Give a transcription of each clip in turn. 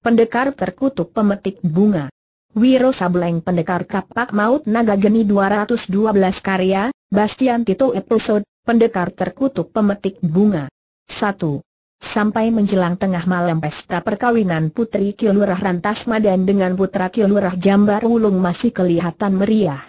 Pendekar terkutuk pemetik bunga. Wiro Sableng Pendekar Kapak Maut Naga Geni 212 Karya, Bastian Tito Episode, Pendekar Terkutuk Pemetik Bunga 1. Sampai menjelang tengah malam pesta perkawinan Putri Kilurah Rantas Madan dengan Putra Kilurah Jambar Wulung masih kelihatan meriah.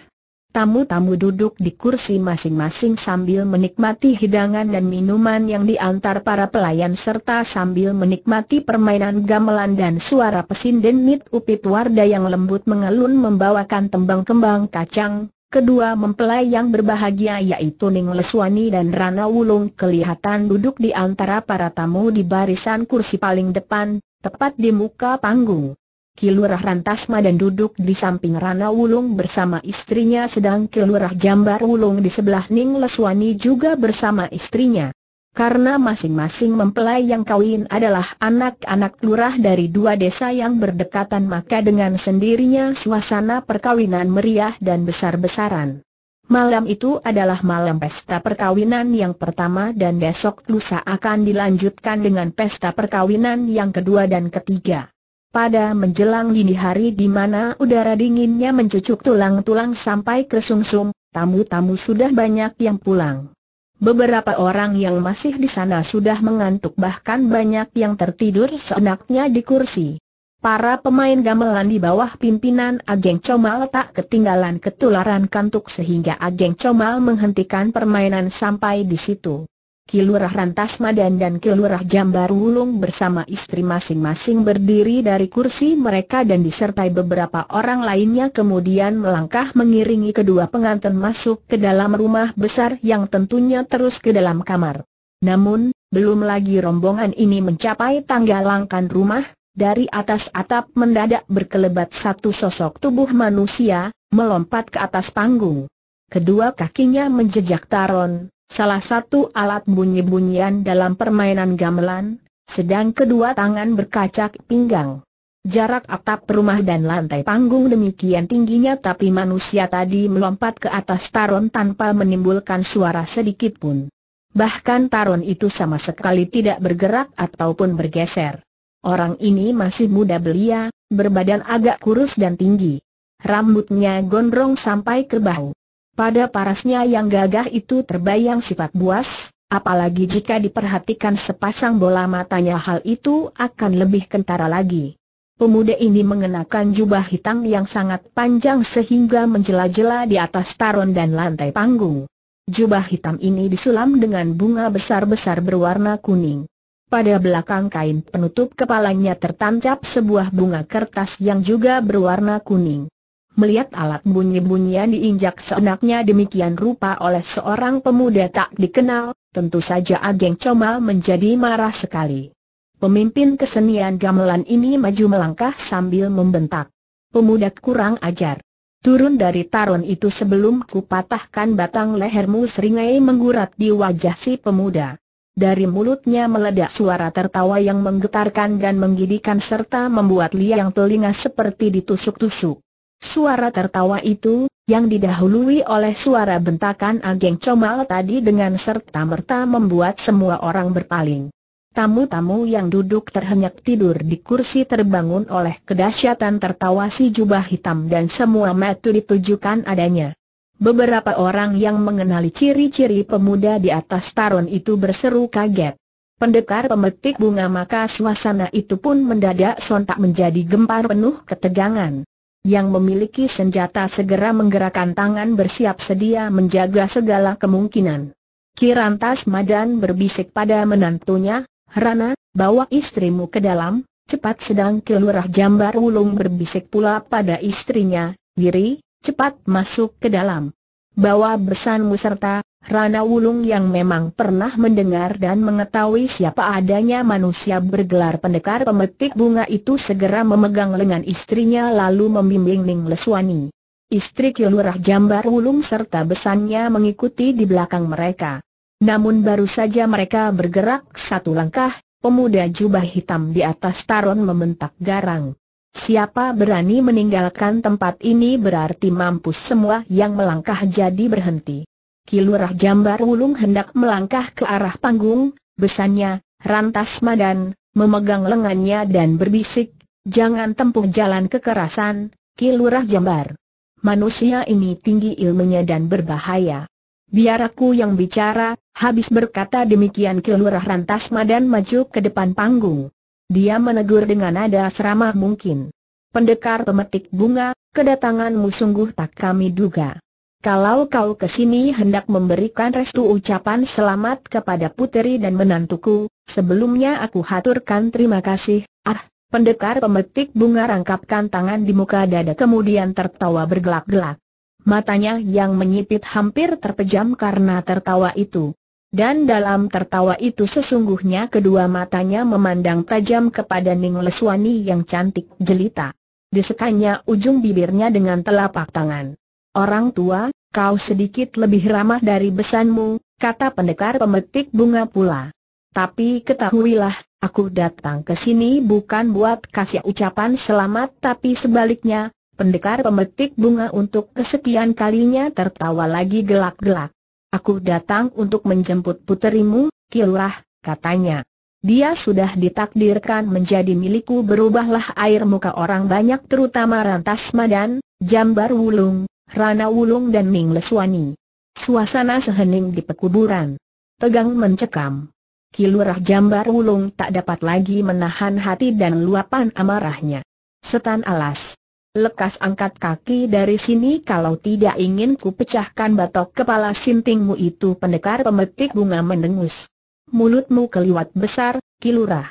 Tamu-tamu duduk di kursi masing-masing sambil menikmati hidangan dan minuman yang diantar para pelayan serta sambil menikmati permainan gamelan dan suara pesinden Mit upit warda yang lembut mengelun membawakan tembang kembang kacang. Kedua mempelai yang berbahagia yaitu Ning Leswani dan Rana Wulung kelihatan duduk di antara para tamu di barisan kursi paling depan, tepat di muka panggung. Kilurah Rantasma dan duduk di samping Rana Wulung bersama istrinya sedang Kilurah Jambar Wulung di sebelah Ning Leswani juga bersama istrinya. Karena masing-masing mempelai yang kawin adalah anak-anak lurah dari dua desa yang berdekatan maka dengan sendirinya suasana perkawinan meriah dan besar-besaran. Malam itu adalah malam pesta perkawinan yang pertama dan besok lusa akan dilanjutkan dengan pesta perkawinan yang kedua dan ketiga. Pada menjelang dini hari di mana udara dinginnya mencucuk tulang-tulang sampai ke sumsum, tamu-tamu sudah banyak yang pulang. Beberapa orang yang masih di sana sudah mengantuk bahkan banyak yang tertidur seenaknya di kursi. Para pemain gamelan di bawah pimpinan Ageng Comal tak ketinggalan ketularan kantuk sehingga Ageng Comal menghentikan permainan sampai di situ. Kilurah Rantas Madan dan Kilurah Jambar Wulung bersama istri masing-masing berdiri dari kursi mereka dan disertai beberapa orang lainnya kemudian melangkah mengiringi kedua pengantin masuk ke dalam rumah besar yang tentunya terus ke dalam kamar. Namun, belum lagi rombongan ini mencapai tangga langkan rumah, dari atas atap mendadak berkelebat satu sosok tubuh manusia, melompat ke atas panggung. Kedua kakinya menjejak taron, salah satu alat bunyi-bunyian dalam permainan gamelan, sedang kedua tangan berkacak pinggang. Jarak atap rumah dan lantai panggung demikian tingginya tapi manusia tadi melompat ke atas taron tanpa menimbulkan suara sedikit pun. Bahkan taron itu sama sekali tidak bergerak ataupun bergeser. Orang ini masih muda belia, berbadan agak kurus dan tinggi. Rambutnya gondrong sampai ke bahu. Pada parasnya yang gagah itu terbayang sifat buas, apalagi jika diperhatikan sepasang bola matanya hal itu akan lebih kentara lagi. Pemuda ini mengenakan jubah hitam yang sangat panjang sehingga menjela-jela di atas taron dan lantai panggung. Jubah hitam ini disulam dengan bunga besar-besar berwarna kuning. Pada belakang kain penutup kepalanya tertancap sebuah bunga kertas yang juga berwarna kuning. Melihat alat bunyi-bunyian diinjak seenaknya demikian rupa oleh seorang pemuda tak dikenal, tentu saja Ageng Comal menjadi marah sekali. Pemimpin kesenian gamelan ini maju melangkah sambil membentak. Pemuda kurang ajar. Turun dari taron itu sebelum kupatahkan batang lehermu seringai menggurat di wajah si pemuda. Dari mulutnya meledak suara tertawa yang menggetarkan dan menggidikan serta membuat liang telinga seperti ditusuk-tusuk. Suara tertawa itu, yang didahului oleh suara bentakan Ageng Comal tadi dengan serta-merta membuat semua orang berpaling. Tamu-tamu yang duduk terhenyak tidur di kursi terbangun oleh kedahsyatan tertawa si jubah hitam dan semua mata ditujukan adanya. Beberapa orang yang mengenali ciri-ciri pemuda di atas taron itu berseru kaget. Pendekar pemetik bunga maka suasana itu pun mendadak sontak menjadi gempar penuh ketegangan yang memiliki senjata segera menggerakkan tangan bersiap sedia menjaga segala kemungkinan. Kirantas Madan berbisik pada menantunya, Rana, bawa istrimu ke dalam, cepat sedang kelurah jambar ulung berbisik pula pada istrinya, diri, cepat masuk ke dalam. Bawa besanmu serta, Rana Wulung yang memang pernah mendengar dan mengetahui siapa adanya manusia bergelar pendekar pemetik bunga itu segera memegang lengan istrinya lalu membimbing Ning Leswani. Istri Kilurah Jambar Wulung serta besannya mengikuti di belakang mereka. Namun baru saja mereka bergerak satu langkah, pemuda jubah hitam di atas taron membentak garang. Siapa berani meninggalkan tempat ini berarti mampus semua yang melangkah jadi berhenti. Kilurah Jambar Wulung hendak melangkah ke arah panggung, besannya, rantas madan, memegang lengannya dan berbisik, jangan tempuh jalan kekerasan, Kilurah Jambar. Manusia ini tinggi ilmunya dan berbahaya. Biar aku yang bicara, habis berkata demikian Kilurah Rantas Madan maju ke depan panggung. Dia menegur dengan nada seramah mungkin. Pendekar pemetik bunga, kedatanganmu sungguh tak kami duga. Kalau kau kesini hendak memberikan restu ucapan selamat kepada puteri dan menantuku, sebelumnya aku haturkan terima kasih. Ah, pendekar pemetik bunga rangkapkan tangan di muka dada kemudian tertawa bergelak-gelak. Matanya yang menyipit hampir terpejam karena tertawa itu. Dan dalam tertawa itu sesungguhnya kedua matanya memandang tajam kepada Ning Leswani yang cantik jelita. Disekanya ujung bibirnya dengan telapak tangan. Orang tua, kau sedikit lebih ramah dari besanmu, kata pendekar pemetik bunga pula. Tapi ketahuilah, aku datang ke sini bukan buat kasih ucapan selamat tapi sebaliknya, pendekar pemetik bunga untuk kesekian kalinya tertawa lagi gelak-gelak. Aku datang untuk menjemput puterimu, Kilurah, katanya. Dia sudah ditakdirkan menjadi milikku berubahlah air muka orang banyak terutama rantas madan, jambar wulung, Rana Wulung dan Ning Leswani. Suasana sehening di pekuburan. Tegang mencekam. Kilurah Jambar Wulung tak dapat lagi menahan hati dan luapan amarahnya. Setan alas. Lekas angkat kaki dari sini kalau tidak ingin ku pecahkan batok kepala sintingmu itu pendekar pemetik bunga mendengus. Mulutmu keliwat besar, kilurah.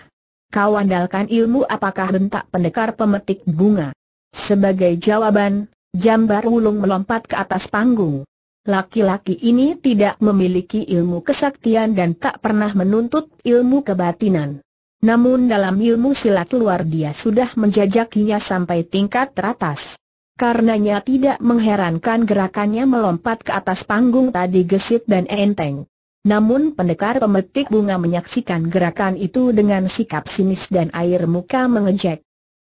Kau andalkan ilmu apakah bentak pendekar pemetik bunga. Sebagai jawaban, Jambar Wulung melompat ke atas panggung. Laki-laki ini tidak memiliki ilmu kesaktian dan tak pernah menuntut ilmu kebatinan. Namun dalam ilmu silat luar dia sudah menjajakinya sampai tingkat teratas. Karenanya tidak mengherankan gerakannya melompat ke atas panggung tadi gesit dan enteng. Namun pendekar pemetik bunga menyaksikan gerakan itu dengan sikap sinis dan air muka mengejek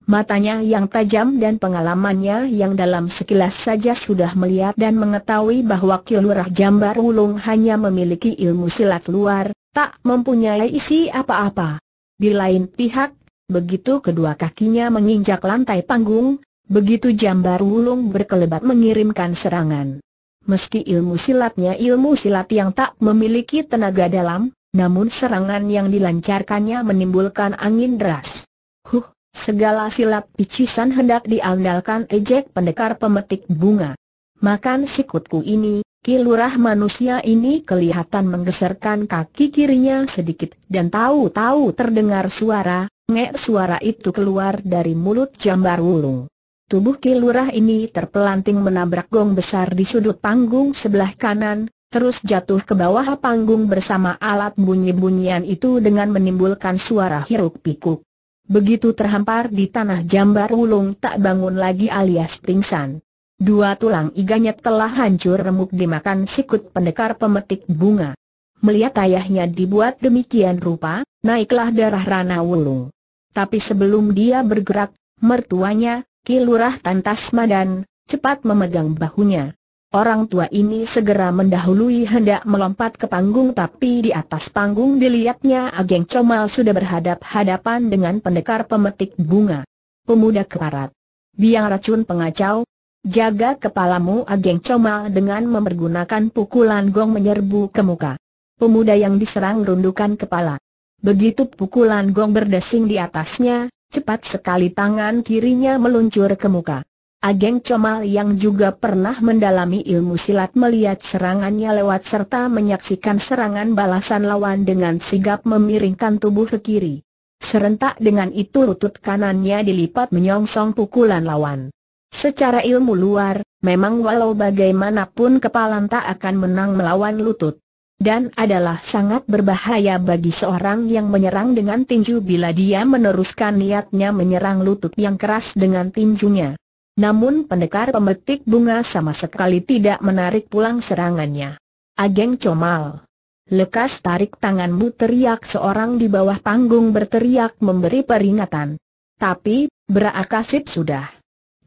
matanya yang tajam dan pengalamannya yang dalam sekilas saja sudah melihat dan mengetahui bahwa Kilurah Jambar Wulung hanya memiliki ilmu silat luar, tak mempunyai isi apa-apa. Di lain pihak, begitu kedua kakinya menginjak lantai panggung, begitu Jambar Wulung berkelebat mengirimkan serangan. Meski ilmu silatnya ilmu silat yang tak memiliki tenaga dalam, namun serangan yang dilancarkannya menimbulkan angin deras. Huh, Segala silap picisan hendak diandalkan ejek pendekar pemetik bunga. Makan sikutku ini, kilurah manusia ini kelihatan menggeserkan kaki kirinya sedikit dan tahu-tahu terdengar suara, ngek suara itu keluar dari mulut jambar wulung. Tubuh kilurah ini terpelanting menabrak gong besar di sudut panggung sebelah kanan, terus jatuh ke bawah panggung bersama alat bunyi-bunyian itu dengan menimbulkan suara hiruk pikuk. Begitu terhampar di tanah jambar ulung tak bangun lagi alias pingsan. Dua tulang iganya telah hancur remuk dimakan sikut pendekar pemetik bunga. Melihat ayahnya dibuat demikian rupa, naiklah darah Rana ulung. Tapi sebelum dia bergerak, mertuanya, Kilurah Tantas Madan, cepat memegang bahunya. Orang tua ini segera mendahului hendak melompat ke panggung tapi di atas panggung dilihatnya Ageng Comal sudah berhadap-hadapan dengan pendekar pemetik bunga. Pemuda keparat. Biang racun pengacau. Jaga kepalamu Ageng Comal dengan mempergunakan pukulan gong menyerbu ke muka. Pemuda yang diserang rundukan kepala. Begitu pukulan gong berdesing di atasnya, cepat sekali tangan kirinya meluncur ke muka. Ageng Comal yang juga pernah mendalami ilmu silat melihat serangannya lewat serta menyaksikan serangan balasan lawan dengan sigap memiringkan tubuh ke kiri. Serentak dengan itu lutut kanannya dilipat menyongsong pukulan lawan. Secara ilmu luar, memang walau bagaimanapun kepalan tak akan menang melawan lutut. Dan adalah sangat berbahaya bagi seorang yang menyerang dengan tinju bila dia meneruskan niatnya menyerang lutut yang keras dengan tinjunya. Namun pendekar pemetik bunga sama sekali tidak menarik pulang serangannya. Ageng Comal. Lekas tarik tanganmu teriak seorang di bawah panggung berteriak memberi peringatan. Tapi, berakasip sudah.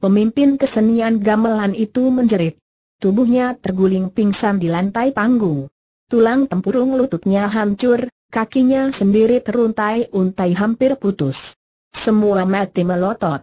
Pemimpin kesenian gamelan itu menjerit. Tubuhnya terguling pingsan di lantai panggung. Tulang tempurung lututnya hancur, kakinya sendiri teruntai-untai hampir putus. Semua mati melotot.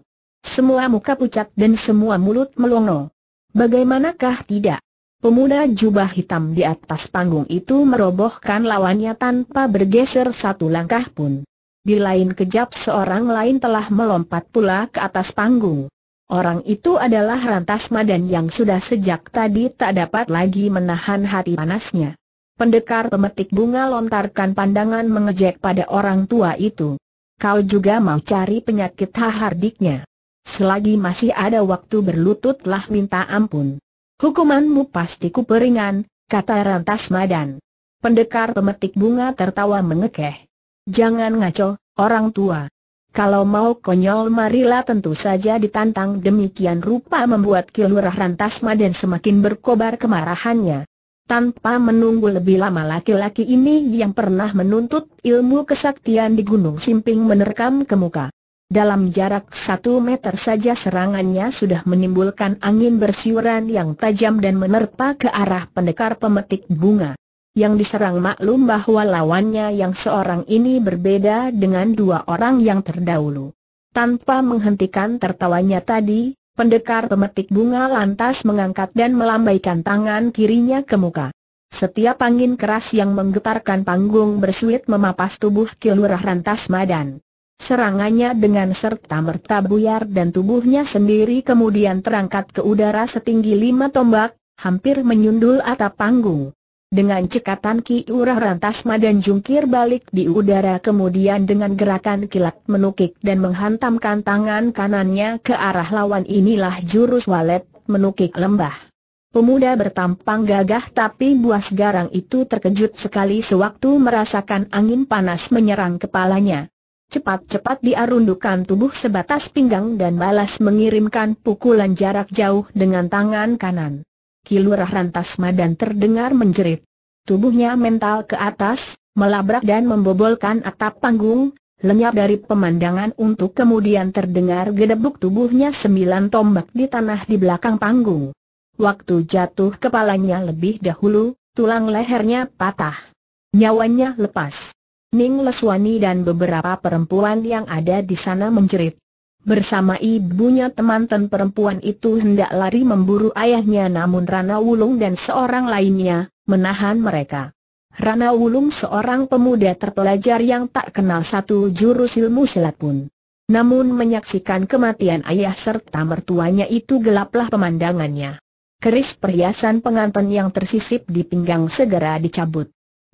Semua muka pucat dan semua mulut melongo. Bagaimanakah tidak? Pemuda jubah hitam di atas panggung itu merobohkan lawannya tanpa bergeser satu langkah pun. Di lain kejap seorang lain telah melompat pula ke atas panggung. Orang itu adalah Rantas Madan yang sudah sejak tadi tak dapat lagi menahan hati panasnya. Pendekar pemetik bunga lontarkan pandangan mengejek pada orang tua itu. Kau juga mau cari penyakit hahardiknya. Selagi masih ada waktu berlututlah minta ampun. Hukumanmu pasti kuperingan, kata Rantas Madan. Pendekar pemetik bunga tertawa mengekeh. Jangan ngaco, orang tua. Kalau mau konyol marilah tentu saja ditantang demikian rupa membuat kilurah Rantas Madan semakin berkobar kemarahannya. Tanpa menunggu lebih lama laki-laki ini yang pernah menuntut ilmu kesaktian di Gunung Simping menerkam ke muka. Dalam jarak satu meter saja serangannya sudah menimbulkan angin bersiuran yang tajam dan menerpa ke arah pendekar pemetik bunga. Yang diserang maklum bahwa lawannya yang seorang ini berbeda dengan dua orang yang terdahulu. Tanpa menghentikan tertawanya tadi, pendekar pemetik bunga lantas mengangkat dan melambaikan tangan kirinya ke muka. Setiap angin keras yang menggetarkan panggung bersuit memapas tubuh Kilurah Rantas Madan. Serangannya dengan serta merta buyar dan tubuhnya sendiri kemudian terangkat ke udara setinggi lima tombak, hampir menyundul atap panggung. Dengan cekatan Ki Urah Rantasma dan jungkir balik di udara kemudian dengan gerakan kilat menukik dan menghantamkan tangan kanannya ke arah lawan inilah jurus walet, menukik lembah. Pemuda bertampang gagah tapi buas garang itu terkejut sekali sewaktu merasakan angin panas menyerang kepalanya cepat-cepat diarundukan tubuh sebatas pinggang dan balas mengirimkan pukulan jarak jauh dengan tangan kanan. Kilurah Rantas Madan terdengar menjerit. Tubuhnya mental ke atas, melabrak dan membobolkan atap panggung, lenyap dari pemandangan untuk kemudian terdengar gedebuk tubuhnya sembilan tombak di tanah di belakang panggung. Waktu jatuh kepalanya lebih dahulu, tulang lehernya patah. Nyawanya lepas. Ning Leswani dan beberapa perempuan yang ada di sana menjerit. Bersama ibunya teman-teman perempuan itu hendak lari memburu ayahnya namun Rana Wulung dan seorang lainnya, menahan mereka. Rana Wulung seorang pemuda terpelajar yang tak kenal satu jurus ilmu silat pun. Namun menyaksikan kematian ayah serta mertuanya itu gelaplah pemandangannya. Keris perhiasan pengantin yang tersisip di pinggang segera dicabut.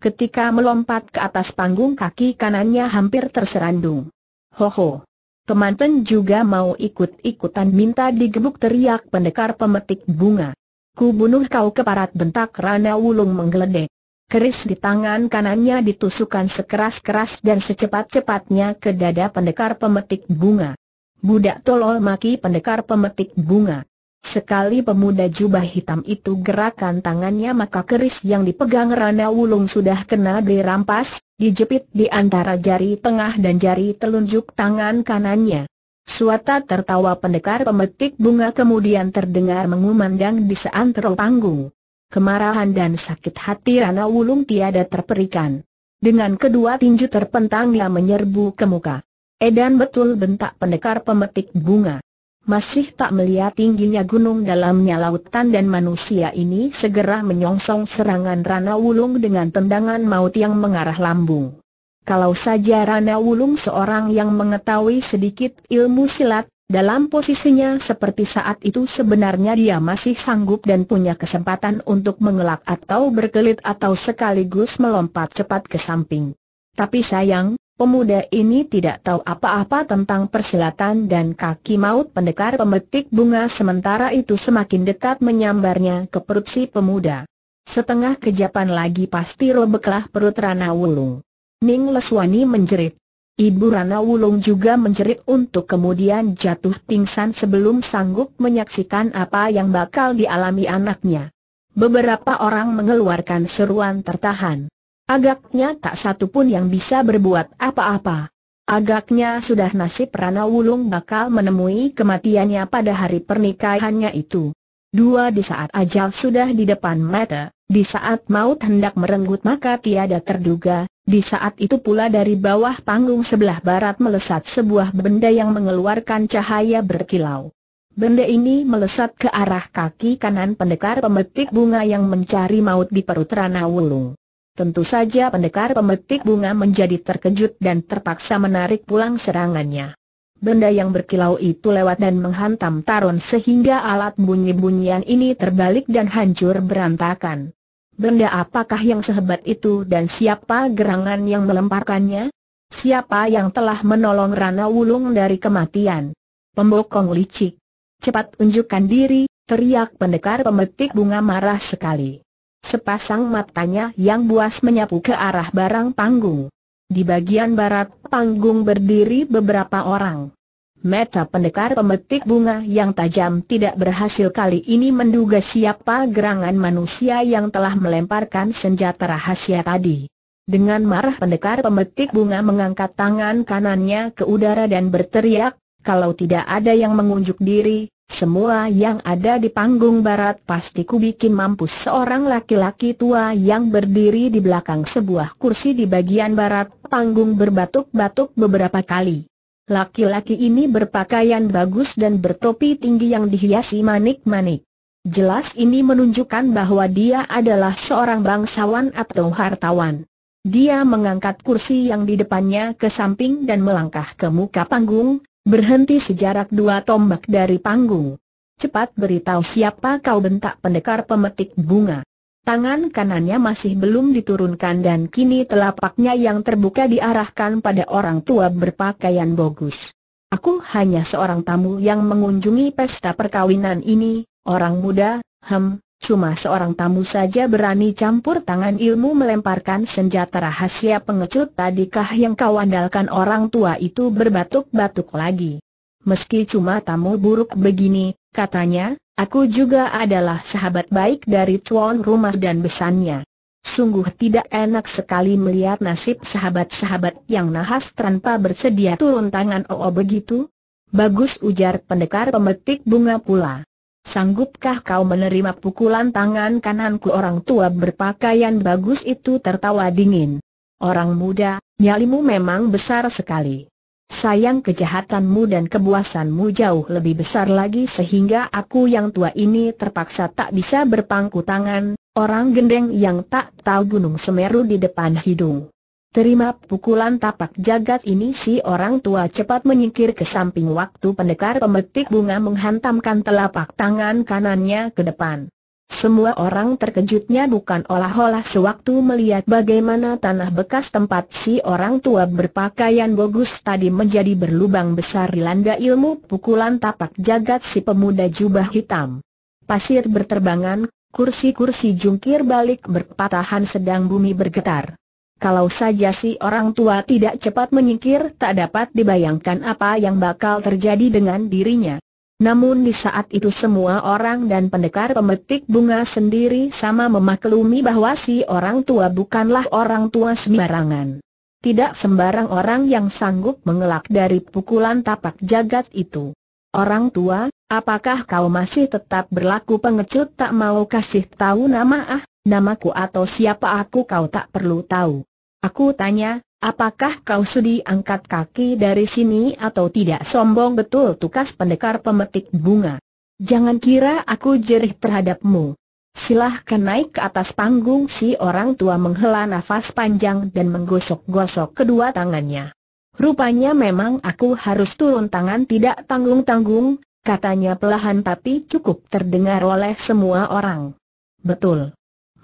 Ketika melompat ke atas panggung kaki kanannya hampir terserandung. Hoho! Kemanten juga mau ikut-ikutan minta digebuk teriak pendekar pemetik bunga. Ku bunuh kau keparat bentak Rana Wulung menggeledek. Keris di tangan kanannya ditusukan sekeras-keras dan secepat-cepatnya ke dada pendekar pemetik bunga. Budak tolol maki pendekar pemetik bunga. Sekali pemuda jubah hitam itu gerakan tangannya maka keris yang dipegang Rana Wulung sudah kena dirampas, dijepit di antara jari tengah dan jari telunjuk tangan kanannya. Suata tertawa pendekar pemetik bunga kemudian terdengar mengumandang di seantero panggung. Kemarahan dan sakit hati Rana Wulung tiada terperikan. Dengan kedua tinju terpentang ia menyerbu ke muka. Edan betul bentak pendekar pemetik bunga. Masih tak melihat tingginya gunung dalamnya lautan dan manusia ini segera menyongsong serangan Rana Wulung dengan tendangan maut yang mengarah lambung. Kalau saja Rana Wulung seorang yang mengetahui sedikit ilmu silat, dalam posisinya seperti saat itu sebenarnya dia masih sanggup dan punya kesempatan untuk mengelak atau berkelit atau sekaligus melompat cepat ke samping. Tapi sayang, Pemuda ini tidak tahu apa-apa tentang persilatan dan kaki maut pendekar pemetik bunga sementara itu semakin dekat menyambarnya ke perut si pemuda. Setengah kejapan lagi pasti robeklah perut Rana Wulung. Ning Leswani menjerit. Ibu Rana Wulung juga menjerit untuk kemudian jatuh pingsan sebelum sanggup menyaksikan apa yang bakal dialami anaknya. Beberapa orang mengeluarkan seruan tertahan. Agaknya tak satu pun yang bisa berbuat apa-apa. Agaknya sudah nasib Rana Wulung bakal menemui kematiannya pada hari pernikahannya itu. Dua di saat ajal sudah di depan mata, di saat maut hendak merenggut maka tiada terduga, di saat itu pula dari bawah panggung sebelah barat melesat sebuah benda yang mengeluarkan cahaya berkilau. Benda ini melesat ke arah kaki kanan pendekar pemetik bunga yang mencari maut di perut Rana Wulung. Tentu saja pendekar pemetik bunga menjadi terkejut dan terpaksa menarik pulang serangannya. Benda yang berkilau itu lewat dan menghantam Taron sehingga alat bunyi-bunyian ini terbalik dan hancur berantakan. Benda apakah yang sehebat itu dan siapa gerangan yang melemparkannya? Siapa yang telah menolong Rana Wulung dari kematian? Pembokong licik. Cepat unjukkan diri, teriak pendekar pemetik bunga marah sekali. Sepasang matanya yang buas menyapu ke arah barang panggung. Di bagian barat panggung berdiri beberapa orang. Mata pendekar pemetik bunga yang tajam tidak berhasil kali ini menduga siapa gerangan manusia yang telah melemparkan senjata rahasia tadi. Dengan marah pendekar pemetik bunga mengangkat tangan kanannya ke udara dan berteriak, kalau tidak ada yang mengunjuk diri, semua yang ada di panggung barat pasti ku bikin mampus seorang laki-laki tua yang berdiri di belakang sebuah kursi di bagian barat, panggung berbatuk-batuk beberapa kali. Laki-laki ini berpakaian bagus dan bertopi tinggi yang dihiasi manik-manik. Jelas ini menunjukkan bahwa dia adalah seorang bangsawan atau hartawan. Dia mengangkat kursi yang di depannya ke samping dan melangkah ke muka panggung, Berhenti sejarak dua tombak dari panggung. Cepat beritahu siapa kau bentak pendekar pemetik bunga. Tangan kanannya masih belum diturunkan dan kini telapaknya yang terbuka diarahkan pada orang tua berpakaian bagus. Aku hanya seorang tamu yang mengunjungi pesta perkawinan ini, orang muda, hem, Cuma seorang tamu saja berani campur tangan ilmu melemparkan senjata rahasia pengecut tadikah yang kau andalkan orang tua itu berbatuk-batuk lagi. Meski cuma tamu buruk begini, katanya, aku juga adalah sahabat baik dari tuan rumah dan besannya. Sungguh tidak enak sekali melihat nasib sahabat-sahabat yang nahas tanpa bersedia turun tangan oh, oh begitu. Bagus ujar pendekar pemetik bunga pula. Sanggupkah kau menerima pukulan tangan kananku orang tua berpakaian bagus itu tertawa dingin. Orang muda, nyalimu memang besar sekali. Sayang kejahatanmu dan kebuasanmu jauh lebih besar lagi sehingga aku yang tua ini terpaksa tak bisa berpangku tangan, orang gendeng yang tak tahu gunung Semeru di depan hidung. Terima pukulan tapak jagat ini si orang tua cepat menyingkir ke samping waktu pendekar pemetik bunga menghantamkan telapak tangan kanannya ke depan. Semua orang terkejutnya bukan olah-olah sewaktu melihat bagaimana tanah bekas tempat si orang tua berpakaian bagus tadi menjadi berlubang besar dilanda ilmu pukulan tapak jagat si pemuda jubah hitam. Pasir berterbangan, kursi-kursi jungkir balik berpatahan sedang bumi bergetar. Kalau saja si orang tua tidak cepat menyingkir tak dapat dibayangkan apa yang bakal terjadi dengan dirinya. Namun di saat itu semua orang dan pendekar pemetik bunga sendiri sama memaklumi bahwa si orang tua bukanlah orang tua sembarangan. Tidak sembarang orang yang sanggup mengelak dari pukulan tapak jagat itu. Orang tua, apakah kau masih tetap berlaku pengecut tak mau kasih tahu nama ah? Namaku atau siapa aku kau tak perlu tahu. Aku tanya, apakah kau sudi angkat kaki dari sini atau tidak sombong betul tukas pendekar pemetik bunga. Jangan kira aku jerih terhadapmu. Silahkan naik ke atas panggung si orang tua menghela nafas panjang dan menggosok-gosok kedua tangannya. Rupanya memang aku harus turun tangan tidak tanggung-tanggung, katanya pelahan tapi cukup terdengar oleh semua orang. Betul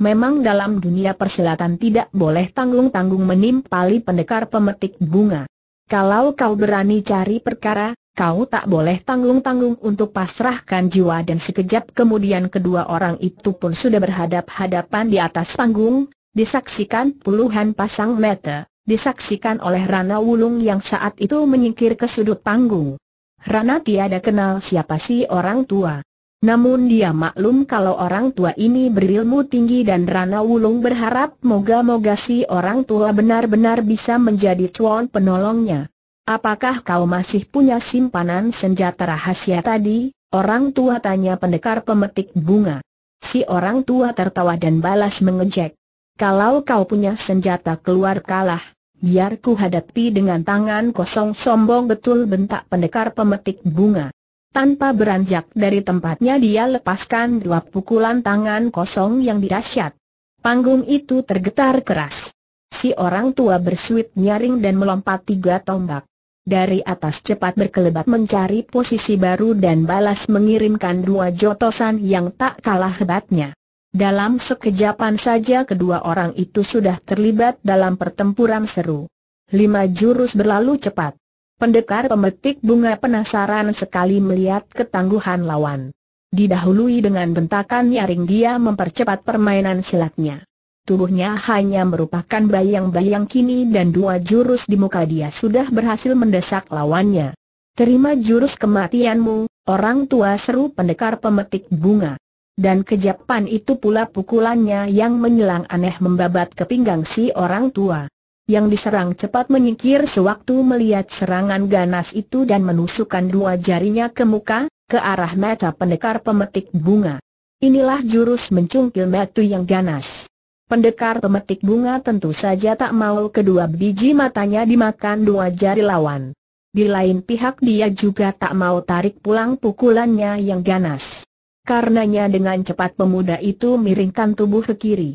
memang dalam dunia persilatan tidak boleh tanggung-tanggung menimpali pendekar pemetik bunga. Kalau kau berani cari perkara, kau tak boleh tanggung-tanggung untuk pasrahkan jiwa dan sekejap kemudian kedua orang itu pun sudah berhadap-hadapan di atas panggung, disaksikan puluhan pasang mata, disaksikan oleh Rana Wulung yang saat itu menyingkir ke sudut panggung. Rana tiada kenal siapa si orang tua. Namun dia maklum kalau orang tua ini berilmu tinggi dan Rana Wulung berharap moga-moga si orang tua benar-benar bisa menjadi cuan penolongnya. Apakah kau masih punya simpanan senjata rahasia tadi? Orang tua tanya pendekar pemetik bunga. Si orang tua tertawa dan balas mengejek. Kalau kau punya senjata keluar kalah, biar ku hadapi dengan tangan kosong sombong betul bentak pendekar pemetik bunga. Tanpa beranjak dari tempatnya dia lepaskan dua pukulan tangan kosong yang dirasyat. Panggung itu tergetar keras. Si orang tua bersuit nyaring dan melompat tiga tombak. Dari atas cepat berkelebat mencari posisi baru dan balas mengirimkan dua jotosan yang tak kalah hebatnya. Dalam sekejapan saja kedua orang itu sudah terlibat dalam pertempuran seru. Lima jurus berlalu cepat. Pendekar pemetik bunga penasaran sekali melihat ketangguhan lawan. Didahului dengan bentakan nyaring dia mempercepat permainan silatnya. Tubuhnya hanya merupakan bayang-bayang kini dan dua jurus di muka dia sudah berhasil mendesak lawannya. Terima jurus kematianmu, orang tua seru pendekar pemetik bunga. Dan kejapan itu pula pukulannya yang menyelang aneh membabat ke pinggang si orang tua. Yang diserang cepat menyingkir sewaktu melihat serangan ganas itu dan menusukkan dua jarinya ke muka, ke arah mata pendekar pemetik bunga. Inilah jurus mencungkil metu yang ganas. Pendekar pemetik bunga tentu saja tak mau kedua biji matanya dimakan dua jari lawan. Di lain pihak dia juga tak mau tarik pulang pukulannya yang ganas. Karenanya dengan cepat pemuda itu miringkan tubuh ke kiri.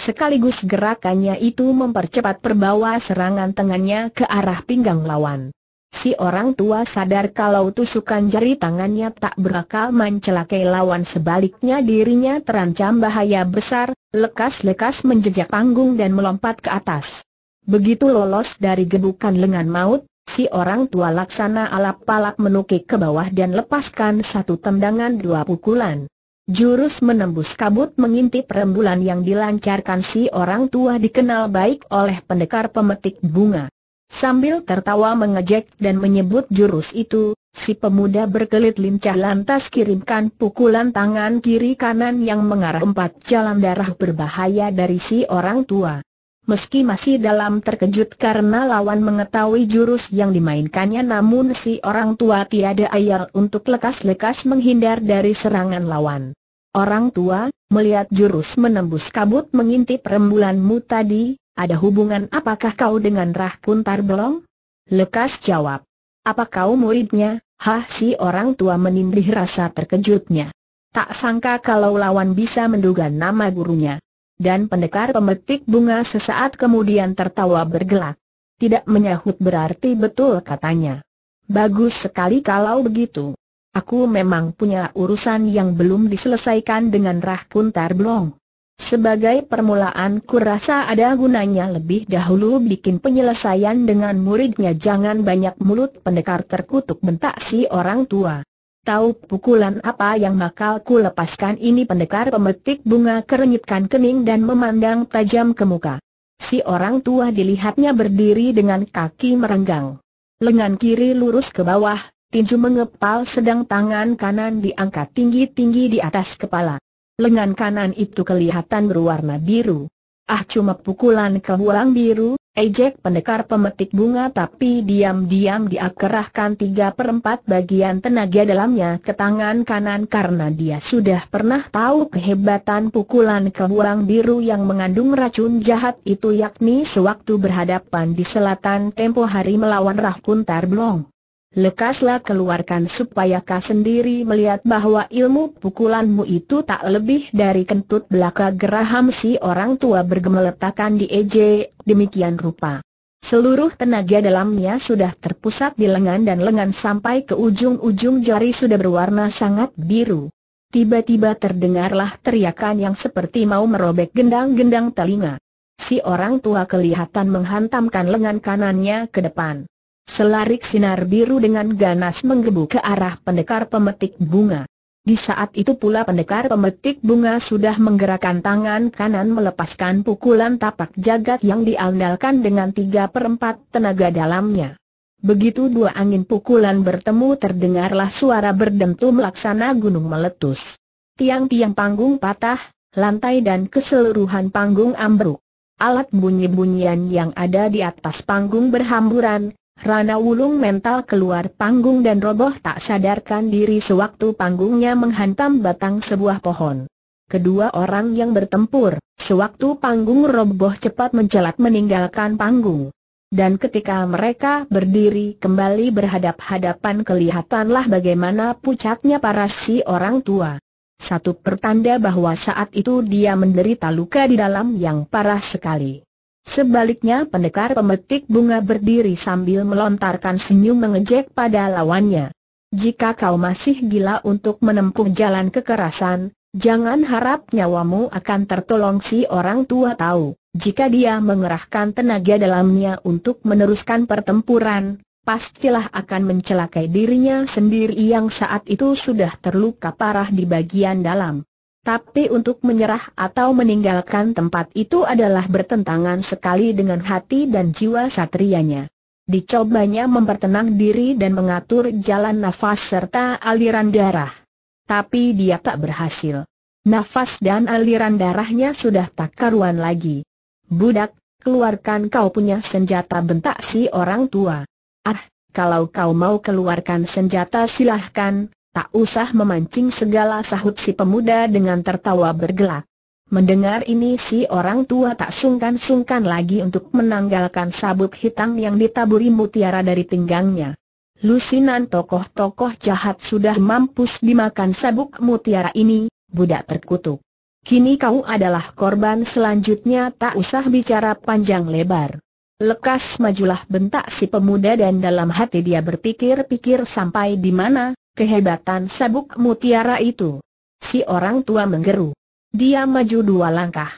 Sekaligus gerakannya itu mempercepat perbawa serangan tangannya ke arah pinggang lawan. Si orang tua sadar kalau tusukan jari tangannya tak berakal mencelakai lawan sebaliknya dirinya terancam bahaya besar, lekas-lekas menjejak panggung dan melompat ke atas. Begitu lolos dari gebukan lengan maut, si orang tua laksana alap-alap menukik ke bawah dan lepaskan satu tendangan dua pukulan. Jurus menembus kabut mengintip rembulan yang dilancarkan si orang tua dikenal baik oleh pendekar pemetik bunga. Sambil tertawa mengejek dan menyebut jurus itu, si pemuda berkelit lincah lantas kirimkan pukulan tangan kiri kanan yang mengarah empat jalan darah berbahaya dari si orang tua. Meski masih dalam terkejut karena lawan mengetahui jurus yang dimainkannya namun si orang tua tiada ayal untuk lekas-lekas menghindar dari serangan lawan. Orang tua, melihat jurus menembus kabut mengintip rembulanmu tadi, ada hubungan apakah kau dengan Rah Kuntar Belong? Lekas jawab. Apa kau muridnya? Hah si orang tua menindih rasa terkejutnya. Tak sangka kalau lawan bisa menduga nama gurunya. Dan pendekar pemetik bunga sesaat kemudian tertawa bergelak. Tidak menyahut berarti betul katanya. Bagus sekali kalau begitu. Aku memang punya urusan yang belum diselesaikan dengan Rah Puntar Blong. Sebagai permulaan ku rasa ada gunanya lebih dahulu bikin penyelesaian dengan muridnya jangan banyak mulut pendekar terkutuk bentak si orang tua. Tahu pukulan apa yang bakal ku lepaskan ini pendekar pemetik bunga kerenyitkan kening dan memandang tajam ke muka. Si orang tua dilihatnya berdiri dengan kaki merenggang. Lengan kiri lurus ke bawah, tinju mengepal sedang tangan kanan diangkat tinggi-tinggi di atas kepala. Lengan kanan itu kelihatan berwarna biru. Ah cuma pukulan ke biru, ejek pendekar pemetik bunga tapi diam-diam diakerahkan tiga perempat bagian tenaga dalamnya ke tangan kanan karena dia sudah pernah tahu kehebatan pukulan ke biru yang mengandung racun jahat itu yakni sewaktu berhadapan di selatan tempo hari melawan Rahkun Tarblong. Lekaslah keluarkan supaya kau sendiri melihat bahwa ilmu pukulanmu itu tak lebih dari kentut belaka geraham si orang tua bergemeletakan di EJ, demikian rupa. Seluruh tenaga dalamnya sudah terpusat di lengan dan lengan sampai ke ujung-ujung jari sudah berwarna sangat biru. Tiba-tiba terdengarlah teriakan yang seperti mau merobek gendang-gendang telinga. Si orang tua kelihatan menghantamkan lengan kanannya ke depan. Selarik sinar biru dengan ganas menggebu ke arah pendekar pemetik bunga. Di saat itu pula pendekar pemetik bunga sudah menggerakkan tangan kanan melepaskan pukulan tapak jagat yang diandalkan dengan tiga perempat tenaga dalamnya. Begitu dua angin pukulan bertemu terdengarlah suara berdentum laksana gunung meletus. Tiang-tiang panggung patah, lantai dan keseluruhan panggung ambruk. Alat bunyi-bunyian yang ada di atas panggung berhamburan, Rana Wulung mental keluar panggung dan roboh tak sadarkan diri sewaktu panggungnya menghantam batang sebuah pohon. Kedua orang yang bertempur, sewaktu panggung roboh cepat menjelat meninggalkan panggung. Dan ketika mereka berdiri kembali berhadap-hadapan kelihatanlah bagaimana pucatnya para si orang tua. Satu pertanda bahwa saat itu dia menderita luka di dalam yang parah sekali. Sebaliknya pendekar pemetik bunga berdiri sambil melontarkan senyum mengejek pada lawannya. Jika kau masih gila untuk menempuh jalan kekerasan, jangan harap nyawamu akan tertolong si orang tua tahu. Jika dia mengerahkan tenaga dalamnya untuk meneruskan pertempuran, pastilah akan mencelakai dirinya sendiri yang saat itu sudah terluka parah di bagian dalam tapi untuk menyerah atau meninggalkan tempat itu adalah bertentangan sekali dengan hati dan jiwa satrianya. Dicobanya mempertenang diri dan mengatur jalan nafas serta aliran darah. Tapi dia tak berhasil. Nafas dan aliran darahnya sudah tak karuan lagi. Budak, keluarkan kau punya senjata bentak si orang tua. Ah, kalau kau mau keluarkan senjata silahkan, Tak usah memancing segala sahut si pemuda dengan tertawa bergelak. Mendengar ini si orang tua tak sungkan-sungkan lagi untuk menanggalkan sabuk hitam yang ditaburi mutiara dari pinggangnya. Lusinan tokoh-tokoh jahat sudah mampus dimakan sabuk mutiara ini, budak terkutuk. Kini kau adalah korban selanjutnya tak usah bicara panjang lebar. Lekas majulah bentak si pemuda dan dalam hati dia berpikir-pikir sampai di mana Kehebatan sabuk mutiara itu. Si orang tua menggeru. Dia maju dua langkah.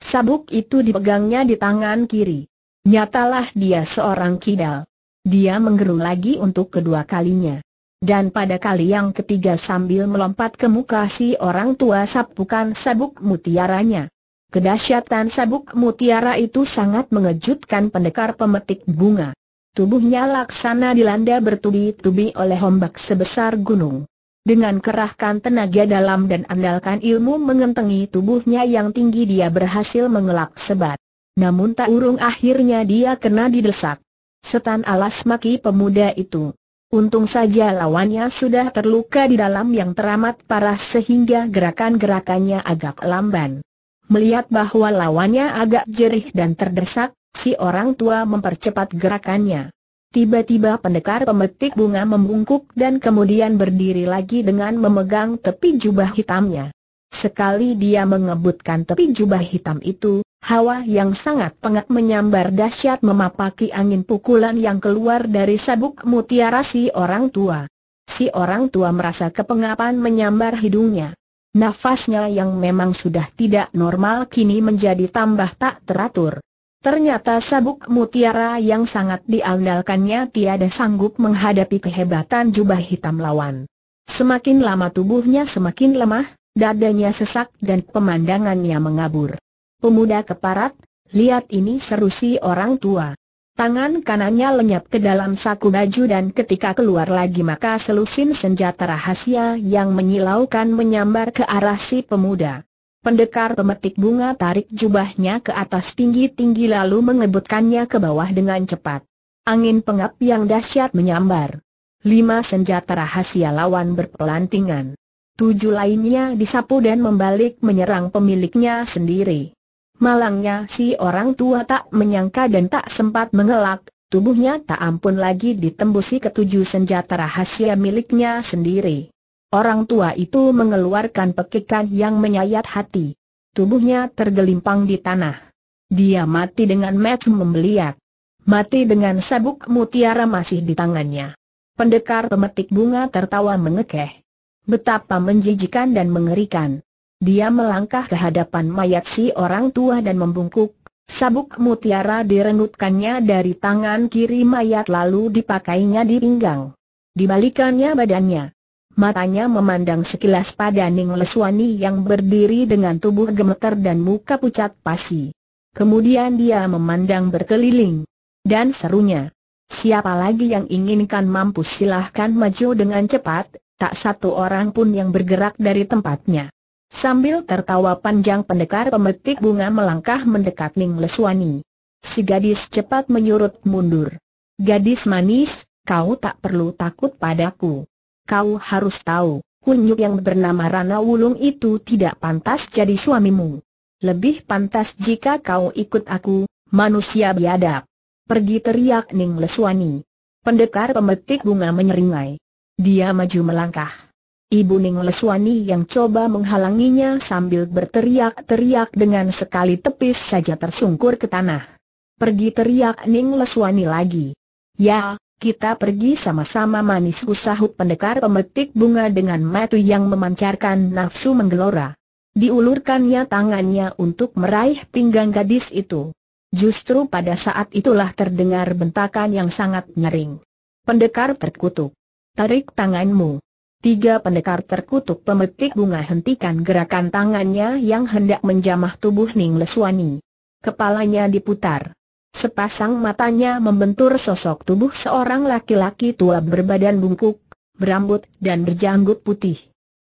Sabuk itu dipegangnya di tangan kiri. Nyatalah dia seorang kidal. Dia menggeru lagi untuk kedua kalinya. Dan pada kali yang ketiga sambil melompat ke muka si orang tua sapukan sabuk mutiaranya. Kedahsyatan sabuk mutiara itu sangat mengejutkan pendekar pemetik bunga. Tubuhnya laksana dilanda bertubi-tubi oleh ombak sebesar gunung. Dengan kerahkan tenaga dalam dan andalkan ilmu mengentengi tubuhnya yang tinggi dia berhasil mengelak sebat. Namun tak urung akhirnya dia kena didesak. Setan alas maki pemuda itu. Untung saja lawannya sudah terluka di dalam yang teramat parah sehingga gerakan-gerakannya agak lamban. Melihat bahwa lawannya agak jerih dan terdesak, Si orang tua mempercepat gerakannya. Tiba-tiba pendekar pemetik bunga membungkuk dan kemudian berdiri lagi dengan memegang tepi jubah hitamnya. Sekali dia mengebutkan tepi jubah hitam itu, hawa yang sangat pengat menyambar dahsyat memapaki angin pukulan yang keluar dari sabuk mutiara si orang tua. Si orang tua merasa kepengapan menyambar hidungnya. Nafasnya yang memang sudah tidak normal kini menjadi tambah tak teratur. Ternyata sabuk mutiara yang sangat diandalkannya tiada sanggup menghadapi kehebatan jubah hitam lawan. Semakin lama tubuhnya semakin lemah, dadanya sesak dan pemandangannya mengabur. Pemuda keparat, lihat ini seru si orang tua. Tangan kanannya lenyap ke dalam saku baju dan ketika keluar lagi maka selusin senjata rahasia yang menyilaukan menyambar ke arah si pemuda. Pendekar pemetik bunga tarik jubahnya ke atas tinggi-tinggi lalu mengebutkannya ke bawah dengan cepat. Angin pengap yang dahsyat menyambar. Lima senjata rahasia lawan berpelantingan. Tujuh lainnya disapu dan membalik menyerang pemiliknya sendiri. Malangnya si orang tua tak menyangka dan tak sempat mengelak, tubuhnya tak ampun lagi ditembusi ketujuh senjata rahasia miliknya sendiri. Orang tua itu mengeluarkan pekikan yang menyayat hati. Tubuhnya tergelimpang di tanah. Dia mati dengan mata membeliak. Mati dengan sabuk mutiara masih di tangannya. Pendekar pemetik bunga tertawa mengekeh. Betapa menjijikan dan mengerikan. Dia melangkah ke hadapan mayat si orang tua dan membungkuk. Sabuk mutiara direnutkannya dari tangan kiri mayat lalu dipakainya di pinggang. Dibalikannya badannya matanya memandang sekilas pada Ning Leswani yang berdiri dengan tubuh gemeter dan muka pucat pasi. Kemudian dia memandang berkeliling. Dan serunya, siapa lagi yang inginkan mampus silahkan maju dengan cepat, tak satu orang pun yang bergerak dari tempatnya. Sambil tertawa panjang pendekar pemetik bunga melangkah mendekat Ning Leswani. Si gadis cepat menyurut mundur. Gadis manis, kau tak perlu takut padaku. Kau harus tahu, kunyuk yang bernama Rana Wulung itu tidak pantas jadi suamimu. Lebih pantas jika kau ikut aku, manusia biadab. Pergi teriak Ning Leswani. Pendekar pemetik bunga menyeringai. Dia maju melangkah. Ibu Ning Leswani yang coba menghalanginya sambil berteriak-teriak dengan sekali tepis saja tersungkur ke tanah. Pergi teriak Ning Leswani lagi. Ya, kita pergi sama-sama manis sahut pendekar pemetik bunga dengan mata yang memancarkan nafsu menggelora. Diulurkannya tangannya untuk meraih pinggang gadis itu. Justru pada saat itulah terdengar bentakan yang sangat nyering. Pendekar terkutuk. Tarik tanganmu. Tiga pendekar terkutuk pemetik bunga hentikan gerakan tangannya yang hendak menjamah tubuh Ning Leswani. Kepalanya diputar. Sepasang matanya membentur sosok tubuh seorang laki-laki tua berbadan bungkuk, berambut dan berjanggut putih.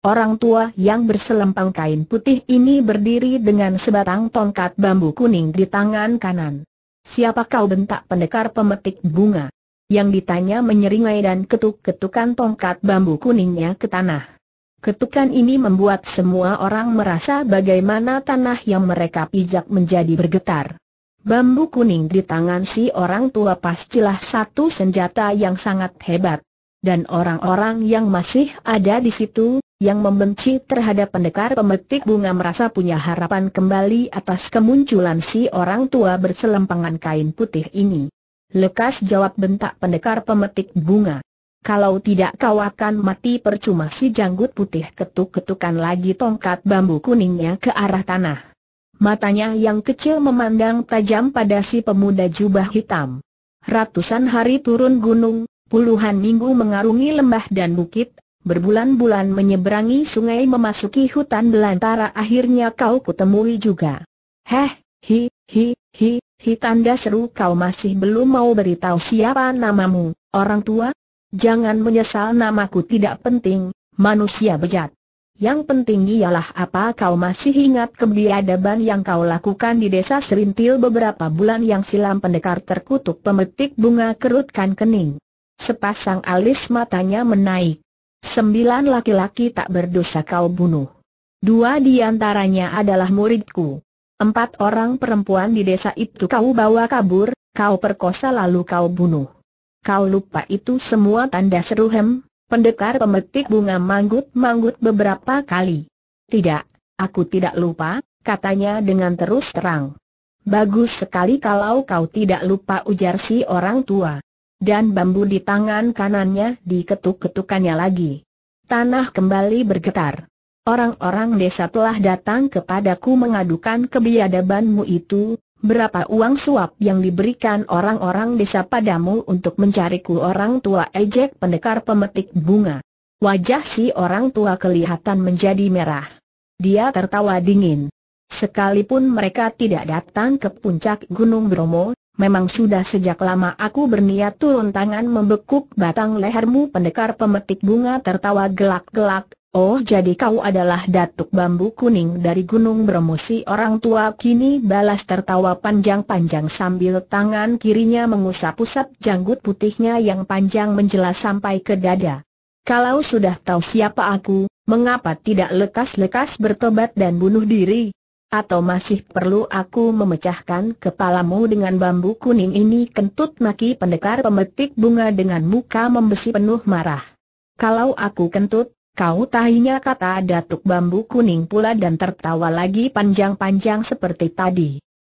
Orang tua yang berselempang kain putih ini berdiri dengan sebatang tongkat bambu kuning di tangan kanan. Siapa kau bentak pendekar pemetik bunga? Yang ditanya menyeringai dan ketuk-ketukan tongkat bambu kuningnya ke tanah. Ketukan ini membuat semua orang merasa bagaimana tanah yang mereka pijak menjadi bergetar. Bambu kuning di tangan si orang tua pastilah satu senjata yang sangat hebat. Dan orang-orang yang masih ada di situ, yang membenci terhadap pendekar pemetik bunga merasa punya harapan kembali atas kemunculan si orang tua berselempangan kain putih ini. Lekas jawab bentak pendekar pemetik bunga. Kalau tidak kau akan mati percuma si janggut putih ketuk-ketukan lagi tongkat bambu kuningnya ke arah tanah. Matanya yang kecil memandang tajam pada si pemuda jubah hitam. Ratusan hari turun gunung, puluhan minggu mengarungi lembah dan bukit, berbulan-bulan menyeberangi sungai memasuki hutan belantara akhirnya kau kutemui juga. Heh, hi, hi, hi, hi tanda seru kau masih belum mau beritahu siapa namamu, orang tua? Jangan menyesal namaku tidak penting, manusia bejat. Yang penting ialah apa kau masih ingat kebiadaban yang kau lakukan di desa Serintil beberapa bulan yang silam pendekar terkutuk pemetik bunga kerutkan kening. Sepasang alis matanya menaik. Sembilan laki-laki tak berdosa kau bunuh. Dua di antaranya adalah muridku. Empat orang perempuan di desa itu kau bawa kabur, kau perkosa lalu kau bunuh. Kau lupa itu semua tanda seru hem? Pendekar pemetik bunga manggut-manggut beberapa kali. Tidak, aku tidak lupa, katanya dengan terus terang. Bagus sekali kalau kau tidak lupa ujar si orang tua. Dan bambu di tangan kanannya diketuk-ketukannya lagi. Tanah kembali bergetar. Orang-orang desa telah datang kepadaku mengadukan kebiadabanmu itu, Berapa uang suap yang diberikan orang-orang desa padamu untuk mencariku orang tua ejek pendekar pemetik bunga? Wajah si orang tua kelihatan menjadi merah. Dia tertawa dingin. Sekalipun mereka tidak datang ke puncak Gunung Bromo, memang sudah sejak lama aku berniat turun tangan membekuk batang lehermu pendekar pemetik bunga tertawa gelak-gelak, Oh jadi kau adalah datuk bambu kuning dari gunung bermusi orang tua kini balas tertawa panjang-panjang sambil tangan kirinya mengusap-usap janggut putihnya yang panjang menjelas sampai ke dada. Kalau sudah tahu siapa aku, mengapa tidak lekas-lekas bertobat dan bunuh diri? Atau masih perlu aku memecahkan kepalamu dengan bambu kuning ini kentut maki pendekar pemetik bunga dengan muka membesi penuh marah. Kalau aku kentut, Kau tahinya kata Datuk Bambu Kuning pula dan tertawa lagi panjang-panjang seperti tadi.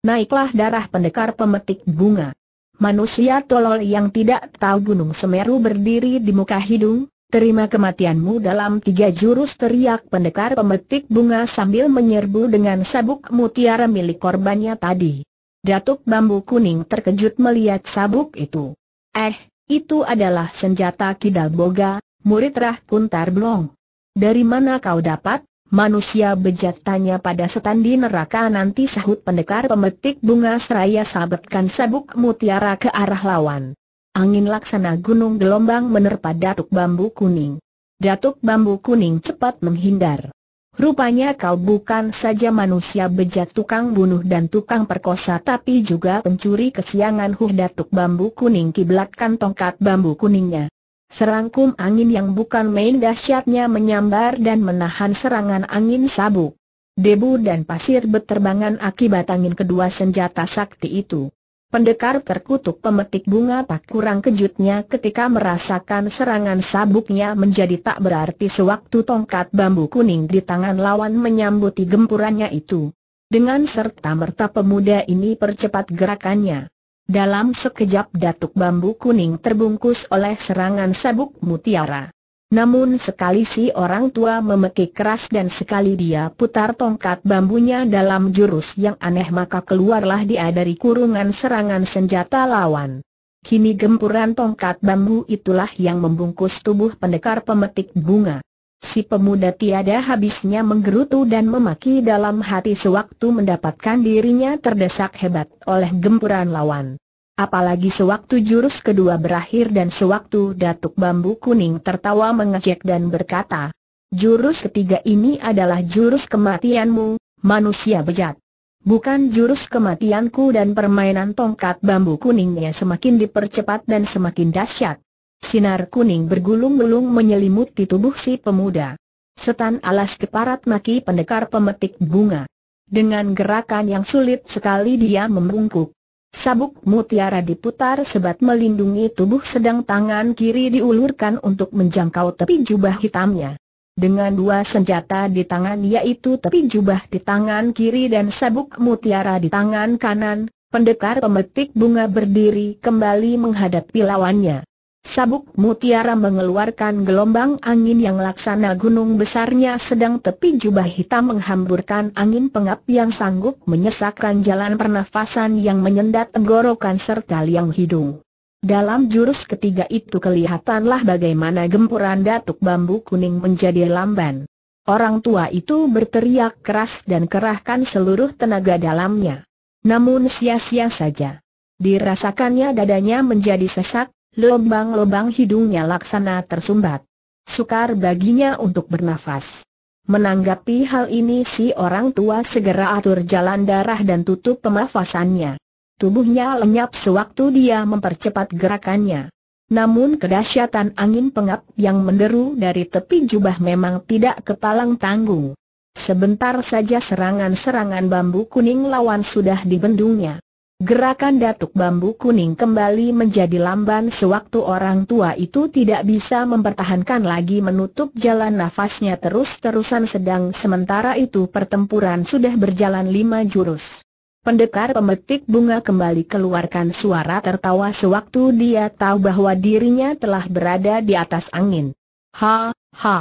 Naiklah darah pendekar pemetik bunga. Manusia tolol yang tidak tahu Gunung Semeru berdiri di muka hidung, terima kematianmu dalam tiga jurus teriak pendekar pemetik bunga sambil menyerbu dengan sabuk mutiara milik korbannya tadi. Datuk Bambu Kuning terkejut melihat sabuk itu. Eh, itu adalah senjata kidal boga, murid Rah Kuntar Blong. Dari mana kau dapat? Manusia bejat tanya pada setan di neraka nanti sahut pendekar pemetik bunga seraya sabetkan sabuk mutiara ke arah lawan. Angin laksana gunung gelombang menerpa datuk bambu kuning. Datuk bambu kuning cepat menghindar. Rupanya kau bukan saja manusia bejat tukang bunuh dan tukang perkosa tapi juga pencuri kesiangan huh datuk bambu kuning kiblatkan tongkat bambu kuningnya. Serangkum angin yang bukan main dahsyatnya menyambar dan menahan serangan angin sabuk. Debu dan pasir berterbangan akibat angin kedua senjata sakti itu. Pendekar terkutuk pemetik bunga tak kurang kejutnya ketika merasakan serangan sabuknya menjadi tak berarti sewaktu tongkat bambu kuning di tangan lawan menyambuti gempurannya itu. Dengan serta merta pemuda ini percepat gerakannya. Dalam sekejap datuk bambu kuning terbungkus oleh serangan sabuk mutiara. Namun sekali si orang tua memekik keras dan sekali dia putar tongkat bambunya dalam jurus yang aneh maka keluarlah dia dari kurungan serangan senjata lawan. Kini gempuran tongkat bambu itulah yang membungkus tubuh pendekar pemetik bunga. Si pemuda tiada habisnya menggerutu dan memaki dalam hati sewaktu mendapatkan dirinya terdesak hebat oleh gempuran lawan. Apalagi sewaktu jurus kedua berakhir dan sewaktu Datuk Bambu Kuning tertawa mengejek dan berkata, Jurus ketiga ini adalah jurus kematianmu, manusia bejat. Bukan jurus kematianku dan permainan tongkat bambu kuningnya semakin dipercepat dan semakin dahsyat. Sinar kuning bergulung-gulung menyelimuti tubuh si pemuda. Setan alas keparat maki pendekar pemetik bunga. Dengan gerakan yang sulit sekali dia membungkuk. Sabuk mutiara diputar sebat melindungi tubuh sedang tangan kiri diulurkan untuk menjangkau tepi jubah hitamnya. Dengan dua senjata di tangan yaitu tepi jubah di tangan kiri dan sabuk mutiara di tangan kanan, pendekar pemetik bunga berdiri kembali menghadapi lawannya. Sabuk mutiara mengeluarkan gelombang angin yang laksana gunung besarnya sedang tepi jubah hitam menghamburkan angin pengap yang sanggup menyesakkan jalan pernafasan yang menyendat tenggorokan serta liang hidung. Dalam jurus ketiga itu kelihatanlah bagaimana gempuran datuk bambu kuning menjadi lamban. Orang tua itu berteriak keras dan kerahkan seluruh tenaga dalamnya. Namun sia-sia saja. Dirasakannya dadanya menjadi sesak, Lubang-lubang hidungnya laksana tersumbat. Sukar baginya untuk bernafas. Menanggapi hal ini si orang tua segera atur jalan darah dan tutup pemafasannya. Tubuhnya lenyap sewaktu dia mempercepat gerakannya. Namun kedahsyatan angin pengap yang menderu dari tepi jubah memang tidak kepalang tanggung. Sebentar saja serangan-serangan bambu kuning lawan sudah dibendungnya. Gerakan datuk bambu kuning kembali menjadi lamban sewaktu orang tua itu tidak bisa mempertahankan lagi menutup jalan nafasnya terus-terusan sedang sementara itu pertempuran sudah berjalan lima jurus. Pendekar pemetik bunga kembali keluarkan suara tertawa sewaktu dia tahu bahwa dirinya telah berada di atas angin. Ha, ha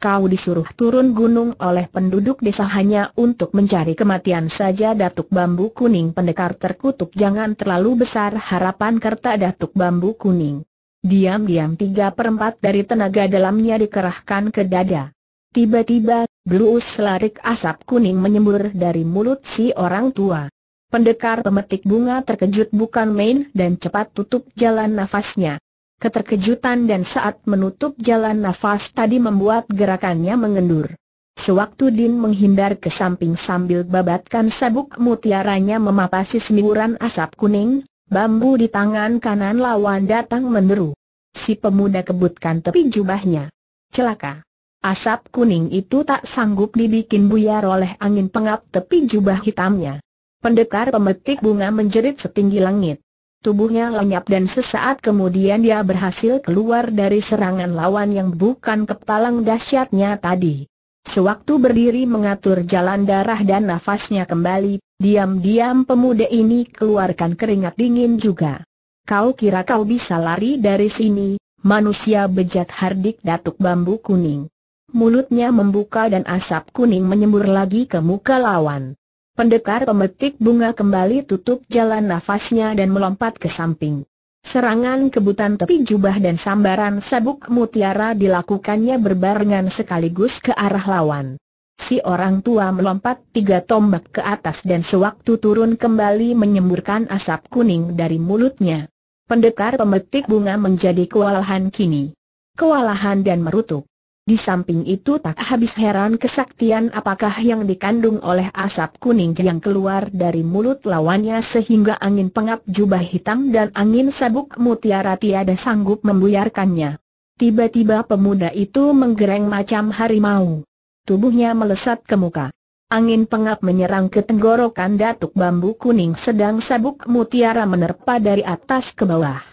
kau disuruh turun gunung oleh penduduk desa hanya untuk mencari kematian saja Datuk Bambu Kuning pendekar terkutuk jangan terlalu besar harapan kerta Datuk Bambu Kuning. Diam-diam tiga perempat dari tenaga dalamnya dikerahkan ke dada. Tiba-tiba, blues selarik asap kuning menyembur dari mulut si orang tua. Pendekar pemetik bunga terkejut bukan main dan cepat tutup jalan nafasnya. Keterkejutan dan saat menutup jalan nafas tadi membuat gerakannya mengendur. Sewaktu Din menghindar ke samping sambil babatkan sabuk mutiaranya memapasi semburan asap kuning, bambu di tangan kanan lawan datang meneru. Si pemuda kebutkan tepi jubahnya. Celaka. Asap kuning itu tak sanggup dibikin buyar oleh angin pengap tepi jubah hitamnya. Pendekar pemetik bunga menjerit setinggi langit tubuhnya lenyap dan sesaat kemudian dia berhasil keluar dari serangan lawan yang bukan kepalang dahsyatnya tadi. Sewaktu berdiri mengatur jalan darah dan nafasnya kembali, diam-diam pemuda ini keluarkan keringat dingin juga. Kau kira kau bisa lari dari sini, manusia bejat hardik datuk bambu kuning. Mulutnya membuka dan asap kuning menyembur lagi ke muka lawan. Pendekar pemetik bunga kembali tutup jalan nafasnya dan melompat ke samping. Serangan kebutan tepi jubah dan sambaran sabuk mutiara dilakukannya berbarengan sekaligus ke arah lawan. Si orang tua melompat tiga tombak ke atas dan sewaktu turun kembali menyemburkan asap kuning dari mulutnya. Pendekar pemetik bunga menjadi kewalahan kini. Kewalahan dan merutuk. Di samping itu tak habis heran kesaktian apakah yang dikandung oleh asap kuning yang keluar dari mulut lawannya sehingga angin pengap jubah hitam dan angin sabuk mutiara tiada sanggup membuyarkannya. Tiba-tiba pemuda itu menggereng macam harimau. Tubuhnya melesat ke muka. Angin pengap menyerang ke tenggorokan datuk bambu kuning sedang sabuk mutiara menerpa dari atas ke bawah.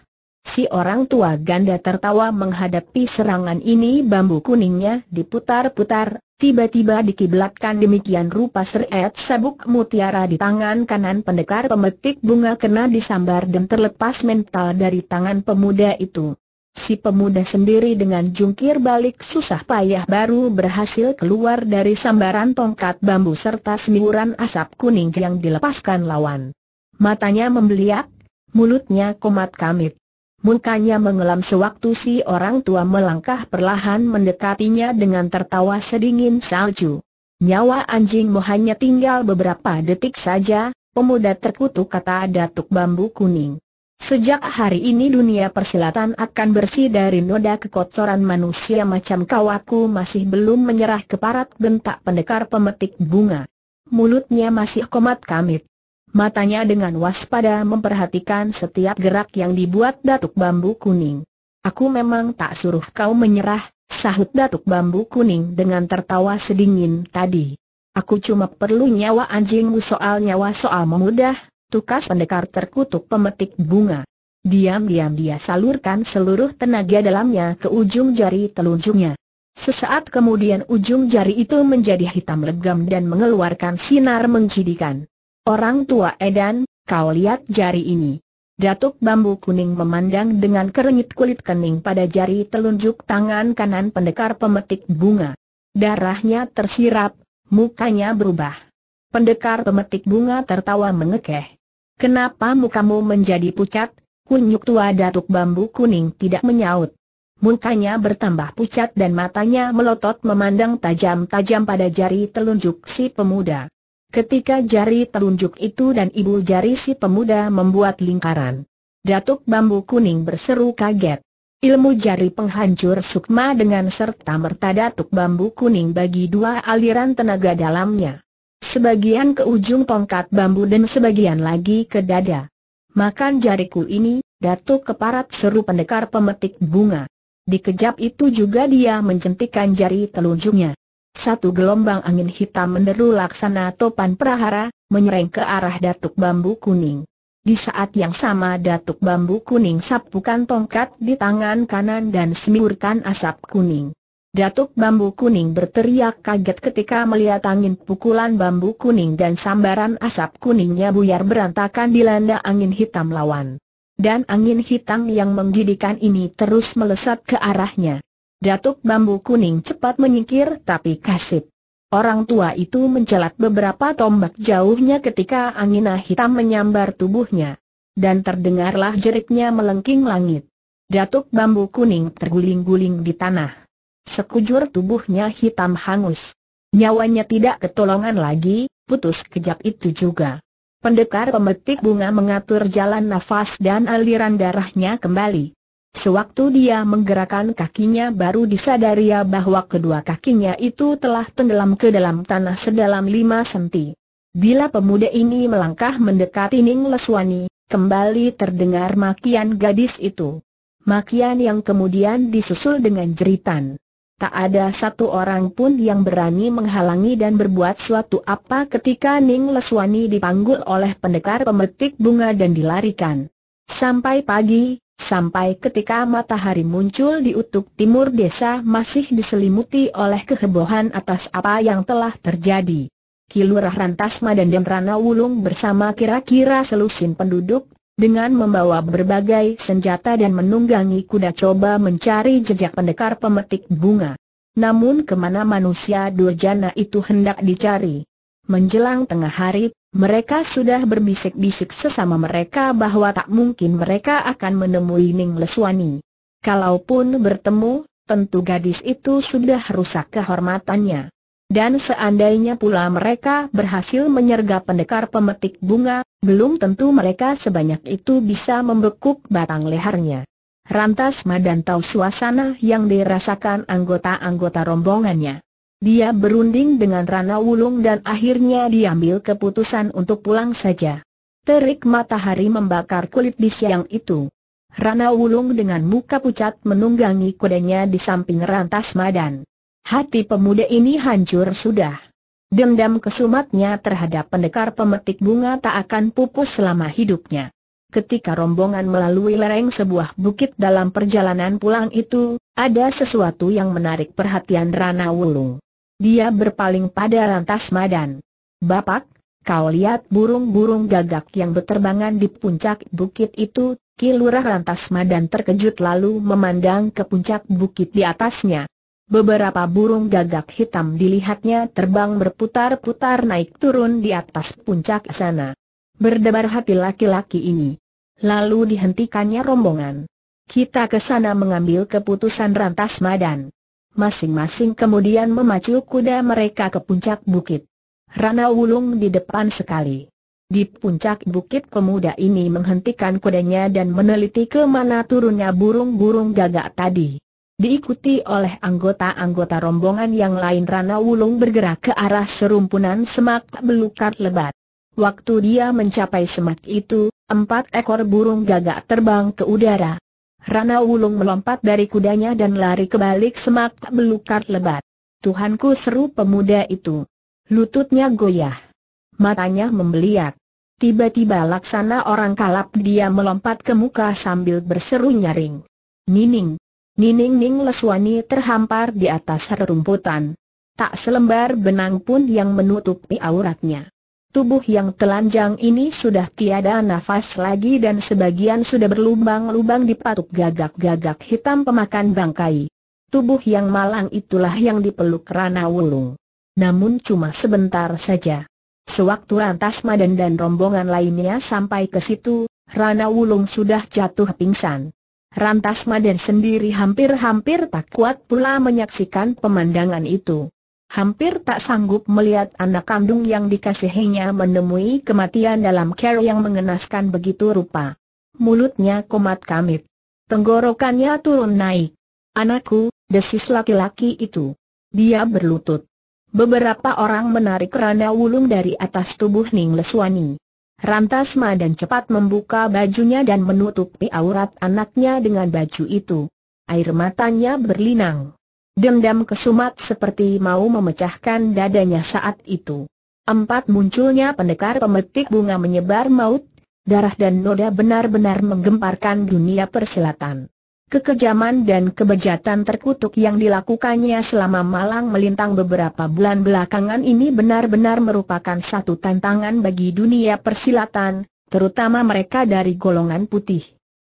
Si orang tua ganda tertawa menghadapi serangan ini bambu kuningnya diputar-putar, tiba-tiba dikiblatkan demikian rupa seret sabuk mutiara di tangan kanan pendekar pemetik bunga kena disambar dan terlepas mental dari tangan pemuda itu. Si pemuda sendiri dengan jungkir balik susah payah baru berhasil keluar dari sambaran tongkat bambu serta semburan asap kuning yang dilepaskan lawan. Matanya membeliak, mulutnya komat kamit. Mukanya mengelam sewaktu si orang tua melangkah perlahan mendekatinya dengan tertawa sedingin salju. Nyawa anjingmu hanya tinggal beberapa detik saja, pemuda terkutuk kata Datuk Bambu Kuning. Sejak hari ini dunia persilatan akan bersih dari noda kekotoran manusia macam kau aku masih belum menyerah keparat bentak pendekar pemetik bunga. Mulutnya masih komat kamit matanya dengan waspada memperhatikan setiap gerak yang dibuat Datuk Bambu Kuning. Aku memang tak suruh kau menyerah, sahut Datuk Bambu Kuning dengan tertawa sedingin tadi. Aku cuma perlu nyawa anjingmu soal nyawa soal memudah, tukas pendekar terkutuk pemetik bunga. Diam-diam dia salurkan seluruh tenaga dalamnya ke ujung jari telunjuknya. Sesaat kemudian ujung jari itu menjadi hitam legam dan mengeluarkan sinar mencidikan. Orang tua Edan, kau lihat jari ini. Datuk bambu kuning memandang dengan kerengit kulit kening pada jari telunjuk tangan kanan pendekar pemetik bunga. Darahnya tersirap, mukanya berubah. Pendekar pemetik bunga tertawa mengekeh. Kenapa mukamu menjadi pucat? Kunyuk tua datuk bambu kuning tidak menyaut. Mukanya bertambah pucat dan matanya melotot memandang tajam-tajam pada jari telunjuk si pemuda. Ketika jari telunjuk itu dan ibu jari si pemuda membuat lingkaran. Datuk Bambu Kuning berseru kaget. Ilmu jari penghancur sukma dengan serta merta Datuk Bambu Kuning bagi dua aliran tenaga dalamnya. Sebagian ke ujung tongkat bambu dan sebagian lagi ke dada. Makan jariku ini, Datuk Keparat seru pendekar pemetik bunga. Dikejap itu juga dia mencentikkan jari telunjuknya. Satu gelombang angin hitam menerus laksana topan prahara, menyereng ke arah datuk bambu kuning. Di saat yang sama datuk bambu kuning sapukan tongkat di tangan kanan dan semburkan asap kuning. Datuk bambu kuning berteriak kaget ketika melihat angin pukulan bambu kuning dan sambaran asap kuningnya buyar berantakan dilanda angin hitam lawan. Dan angin hitam yang menggidikan ini terus melesat ke arahnya. Datuk Bambu Kuning cepat menyingkir tapi kasip. Orang tua itu mencelat beberapa tombak jauhnya ketika angin hitam menyambar tubuhnya. Dan terdengarlah jeriknya melengking langit. Datuk Bambu Kuning terguling-guling di tanah. Sekujur tubuhnya hitam hangus. Nyawanya tidak ketolongan lagi, putus kejap itu juga. Pendekar pemetik bunga mengatur jalan nafas dan aliran darahnya kembali. Sewaktu dia menggerakkan kakinya baru disadari ya bahwa kedua kakinya itu telah tenggelam ke dalam tanah sedalam lima senti. Bila pemuda ini melangkah mendekati Ning Leswani, kembali terdengar makian gadis itu. Makian yang kemudian disusul dengan jeritan. Tak ada satu orang pun yang berani menghalangi dan berbuat suatu apa ketika Ning Leswani dipanggul oleh pendekar pemetik bunga dan dilarikan. Sampai pagi, Sampai ketika matahari muncul di utuk timur desa masih diselimuti oleh kehebohan atas apa yang telah terjadi. Kilurah Rantasma dan Demrana Wulung bersama kira-kira selusin penduduk, dengan membawa berbagai senjata dan menunggangi kuda coba mencari jejak pendekar pemetik bunga. Namun kemana manusia durjana itu hendak dicari? Menjelang tengah hari, mereka sudah berbisik-bisik sesama mereka bahwa tak mungkin mereka akan menemui Ning Leswani. Kalaupun bertemu, tentu gadis itu sudah rusak kehormatannya. Dan seandainya pula mereka berhasil menyergap pendekar pemetik bunga, belum tentu mereka sebanyak itu bisa membekuk batang lehernya. Rantas Madan tahu suasana yang dirasakan anggota-anggota rombongannya. Dia berunding dengan Rana Wulung dan akhirnya diambil keputusan untuk pulang saja. Terik matahari membakar kulit di siang itu. Rana Wulung dengan muka pucat menunggangi kudanya di samping rantas madan. Hati pemuda ini hancur sudah. Dendam kesumatnya terhadap pendekar pemetik bunga tak akan pupus selama hidupnya. Ketika rombongan melalui lereng sebuah bukit dalam perjalanan pulang itu, ada sesuatu yang menarik perhatian Rana Wulung. Dia berpaling pada lantas madan. Bapak, kau lihat burung-burung gagak yang berterbangan di puncak bukit itu, Kilurah lantas madan terkejut lalu memandang ke puncak bukit di atasnya. Beberapa burung gagak hitam dilihatnya terbang berputar-putar naik turun di atas puncak sana. Berdebar hati laki-laki ini. Lalu dihentikannya rombongan. Kita ke sana mengambil keputusan rantas madan. Masing-masing kemudian memacu kuda mereka ke puncak bukit. Rana Wulung di depan sekali. Di puncak bukit pemuda ini menghentikan kudanya dan meneliti ke mana turunnya burung-burung gagak tadi. Diikuti oleh anggota-anggota rombongan yang lain Rana Wulung bergerak ke arah serumpunan semak belukar lebat. Waktu dia mencapai semak itu, empat ekor burung gagak terbang ke udara. Rana Wulung melompat dari kudanya dan lari ke balik semak belukar lebat. Tuhanku seru pemuda itu. Lututnya goyah. Matanya membeliak. Tiba-tiba laksana orang kalap dia melompat ke muka sambil berseru nyaring. Nining. Nining-ning Leswani terhampar di atas rerumputan. Tak selembar benang pun yang menutupi auratnya. Tubuh yang telanjang ini sudah tiada nafas lagi dan sebagian sudah berlubang-lubang di patuk gagak-gagak hitam pemakan bangkai. Tubuh yang malang itulah yang dipeluk Rana Wulung. Namun cuma sebentar saja. Sewaktu Rantas Madan dan rombongan lainnya sampai ke situ, Rana Wulung sudah jatuh pingsan. Rantas Madan sendiri hampir-hampir tak kuat pula menyaksikan pemandangan itu hampir tak sanggup melihat anak kandung yang dikasihinya menemui kematian dalam care yang mengenaskan begitu rupa. Mulutnya komat kamit. Tenggorokannya turun naik. Anakku, desis laki-laki itu. Dia berlutut. Beberapa orang menarik rana wulung dari atas tubuh Ning Leswani. Rantasma dan cepat membuka bajunya dan menutupi aurat anaknya dengan baju itu. Air matanya berlinang. Dendam kesumat seperti mau memecahkan dadanya saat itu. Empat munculnya pendekar pemetik bunga menyebar maut, darah dan noda benar-benar menggemparkan dunia persilatan. Kekejaman dan kebejatan terkutuk yang dilakukannya selama malang melintang beberapa bulan belakangan ini benar-benar merupakan satu tantangan bagi dunia persilatan, terutama mereka dari golongan putih.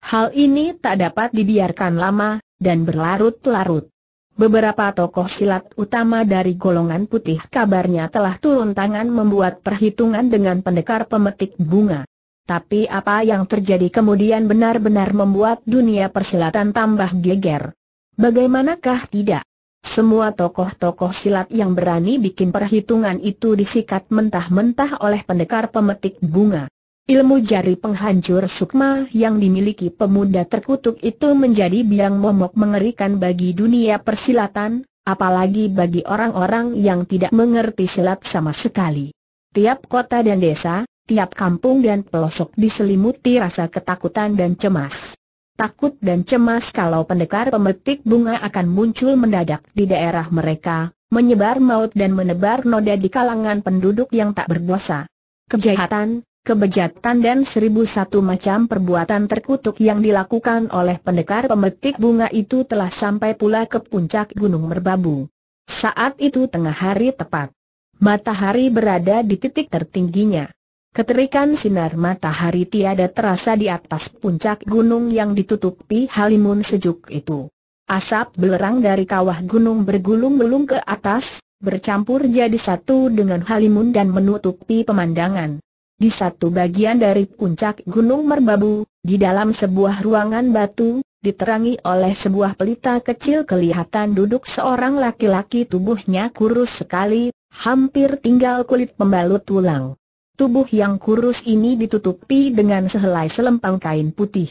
Hal ini tak dapat dibiarkan lama, dan berlarut-larut beberapa tokoh silat utama dari golongan putih kabarnya telah turun tangan membuat perhitungan dengan pendekar pemetik bunga. Tapi apa yang terjadi kemudian benar-benar membuat dunia persilatan tambah geger. Bagaimanakah tidak? Semua tokoh-tokoh silat yang berani bikin perhitungan itu disikat mentah-mentah oleh pendekar pemetik bunga. Ilmu jari penghancur sukma yang dimiliki pemuda terkutuk itu menjadi biang momok mengerikan bagi dunia persilatan, apalagi bagi orang-orang yang tidak mengerti silat sama sekali. Tiap kota dan desa, tiap kampung dan pelosok diselimuti rasa ketakutan dan cemas. Takut dan cemas kalau pendekar pemetik bunga akan muncul mendadak di daerah mereka, menyebar maut dan menebar noda di kalangan penduduk yang tak berdosa. Kejahatan, kebejatan dan seribu satu macam perbuatan terkutuk yang dilakukan oleh pendekar pemetik bunga itu telah sampai pula ke puncak Gunung Merbabu. Saat itu tengah hari tepat. Matahari berada di titik tertingginya. Keterikan sinar matahari tiada terasa di atas puncak gunung yang ditutupi halimun sejuk itu. Asap belerang dari kawah gunung bergulung-gulung ke atas, bercampur jadi satu dengan halimun dan menutupi pemandangan. Di satu bagian dari puncak Gunung Merbabu, di dalam sebuah ruangan batu, diterangi oleh sebuah pelita kecil kelihatan duduk seorang laki-laki tubuhnya kurus sekali, hampir tinggal kulit pembalut tulang. Tubuh yang kurus ini ditutupi dengan sehelai selempang kain putih.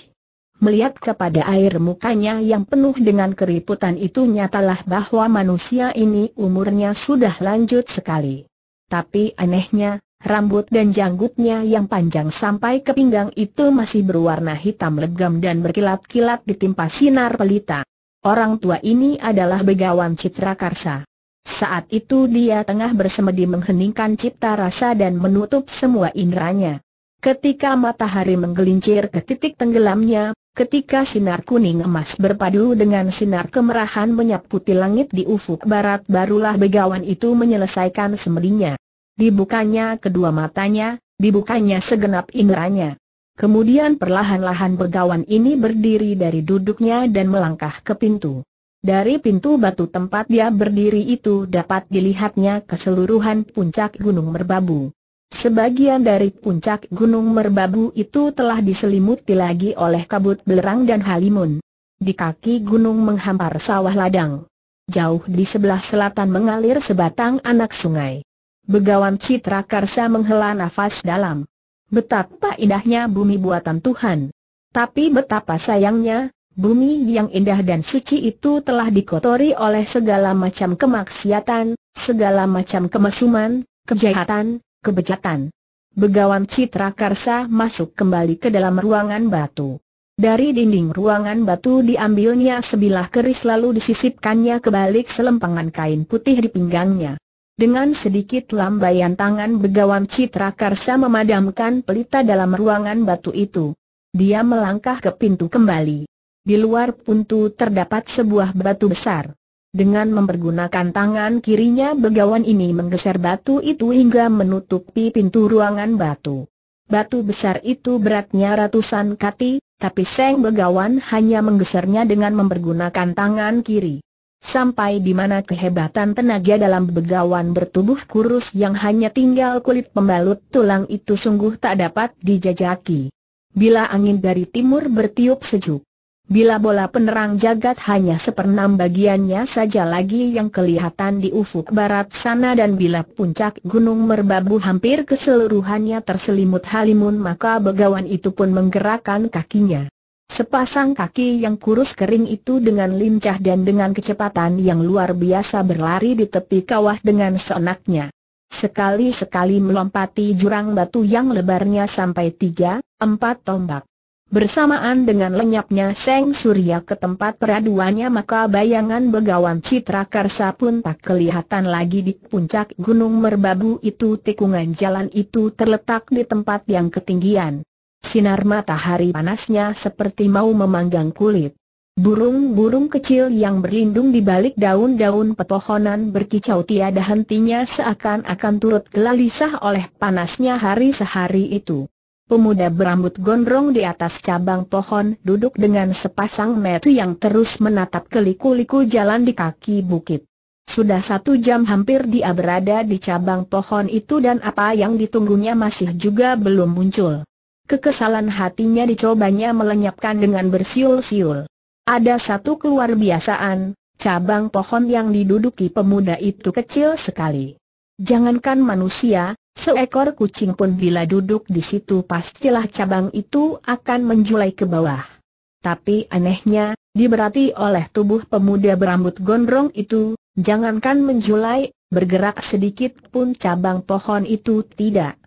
Melihat kepada air mukanya yang penuh dengan keriputan itu nyatalah bahwa manusia ini umurnya sudah lanjut sekali. Tapi anehnya, Rambut dan janggutnya yang panjang sampai ke pinggang itu masih berwarna hitam legam dan berkilat-kilat ditimpa sinar pelita. Orang tua ini adalah begawan Citra Karsa. Saat itu dia tengah bersemedi mengheningkan cipta rasa dan menutup semua inderanya. Ketika matahari menggelincir ke titik tenggelamnya, ketika sinar kuning emas berpadu dengan sinar kemerahan menyaputi langit di ufuk barat barulah begawan itu menyelesaikan semedinya. Dibukanya kedua matanya, dibukanya segenap inderanya. Kemudian perlahan-lahan begawan ini berdiri dari duduknya dan melangkah ke pintu. Dari pintu batu tempat dia berdiri itu dapat dilihatnya keseluruhan puncak Gunung Merbabu. Sebagian dari puncak Gunung Merbabu itu telah diselimuti lagi oleh kabut belerang dan halimun. Di kaki gunung menghampar sawah ladang. Jauh di sebelah selatan mengalir sebatang anak sungai. Begawan Citra Karsa menghela nafas dalam. Betapa indahnya bumi buatan Tuhan. Tapi betapa sayangnya, bumi yang indah dan suci itu telah dikotori oleh segala macam kemaksiatan, segala macam kemesuman, kejahatan, kebejatan. Begawan Citra Karsa masuk kembali ke dalam ruangan batu. Dari dinding ruangan batu diambilnya sebilah keris lalu disisipkannya ke balik selempangan kain putih di pinggangnya. Dengan sedikit lambaian tangan begawan Citra Karsa memadamkan pelita dalam ruangan batu itu. Dia melangkah ke pintu kembali. Di luar pintu terdapat sebuah batu besar. Dengan mempergunakan tangan kirinya begawan ini menggeser batu itu hingga menutupi pintu ruangan batu. Batu besar itu beratnya ratusan kati, tapi Seng Begawan hanya menggesernya dengan mempergunakan tangan kiri. Sampai di mana kehebatan tenaga dalam begawan bertubuh kurus yang hanya tinggal kulit pembalut tulang itu sungguh tak dapat dijajaki. Bila angin dari timur bertiup sejuk. Bila bola penerang jagat hanya seperenam bagiannya saja lagi yang kelihatan di ufuk barat sana dan bila puncak gunung merbabu hampir keseluruhannya terselimut halimun maka begawan itu pun menggerakkan kakinya. Sepasang kaki yang kurus kering itu dengan lincah dan dengan kecepatan yang luar biasa berlari di tepi kawah dengan senaknya. Sekali-sekali melompati jurang batu yang lebarnya sampai tiga, empat tombak. Bersamaan dengan lenyapnya Seng Surya ke tempat peraduannya maka bayangan begawan Citra Karsa pun tak kelihatan lagi di puncak gunung merbabu itu tikungan jalan itu terletak di tempat yang ketinggian. Sinar matahari panasnya seperti mau memanggang kulit. Burung-burung kecil yang berlindung di balik daun-daun petohonan berkicau tiada hentinya seakan-akan turut gelisah oleh panasnya hari sehari itu. Pemuda berambut gondrong di atas cabang pohon duduk dengan sepasang mata yang terus menatap keliku liku jalan di kaki bukit. Sudah satu jam hampir dia berada di cabang pohon itu dan apa yang ditunggunya masih juga belum muncul kekesalan hatinya dicobanya melenyapkan dengan bersiul-siul. Ada satu keluar biasaan, cabang pohon yang diduduki pemuda itu kecil sekali. Jangankan manusia, seekor kucing pun bila duduk di situ pastilah cabang itu akan menjulai ke bawah. Tapi anehnya, diberati oleh tubuh pemuda berambut gondrong itu, jangankan menjulai, bergerak sedikit pun cabang pohon itu tidak.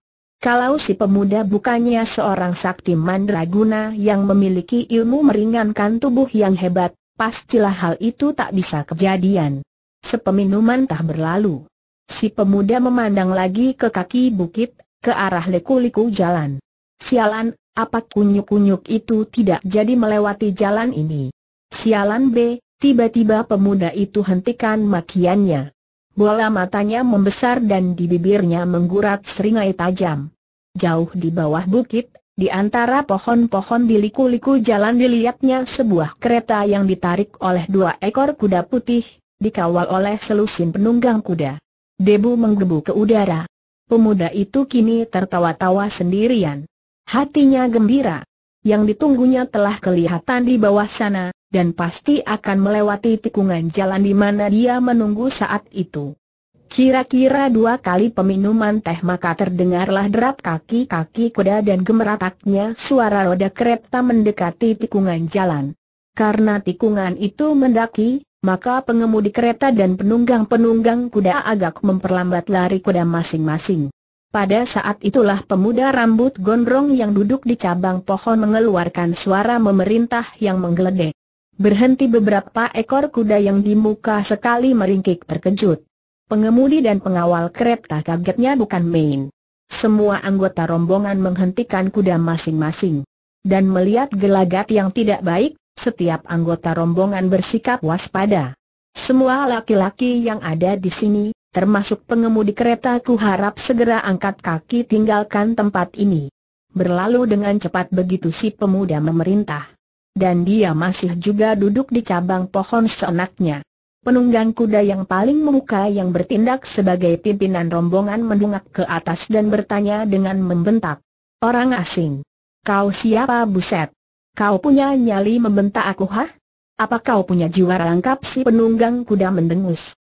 Kalau si pemuda bukannya seorang sakti mandraguna yang memiliki ilmu meringankan tubuh yang hebat, pastilah hal itu tak bisa kejadian. Sepeminuman tah berlalu. Si pemuda memandang lagi ke kaki bukit, ke arah leku-leku jalan. Sialan, apa kunyuk-kunyuk itu tidak jadi melewati jalan ini? Sialan B, tiba-tiba pemuda itu hentikan makiannya. Bola matanya membesar dan di bibirnya menggurat seringai tajam. Jauh di bawah bukit, di antara pohon-pohon di liku-liku jalan dilihatnya sebuah kereta yang ditarik oleh dua ekor kuda putih, dikawal oleh selusin penunggang kuda. Debu menggebu ke udara. Pemuda itu kini tertawa-tawa sendirian. Hatinya gembira. Yang ditunggunya telah kelihatan di bawah sana, dan pasti akan melewati tikungan jalan di mana dia menunggu saat itu. Kira-kira dua kali peminuman teh maka terdengarlah derap kaki-kaki kuda dan gemerataknya suara roda kereta mendekati tikungan jalan. Karena tikungan itu mendaki, maka pengemudi kereta dan penunggang-penunggang kuda agak memperlambat lari kuda masing-masing. Pada saat itulah pemuda rambut gondrong yang duduk di cabang pohon mengeluarkan suara memerintah yang menggeledek. Berhenti beberapa ekor kuda yang di muka sekali meringkik terkejut. Pengemudi dan pengawal kereta kagetnya bukan main. Semua anggota rombongan menghentikan kuda masing-masing. Dan melihat gelagat yang tidak baik, setiap anggota rombongan bersikap waspada. Semua laki-laki yang ada di sini, termasuk pengemudi kereta ku harap segera angkat kaki tinggalkan tempat ini. Berlalu dengan cepat begitu si pemuda memerintah. Dan dia masih juga duduk di cabang pohon seenaknya. Penunggang kuda yang paling memuka yang bertindak sebagai pimpinan rombongan mendungak ke atas dan bertanya dengan membentak. Orang asing. Kau siapa buset? Kau punya nyali membentak aku hah? Apa kau punya jiwa rangkap si penunggang kuda mendengus?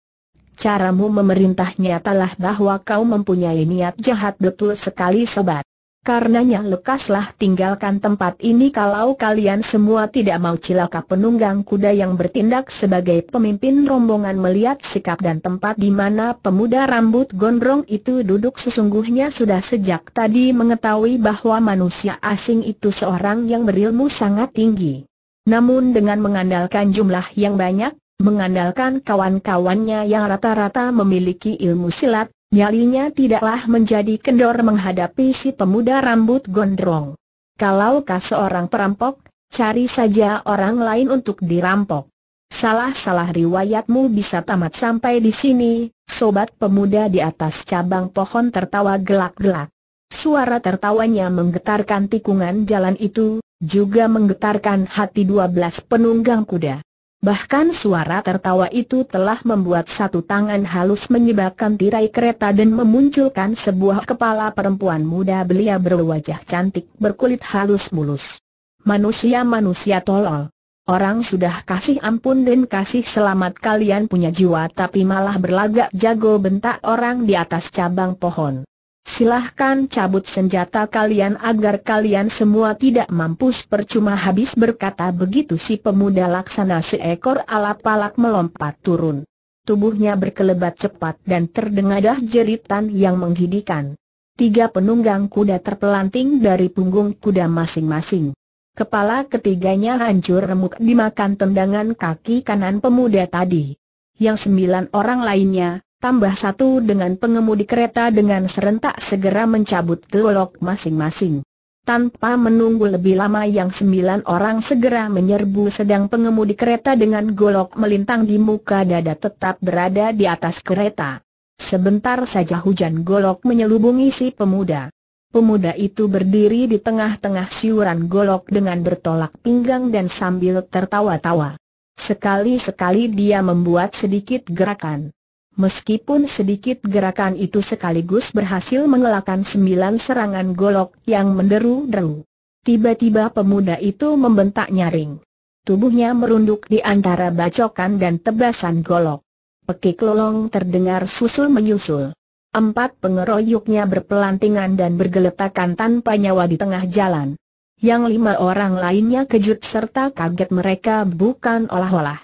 Caramu memerintahnya nyatalah bahwa kau mempunyai niat jahat betul sekali sobat. Karenanya lekaslah tinggalkan tempat ini kalau kalian semua tidak mau cilaka penunggang kuda yang bertindak sebagai pemimpin rombongan melihat sikap dan tempat di mana pemuda rambut gondrong itu duduk sesungguhnya sudah sejak tadi mengetahui bahwa manusia asing itu seorang yang berilmu sangat tinggi. Namun dengan mengandalkan jumlah yang banyak, mengandalkan kawan-kawannya yang rata-rata memiliki ilmu silat, Nyalinya tidaklah menjadi kendor menghadapi si pemuda rambut gondrong. Kalaukah seorang perampok, cari saja orang lain untuk dirampok. Salah-salah riwayatmu bisa tamat sampai di sini, sobat pemuda di atas cabang pohon tertawa gelak-gelak. Suara tertawanya menggetarkan tikungan jalan itu, juga menggetarkan hati dua belas penunggang kuda. Bahkan suara tertawa itu telah membuat satu tangan halus menyebabkan tirai kereta dan memunculkan sebuah kepala perempuan muda belia berwajah cantik berkulit halus mulus. Manusia-manusia tolol. Orang sudah kasih ampun dan kasih selamat kalian punya jiwa tapi malah berlagak jago bentak orang di atas cabang pohon. Silahkan cabut senjata kalian agar kalian semua tidak mampus percuma habis berkata begitu si pemuda laksana seekor alap-alap melompat turun. Tubuhnya berkelebat cepat dan terdengadah jeritan yang menggidikan. Tiga penunggang kuda terpelanting dari punggung kuda masing-masing. Kepala ketiganya hancur remuk dimakan tendangan kaki kanan pemuda tadi. Yang sembilan orang lainnya, tambah satu dengan pengemudi kereta dengan serentak segera mencabut golok masing-masing. Tanpa menunggu lebih lama yang sembilan orang segera menyerbu sedang pengemudi kereta dengan golok melintang di muka dada tetap berada di atas kereta. Sebentar saja hujan golok menyelubungi si pemuda. Pemuda itu berdiri di tengah-tengah siuran golok dengan bertolak pinggang dan sambil tertawa-tawa. Sekali-sekali dia membuat sedikit gerakan. Meskipun sedikit gerakan itu sekaligus berhasil mengelakkan sembilan serangan golok yang menderu-deru. Tiba-tiba pemuda itu membentak nyaring. Tubuhnya merunduk di antara bacokan dan tebasan golok. Pekik lolong terdengar susul-menyusul. Empat pengeroyoknya berpelantingan dan bergeletakan tanpa nyawa di tengah jalan. Yang lima orang lainnya kejut serta kaget mereka bukan olah-olah.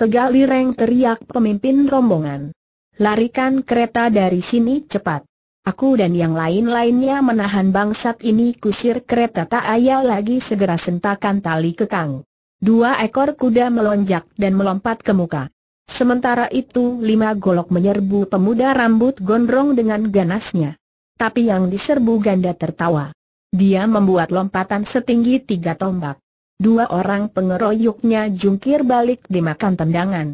Tegak lireng teriak pemimpin rombongan. Larikan kereta dari sini cepat. Aku dan yang lain-lainnya menahan bangsat ini kusir kereta tak ayal lagi segera sentakan tali kekang. Dua ekor kuda melonjak dan melompat ke muka. Sementara itu lima golok menyerbu pemuda rambut gondrong dengan ganasnya. Tapi yang diserbu ganda tertawa. Dia membuat lompatan setinggi tiga tombak. Dua orang pengeroyoknya jungkir balik dimakan tendangan.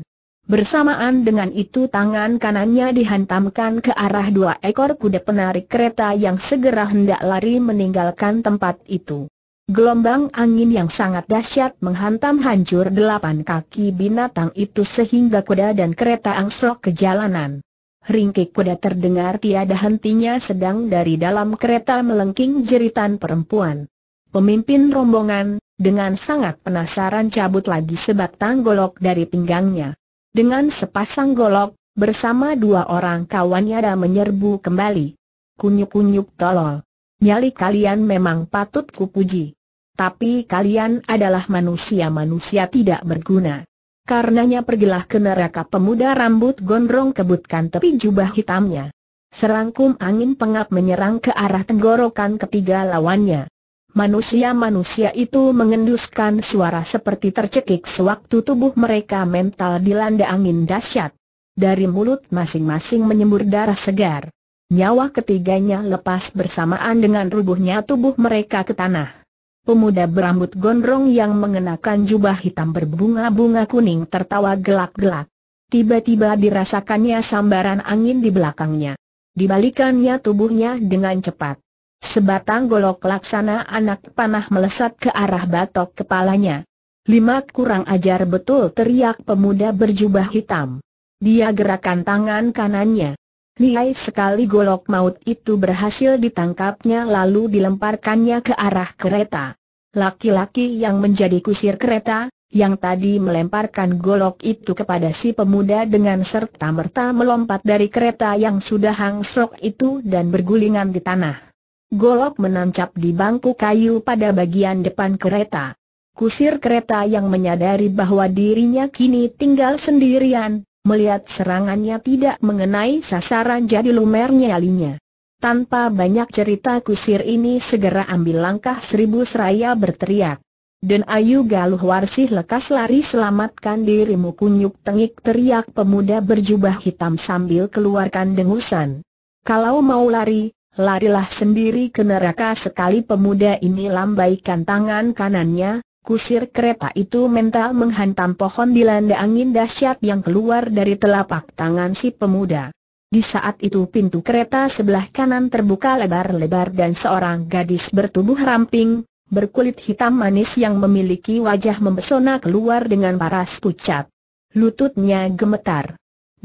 Bersamaan dengan itu tangan kanannya dihantamkan ke arah dua ekor kuda penarik kereta yang segera hendak lari meninggalkan tempat itu. Gelombang angin yang sangat dahsyat menghantam hancur delapan kaki binatang itu sehingga kuda dan kereta angslok ke jalanan. Ringkik kuda terdengar tiada hentinya sedang dari dalam kereta melengking jeritan perempuan. Pemimpin rombongan, dengan sangat penasaran cabut lagi sebatang golok dari pinggangnya. Dengan sepasang golok, bersama dua orang kawannya dan menyerbu kembali. Kunyuk-kunyuk tolol. Nyali kalian memang patut kupuji. Tapi kalian adalah manusia-manusia tidak berguna. Karenanya pergilah ke neraka pemuda rambut gondrong kebutkan tepi jubah hitamnya. Serangkum angin pengap menyerang ke arah tenggorokan ketiga lawannya. Manusia-manusia itu mengenduskan suara seperti tercekik sewaktu tubuh mereka mental dilanda angin dahsyat. Dari mulut masing-masing menyembur darah segar. Nyawa ketiganya lepas bersamaan dengan rubuhnya tubuh mereka ke tanah. Pemuda berambut gondrong yang mengenakan jubah hitam berbunga-bunga kuning tertawa gelak-gelak. Tiba-tiba dirasakannya sambaran angin di belakangnya. Dibalikannya tubuhnya dengan cepat. Sebatang golok laksana anak panah melesat ke arah batok kepalanya. Lima kurang ajar betul teriak pemuda berjubah hitam. Dia gerakan tangan kanannya. Lihai sekali golok maut itu berhasil ditangkapnya lalu dilemparkannya ke arah kereta. Laki-laki yang menjadi kusir kereta, yang tadi melemparkan golok itu kepada si pemuda dengan serta-merta melompat dari kereta yang sudah hangsrok itu dan bergulingan di tanah. Golok menancap di bangku kayu pada bagian depan kereta. Kusir kereta yang menyadari bahwa dirinya kini tinggal sendirian, melihat serangannya tidak mengenai sasaran jadi lumer nyalinya. Tanpa banyak cerita kusir ini segera ambil langkah seribu seraya berteriak. Dan ayu galuh warsih lekas lari selamatkan dirimu kunyuk tengik teriak pemuda berjubah hitam sambil keluarkan dengusan. Kalau mau lari, larilah sendiri ke neraka sekali pemuda ini lambaikan tangan kanannya, kusir kereta itu mental menghantam pohon dilanda angin dahsyat yang keluar dari telapak tangan si pemuda. Di saat itu pintu kereta sebelah kanan terbuka lebar-lebar dan seorang gadis bertubuh ramping, berkulit hitam manis yang memiliki wajah mempesona keluar dengan paras pucat. Lututnya gemetar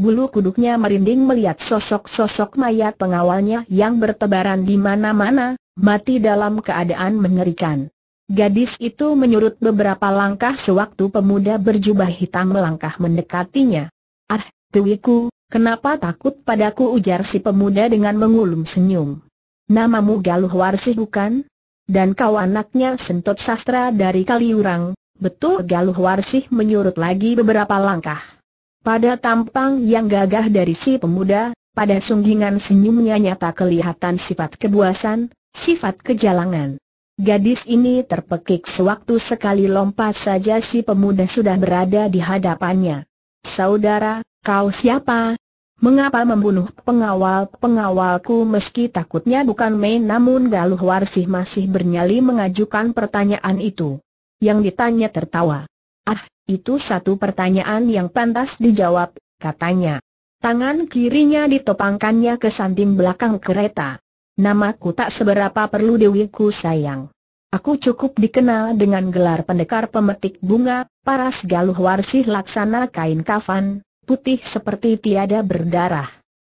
bulu kuduknya merinding melihat sosok-sosok mayat pengawalnya yang bertebaran di mana-mana, mati dalam keadaan mengerikan. Gadis itu menyurut beberapa langkah sewaktu pemuda berjubah hitam melangkah mendekatinya. Ah, tuiku, kenapa takut padaku ujar si pemuda dengan mengulum senyum. Namamu Galuh Warsih bukan? Dan kau anaknya Sentot Sastra dari Kaliurang, betul Galuh Warsih menyurut lagi beberapa langkah. Pada tampang yang gagah dari si pemuda, pada sunggingan senyumnya nyata kelihatan sifat kebuasan, sifat kejalangan. Gadis ini terpekik sewaktu sekali lompat saja si pemuda sudah berada di hadapannya. Saudara, kau siapa? Mengapa membunuh pengawal-pengawalku meski takutnya bukan main namun Galuh Warsih masih bernyali mengajukan pertanyaan itu. Yang ditanya tertawa. Ah, itu satu pertanyaan yang pantas dijawab, katanya. Tangan kirinya ditopangkannya ke samping belakang kereta. Namaku tak seberapa perlu dewiku sayang. Aku cukup dikenal dengan gelar pendekar pemetik bunga, paras galuh warsih laksana kain kafan, putih seperti tiada berdarah.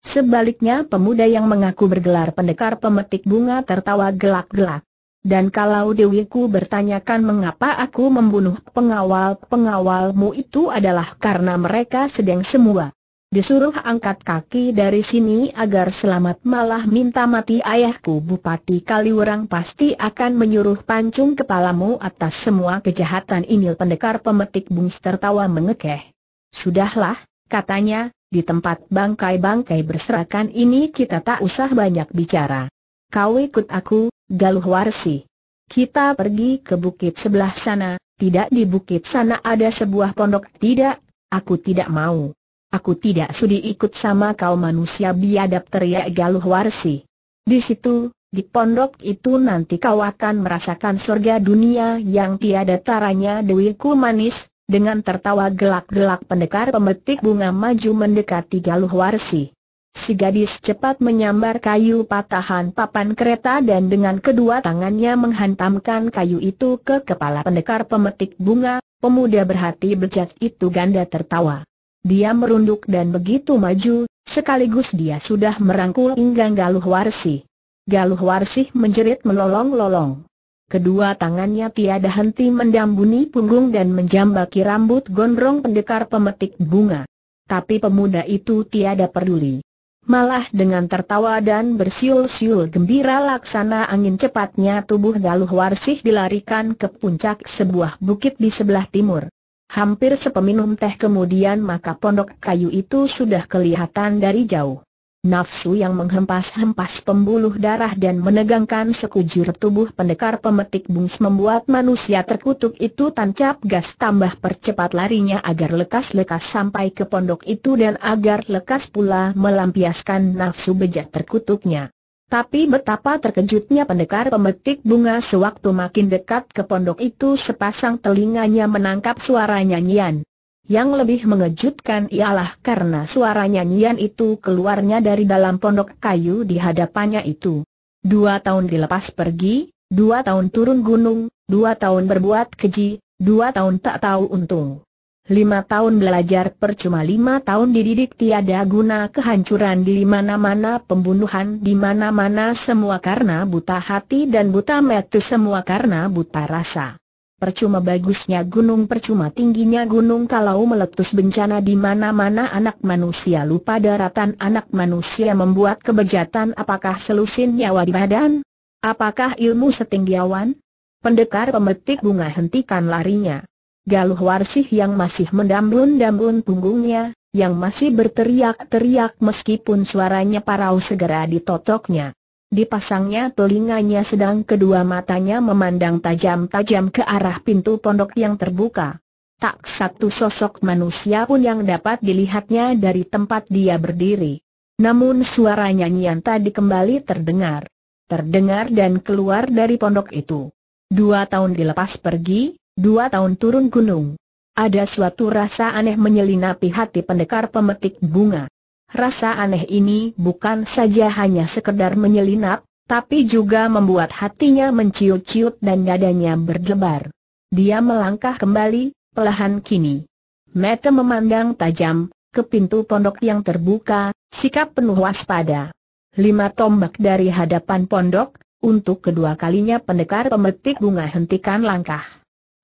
Sebaliknya pemuda yang mengaku bergelar pendekar pemetik bunga tertawa gelak-gelak. Dan kalau Dewiku bertanyakan mengapa aku membunuh pengawal-pengawalmu itu adalah karena mereka sedang semua disuruh angkat kaki dari sini agar selamat malah minta mati ayahku Bupati Kaliurang pasti akan menyuruh pancung kepalamu atas semua kejahatan ini pendekar pemetik bungs tertawa mengekeh. Sudahlah, katanya, di tempat bangkai-bangkai berserakan ini kita tak usah banyak bicara. Kau ikut aku, Galuh Warsi. Kita pergi ke bukit sebelah sana, tidak di bukit sana ada sebuah pondok, tidak, aku tidak mau. Aku tidak sudi ikut sama kau manusia biadab teriak Galuh Warsi. Di situ, di pondok itu nanti kau akan merasakan surga dunia yang tiada taranya dewiku manis, dengan tertawa gelak-gelak pendekar pemetik bunga maju mendekati Galuh Warsi. Si gadis cepat menyambar kayu patahan papan kereta dan dengan kedua tangannya menghantamkan kayu itu ke kepala pendekar pemetik bunga, pemuda berhati bejat itu ganda tertawa. Dia merunduk dan begitu maju, sekaligus dia sudah merangkul inggang Galuh Warsih. Galuh Warsih menjerit melolong-lolong. Kedua tangannya tiada henti mendambuni punggung dan menjambaki rambut gondrong pendekar pemetik bunga. Tapi pemuda itu tiada peduli. Malah dengan tertawa dan bersiul-siul gembira laksana angin cepatnya tubuh Galuh Warsih dilarikan ke puncak sebuah bukit di sebelah timur. Hampir sepeminum teh kemudian maka pondok kayu itu sudah kelihatan dari jauh nafsu yang menghempas-hempas pembuluh darah dan menegangkan sekujur tubuh pendekar pemetik bungs membuat manusia terkutuk itu tancap gas tambah percepat larinya agar lekas-lekas sampai ke pondok itu dan agar lekas pula melampiaskan nafsu bejat terkutuknya. Tapi betapa terkejutnya pendekar pemetik bunga sewaktu makin dekat ke pondok itu sepasang telinganya menangkap suara nyanyian. Yang lebih mengejutkan ialah karena suara nyanyian itu keluarnya dari dalam pondok kayu di hadapannya itu. Dua tahun dilepas pergi, dua tahun turun gunung, dua tahun berbuat keji, dua tahun tak tahu untung. Lima tahun belajar percuma lima tahun dididik tiada guna kehancuran di mana-mana pembunuhan di mana-mana semua karena buta hati dan buta metu semua karena buta rasa. Percuma bagusnya gunung percuma tingginya gunung kalau meletus bencana di mana-mana anak manusia lupa daratan anak manusia membuat kebejatan apakah selusin nyawa di badan? Apakah ilmu setinggi awan? Pendekar pemetik bunga hentikan larinya. Galuh Warsih yang masih mendambun-dambun punggungnya, yang masih berteriak-teriak meskipun suaranya parau segera ditotoknya. Dipasangnya telinganya sedang kedua matanya memandang tajam-tajam ke arah pintu pondok yang terbuka. Tak satu sosok manusia pun yang dapat dilihatnya dari tempat dia berdiri. Namun suara nyanyian tadi kembali terdengar. Terdengar dan keluar dari pondok itu. Dua tahun dilepas pergi, dua tahun turun gunung. Ada suatu rasa aneh menyelinapi hati pendekar pemetik bunga. Rasa aneh ini bukan saja hanya sekedar menyelinap, tapi juga membuat hatinya menciut-ciut dan dadanya berdebar. Dia melangkah kembali, pelahan kini. Mata memandang tajam, ke pintu pondok yang terbuka, sikap penuh waspada. Lima tombak dari hadapan pondok, untuk kedua kalinya pendekar pemetik bunga hentikan langkah.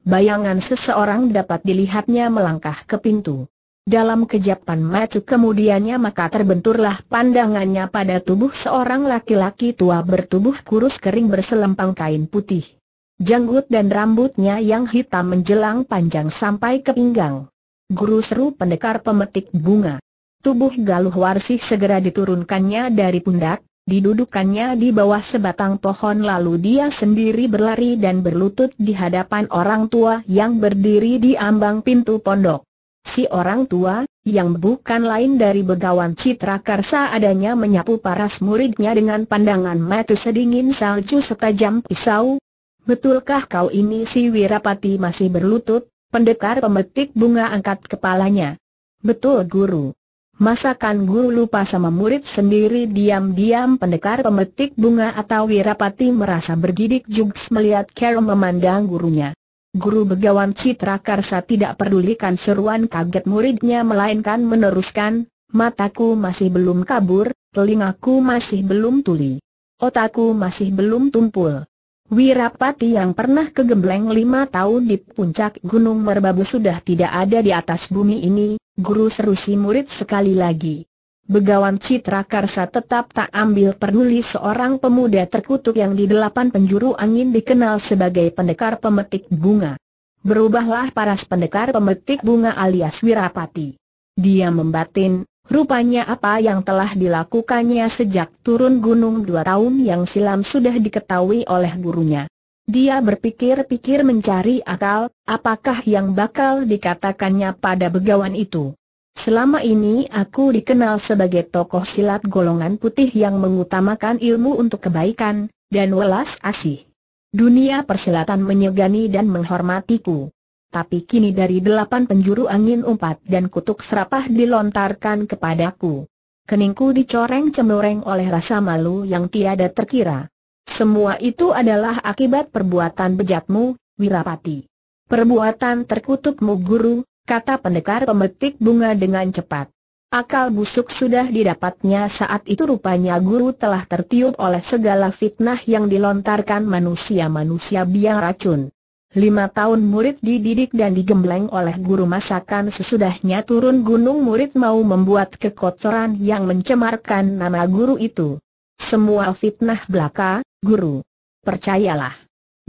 Bayangan seseorang dapat dilihatnya melangkah ke pintu. Dalam kejapan mata kemudiannya maka terbenturlah pandangannya pada tubuh seorang laki-laki tua bertubuh kurus kering berselempang kain putih. Janggut dan rambutnya yang hitam menjelang panjang sampai ke pinggang. Guru seru pendekar pemetik bunga. Tubuh Galuh Warsih segera diturunkannya dari pundak, didudukannya di bawah sebatang pohon lalu dia sendiri berlari dan berlutut di hadapan orang tua yang berdiri di ambang pintu pondok. Si orang tua, yang bukan lain dari begawan Citra Karsa adanya menyapu paras muridnya dengan pandangan mata sedingin salju setajam pisau. Betulkah kau ini si Wirapati masih berlutut? Pendekar pemetik bunga angkat kepalanya. Betul guru. Masakan guru lupa sama murid sendiri diam-diam pendekar pemetik bunga atau Wirapati merasa bergidik jugs melihat Carol memandang gurunya. Guru Begawan Citra Karsa tidak pedulikan seruan kaget muridnya melainkan meneruskan, mataku masih belum kabur, telingaku masih belum tuli. Otakku masih belum tumpul. Wirapati yang pernah kegembleng lima tahun di puncak Gunung Merbabu sudah tidak ada di atas bumi ini, guru serusi murid sekali lagi. Begawan Citra Karsa tetap tak ambil peduli seorang pemuda terkutuk yang di delapan penjuru angin dikenal sebagai pendekar pemetik bunga. Berubahlah paras pendekar pemetik bunga alias Wirapati. Dia membatin, Rupanya apa yang telah dilakukannya sejak turun gunung dua tahun yang silam sudah diketahui oleh gurunya. Dia berpikir-pikir mencari akal, apakah yang bakal dikatakannya pada begawan itu. Selama ini aku dikenal sebagai tokoh silat golongan putih yang mengutamakan ilmu untuk kebaikan, dan welas asih. Dunia persilatan menyegani dan menghormatiku. Tapi kini dari delapan penjuru angin umpat dan kutuk serapah dilontarkan kepadaku. Keningku dicoreng-cemoreng oleh rasa malu yang tiada terkira. Semua itu adalah akibat perbuatan bejatmu, Wirapati. Perbuatan terkutukmu guru, kata pendekar pemetik bunga dengan cepat. Akal busuk sudah didapatnya saat itu rupanya guru telah tertiup oleh segala fitnah yang dilontarkan manusia-manusia biang racun. Lima tahun murid dididik dan digembleng oleh guru masakan sesudahnya turun gunung murid mau membuat kekotoran yang mencemarkan nama guru itu. Semua fitnah belaka, guru. Percayalah.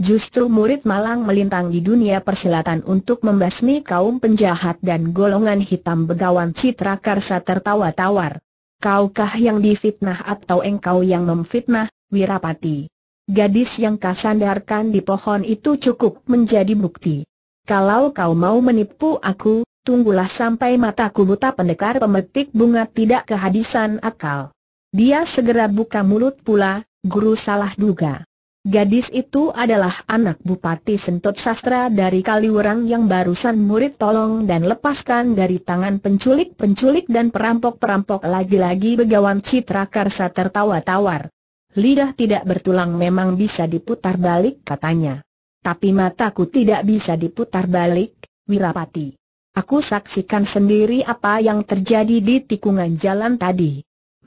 Justru murid malang melintang di dunia persilatan untuk membasmi kaum penjahat dan golongan hitam begawan Citra Karsa tertawa tawar. Kaukah yang difitnah atau engkau yang memfitnah, Wirapati? Gadis yang kasandarkan di pohon itu cukup menjadi bukti. Kalau kau mau menipu aku, tunggulah sampai mataku buta pendekar pemetik bunga tidak kehadisan akal. Dia segera buka mulut pula, guru salah duga. Gadis itu adalah anak Bupati Sentot Sastra dari Kaliurang yang barusan murid tolong dan lepaskan dari tangan penculik-penculik dan perampok-perampok lagi-lagi begawan Citra Karsa tertawa tawar. Lidah tidak bertulang memang bisa diputar balik katanya. Tapi mataku tidak bisa diputar balik, Wirapati. Aku saksikan sendiri apa yang terjadi di tikungan jalan tadi.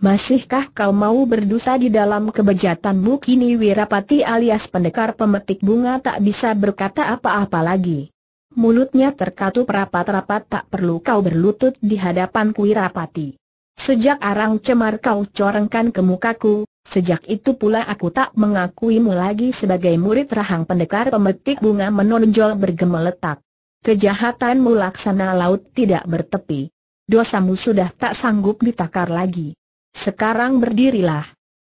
Masihkah kau mau berdosa di dalam kebejatanmu kini Wirapati alias pendekar pemetik bunga tak bisa berkata apa-apa lagi. Mulutnya terkatup rapat-rapat tak perlu kau berlutut di hadapan Wirapati. Sejak arang cemar kau corengkan ke mukaku, sejak itu pula aku tak mengakuimu lagi sebagai murid rahang pendekar pemetik bunga menonjol bergemeletak. Kejahatanmu laksana laut tidak bertepi. Dosamu sudah tak sanggup ditakar lagi. Sekarang berdirilah.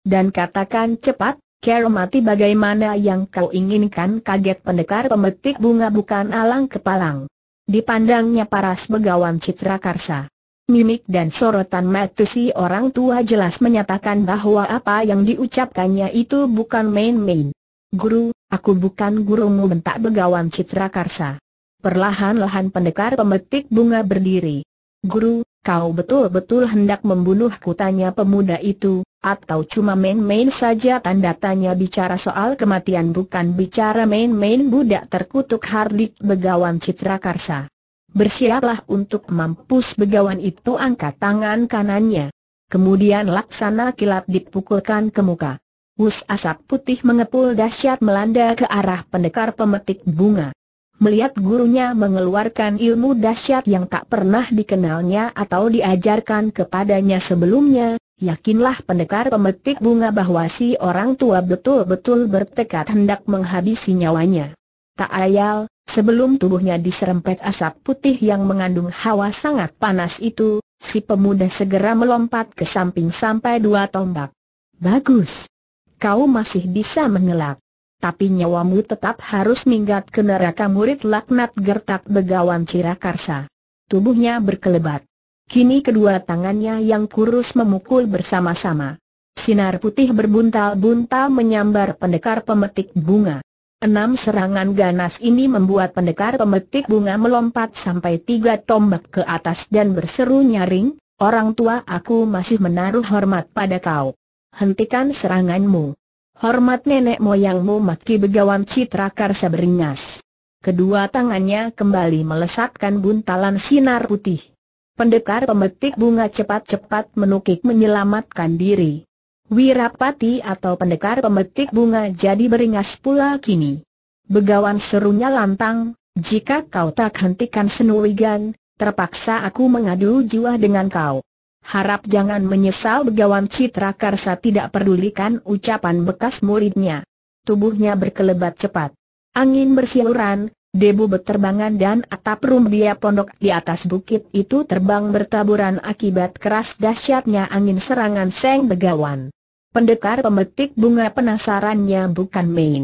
Dan katakan cepat, mati bagaimana yang kau inginkan kaget pendekar pemetik bunga bukan alang kepalang. Dipandangnya paras begawan Citra Karsa. Mimik dan sorotan mata si orang tua jelas menyatakan bahwa apa yang diucapkannya itu bukan main-main. Guru, aku bukan gurumu bentak begawan Citra Karsa. Perlahan-lahan pendekar pemetik bunga berdiri. Guru, Kau betul-betul hendak membunuhku tanya pemuda itu, atau cuma main-main saja tanda tanya bicara soal kematian bukan bicara main-main budak terkutuk Hardik Begawan Citra Karsa. Bersiaplah untuk mampus Begawan itu angkat tangan kanannya. Kemudian laksana kilat dipukulkan ke muka. Wus asap putih mengepul dahsyat melanda ke arah pendekar pemetik bunga. Melihat gurunya mengeluarkan ilmu dahsyat yang tak pernah dikenalnya atau diajarkan kepadanya sebelumnya, yakinlah pendekar pemetik bunga bahwa si orang tua betul-betul bertekad hendak menghabisi nyawanya. Tak ayal, sebelum tubuhnya diserempet asap putih yang mengandung hawa sangat panas itu, si pemuda segera melompat ke samping sampai dua tombak. Bagus! Kau masih bisa mengelak tapi nyawamu tetap harus minggat ke neraka murid laknat gertak begawan Cirakarsa. Tubuhnya berkelebat. Kini kedua tangannya yang kurus memukul bersama-sama. Sinar putih berbuntal-buntal menyambar pendekar pemetik bunga. Enam serangan ganas ini membuat pendekar pemetik bunga melompat sampai tiga tombak ke atas dan berseru nyaring, Orang tua aku masih menaruh hormat pada kau. Hentikan seranganmu. Hormat nenek moyangmu maki begawan Citra Karsa beringas. Kedua tangannya kembali melesatkan buntalan sinar putih. Pendekar pemetik bunga cepat-cepat menukik menyelamatkan diri. Wirapati atau pendekar pemetik bunga jadi beringas pula kini. Begawan serunya lantang, jika kau tak hentikan senuligan, terpaksa aku mengadu jiwa dengan kau. Harap jangan menyesal begawan Citra Karsa tidak pedulikan ucapan bekas muridnya. Tubuhnya berkelebat cepat. Angin bersiuran, debu berterbangan dan atap rumbia pondok di atas bukit itu terbang bertaburan akibat keras dahsyatnya angin serangan Seng Begawan. Pendekar pemetik bunga penasarannya bukan main.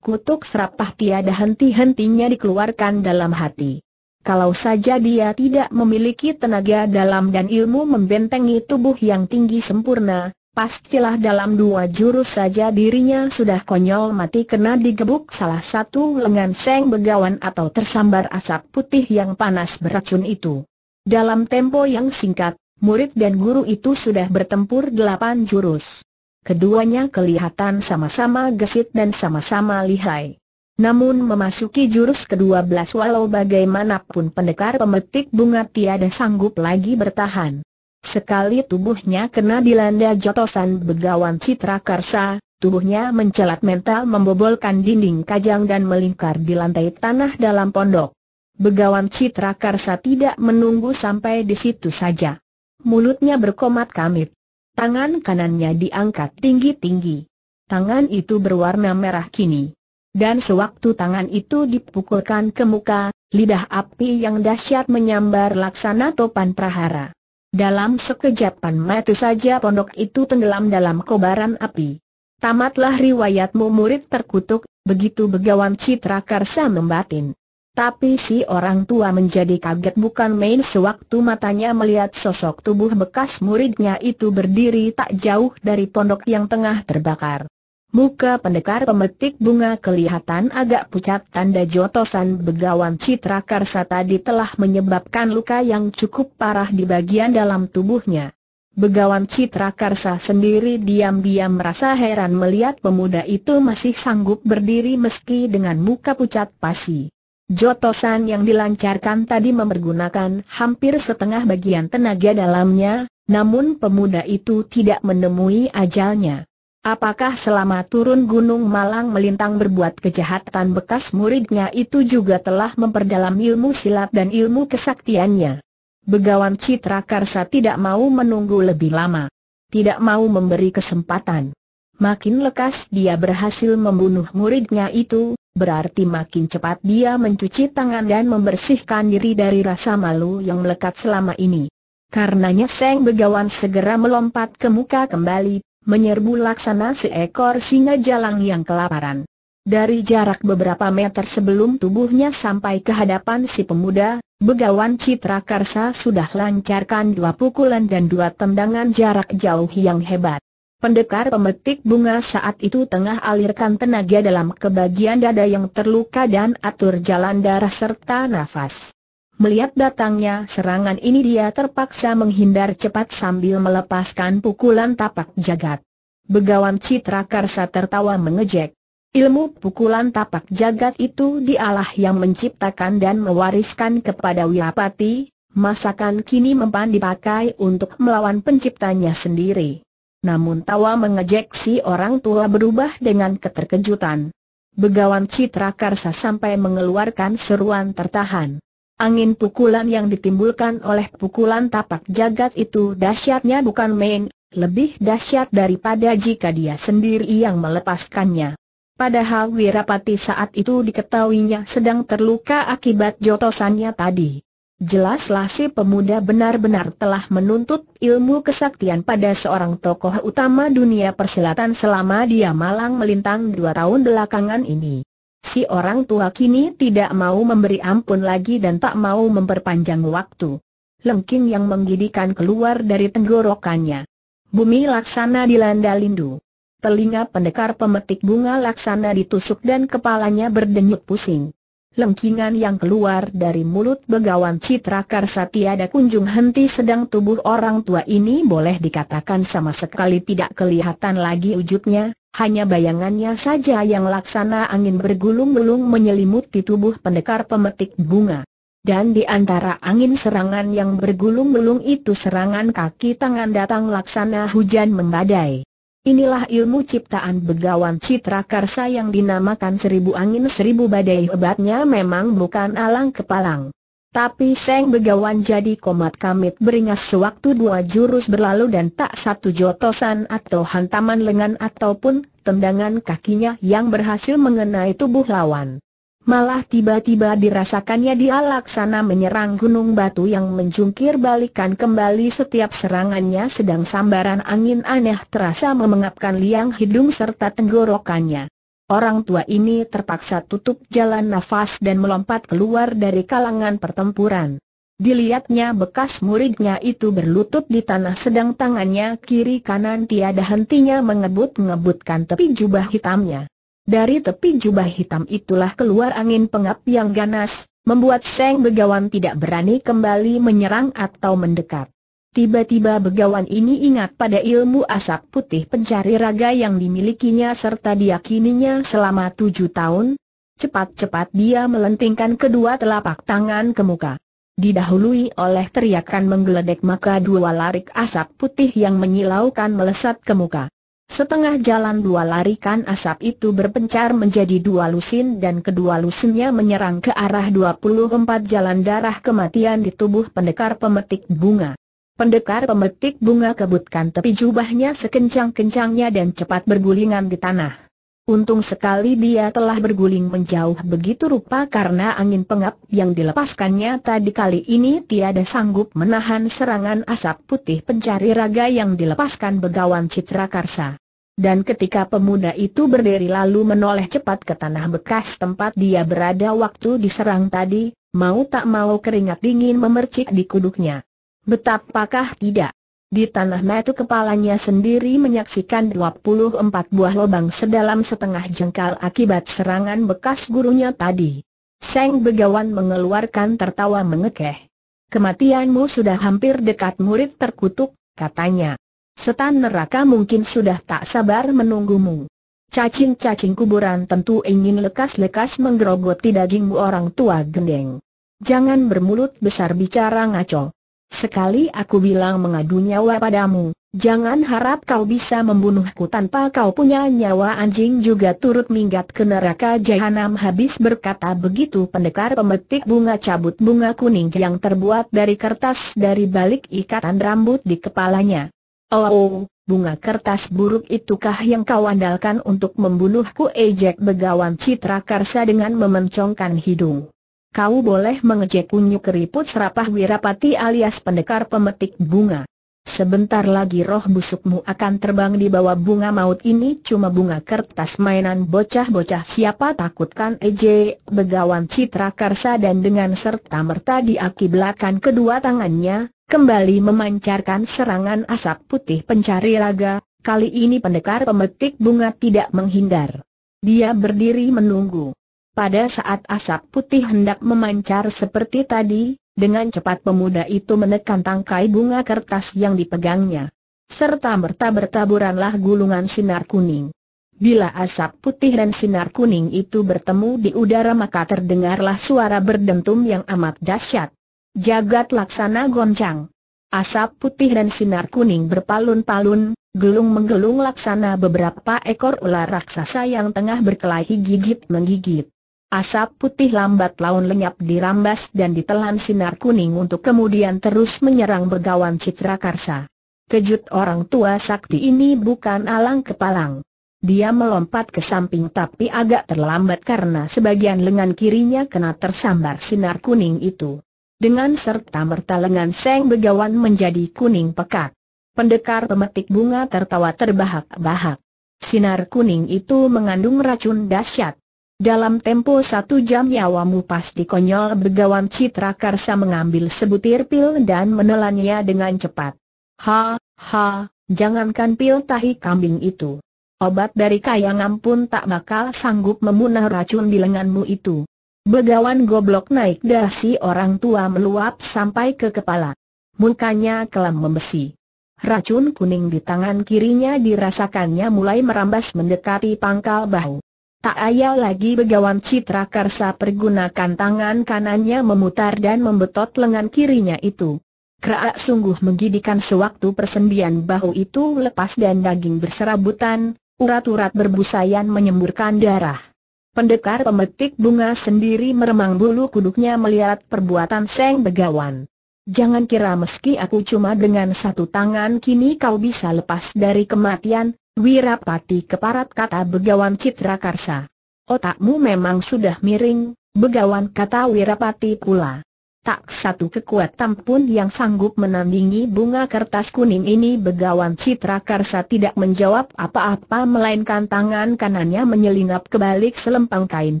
Kutuk serapah tiada henti-hentinya dikeluarkan dalam hati. Kalau saja dia tidak memiliki tenaga dalam dan ilmu membentengi tubuh yang tinggi sempurna, pastilah dalam dua jurus saja dirinya sudah konyol mati kena digebuk salah satu lengan seng begawan atau tersambar asap putih yang panas beracun itu. Dalam tempo yang singkat, murid dan guru itu sudah bertempur delapan jurus. Keduanya kelihatan sama-sama gesit dan sama-sama lihai. Namun memasuki jurus ke-12 walau bagaimanapun pendekar pemetik bunga tiada sanggup lagi bertahan. Sekali tubuhnya kena dilanda jotosan begawan citra karsa, tubuhnya mencelat mental membobolkan dinding kajang dan melingkar di lantai tanah dalam pondok. Begawan Citra Karsa tidak menunggu sampai di situ saja. Mulutnya berkomat kamit. Tangan kanannya diangkat tinggi-tinggi. Tangan itu berwarna merah kini. Dan sewaktu tangan itu dipukulkan ke muka, lidah api yang dahsyat menyambar laksana topan prahara. Dalam sekejapan mati saja pondok itu tenggelam dalam kobaran api. Tamatlah riwayatmu murid terkutuk, begitu begawan Citra Karsa membatin. Tapi si orang tua menjadi kaget bukan main sewaktu matanya melihat sosok tubuh bekas muridnya itu berdiri tak jauh dari pondok yang tengah terbakar. Muka pendekar pemetik bunga kelihatan agak pucat tanda jotosan begawan citra karsa tadi telah menyebabkan luka yang cukup parah di bagian dalam tubuhnya. Begawan citra karsa sendiri diam-diam merasa heran melihat pemuda itu masih sanggup berdiri meski dengan muka pucat pasi. Jotosan yang dilancarkan tadi memergunakan hampir setengah bagian tenaga dalamnya, namun pemuda itu tidak menemui ajalnya. Apakah selama turun Gunung Malang melintang berbuat kejahatan bekas muridnya itu juga telah memperdalam ilmu silat dan ilmu kesaktiannya? Begawan Citra Karsa tidak mau menunggu lebih lama. Tidak mau memberi kesempatan. Makin lekas dia berhasil membunuh muridnya itu, berarti makin cepat dia mencuci tangan dan membersihkan diri dari rasa malu yang melekat selama ini. Karenanya Seng Begawan segera melompat ke muka kembali, menyerbu laksana seekor singa jalang yang kelaparan. Dari jarak beberapa meter sebelum tubuhnya sampai ke hadapan si pemuda, Begawan Citra Karsa sudah lancarkan dua pukulan dan dua tendangan jarak jauh yang hebat. Pendekar pemetik bunga saat itu tengah alirkan tenaga dalam kebagian dada yang terluka dan atur jalan darah serta nafas. Melihat datangnya serangan ini dia terpaksa menghindar cepat sambil melepaskan pukulan tapak jagat. Begawan Citra Karsa tertawa mengejek. Ilmu pukulan tapak jagat itu dialah yang menciptakan dan mewariskan kepada wilapati. masakan kini mempan dipakai untuk melawan penciptanya sendiri. Namun tawa mengejek si orang tua berubah dengan keterkejutan. Begawan Citra Karsa sampai mengeluarkan seruan tertahan. Angin pukulan yang ditimbulkan oleh pukulan tapak jagat itu dahsyatnya bukan main, lebih dahsyat daripada jika dia sendiri yang melepaskannya. Padahal Wirapati saat itu diketahuinya sedang terluka akibat jotosannya tadi. Jelaslah si pemuda benar-benar telah menuntut ilmu kesaktian pada seorang tokoh utama dunia persilatan selama dia malang melintang dua tahun belakangan ini. Si orang tua kini tidak mau memberi ampun lagi dan tak mau memperpanjang waktu. Lengking yang menggidikan keluar dari tenggorokannya. Bumi laksana dilanda lindu. Telinga pendekar pemetik bunga laksana ditusuk dan kepalanya berdenyut pusing. Lengkingan yang keluar dari mulut begawan Citra Karsa tiada kunjung henti sedang tubuh orang tua ini boleh dikatakan sama sekali tidak kelihatan lagi wujudnya, hanya bayangannya saja yang laksana angin bergulung-gulung menyelimuti tubuh pendekar pemetik bunga. Dan di antara angin serangan yang bergulung-gulung itu serangan kaki tangan datang laksana hujan membadai. Inilah ilmu ciptaan begawan citra karsa yang dinamakan seribu angin seribu badai hebatnya memang bukan alang kepalang. Tapi Seng begawan jadi komat kamit beringas sewaktu dua jurus berlalu dan tak satu jotosan atau hantaman lengan ataupun tendangan kakinya yang berhasil mengenai tubuh lawan malah tiba-tiba dirasakannya dia laksana menyerang gunung batu yang menjungkir balikan kembali setiap serangannya sedang sambaran angin aneh terasa memengapkan liang hidung serta tenggorokannya. Orang tua ini terpaksa tutup jalan nafas dan melompat keluar dari kalangan pertempuran. Dilihatnya bekas muridnya itu berlutut di tanah sedang tangannya kiri kanan tiada hentinya mengebut-ngebutkan tepi jubah hitamnya. Dari tepi jubah hitam itulah keluar angin pengap yang ganas, membuat Seng Begawan tidak berani kembali menyerang atau mendekat. Tiba-tiba Begawan ini ingat pada ilmu asap putih pencari raga yang dimilikinya serta diyakininya selama tujuh tahun. Cepat-cepat dia melentingkan kedua telapak tangan ke muka. Didahului oleh teriakan menggeledek maka dua larik asap putih yang menyilaukan melesat ke muka. Setengah jalan dua larikan asap itu berpencar menjadi dua lusin dan kedua lusinnya menyerang ke arah 24 jalan darah kematian di tubuh pendekar pemetik bunga. Pendekar pemetik bunga kebutkan tepi jubahnya sekencang-kencangnya dan cepat bergulingan di tanah. Untung sekali dia telah berguling menjauh begitu rupa karena angin pengap yang dilepaskannya tadi kali ini tiada sanggup menahan serangan asap putih pencari raga yang dilepaskan begawan Citra Karsa. Dan ketika pemuda itu berdiri lalu menoleh cepat ke tanah bekas tempat dia berada waktu diserang tadi, mau tak mau keringat dingin memercik di kuduknya. Betapakah tidak? Di tanah itu kepalanya sendiri menyaksikan 24 buah lubang sedalam setengah jengkal akibat serangan bekas gurunya tadi. Seng Begawan mengeluarkan tertawa mengekeh. Kematianmu sudah hampir dekat murid terkutuk, katanya. Setan neraka mungkin sudah tak sabar menunggumu. Cacing-cacing kuburan tentu ingin lekas-lekas menggerogoti dagingmu orang tua gendeng. Jangan bermulut besar bicara ngaco. Sekali aku bilang mengadu nyawa padamu, jangan harap kau bisa membunuhku tanpa kau punya nyawa anjing juga turut minggat ke neraka jahanam habis berkata begitu pendekar pemetik bunga cabut bunga kuning yang terbuat dari kertas dari balik ikatan rambut di kepalanya. Oh, bunga kertas buruk itukah yang kau andalkan untuk membunuhku ejek begawan Citra Karsa dengan memencongkan hidung. Kau boleh mengejek kunyu keriput serapah wirapati alias pendekar pemetik bunga. Sebentar lagi roh busukmu akan terbang di bawah bunga maut ini cuma bunga kertas mainan bocah-bocah siapa takutkan ejek begawan Citra Karsa dan dengan serta merta diakiblakan kedua tangannya, kembali memancarkan serangan asap putih pencari laga, kali ini pendekar pemetik bunga tidak menghindar. Dia berdiri menunggu. Pada saat asap putih hendak memancar seperti tadi, dengan cepat pemuda itu menekan tangkai bunga kertas yang dipegangnya. Serta merta bertaburanlah gulungan sinar kuning. Bila asap putih dan sinar kuning itu bertemu di udara maka terdengarlah suara berdentum yang amat dahsyat. Jagat laksana goncang. Asap putih dan sinar kuning berpalun-palun, gelung menggelung laksana beberapa ekor ular raksasa yang tengah berkelahi gigit menggigit. Asap putih lambat laun lenyap dirambas dan ditelan sinar kuning untuk kemudian terus menyerang bergawan Citra Karsa. Kejut orang tua sakti ini bukan alang kepalang. Dia melompat ke samping tapi agak terlambat karena sebagian lengan kirinya kena tersambar sinar kuning itu. Dengan serta-merta lengan Seng Begawan menjadi kuning pekat. Pendekar pemetik bunga tertawa terbahak-bahak. Sinar kuning itu mengandung racun dahsyat. Dalam tempo satu jam nyawamu pasti konyol Begawan Citra Karsa mengambil sebutir pil dan menelannya dengan cepat. Ha, ha, jangankan pil tahi kambing itu. Obat dari kayangan pun tak bakal sanggup memunah racun di lenganmu itu. Begawan goblok naik dah si orang tua meluap sampai ke kepala. Mukanya kelam membesi. Racun kuning di tangan kirinya dirasakannya mulai merambas mendekati pangkal bahu. Tak ayal lagi begawan Citra Karsa pergunakan tangan kanannya memutar dan membetot lengan kirinya itu. Kerak sungguh menggidikan sewaktu persendian bahu itu lepas dan daging berserabutan, urat-urat berbusayan menyemburkan darah. Pendekar pemetik bunga sendiri meremang bulu kuduknya melihat perbuatan Seng Begawan. Jangan kira meski aku cuma dengan satu tangan kini kau bisa lepas dari kematian, Wirapati keparat kata Begawan Citra Karsa. Otakmu memang sudah miring, Begawan kata Wirapati pula tak satu kekuatan pun yang sanggup menandingi bunga kertas kuning ini begawan Citra Karsa tidak menjawab apa-apa melainkan tangan kanannya menyelinap ke balik selempang kain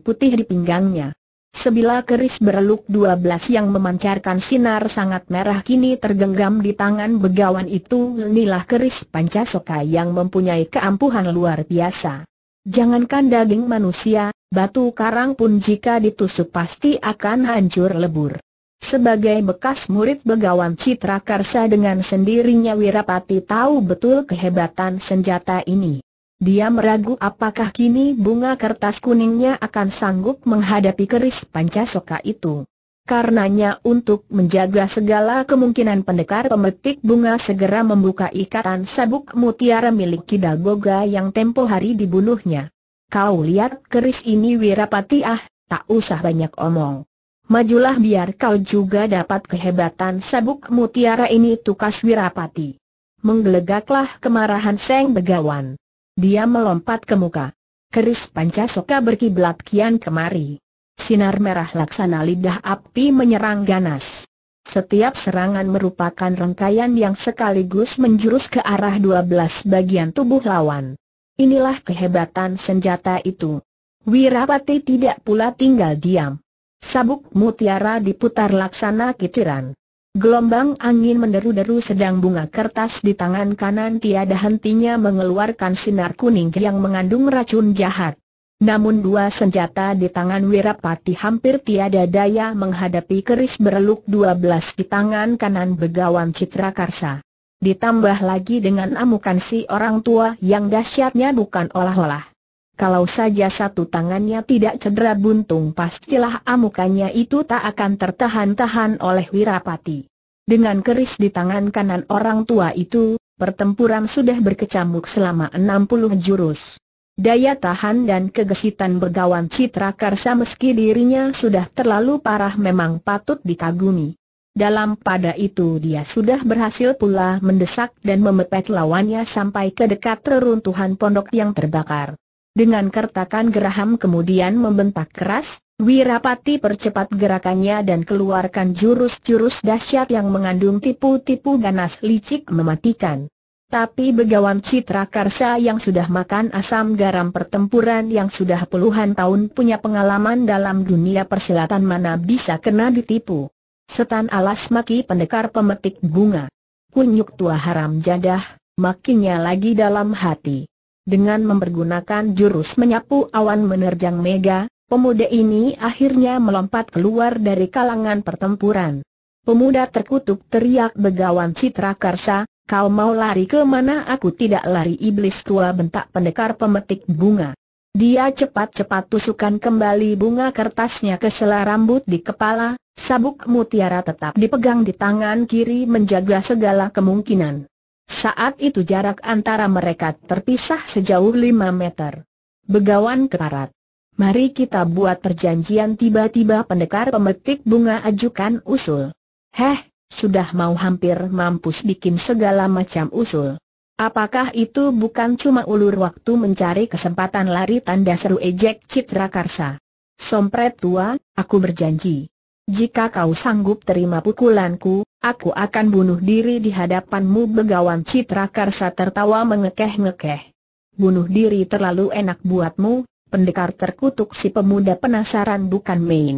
putih di pinggangnya. Sebilah keris berluk 12 yang memancarkan sinar sangat merah kini tergenggam di tangan begawan itu Inilah keris pancasoka yang mempunyai keampuhan luar biasa Jangankan daging manusia, batu karang pun jika ditusuk pasti akan hancur lebur sebagai bekas murid begawan Citra Karsa dengan sendirinya Wirapati tahu betul kehebatan senjata ini. Dia meragu apakah kini bunga kertas kuningnya akan sanggup menghadapi keris pancasoka itu. Karenanya untuk menjaga segala kemungkinan pendekar pemetik bunga segera membuka ikatan sabuk mutiara milik Kidagoga yang tempo hari dibunuhnya. Kau lihat keris ini Wirapati ah, tak usah banyak omong. Majulah biar kau juga dapat kehebatan sabuk mutiara ini tukas Wirapati. Menggelegaklah kemarahan Seng Begawan. Dia melompat ke muka. Keris Pancasoka berkiblat kian kemari. Sinar merah laksana lidah api menyerang ganas. Setiap serangan merupakan rangkaian yang sekaligus menjurus ke arah 12 bagian tubuh lawan. Inilah kehebatan senjata itu. Wirapati tidak pula tinggal diam. Sabuk mutiara diputar laksana kitiran. Gelombang angin menderu-deru sedang bunga kertas di tangan kanan tiada hentinya mengeluarkan sinar kuning yang mengandung racun jahat. Namun dua senjata di tangan Wirapati hampir tiada daya menghadapi keris berluk 12 di tangan kanan begawan Citra Karsa. Ditambah lagi dengan amukan si orang tua yang dahsyatnya bukan olah-olah. Kalau saja satu tangannya tidak cedera buntung pastilah amukannya itu tak akan tertahan-tahan oleh Wirapati. Dengan keris di tangan kanan orang tua itu, pertempuran sudah berkecamuk selama 60 jurus. Daya tahan dan kegesitan bergawan Citra Karsa meski dirinya sudah terlalu parah memang patut dikagumi. Dalam pada itu dia sudah berhasil pula mendesak dan memepet lawannya sampai ke dekat reruntuhan pondok yang terbakar. Dengan kertakan geraham kemudian membentak keras, Wirapati percepat gerakannya dan keluarkan jurus-jurus dahsyat yang mengandung tipu-tipu ganas licik mematikan. Tapi begawan Citra Karsa yang sudah makan asam garam pertempuran yang sudah puluhan tahun punya pengalaman dalam dunia persilatan mana bisa kena ditipu. Setan alas maki pendekar pemetik bunga. Kunyuk tua haram jadah, makinnya lagi dalam hati. Dengan mempergunakan jurus menyapu awan menerjang Mega, pemuda ini akhirnya melompat keluar dari kalangan pertempuran. Pemuda terkutuk teriak begawan Citra Karsa, kau mau lari ke mana aku tidak lari iblis tua bentak pendekar pemetik bunga. Dia cepat-cepat tusukan kembali bunga kertasnya ke sela rambut di kepala, sabuk mutiara tetap dipegang di tangan kiri menjaga segala kemungkinan. Saat itu jarak antara mereka terpisah sejauh 5 meter. Begawan keparat. Mari kita buat perjanjian tiba-tiba pendekar pemetik bunga ajukan usul. Heh, sudah mau hampir mampus bikin segala macam usul. Apakah itu bukan cuma ulur waktu mencari kesempatan lari tanda seru ejek citra karsa? Sompret tua, aku berjanji. Jika kau sanggup terima pukulanku, Aku akan bunuh diri di hadapanmu begawan Citra Karsa tertawa mengekeh-ngekeh. Bunuh diri terlalu enak buatmu, pendekar terkutuk si pemuda penasaran bukan main.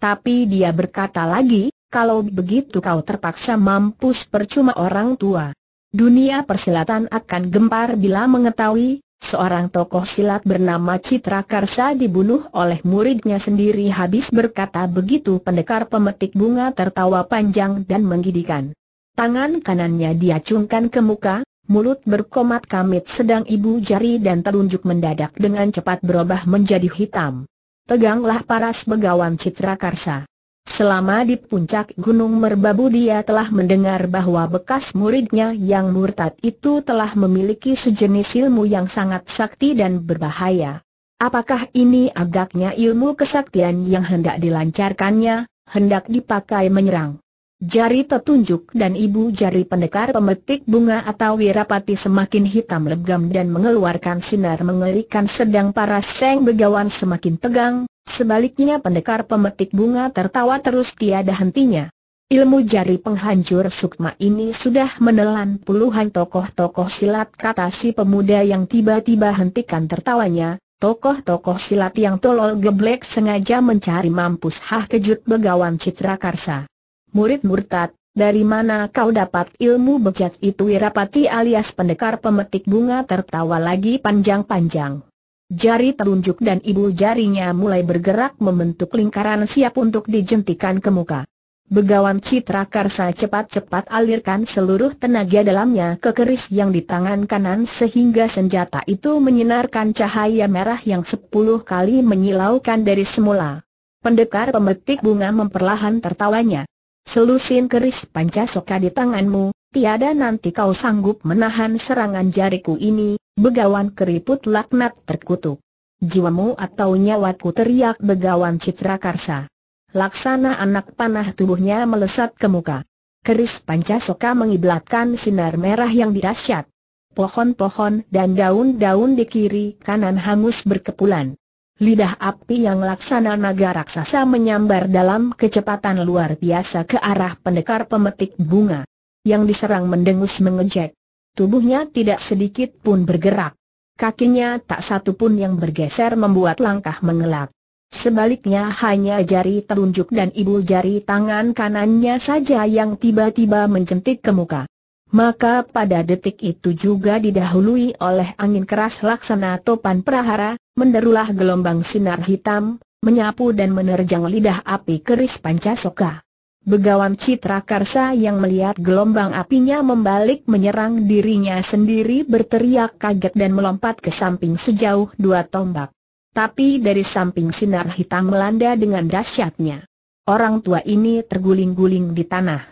Tapi dia berkata lagi, kalau begitu kau terpaksa mampus percuma orang tua. Dunia persilatan akan gempar bila mengetahui seorang tokoh silat bernama Citra Karsa dibunuh oleh muridnya sendiri habis berkata begitu pendekar pemetik bunga tertawa panjang dan menggidikan. Tangan kanannya diacungkan ke muka, mulut berkomat kamit sedang ibu jari dan telunjuk mendadak dengan cepat berubah menjadi hitam. Teganglah paras begawan Citra Karsa. Selama di puncak Gunung Merbabu dia telah mendengar bahwa bekas muridnya yang murtad itu telah memiliki sejenis ilmu yang sangat sakti dan berbahaya. Apakah ini agaknya ilmu kesaktian yang hendak dilancarkannya, hendak dipakai menyerang? Jari tetunjuk dan ibu jari pendekar pemetik bunga atau wirapati semakin hitam legam dan mengeluarkan sinar mengerikan sedang para seng begawan semakin tegang, Sebaliknya pendekar pemetik bunga tertawa terus tiada hentinya. Ilmu jari penghancur sukma ini sudah menelan puluhan tokoh-tokoh silat kata si pemuda yang tiba-tiba hentikan tertawanya, tokoh-tokoh silat yang tolol geblek sengaja mencari mampus hah kejut begawan citra karsa. Murid murtad, dari mana kau dapat ilmu bejat itu Wirapati alias pendekar pemetik bunga tertawa lagi panjang-panjang. Jari telunjuk dan ibu jarinya mulai bergerak membentuk lingkaran siap untuk dijentikan ke muka. Begawan Citra Karsa cepat-cepat alirkan seluruh tenaga dalamnya ke keris yang di tangan kanan sehingga senjata itu menyinarkan cahaya merah yang sepuluh kali menyilaukan dari semula. Pendekar pemetik bunga memperlahan tertawanya. Selusin keris pancasoka di tanganmu, tiada nanti kau sanggup menahan serangan jariku ini, Begawan keriput laknat terkutuk. Jiwamu atau nyawaku teriak begawan citra karsa. Laksana anak panah tubuhnya melesat ke muka. Keris pancasoka mengiblatkan sinar merah yang dahsyat. Pohon-pohon dan daun-daun di kiri kanan hangus berkepulan. Lidah api yang laksana naga raksasa menyambar dalam kecepatan luar biasa ke arah pendekar pemetik bunga. Yang diserang mendengus mengejek. Tubuhnya tidak sedikit pun bergerak. Kakinya tak satu pun yang bergeser membuat langkah mengelak. Sebaliknya hanya jari telunjuk dan ibu jari tangan kanannya saja yang tiba-tiba mencentik ke muka. Maka pada detik itu juga didahului oleh angin keras laksana topan prahara, menderulah gelombang sinar hitam, menyapu dan menerjang lidah api keris pancasoka. Begawan Citra Karsa yang melihat gelombang apinya membalik menyerang dirinya sendiri berteriak kaget dan melompat ke samping sejauh dua tombak. Tapi dari samping sinar hitam melanda dengan dahsyatnya. Orang tua ini terguling-guling di tanah.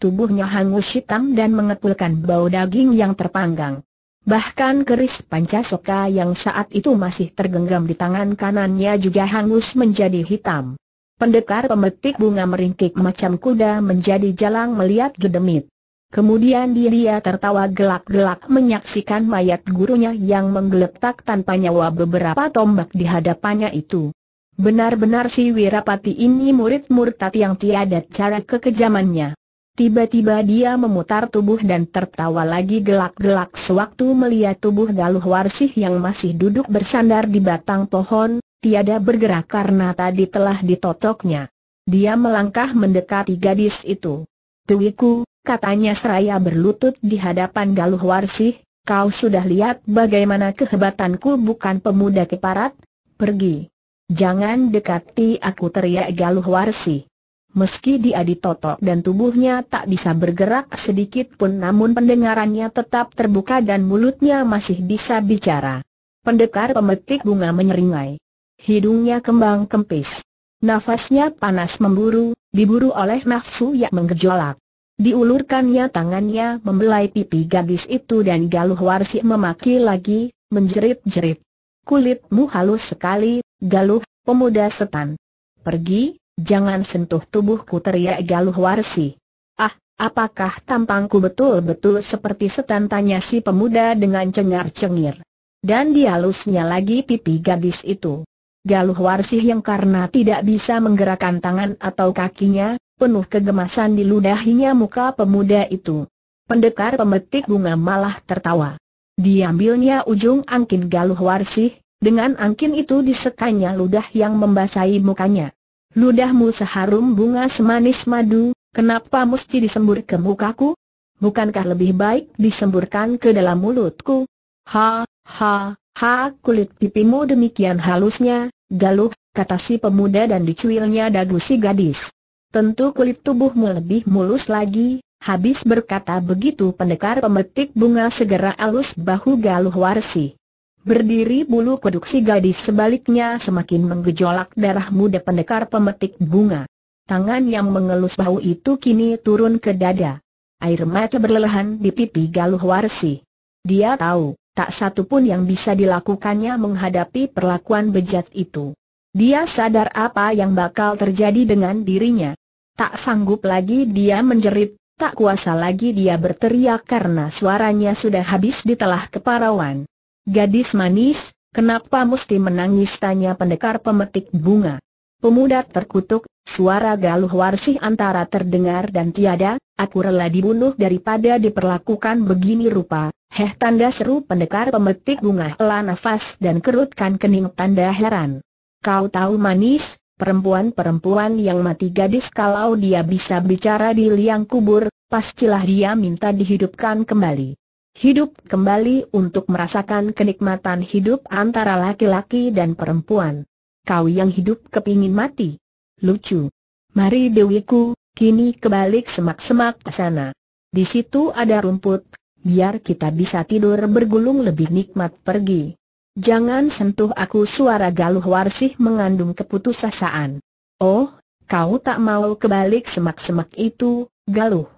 Tubuhnya hangus hitam dan mengepulkan bau daging yang terpanggang. Bahkan keris pancasoka yang saat itu masih tergenggam di tangan kanannya juga hangus menjadi hitam. Pendekar pemetik bunga meringkik macam kuda menjadi jalang melihat gedemit. Kemudian dia tertawa gelak-gelak menyaksikan mayat gurunya yang menggeletak tanpa nyawa beberapa tombak di hadapannya itu. Benar-benar si Wirapati ini murid murtad yang tiada cara kekejamannya. Tiba-tiba dia memutar tubuh dan tertawa lagi gelak-gelak sewaktu melihat tubuh Galuh Warsih yang masih duduk bersandar di batang pohon, tiada bergerak karena tadi telah ditotoknya. Dia melangkah mendekati gadis itu. Tuiku, katanya seraya berlutut di hadapan Galuh Warsih, kau sudah lihat bagaimana kehebatanku bukan pemuda keparat? Pergi. Jangan dekati aku teriak Galuh Warsih. Meski dia ditotok dan tubuhnya tak bisa bergerak sedikit pun namun pendengarannya tetap terbuka dan mulutnya masih bisa bicara. Pendekar pemetik bunga menyeringai. Hidungnya kembang kempis. Nafasnya panas memburu, diburu oleh nafsu yang menggejolak. Diulurkannya tangannya membelai pipi gadis itu dan Galuh Warsi memaki lagi, menjerit-jerit. Kulitmu halus sekali, Galuh, pemuda setan. Pergi, jangan sentuh tubuhku teriak Galuh Warsi. Ah, apakah tampangku betul-betul seperti setan tanya si pemuda dengan cengar-cengir. Dan dihalusnya lagi pipi gadis itu. Galuh Warsih yang karena tidak bisa menggerakkan tangan atau kakinya, penuh kegemasan diludahinya muka pemuda itu. Pendekar pemetik bunga malah tertawa. Diambilnya ujung angkin Galuh Warsih, dengan angkin itu disekanya ludah yang membasahi mukanya. Ludahmu seharum bunga semanis madu, kenapa mesti disembur ke mukaku? Bukankah lebih baik disemburkan ke dalam mulutku? Ha, ha, Ha, kulit pipimu demikian halusnya, galuh, kata si pemuda dan dicuilnya dagu si gadis. Tentu kulit tubuhmu lebih mulus lagi, habis berkata begitu pendekar pemetik bunga segera alus bahu galuh warsi. Berdiri bulu kuduk si gadis sebaliknya semakin menggejolak darah muda pendekar pemetik bunga. Tangan yang mengelus bahu itu kini turun ke dada. Air mata berlelehan di pipi galuh warsi. Dia tahu, tak satu pun yang bisa dilakukannya menghadapi perlakuan bejat itu. Dia sadar apa yang bakal terjadi dengan dirinya. Tak sanggup lagi dia menjerit, tak kuasa lagi dia berteriak karena suaranya sudah habis di ditelah keparawan. Gadis manis, kenapa mesti menangis tanya pendekar pemetik bunga. Pemuda terkutuk, suara galuh warsih antara terdengar dan tiada, aku rela dibunuh daripada diperlakukan begini rupa, Heh tanda seru pendekar pemetik bunga hela nafas dan kerutkan kening tanda heran. Kau tahu manis, perempuan-perempuan yang mati gadis kalau dia bisa bicara di liang kubur, pastilah dia minta dihidupkan kembali. Hidup kembali untuk merasakan kenikmatan hidup antara laki-laki dan perempuan. Kau yang hidup kepingin mati. Lucu. Mari dewiku, kini kebalik semak-semak ke sana. Di situ ada rumput, biar kita bisa tidur bergulung lebih nikmat pergi. Jangan sentuh aku suara galuh warsih mengandung keputusasaan. Oh, kau tak mau kebalik semak-semak itu, galuh.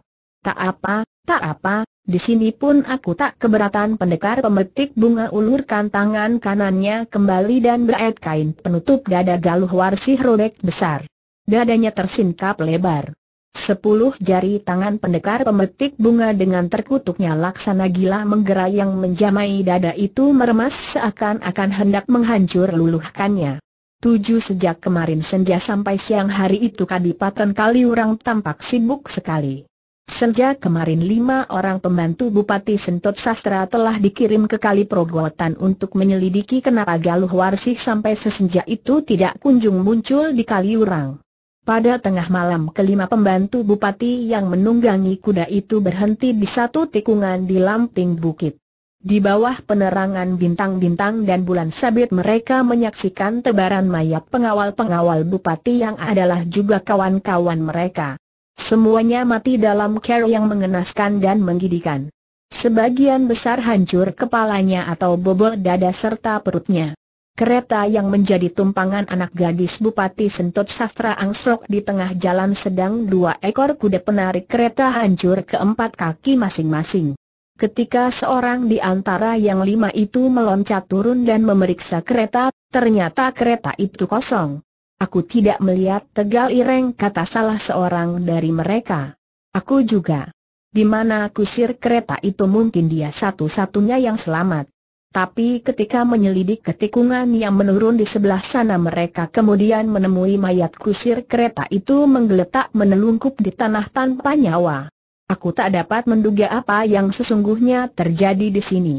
Tak apa, tak apa, di sini pun aku tak keberatan pendekar pemetik bunga ulurkan tangan kanannya kembali dan beret kain penutup dada galuh warsih robek besar. Dadanya tersingkap lebar. Sepuluh jari tangan pendekar pemetik bunga dengan terkutuknya laksana gila menggerai yang menjamai dada itu meremas seakan-akan hendak menghancur luluhkannya. Tujuh sejak kemarin senja sampai siang hari itu Kadipaten Kaliurang tampak sibuk sekali. Senja kemarin lima orang pembantu Bupati Sentot Sastra telah dikirim ke Kali Progotan untuk menyelidiki kenapa Galuh Warsih sampai sesenja itu tidak kunjung muncul di Kaliurang. Pada tengah malam kelima pembantu bupati yang menunggangi kuda itu berhenti di satu tikungan di lamping bukit. Di bawah penerangan bintang-bintang dan bulan sabit mereka menyaksikan tebaran mayat pengawal-pengawal bupati yang adalah juga kawan-kawan mereka. Semuanya mati dalam care yang mengenaskan dan menggidikan. Sebagian besar hancur kepalanya atau bobol dada serta perutnya. Kereta yang menjadi tumpangan anak gadis Bupati Sentot Sastra Angsrok di tengah jalan sedang dua ekor kuda penarik kereta hancur ke empat kaki masing-masing. Ketika seorang di antara yang lima itu meloncat turun dan memeriksa kereta, ternyata kereta itu kosong. Aku tidak melihat Tegal Ireng kata salah seorang dari mereka. Aku juga. Di mana kusir kereta itu mungkin dia satu-satunya yang selamat. Tapi ketika menyelidik ketikungan yang menurun di sebelah sana mereka kemudian menemui mayat kusir kereta itu menggeletak menelungkup di tanah tanpa nyawa. Aku tak dapat menduga apa yang sesungguhnya terjadi di sini.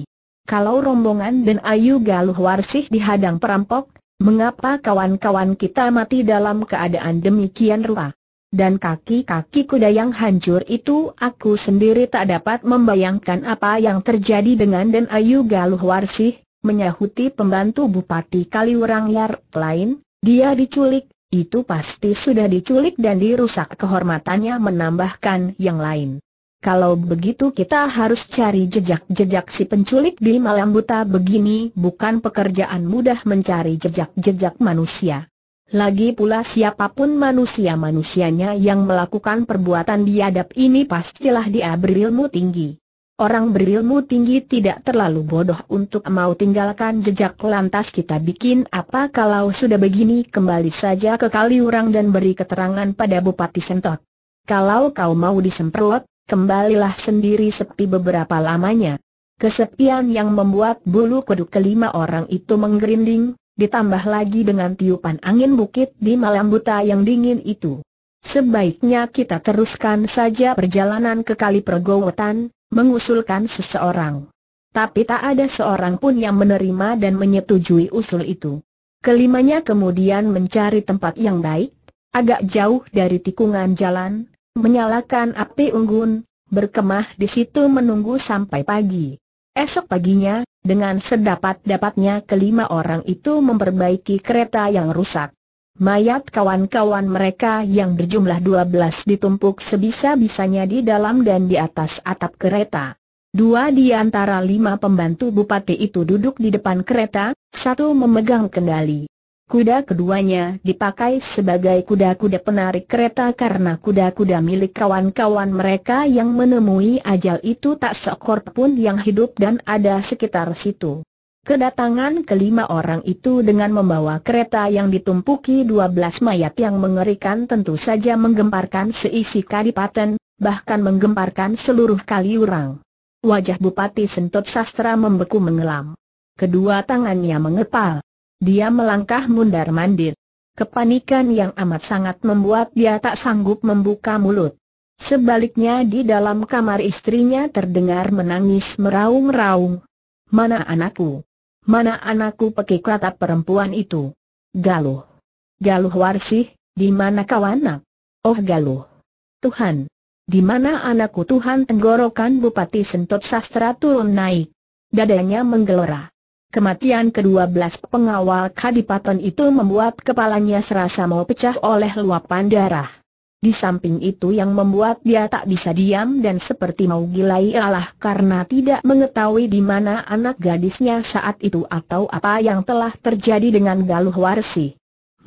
Kalau rombongan dan Ayu Galuh Warsih dihadang perampok, mengapa kawan-kawan kita mati dalam keadaan demikian ruah? Dan kaki-kaki kuda yang hancur itu aku sendiri tak dapat membayangkan apa yang terjadi dengan Den Ayu Galuh Warsih, menyahuti pembantu Bupati Kaliurang Yar lain, dia diculik, itu pasti sudah diculik dan dirusak kehormatannya menambahkan yang lain. Kalau begitu kita harus cari jejak-jejak si penculik di malam buta begini bukan pekerjaan mudah mencari jejak-jejak manusia. Lagi pula siapapun manusia-manusianya yang melakukan perbuatan diadap ini pastilah dia berilmu tinggi. Orang berilmu tinggi tidak terlalu bodoh untuk mau tinggalkan jejak lantas kita bikin apa kalau sudah begini kembali saja ke Kaliurang dan beri keterangan pada Bupati Sentot. Kalau kau mau disemprot, kembalilah sendiri sepi beberapa lamanya. Kesepian yang membuat bulu kuduk kelima orang itu menggerinding, ditambah lagi dengan tiupan angin bukit di malam buta yang dingin itu. Sebaiknya kita teruskan saja perjalanan ke Kali Pergowotan, mengusulkan seseorang. Tapi tak ada seorang pun yang menerima dan menyetujui usul itu. Kelimanya kemudian mencari tempat yang baik, agak jauh dari tikungan jalan, menyalakan api unggun, berkemah di situ menunggu sampai pagi. Esok paginya, dengan sedapat-dapatnya kelima orang itu memperbaiki kereta yang rusak. Mayat kawan-kawan mereka yang berjumlah dua belas ditumpuk sebisa-bisanya di dalam dan di atas atap kereta. Dua di antara lima pembantu bupati itu duduk di depan kereta, satu memegang kendali. Kuda keduanya dipakai sebagai kuda-kuda penarik kereta karena kuda-kuda milik kawan-kawan mereka yang menemui ajal itu tak seekor pun yang hidup dan ada sekitar situ. Kedatangan kelima orang itu dengan membawa kereta yang ditumpuki 12 mayat yang mengerikan tentu saja menggemparkan seisi kadipaten, bahkan menggemparkan seluruh kaliurang. Wajah Bupati Sentot Sastra membeku mengelam. Kedua tangannya mengepal. Dia melangkah mundar-mandir. Kepanikan yang amat sangat membuat dia tak sanggup membuka mulut. Sebaliknya di dalam kamar istrinya terdengar menangis meraung-raung. Mana anakku? Mana anakku Pekik kata perempuan itu? Galuh. Galuh Warsih, di mana kau anak? Oh Galuh. Tuhan. Di mana anakku Tuhan tenggorokan Bupati Sentot Sastra turun naik. Dadanya menggelora. Kematian kedua belas pengawal kadipaten itu membuat kepalanya serasa mau pecah oleh luapan darah. Di samping itu yang membuat dia tak bisa diam dan seperti mau gila ialah karena tidak mengetahui di mana anak gadisnya saat itu atau apa yang telah terjadi dengan Galuh Warsi.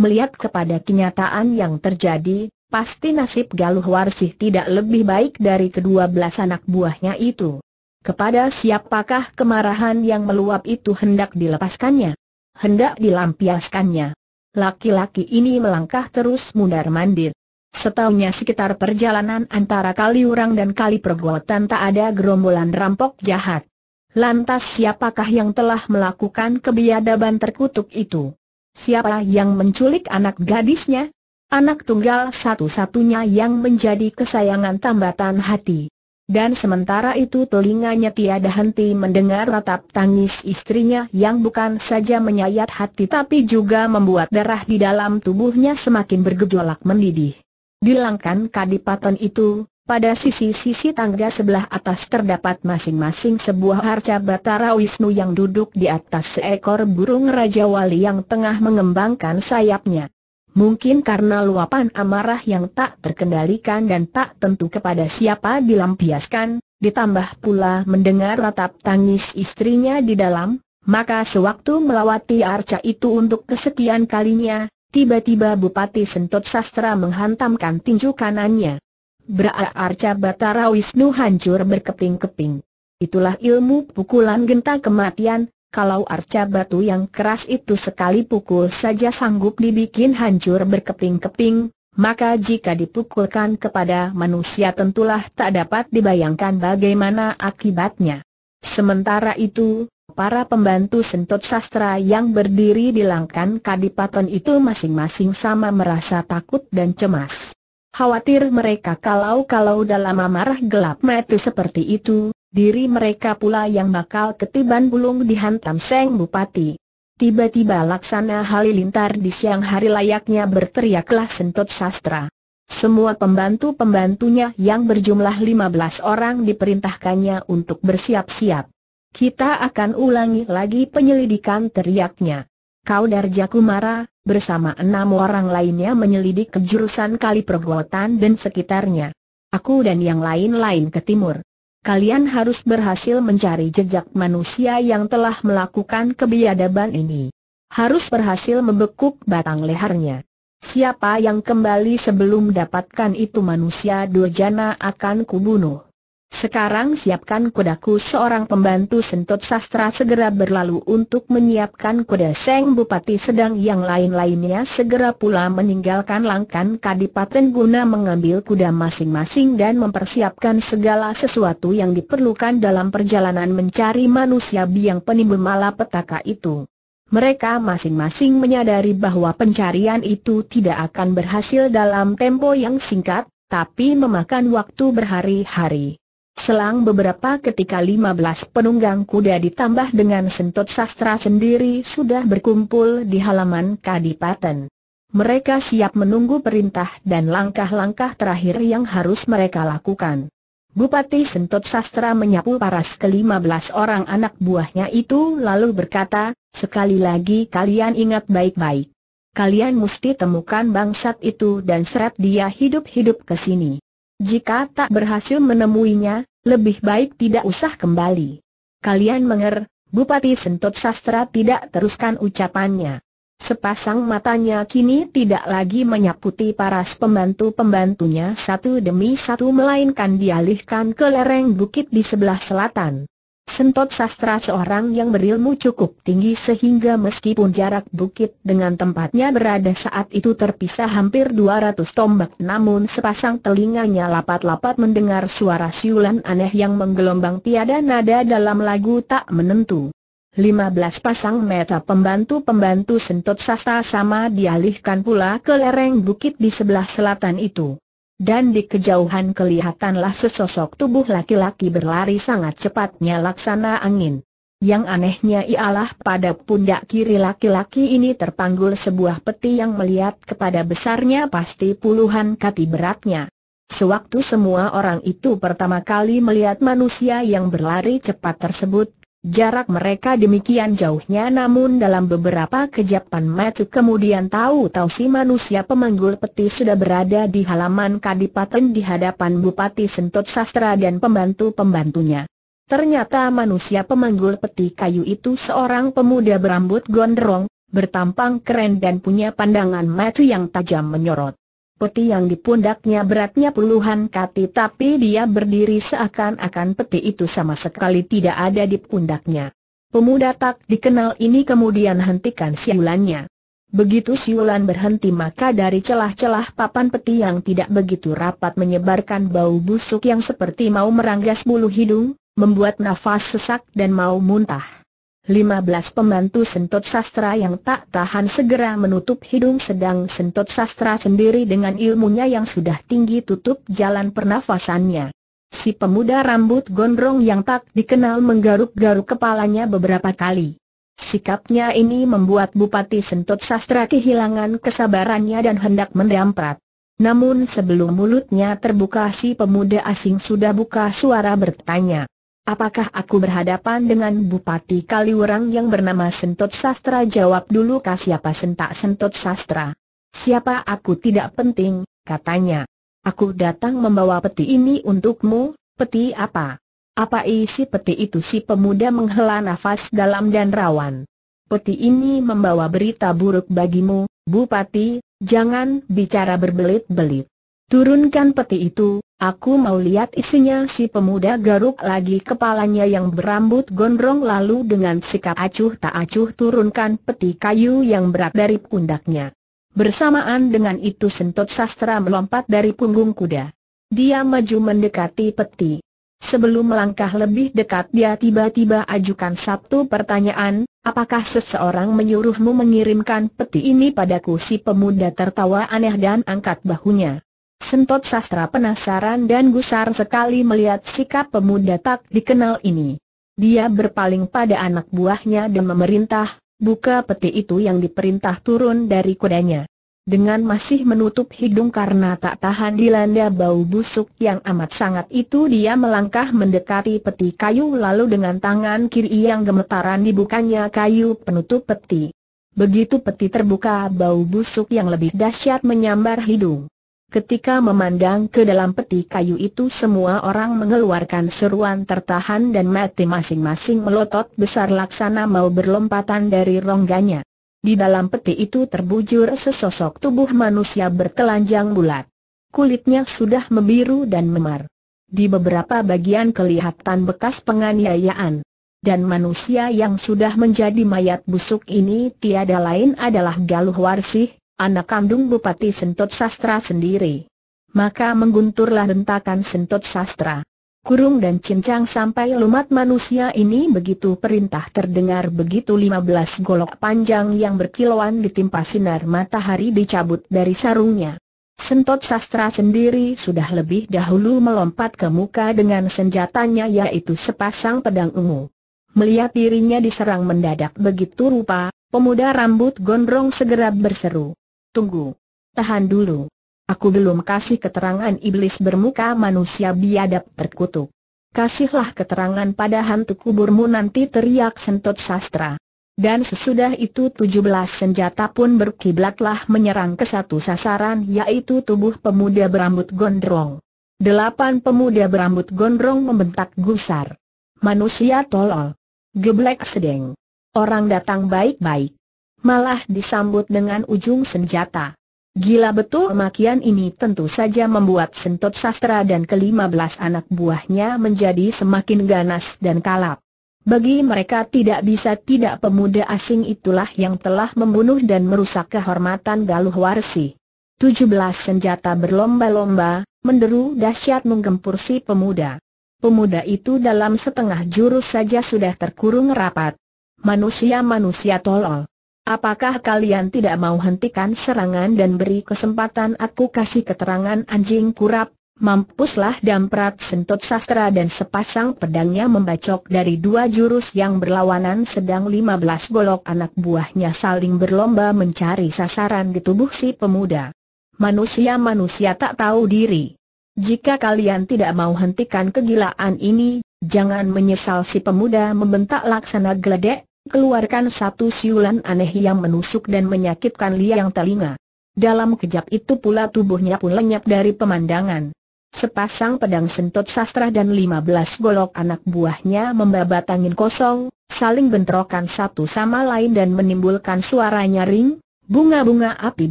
Melihat kepada kenyataan yang terjadi, pasti nasib Galuh Warsih tidak lebih baik dari kedua belas anak buahnya itu. Kepada siapakah kemarahan yang meluap itu hendak dilepaskannya? Hendak dilampiaskannya. Laki-laki ini melangkah terus mundar-mandir. Setahunya sekitar perjalanan antara Kaliurang dan Kali pergolatan tak ada gerombolan rampok jahat. Lantas siapakah yang telah melakukan kebiadaban terkutuk itu? Siapa yang menculik anak gadisnya? Anak tunggal satu-satunya yang menjadi kesayangan tambatan hati. Dan sementara itu telinganya tiada henti mendengar ratap tangis istrinya yang bukan saja menyayat hati tapi juga membuat darah di dalam tubuhnya semakin bergejolak mendidih. Dilangkan kadipaten itu, pada sisi-sisi tangga sebelah atas terdapat masing-masing sebuah harca Batara Wisnu yang duduk di atas seekor burung Raja Wali yang tengah mengembangkan sayapnya. Mungkin karena luapan amarah yang tak terkendalikan dan tak tentu kepada siapa dilampiaskan, ditambah pula mendengar ratap tangis istrinya di dalam, maka sewaktu melawati arca itu untuk kesekian kalinya, tiba-tiba Bupati Sentot Sastra menghantamkan tinju kanannya. Berak arca Batara Wisnu hancur berkeping-keping. Itulah ilmu pukulan genta kematian, kalau arca batu yang keras itu sekali pukul saja sanggup dibikin hancur berkeping-keping, maka jika dipukulkan kepada manusia tentulah tak dapat dibayangkan bagaimana akibatnya. Sementara itu, para pembantu sentot sastra yang berdiri di langkan kadipaten itu masing-masing sama merasa takut dan cemas. Khawatir mereka kalau-kalau dalam amarah gelap mati seperti itu, Diri mereka pula yang bakal ketiban bulung dihantam Seng Bupati. Tiba-tiba laksana halilintar di siang hari layaknya berteriaklah sentot sastra. Semua pembantu-pembantunya yang berjumlah lima belas orang diperintahkannya untuk bersiap-siap. Kita akan ulangi lagi penyelidikan teriaknya. Kau Darja Kumara, bersama enam orang lainnya menyelidik kejurusan kali pergotan dan sekitarnya. Aku dan yang lain-lain ke timur kalian harus berhasil mencari jejak manusia yang telah melakukan kebiadaban ini. Harus berhasil membekuk batang lehernya. Siapa yang kembali sebelum dapatkan itu manusia durjana akan kubunuh. Sekarang siapkan kudaku seorang pembantu sentot sastra segera berlalu untuk menyiapkan kuda Seng Bupati sedang yang lain-lainnya segera pula meninggalkan langkan kadipaten guna mengambil kuda masing-masing dan mempersiapkan segala sesuatu yang diperlukan dalam perjalanan mencari manusia biang penimbun malapetaka itu. Mereka masing-masing menyadari bahwa pencarian itu tidak akan berhasil dalam tempo yang singkat, tapi memakan waktu berhari-hari. Selang beberapa ketika 15 penunggang kuda ditambah dengan sentot sastra sendiri sudah berkumpul di halaman kadipaten. Mereka siap menunggu perintah dan langkah-langkah terakhir yang harus mereka lakukan. Bupati Sentot Sastra menyapu paras ke belas orang anak buahnya itu lalu berkata, sekali lagi kalian ingat baik-baik. Kalian mesti temukan bangsat itu dan seret dia hidup-hidup ke sini. Jika tak berhasil menemuinya, lebih baik tidak usah kembali. Kalian menger, Bupati Sentot Sastra tidak teruskan ucapannya. Sepasang matanya kini tidak lagi menyaputi paras pembantu-pembantunya satu demi satu melainkan dialihkan ke lereng bukit di sebelah selatan. Sentot Sastra seorang yang berilmu cukup tinggi sehingga meskipun jarak bukit dengan tempatnya berada saat itu terpisah hampir 200 tombak namun sepasang telinganya lapat-lapat mendengar suara siulan aneh yang menggelombang tiada nada dalam lagu tak menentu. 15 pasang meta pembantu-pembantu sentot sasta sama dialihkan pula ke lereng bukit di sebelah selatan itu dan di kejauhan kelihatanlah sesosok tubuh laki-laki berlari sangat cepatnya laksana angin. Yang anehnya ialah pada pundak kiri laki-laki ini terpanggul sebuah peti yang melihat kepada besarnya pasti puluhan kati beratnya. Sewaktu semua orang itu pertama kali melihat manusia yang berlari cepat tersebut, Jarak mereka demikian jauhnya namun dalam beberapa kejapan mata kemudian tahu-tahu si manusia pemanggul peti sudah berada di halaman kadipaten di hadapan Bupati Sentot Sastra dan pembantu-pembantunya. Ternyata manusia pemanggul peti kayu itu seorang pemuda berambut gondrong, bertampang keren dan punya pandangan mata yang tajam menyorot. Peti yang di pundaknya beratnya puluhan kati tapi dia berdiri seakan-akan peti itu sama sekali tidak ada di pundaknya. Pemuda tak dikenal ini kemudian hentikan siulannya. Begitu siulan berhenti maka dari celah-celah papan peti yang tidak begitu rapat menyebarkan bau busuk yang seperti mau meranggas bulu hidung, membuat nafas sesak dan mau muntah. 15 pembantu sentot sastra yang tak tahan segera menutup hidung sedang sentot sastra sendiri dengan ilmunya yang sudah tinggi tutup jalan pernafasannya. Si pemuda rambut gondrong yang tak dikenal menggaruk-garuk kepalanya beberapa kali. Sikapnya ini membuat Bupati Sentot Sastra kehilangan kesabarannya dan hendak mendamprat. Namun sebelum mulutnya terbuka si pemuda asing sudah buka suara bertanya. Apakah aku berhadapan dengan Bupati Kaliurang yang bernama Sentot Sastra? Jawab dulu kah siapa sentak Sentot Sastra? Siapa aku tidak penting, katanya. Aku datang membawa peti ini untukmu, peti apa? Apa isi peti itu si pemuda menghela nafas dalam dan rawan. Peti ini membawa berita buruk bagimu, Bupati, jangan bicara berbelit-belit. Turunkan peti itu, aku mau lihat isinya si pemuda garuk lagi kepalanya yang berambut gondrong lalu dengan sikap acuh tak acuh turunkan peti kayu yang berat dari pundaknya. Bersamaan dengan itu sentot sastra melompat dari punggung kuda. Dia maju mendekati peti. Sebelum melangkah lebih dekat dia tiba-tiba ajukan satu pertanyaan, apakah seseorang menyuruhmu mengirimkan peti ini padaku si pemuda tertawa aneh dan angkat bahunya. Sentot Sastra penasaran dan gusar sekali melihat sikap pemuda tak dikenal ini. Dia berpaling pada anak buahnya dan memerintah, buka peti itu yang diperintah turun dari kudanya. Dengan masih menutup hidung karena tak tahan dilanda bau busuk yang amat sangat itu dia melangkah mendekati peti kayu lalu dengan tangan kiri yang gemetaran dibukanya kayu penutup peti. Begitu peti terbuka bau busuk yang lebih dahsyat menyambar hidung. Ketika memandang ke dalam peti kayu itu semua orang mengeluarkan seruan tertahan dan mati masing-masing melotot besar laksana mau berlompatan dari rongganya. Di dalam peti itu terbujur sesosok tubuh manusia bertelanjang bulat. Kulitnya sudah membiru dan memar. Di beberapa bagian kelihatan bekas penganiayaan. Dan manusia yang sudah menjadi mayat busuk ini tiada lain adalah Galuh Warsih, anak kandung Bupati Sentot Sastra sendiri. Maka menggunturlah rentakan Sentot Sastra. Kurung dan cincang sampai lumat manusia ini begitu perintah terdengar begitu 15 golok panjang yang berkilauan ditimpa sinar matahari dicabut dari sarungnya. Sentot sastra sendiri sudah lebih dahulu melompat ke muka dengan senjatanya yaitu sepasang pedang ungu. Melihat dirinya diserang mendadak begitu rupa, pemuda rambut gondrong segera berseru. Tunggu. Tahan dulu. Aku belum kasih keterangan iblis bermuka manusia biadab terkutuk. Kasihlah keterangan pada hantu kuburmu nanti teriak sentot sastra. Dan sesudah itu 17 senjata pun berkiblatlah menyerang ke satu sasaran yaitu tubuh pemuda berambut gondrong. Delapan pemuda berambut gondrong membentak gusar. Manusia tolol. Geblek sedeng. Orang datang baik-baik malah disambut dengan ujung senjata. Gila betul makian ini tentu saja membuat sentot sastra dan kelima belas anak buahnya menjadi semakin ganas dan kalap. Bagi mereka tidak bisa tidak pemuda asing itulah yang telah membunuh dan merusak kehormatan Galuh Warsi. 17 senjata berlomba-lomba, menderu dahsyat menggempur si pemuda. Pemuda itu dalam setengah jurus saja sudah terkurung rapat. Manusia-manusia tolol. Apakah kalian tidak mau hentikan serangan dan beri kesempatan aku kasih keterangan anjing kurap? Mampuslah damprat sentot sastra dan sepasang pedangnya membacok dari dua jurus yang berlawanan sedang 15 golok anak buahnya saling berlomba mencari sasaran di tubuh si pemuda. Manusia-manusia tak tahu diri. Jika kalian tidak mau hentikan kegilaan ini, jangan menyesal si pemuda membentak laksana geledek, keluarkan satu siulan aneh yang menusuk dan menyakitkan liang telinga. Dalam kejap itu pula tubuhnya pun lenyap dari pemandangan. Sepasang pedang sentot sastra dan 15 golok anak buahnya membabat angin kosong, saling bentrokan satu sama lain dan menimbulkan suara nyaring, bunga-bunga api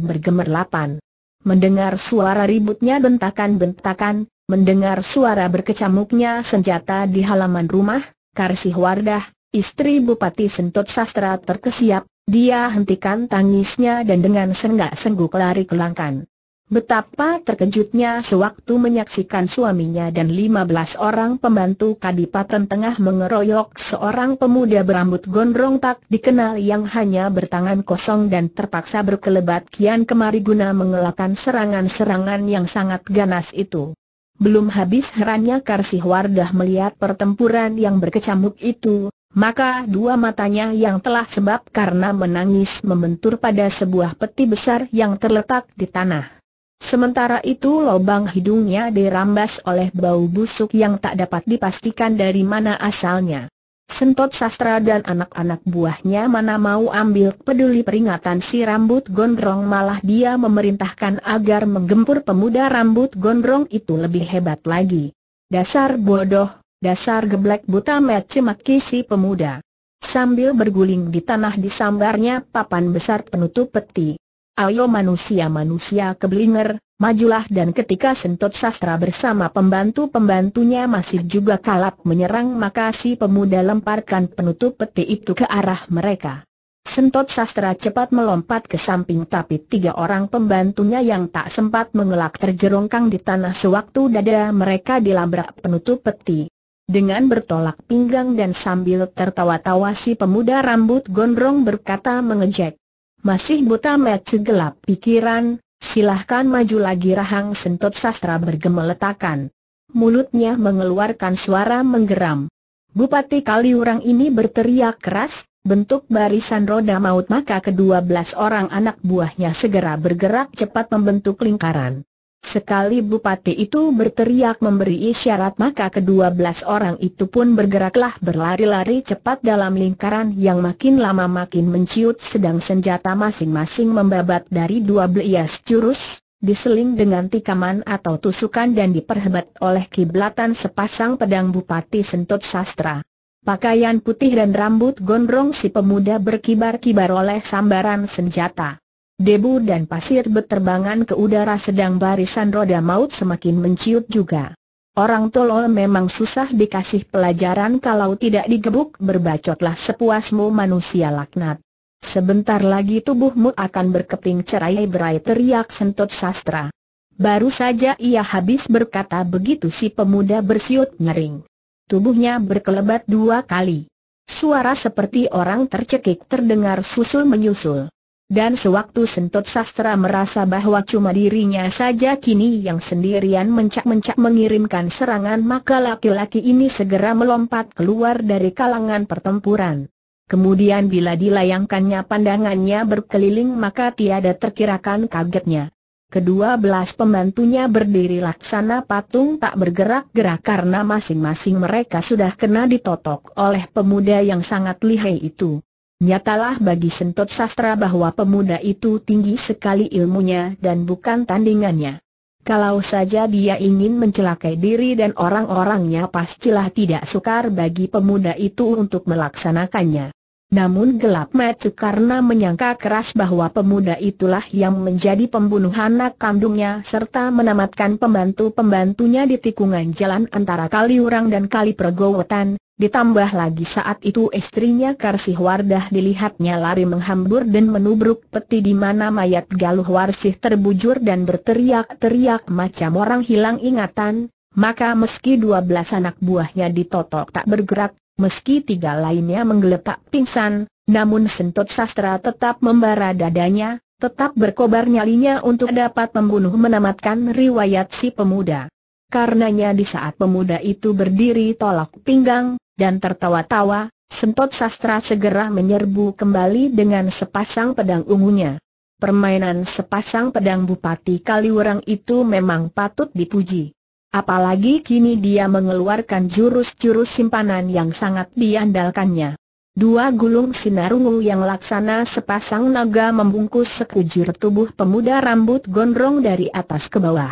bergemerlapan. Mendengar suara ributnya bentakan-bentakan, mendengar suara berkecamuknya senjata di halaman rumah, Karsih Wardah, Istri Bupati Sentot Sastra terkesiap, dia hentikan tangisnya dan dengan senggak-sengguk lari ke langkan. Betapa terkejutnya sewaktu menyaksikan suaminya dan 15 orang pembantu kadipaten tengah mengeroyok seorang pemuda berambut gondrong tak dikenal yang hanya bertangan kosong dan terpaksa berkelebat kian kemari guna mengelakkan serangan-serangan yang sangat ganas itu. Belum habis herannya Karsih Wardah melihat pertempuran yang berkecamuk itu, maka dua matanya yang telah sebab karena menangis membentur pada sebuah peti besar yang terletak di tanah. Sementara itu lubang hidungnya dirambas oleh bau busuk yang tak dapat dipastikan dari mana asalnya. Sentot sastra dan anak-anak buahnya mana mau ambil peduli peringatan si rambut gondrong malah dia memerintahkan agar menggempur pemuda rambut gondrong itu lebih hebat lagi. Dasar bodoh, Dasar geblek buta maki si pemuda. Sambil berguling di tanah disambarnya papan besar penutup peti. Ayo manusia-manusia keblinger, majulah dan ketika sentot sastra bersama pembantu-pembantunya masih juga kalap menyerang maka si pemuda lemparkan penutup peti itu ke arah mereka. Sentot sastra cepat melompat ke samping tapi tiga orang pembantunya yang tak sempat mengelak terjerongkang di tanah sewaktu dada mereka dilabrak penutup peti. Dengan bertolak pinggang dan sambil tertawa-tawa si pemuda rambut gondrong berkata mengejek. Masih buta metu gelap pikiran, silahkan maju lagi rahang sentot sastra bergemeletakan. Mulutnya mengeluarkan suara menggeram. Bupati Kaliurang ini berteriak keras, bentuk barisan roda maut maka kedua belas orang anak buahnya segera bergerak cepat membentuk lingkaran. Sekali bupati itu berteriak memberi isyarat maka kedua belas orang itu pun bergeraklah berlari-lari cepat dalam lingkaran yang makin lama makin menciut sedang senjata masing-masing membabat dari dua belas jurus, diseling dengan tikaman atau tusukan dan diperhebat oleh kiblatan sepasang pedang bupati sentut sastra. Pakaian putih dan rambut gondrong si pemuda berkibar-kibar oleh sambaran senjata debu dan pasir berterbangan ke udara sedang barisan roda maut semakin menciut juga. Orang tolol memang susah dikasih pelajaran kalau tidak digebuk berbacotlah sepuasmu manusia laknat. Sebentar lagi tubuhmu akan berkeping cerai berai teriak sentot sastra. Baru saja ia habis berkata begitu si pemuda bersiut ngering. Tubuhnya berkelebat dua kali. Suara seperti orang tercekik terdengar susul-menyusul. Dan sewaktu Sentot Sastra merasa bahwa cuma dirinya saja kini yang sendirian mencak-mencak mengirimkan serangan maka laki-laki ini segera melompat keluar dari kalangan pertempuran. Kemudian bila dilayangkannya pandangannya berkeliling maka tiada terkirakan kagetnya. Kedua belas pembantunya berdiri laksana patung tak bergerak-gerak karena masing-masing mereka sudah kena ditotok oleh pemuda yang sangat lihai itu. Nyatalah bagi Sentot Sastra bahwa pemuda itu tinggi sekali ilmunya dan bukan tandingannya. Kalau saja dia ingin mencelakai diri dan orang-orangnya pastilah tidak sukar bagi pemuda itu untuk melaksanakannya namun gelap mata karena menyangka keras bahwa pemuda itulah yang menjadi pembunuh anak kandungnya serta menamatkan pembantu-pembantunya di tikungan jalan antara Kaliurang dan Kali Pergowetan, ditambah lagi saat itu istrinya Karsih Wardah dilihatnya lari menghambur dan menubruk peti di mana mayat Galuh Warsih terbujur dan berteriak-teriak macam orang hilang ingatan, maka meski dua belas anak buahnya ditotok tak bergerak, Meski tiga lainnya menggeletak pingsan, namun sentot sastra tetap membara dadanya, tetap berkobar nyalinya untuk dapat membunuh menamatkan riwayat si pemuda. Karenanya di saat pemuda itu berdiri tolak pinggang, dan tertawa-tawa, sentot sastra segera menyerbu kembali dengan sepasang pedang ungunya. Permainan sepasang pedang Bupati Kaliurang itu memang patut dipuji. Apalagi kini dia mengeluarkan jurus-jurus simpanan yang sangat diandalkannya. Dua gulung sinar ungu yang laksana sepasang naga membungkus sekujur tubuh pemuda rambut gondrong dari atas ke bawah.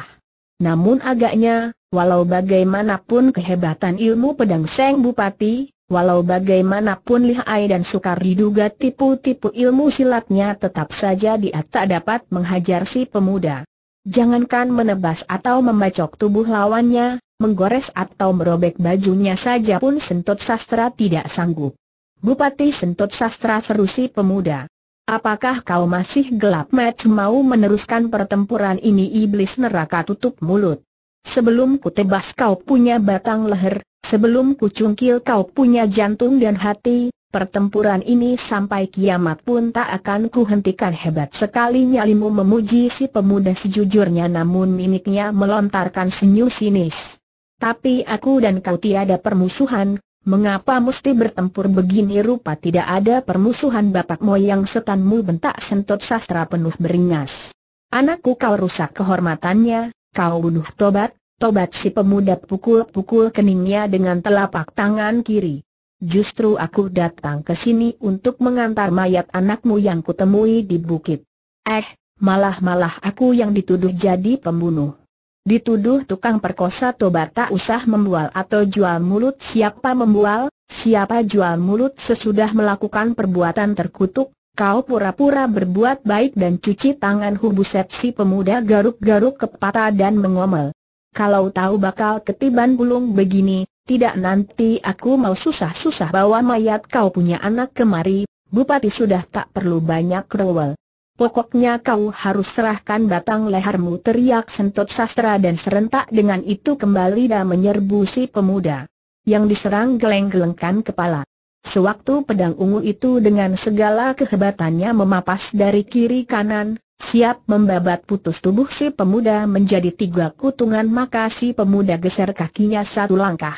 Namun agaknya, walau bagaimanapun kehebatan ilmu pedang Seng Bupati, walau bagaimanapun lihai dan sukar diduga tipu-tipu ilmu silatnya tetap saja dia tak dapat menghajar si pemuda. Jangankan menebas atau membacok tubuh lawannya, menggores atau merobek bajunya saja pun Sentut Sastra tidak sanggup. Bupati Sentut Sastra serusi pemuda. Apakah kau masih gelap match mau meneruskan pertempuran ini iblis neraka tutup mulut? Sebelum ku tebas kau punya batang leher, sebelum ku cungkil kau punya jantung dan hati, Pertempuran ini sampai kiamat pun tak akan kuhentikan hebat sekali nyalimu memuji si pemuda sejujurnya namun mimiknya melontarkan senyum sinis. Tapi aku dan kau tiada permusuhan, mengapa mesti bertempur begini rupa tidak ada permusuhan bapak moyang setanmu bentak sentot sastra penuh beringas. Anakku kau rusak kehormatannya, kau bunuh tobat, tobat si pemuda pukul-pukul keningnya dengan telapak tangan kiri. Justru aku datang ke sini untuk mengantar mayat anakmu yang kutemui di bukit. Eh, malah-malah aku yang dituduh jadi pembunuh. Dituduh tukang perkosa tobat tak usah membual atau jual mulut siapa membual, siapa jual mulut sesudah melakukan perbuatan terkutuk, kau pura-pura berbuat baik dan cuci tangan hubuset si pemuda garuk-garuk kepata dan mengomel. Kalau tahu bakal ketiban bulung begini, tidak nanti aku mau susah-susah bawa mayat kau punya anak kemari, Bupati sudah tak perlu banyak rewel. Pokoknya kau harus serahkan batang lehermu teriak sentot sastra dan serentak dengan itu kembali dan menyerbu si pemuda. Yang diserang geleng-gelengkan kepala. Sewaktu pedang ungu itu dengan segala kehebatannya memapas dari kiri kanan, Siap membabat putus tubuh si pemuda menjadi tiga kutungan maka si pemuda geser kakinya satu langkah.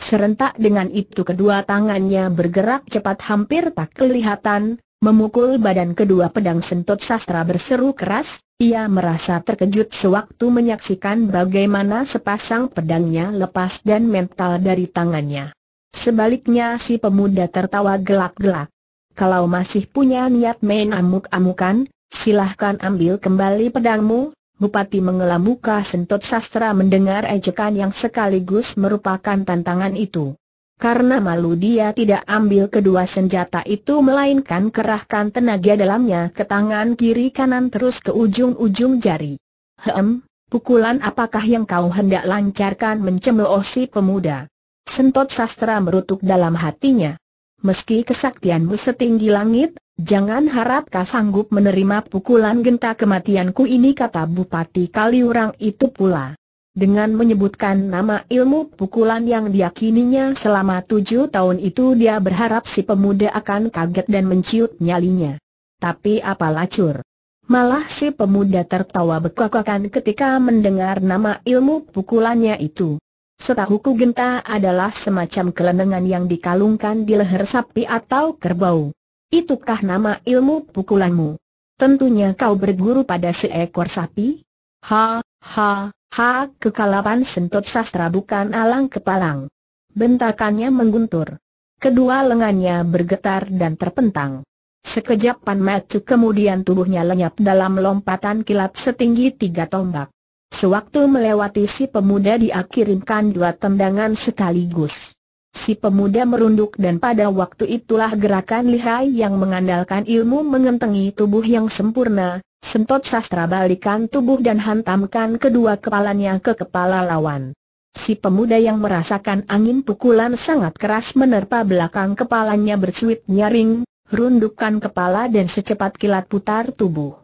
Serentak dengan itu kedua tangannya bergerak cepat hampir tak kelihatan, memukul badan kedua pedang sentot sastra berseru keras, ia merasa terkejut sewaktu menyaksikan bagaimana sepasang pedangnya lepas dan mental dari tangannya. Sebaliknya si pemuda tertawa gelak-gelak. Kalau masih punya niat main amuk-amukan, silahkan ambil kembali pedangmu, Bupati mengelam sentot sastra mendengar ejekan yang sekaligus merupakan tantangan itu. Karena malu dia tidak ambil kedua senjata itu melainkan kerahkan tenaga dalamnya ke tangan kiri kanan terus ke ujung-ujung jari. Hem, pukulan apakah yang kau hendak lancarkan mencemooh si pemuda? Sentot sastra merutuk dalam hatinya. Meski kesaktianmu setinggi langit, Jangan harap kau sanggup menerima pukulan genta kematianku ini kata Bupati Kaliurang itu pula. Dengan menyebutkan nama ilmu pukulan yang diyakininya selama tujuh tahun itu dia berharap si pemuda akan kaget dan menciut nyalinya. Tapi apa lacur? Malah si pemuda tertawa bekakakan ketika mendengar nama ilmu pukulannya itu. Setahu ku genta adalah semacam kelenengan yang dikalungkan di leher sapi atau kerbau. Itukah nama ilmu pukulanmu? Tentunya kau berguru pada seekor sapi? Ha, ha, ha, kekalapan sentot sastra bukan alang kepalang. Bentakannya mengguntur. Kedua lengannya bergetar dan terpentang. Sekejap Pan Macu kemudian tubuhnya lenyap dalam lompatan kilat setinggi tiga tombak. Sewaktu melewati si pemuda diakirimkan dua tendangan sekaligus. Si pemuda merunduk dan pada waktu itulah gerakan lihai yang mengandalkan ilmu mengentengi tubuh yang sempurna, sentot sastra balikan tubuh dan hantamkan kedua kepalanya ke kepala lawan. Si pemuda yang merasakan angin pukulan sangat keras menerpa belakang kepalanya bersuit nyaring, rundukkan kepala dan secepat kilat putar tubuh.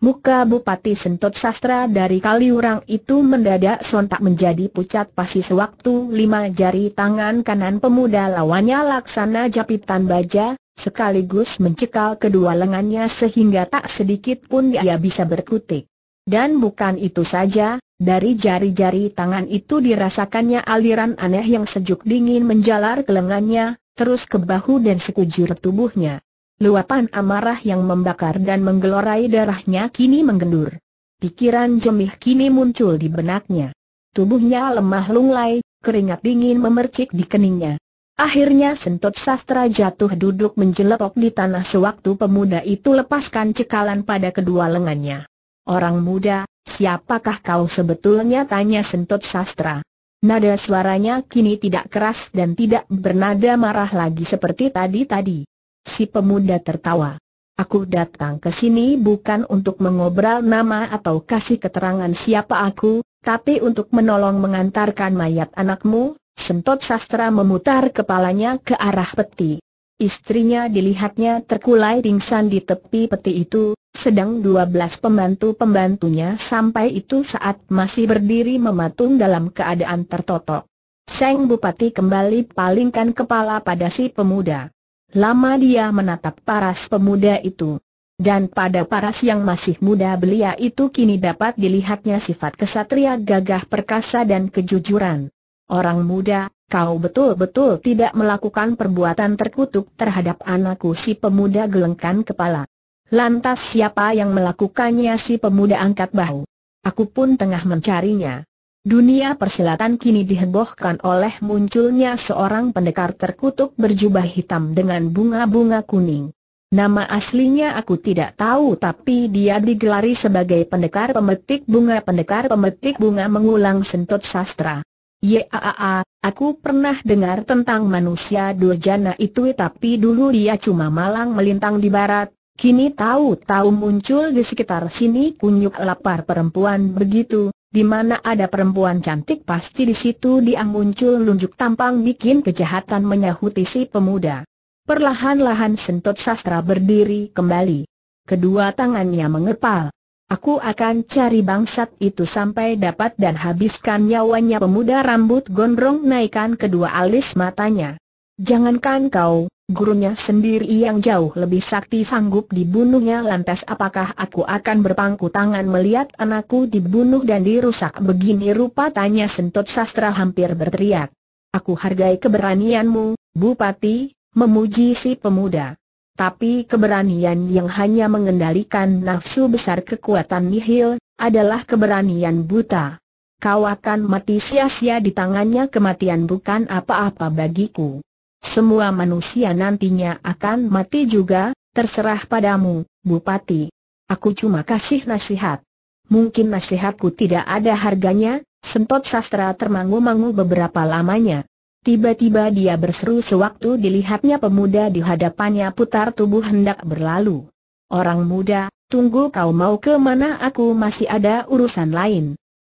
Muka Bupati Sentot Sastra dari Kaliurang itu mendadak sontak menjadi pucat pasi sewaktu lima jari tangan kanan pemuda lawannya laksana japitan baja, sekaligus mencekal kedua lengannya sehingga tak sedikit pun dia bisa berkutik. Dan bukan itu saja, dari jari-jari tangan itu dirasakannya aliran aneh yang sejuk dingin menjalar ke lengannya, terus ke bahu dan sekujur tubuhnya. Luapan amarah yang membakar dan menggelorai darahnya kini menggendur. Pikiran jemih kini muncul di benaknya. Tubuhnya lemah lunglai, keringat dingin memercik di keningnya. Akhirnya sentot sastra jatuh duduk menjelepok di tanah sewaktu pemuda itu lepaskan cekalan pada kedua lengannya. Orang muda, siapakah kau sebetulnya tanya sentot sastra. Nada suaranya kini tidak keras dan tidak bernada marah lagi seperti tadi-tadi. Si pemuda tertawa. Aku datang ke sini bukan untuk mengobrol nama atau kasih keterangan siapa aku, tapi untuk menolong mengantarkan mayat anakmu, Sentot Sastra memutar kepalanya ke arah peti. Istrinya dilihatnya terkulai ringsan di tepi peti itu, sedang dua belas pembantu-pembantunya sampai itu saat masih berdiri mematung dalam keadaan tertotok. Seng Bupati kembali palingkan kepala pada si pemuda. Lama dia menatap paras pemuda itu. Dan pada paras yang masih muda belia itu kini dapat dilihatnya sifat kesatria gagah perkasa dan kejujuran. Orang muda, kau betul-betul tidak melakukan perbuatan terkutuk terhadap anakku si pemuda gelengkan kepala. Lantas siapa yang melakukannya si pemuda angkat bahu? Aku pun tengah mencarinya. Dunia persilatan kini dihebohkan oleh munculnya seorang pendekar terkutuk berjubah hitam dengan bunga-bunga kuning. Nama aslinya aku tidak tahu tapi dia digelari sebagai pendekar pemetik bunga pendekar pemetik bunga mengulang sentut sastra. Yaa, aku pernah dengar tentang manusia durjana itu tapi dulu dia cuma malang melintang di barat, kini tahu-tahu muncul di sekitar sini kunyuk lapar perempuan begitu, di mana ada perempuan cantik pasti di situ dia muncul lunjuk tampang bikin kejahatan menyahuti si pemuda. Perlahan-lahan sentot sastra berdiri kembali. Kedua tangannya mengepal. Aku akan cari bangsat itu sampai dapat dan habiskan nyawanya pemuda rambut gondrong naikkan kedua alis matanya. Jangankan kau, gurunya sendiri yang jauh lebih sakti sanggup dibunuhnya lantas apakah aku akan berpangku tangan melihat anakku dibunuh dan dirusak begini rupa tanya sentot sastra hampir berteriak. Aku hargai keberanianmu, Bupati, memuji si pemuda. Tapi keberanian yang hanya mengendalikan nafsu besar kekuatan nihil, adalah keberanian buta. Kau akan mati sia-sia di tangannya kematian bukan apa-apa bagiku. Semua manusia nantinya akan mati juga, terserah padamu, Bupati. Aku cuma kasih nasihat. Mungkin nasihatku tidak ada harganya, sentot sastra termangu-mangu beberapa lamanya. Tiba-tiba dia berseru sewaktu dilihatnya pemuda di hadapannya putar tubuh hendak berlalu. Orang muda, tunggu kau mau ke mana aku masih ada urusan lain.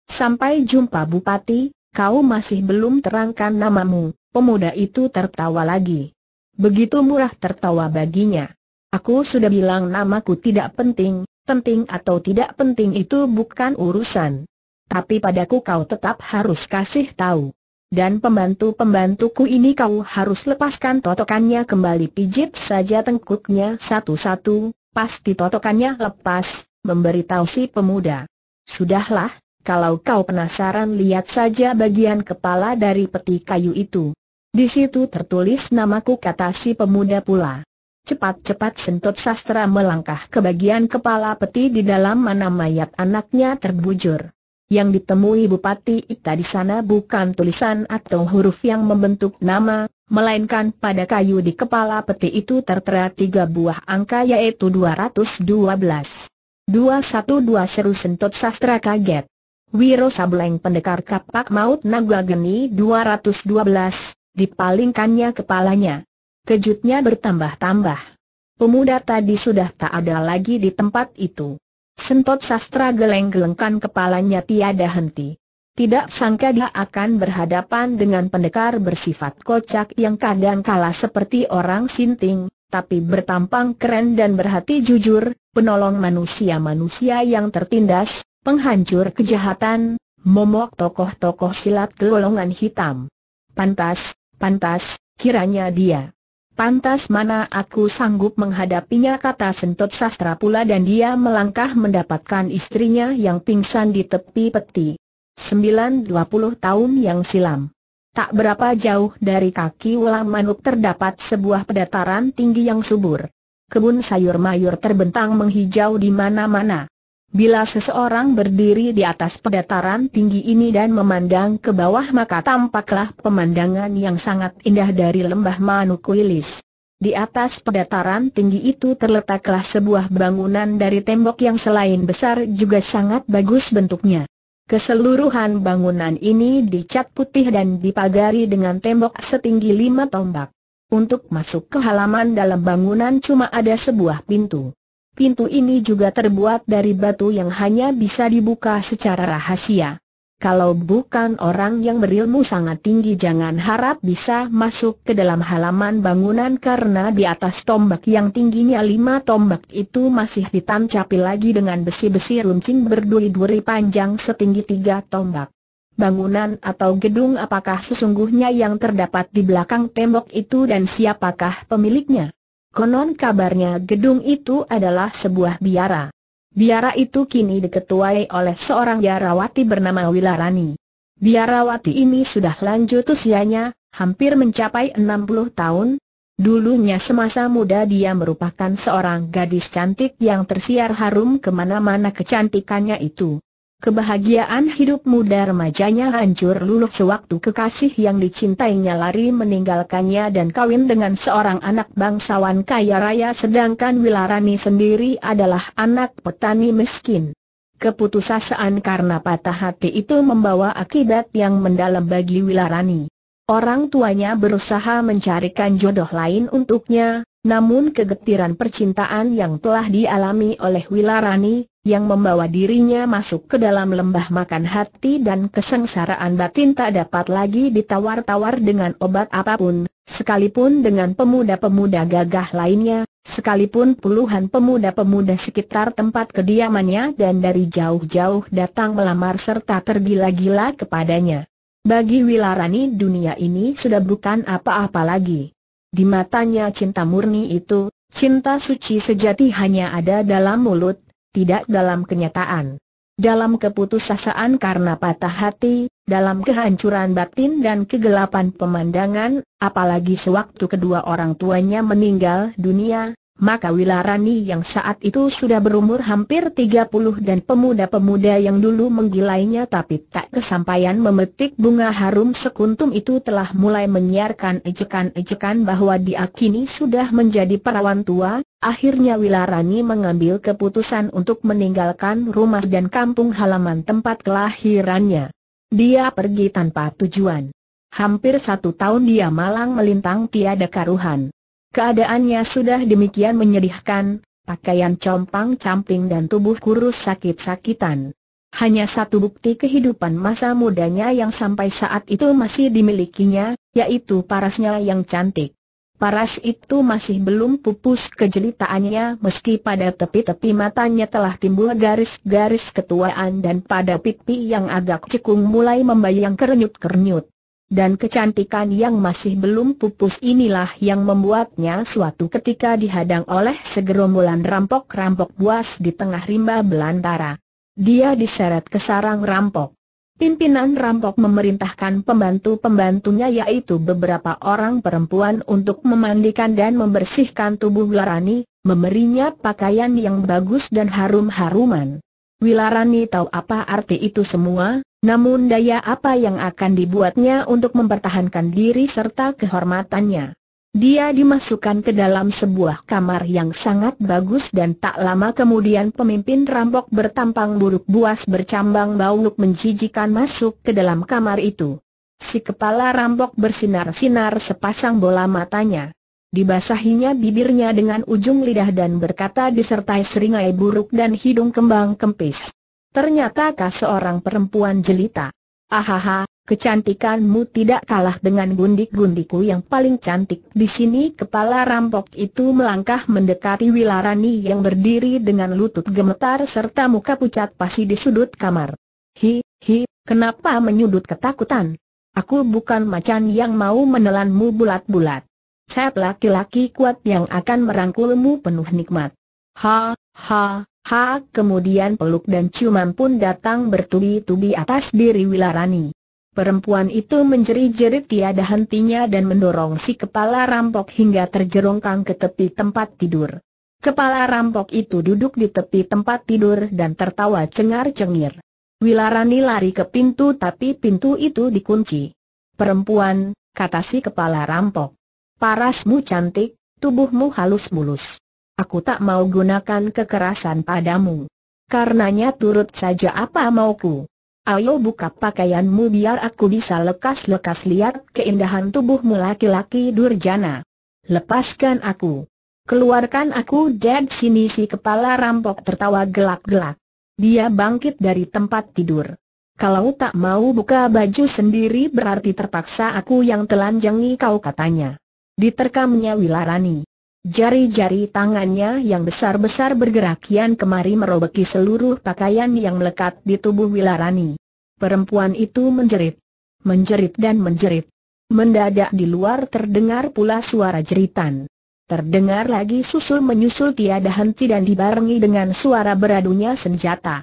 Sampai jumpa Bupati, kau masih belum terangkan namamu, Pemuda itu tertawa lagi. Begitu murah tertawa baginya. Aku sudah bilang namaku tidak penting, penting atau tidak penting itu bukan urusan. Tapi padaku kau tetap harus kasih tahu. Dan pembantu-pembantuku ini kau harus lepaskan totokannya kembali pijit saja tengkuknya satu-satu, pasti totokannya lepas, memberitahu si pemuda. Sudahlah, kalau kau penasaran lihat saja bagian kepala dari peti kayu itu. Di situ tertulis namaku kata si pemuda pula. Cepat-cepat sentut sastra melangkah ke bagian kepala peti di dalam mana mayat anaknya terbujur. Yang ditemui Bupati Ita di sana bukan tulisan atau huruf yang membentuk nama, melainkan pada kayu di kepala peti itu tertera tiga buah angka yaitu 212. 212 seru sentut sastra kaget. Wiro Sableng pendekar kapak maut naga geni 212, Dipalingkannya kepalanya. Kejutnya bertambah-tambah. Pemuda tadi sudah tak ada lagi di tempat itu. Sentot sastra geleng-gelengkan kepalanya tiada henti. Tidak sangka dia akan berhadapan dengan pendekar bersifat kocak yang kadang kalah seperti orang sinting, tapi bertampang keren dan berhati jujur, penolong manusia-manusia yang tertindas, penghancur kejahatan, momok tokoh-tokoh silat golongan hitam. Pantas, Pantas, kiranya dia. Pantas mana aku sanggup menghadapinya kata sentot sastra pula dan dia melangkah mendapatkan istrinya yang pingsan di tepi peti. puluh tahun yang silam. Tak berapa jauh dari kaki ulang manuk terdapat sebuah pedataran tinggi yang subur. Kebun sayur mayur terbentang menghijau di mana-mana. Bila seseorang berdiri di atas pedataran tinggi ini dan memandang ke bawah maka tampaklah pemandangan yang sangat indah dari lembah Manukuilis. Di atas pedataran tinggi itu terletaklah sebuah bangunan dari tembok yang selain besar juga sangat bagus bentuknya. Keseluruhan bangunan ini dicat putih dan dipagari dengan tembok setinggi lima tombak. Untuk masuk ke halaman dalam bangunan cuma ada sebuah pintu. Pintu ini juga terbuat dari batu yang hanya bisa dibuka secara rahasia. Kalau bukan orang yang berilmu sangat tinggi jangan harap bisa masuk ke dalam halaman bangunan karena di atas tombak yang tingginya lima tombak itu masih ditancapi lagi dengan besi-besi runcing berduri-duri panjang setinggi tiga tombak. Bangunan atau gedung apakah sesungguhnya yang terdapat di belakang tembok itu dan siapakah pemiliknya? Konon kabarnya gedung itu adalah sebuah biara. Biara itu kini diketuai oleh seorang biarawati bernama Wilarani. Biarawati ini sudah lanjut usianya, hampir mencapai 60 tahun. Dulunya semasa muda dia merupakan seorang gadis cantik yang tersiar harum kemana-mana kecantikannya itu. Kebahagiaan hidup muda remajanya hancur luluh sewaktu kekasih yang dicintainya lari meninggalkannya dan kawin dengan seorang anak bangsawan kaya raya sedangkan Wilarani sendiri adalah anak petani miskin. Keputusasaan karena patah hati itu membawa akibat yang mendalam bagi Wilarani. Orang tuanya berusaha mencarikan jodoh lain untuknya, namun kegetiran percintaan yang telah dialami oleh Wilarani, yang membawa dirinya masuk ke dalam lembah makan hati dan kesengsaraan batin tak dapat lagi ditawar-tawar dengan obat apapun, sekalipun dengan pemuda-pemuda gagah lainnya, sekalipun puluhan pemuda-pemuda sekitar tempat kediamannya dan dari jauh-jauh datang melamar serta tergila-gila kepadanya. Bagi Wilarani dunia ini sudah bukan apa-apa lagi. Di matanya cinta murni itu, cinta suci sejati hanya ada dalam mulut, tidak dalam kenyataan. Dalam keputusasaan karena patah hati, dalam kehancuran batin dan kegelapan pemandangan, apalagi sewaktu kedua orang tuanya meninggal dunia, maka Wilarani yang saat itu sudah berumur hampir 30 dan pemuda-pemuda yang dulu menggilainya tapi tak kesampaian memetik bunga harum sekuntum itu telah mulai menyiarkan ejekan-ejekan bahwa dia kini sudah menjadi perawan tua, akhirnya Wilarani mengambil keputusan untuk meninggalkan rumah dan kampung halaman tempat kelahirannya. Dia pergi tanpa tujuan. Hampir satu tahun dia malang melintang tiada karuhan. Keadaannya sudah demikian menyedihkan, pakaian compang-camping dan tubuh kurus sakit-sakitan. Hanya satu bukti kehidupan masa mudanya yang sampai saat itu masih dimilikinya, yaitu parasnya yang cantik. Paras itu masih belum pupus kejelitaannya meski pada tepi-tepi matanya telah timbul garis-garis ketuaan dan pada pipi yang agak cekung mulai membayang kerenyut-kerenyut. Dan kecantikan yang masih belum pupus inilah yang membuatnya suatu ketika dihadang oleh segerombolan rampok-rampok buas di tengah rimba belantara. Dia diseret ke sarang rampok. Pimpinan rampok memerintahkan pembantu-pembantunya yaitu beberapa orang perempuan untuk memandikan dan membersihkan tubuh Larani, memberinya pakaian yang bagus dan harum-haruman. Wilarani tahu apa arti itu semua, namun daya apa yang akan dibuatnya untuk mempertahankan diri serta kehormatannya? Dia dimasukkan ke dalam sebuah kamar yang sangat bagus dan tak lama kemudian pemimpin rampok bertampang buruk buas bercambang bauluk menjijikan masuk ke dalam kamar itu. Si kepala rampok bersinar-sinar sepasang bola matanya. Dibasahinya bibirnya dengan ujung lidah dan berkata disertai seringai buruk dan hidung kembang kempis kau seorang perempuan jelita? Ahaha, kecantikanmu tidak kalah dengan gundik-gundiku yang paling cantik di sini. Kepala rampok itu melangkah mendekati Wilarani yang berdiri dengan lutut gemetar serta muka pucat pasi di sudut kamar. Hi, hi, kenapa menyudut ketakutan? Aku bukan macan yang mau menelanmu bulat-bulat. Saya laki-laki kuat yang akan merangkulmu penuh nikmat. Ha, ha, Ha, kemudian peluk dan ciuman pun datang bertubi-tubi atas diri Wilarani. Perempuan itu menjerit-jerit tiada hentinya dan mendorong si kepala rampok hingga terjerongkang ke tepi tempat tidur. Kepala rampok itu duduk di tepi tempat tidur dan tertawa cengar-cengir. Wilarani lari ke pintu tapi pintu itu dikunci. Perempuan, kata si kepala rampok. Parasmu cantik, tubuhmu halus mulus. Aku tak mau gunakan kekerasan padamu. Karenanya turut saja apa mauku. Ayo buka pakaianmu biar aku bisa lekas-lekas lihat keindahan tubuhmu laki-laki durjana. Lepaskan aku. Keluarkan aku dari sini si kepala rampok tertawa gelak-gelak. Dia bangkit dari tempat tidur. Kalau tak mau buka baju sendiri berarti terpaksa aku yang telanjangi kau katanya. Diterkamnya Wilarani. Jari-jari tangannya yang besar-besar bergerak kian kemari merobeki seluruh pakaian yang melekat di tubuh Wilarani. Perempuan itu menjerit, menjerit dan menjerit. Mendadak di luar terdengar pula suara jeritan. Terdengar lagi susul menyusul tiada henti dan dibarengi dengan suara beradunya senjata.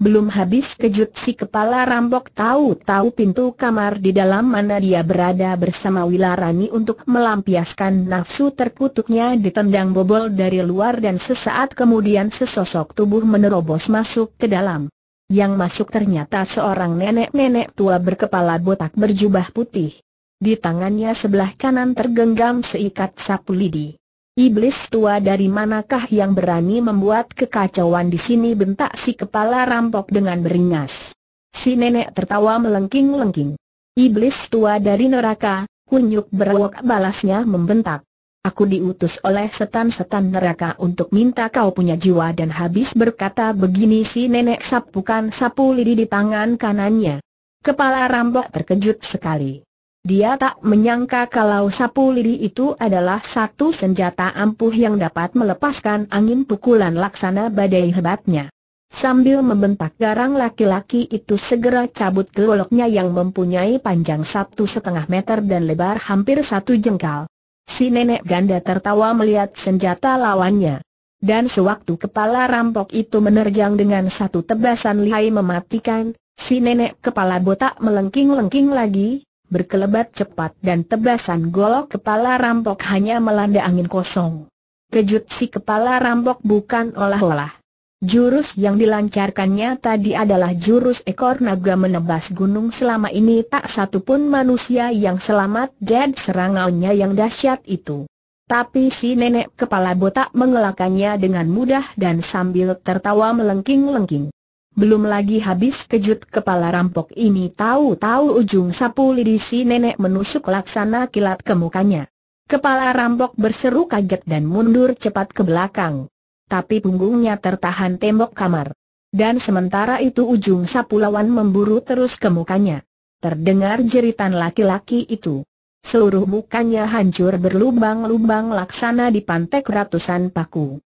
Belum habis kejut si kepala rambok tahu-tahu pintu kamar di dalam mana dia berada bersama Wilarani untuk melampiaskan nafsu terkutuknya ditendang bobol dari luar dan sesaat kemudian sesosok tubuh menerobos masuk ke dalam. Yang masuk ternyata seorang nenek-nenek tua berkepala botak berjubah putih. Di tangannya sebelah kanan tergenggam seikat sapu lidi. Iblis tua dari manakah yang berani membuat kekacauan di sini bentak si kepala rampok dengan beringas. Si nenek tertawa melengking-lengking. Iblis tua dari neraka, kunyuk berwok balasnya membentak. Aku diutus oleh setan-setan neraka untuk minta kau punya jiwa dan habis berkata begini si nenek sapukan sapu lidi di tangan kanannya. Kepala rampok terkejut sekali. Dia tak menyangka kalau sapu lidi itu adalah satu senjata ampuh yang dapat melepaskan angin pukulan laksana badai hebatnya. Sambil membentak garang laki-laki itu segera cabut geloknya yang mempunyai panjang satu setengah meter dan lebar hampir satu jengkal. Si nenek ganda tertawa melihat senjata lawannya. Dan sewaktu kepala rampok itu menerjang dengan satu tebasan lihai mematikan, si nenek kepala botak melengking-lengking lagi, berkelebat cepat dan tebasan golok kepala rampok hanya melanda angin kosong. Kejut si kepala rampok bukan olah-olah. Jurus yang dilancarkannya tadi adalah jurus ekor naga menebas gunung selama ini tak satu pun manusia yang selamat dan serangannya yang dahsyat itu. Tapi si nenek kepala botak mengelakannya dengan mudah dan sambil tertawa melengking-lengking. Belum lagi habis kejut kepala rampok ini tahu-tahu ujung sapu lidi si nenek menusuk laksana kilat ke mukanya. Kepala rampok berseru kaget dan mundur cepat ke belakang. Tapi punggungnya tertahan tembok kamar. Dan sementara itu ujung sapu lawan memburu terus ke mukanya. Terdengar jeritan laki-laki itu. Seluruh mukanya hancur berlubang-lubang laksana di pantek ratusan paku.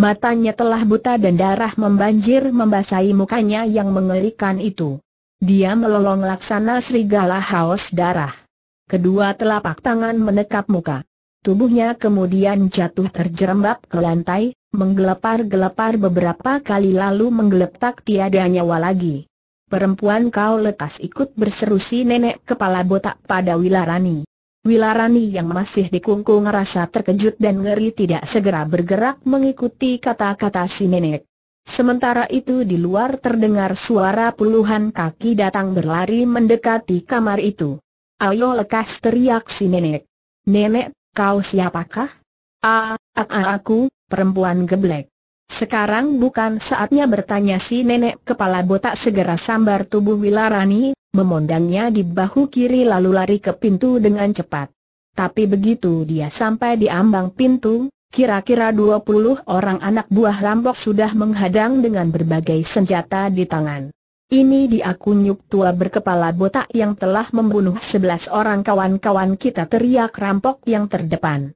Matanya telah buta dan darah membanjir membasahi mukanya yang mengerikan itu. Dia melolong laksana serigala haus darah. Kedua telapak tangan menekap muka. Tubuhnya kemudian jatuh terjerembab ke lantai, menggelepar-gelepar beberapa kali lalu menggeletak tiada nyawa lagi. Perempuan kau letas ikut berseru si nenek kepala botak pada Wilarani. Wilarani yang masih dikungkung rasa terkejut dan ngeri tidak segera bergerak mengikuti kata-kata si nenek. Sementara itu di luar terdengar suara puluhan kaki datang berlari mendekati kamar itu. Ayo lekas teriak si nenek. Nenek, kau siapakah? Ah, ah, ah aku, perempuan geblek. Sekarang bukan saatnya bertanya si nenek kepala botak segera sambar tubuh Wilarani, memondangnya di bahu kiri lalu lari ke pintu dengan cepat. Tapi begitu dia sampai di ambang pintu, kira-kira 20 orang anak buah rampok sudah menghadang dengan berbagai senjata di tangan. Ini dia kunyuk tua berkepala botak yang telah membunuh 11 orang kawan-kawan kita teriak rampok yang terdepan.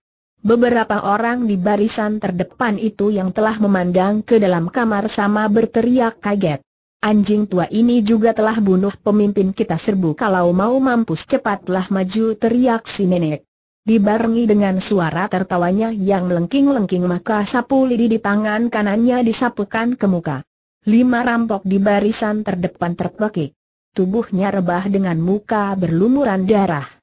Beberapa orang di barisan terdepan itu yang telah memandang ke dalam kamar sama berteriak kaget. Anjing tua ini juga telah bunuh pemimpin kita serbu kalau mau mampus cepatlah maju teriak si nenek. Dibarengi dengan suara tertawanya yang lengking-lengking maka sapu lidi di tangan kanannya disapukan ke muka. Lima rampok di barisan terdepan terpekik. Tubuhnya rebah dengan muka berlumuran darah.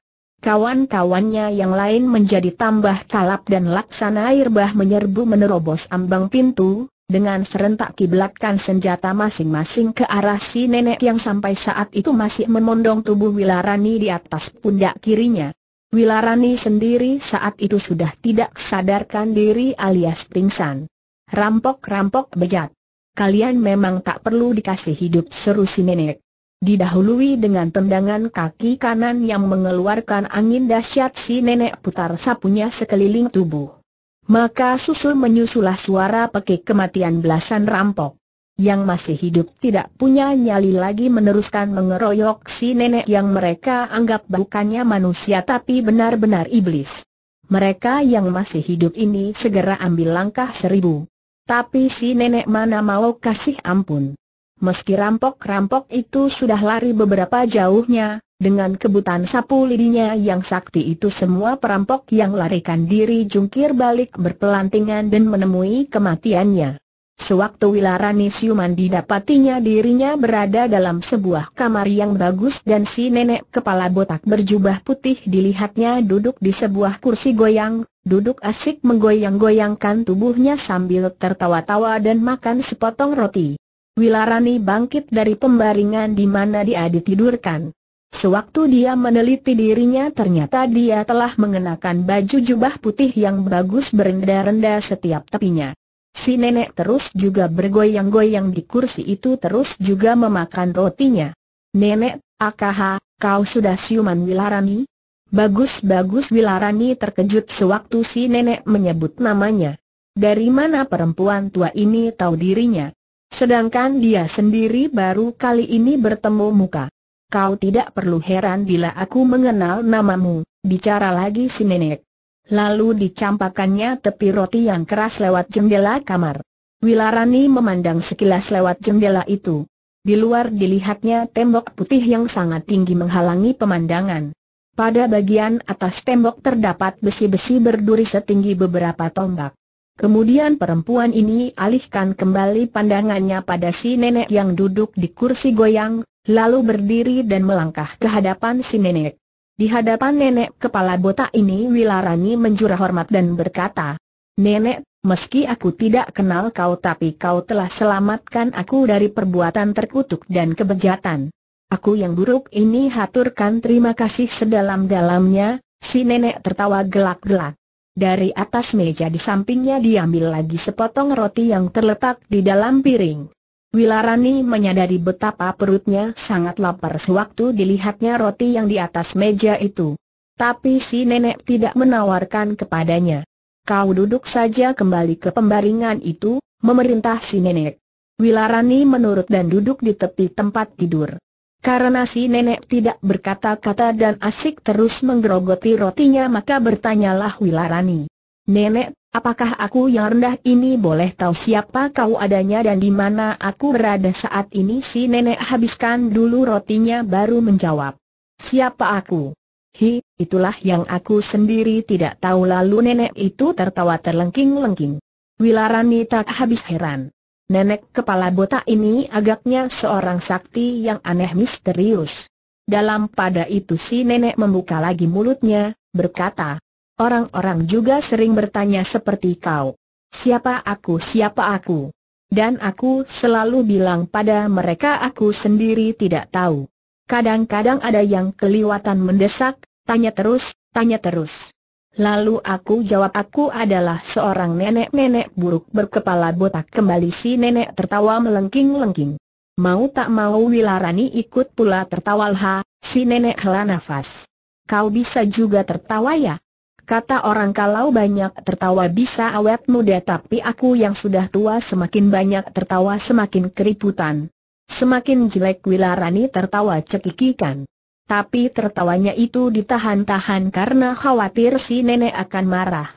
Kawan-kawannya yang lain menjadi tambah kalap dan laksana air bah menyerbu menerobos ambang pintu, dengan serentak kiblatkan senjata masing-masing ke arah si nenek yang sampai saat itu masih memondong tubuh Wilarani di atas pundak kirinya. Wilarani sendiri saat itu sudah tidak sadarkan diri alias pingsan. Rampok-rampok bejat. Kalian memang tak perlu dikasih hidup seru si nenek. Didahului dengan tendangan kaki kanan yang mengeluarkan angin dahsyat si nenek putar sapunya sekeliling tubuh. Maka susul menyusulah suara pekik kematian belasan rampok yang masih hidup tidak punya nyali lagi meneruskan mengeroyok si nenek yang mereka anggap bukannya manusia tapi benar-benar iblis. Mereka yang masih hidup ini segera ambil langkah seribu. Tapi si nenek mana mau kasih ampun. Meski rampok-rampok itu sudah lari beberapa jauhnya, dengan kebutan sapu lidinya yang sakti itu semua perampok yang larikan diri jungkir balik berpelantingan dan menemui kematiannya. Sewaktu Wilarani siuman didapatinya dirinya berada dalam sebuah kamar yang bagus dan si nenek kepala botak berjubah putih dilihatnya duduk di sebuah kursi goyang, duduk asik menggoyang-goyangkan tubuhnya sambil tertawa-tawa dan makan sepotong roti. Wilarani bangkit dari pembaringan di mana dia ditidurkan. Sewaktu dia meneliti dirinya ternyata dia telah mengenakan baju jubah putih yang bagus berenda-renda setiap tepinya. Si nenek terus juga bergoyang-goyang di kursi itu terus juga memakan rotinya. Nenek, akaha, kau sudah siuman Wilarani? Bagus-bagus Wilarani terkejut sewaktu si nenek menyebut namanya. Dari mana perempuan tua ini tahu dirinya? Sedangkan dia sendiri baru kali ini bertemu muka. Kau tidak perlu heran bila aku mengenal namamu, bicara lagi si nenek. Lalu dicampakannya tepi roti yang keras lewat jendela kamar. Wilarani memandang sekilas lewat jendela itu. Di luar dilihatnya tembok putih yang sangat tinggi menghalangi pemandangan. Pada bagian atas tembok terdapat besi-besi berduri setinggi beberapa tombak. Kemudian perempuan ini alihkan kembali pandangannya pada si nenek yang duduk di kursi goyang, lalu berdiri dan melangkah ke hadapan si nenek. Di hadapan nenek kepala botak ini Wilarani menjura hormat dan berkata, Nenek, meski aku tidak kenal kau tapi kau telah selamatkan aku dari perbuatan terkutuk dan kebejatan. Aku yang buruk ini haturkan terima kasih sedalam-dalamnya, si nenek tertawa gelak-gelak. Dari atas meja di sampingnya diambil lagi sepotong roti yang terletak di dalam piring. Wilarani menyadari betapa perutnya sangat lapar sewaktu dilihatnya roti yang di atas meja itu. Tapi si nenek tidak menawarkan kepadanya. Kau duduk saja kembali ke pembaringan itu, memerintah si nenek. Wilarani menurut dan duduk di tepi tempat tidur. Karena si nenek tidak berkata-kata dan asik terus menggerogoti rotinya maka bertanyalah Wilarani. Nenek, apakah aku yang rendah ini boleh tahu siapa kau adanya dan di mana aku berada saat ini? Si nenek habiskan dulu rotinya baru menjawab. Siapa aku? Hi, itulah yang aku sendiri tidak tahu lalu nenek itu tertawa terlengking-lengking. Wilarani tak habis heran nenek kepala botak ini agaknya seorang sakti yang aneh misterius. Dalam pada itu si nenek membuka lagi mulutnya, berkata, Orang-orang juga sering bertanya seperti kau. Siapa aku siapa aku? Dan aku selalu bilang pada mereka aku sendiri tidak tahu. Kadang-kadang ada yang keliwatan mendesak, tanya terus, tanya terus. Lalu aku jawab aku adalah seorang nenek-nenek buruk berkepala botak Kembali si nenek tertawa melengking-lengking Mau tak mau Wilarani ikut pula tertawa lha, si nenek hela nafas Kau bisa juga tertawa ya? Kata orang kalau banyak tertawa bisa awet muda tapi aku yang sudah tua semakin banyak tertawa semakin keriputan Semakin jelek Wilarani tertawa cekikikan tapi tertawanya itu ditahan-tahan karena khawatir si nenek akan marah.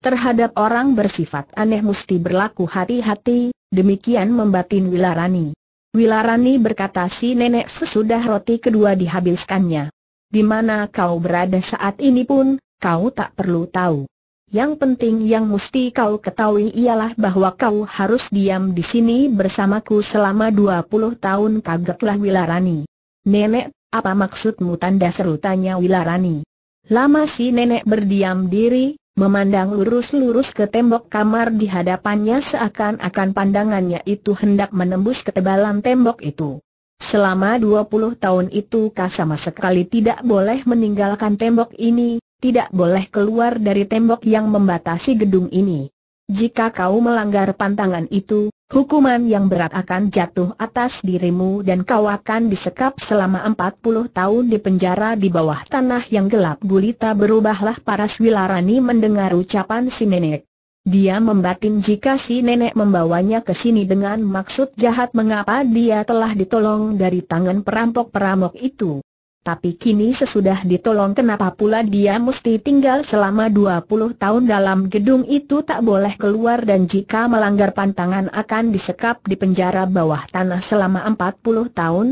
Terhadap orang bersifat aneh mesti berlaku hati-hati, demikian membatin Wilarani. Wilarani berkata si nenek sesudah roti kedua dihabiskannya. Di mana kau berada saat ini pun, kau tak perlu tahu. Yang penting yang mesti kau ketahui ialah bahwa kau harus diam di sini bersamaku selama 20 tahun kagetlah Wilarani. Nenek, apa maksudmu tanda seru tanya Wilarani. Lama si nenek berdiam diri, memandang lurus-lurus ke tembok kamar di hadapannya seakan-akan pandangannya itu hendak menembus ketebalan tembok itu. Selama 20 tahun itu Ka sama sekali tidak boleh meninggalkan tembok ini, tidak boleh keluar dari tembok yang membatasi gedung ini. Jika kau melanggar pantangan itu, Hukuman yang berat akan jatuh atas dirimu dan kau akan disekap selama empat puluh tahun di penjara di bawah tanah yang gelap gulita berubahlah paras Wilarani mendengar ucapan si nenek. Dia membatin jika si nenek membawanya ke sini dengan maksud jahat mengapa dia telah ditolong dari tangan perampok-perampok itu. Tapi kini sesudah ditolong kenapa pula dia mesti tinggal selama 20 tahun dalam gedung itu tak boleh keluar dan jika melanggar pantangan akan disekap di penjara bawah tanah selama 40 tahun?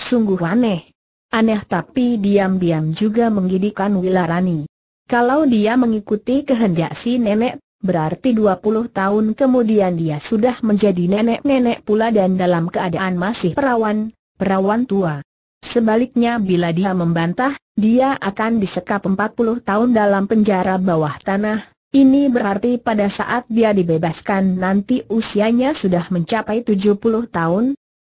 Sungguh aneh. Aneh tapi diam-diam juga menggidikan Wilarani. Kalau dia mengikuti kehendak si nenek, berarti 20 tahun kemudian dia sudah menjadi nenek-nenek pula dan dalam keadaan masih perawan, perawan tua. Sebaliknya bila dia membantah, dia akan disekap 40 tahun dalam penjara bawah tanah. Ini berarti pada saat dia dibebaskan nanti usianya sudah mencapai 70 tahun.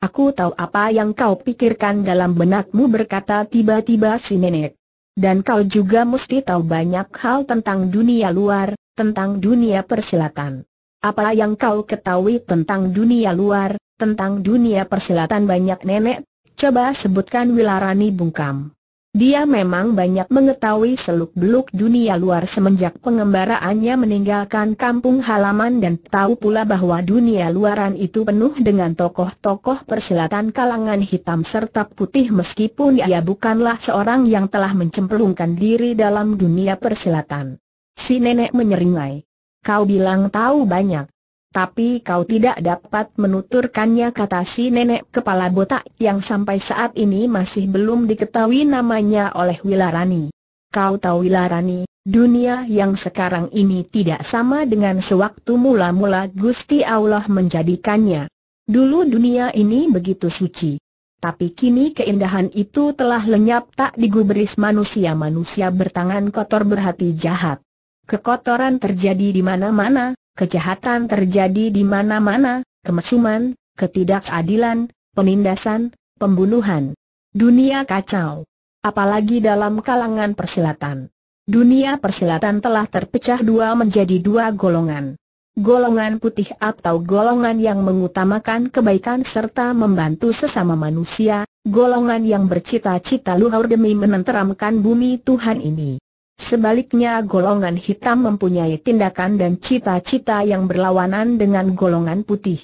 Aku tahu apa yang kau pikirkan dalam benakmu berkata tiba-tiba si nenek. Dan kau juga mesti tahu banyak hal tentang dunia luar, tentang dunia persilatan. Apa yang kau ketahui tentang dunia luar, tentang dunia persilatan banyak nenek coba sebutkan Wilarani bungkam. Dia memang banyak mengetahui seluk-beluk dunia luar semenjak pengembaraannya meninggalkan kampung halaman dan tahu pula bahwa dunia luaran itu penuh dengan tokoh-tokoh persilatan kalangan hitam serta putih meskipun ia bukanlah seorang yang telah mencemplungkan diri dalam dunia persilatan. Si nenek menyeringai. Kau bilang tahu banyak. Tapi kau tidak dapat menuturkannya kata si nenek kepala botak yang sampai saat ini masih belum diketahui namanya oleh Wilarani. Kau tahu Wilarani, dunia yang sekarang ini tidak sama dengan sewaktu mula-mula Gusti Allah menjadikannya. Dulu dunia ini begitu suci. Tapi kini keindahan itu telah lenyap tak digubris manusia-manusia bertangan kotor berhati jahat. Kekotoran terjadi di mana-mana, Kejahatan terjadi di mana-mana, kemesuman, ketidakadilan, penindasan, pembunuhan. Dunia kacau. Apalagi dalam kalangan persilatan. Dunia persilatan telah terpecah dua menjadi dua golongan. Golongan putih atau golongan yang mengutamakan kebaikan serta membantu sesama manusia, golongan yang bercita-cita luhur demi menenteramkan bumi Tuhan ini. Sebaliknya golongan hitam mempunyai tindakan dan cita-cita yang berlawanan dengan golongan putih.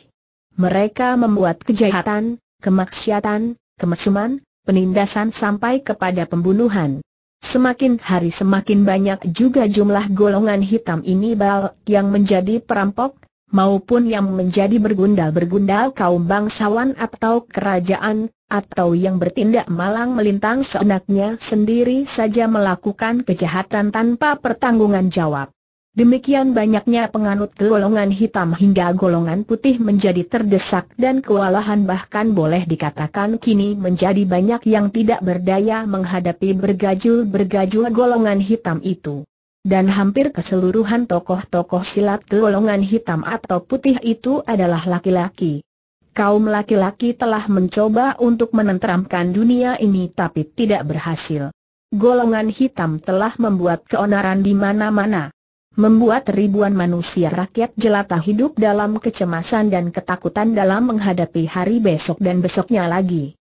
Mereka membuat kejahatan, kemaksiatan, kemesuman, penindasan sampai kepada pembunuhan. Semakin hari semakin banyak juga jumlah golongan hitam ini baik yang menjadi perampok, maupun yang menjadi bergundal-bergundal kaum bangsawan atau kerajaan, atau yang bertindak malang melintang seenaknya sendiri saja melakukan kejahatan tanpa pertanggungan jawab. Demikian banyaknya penganut golongan hitam hingga golongan putih menjadi terdesak dan kewalahan bahkan boleh dikatakan kini menjadi banyak yang tidak berdaya menghadapi bergajul-bergajul golongan hitam itu. Dan hampir keseluruhan tokoh-tokoh silat golongan hitam atau putih itu adalah laki-laki kaum laki-laki telah mencoba untuk menenteramkan dunia ini tapi tidak berhasil. Golongan hitam telah membuat keonaran di mana-mana. Membuat ribuan manusia rakyat jelata hidup dalam kecemasan dan ketakutan dalam menghadapi hari besok dan besoknya lagi.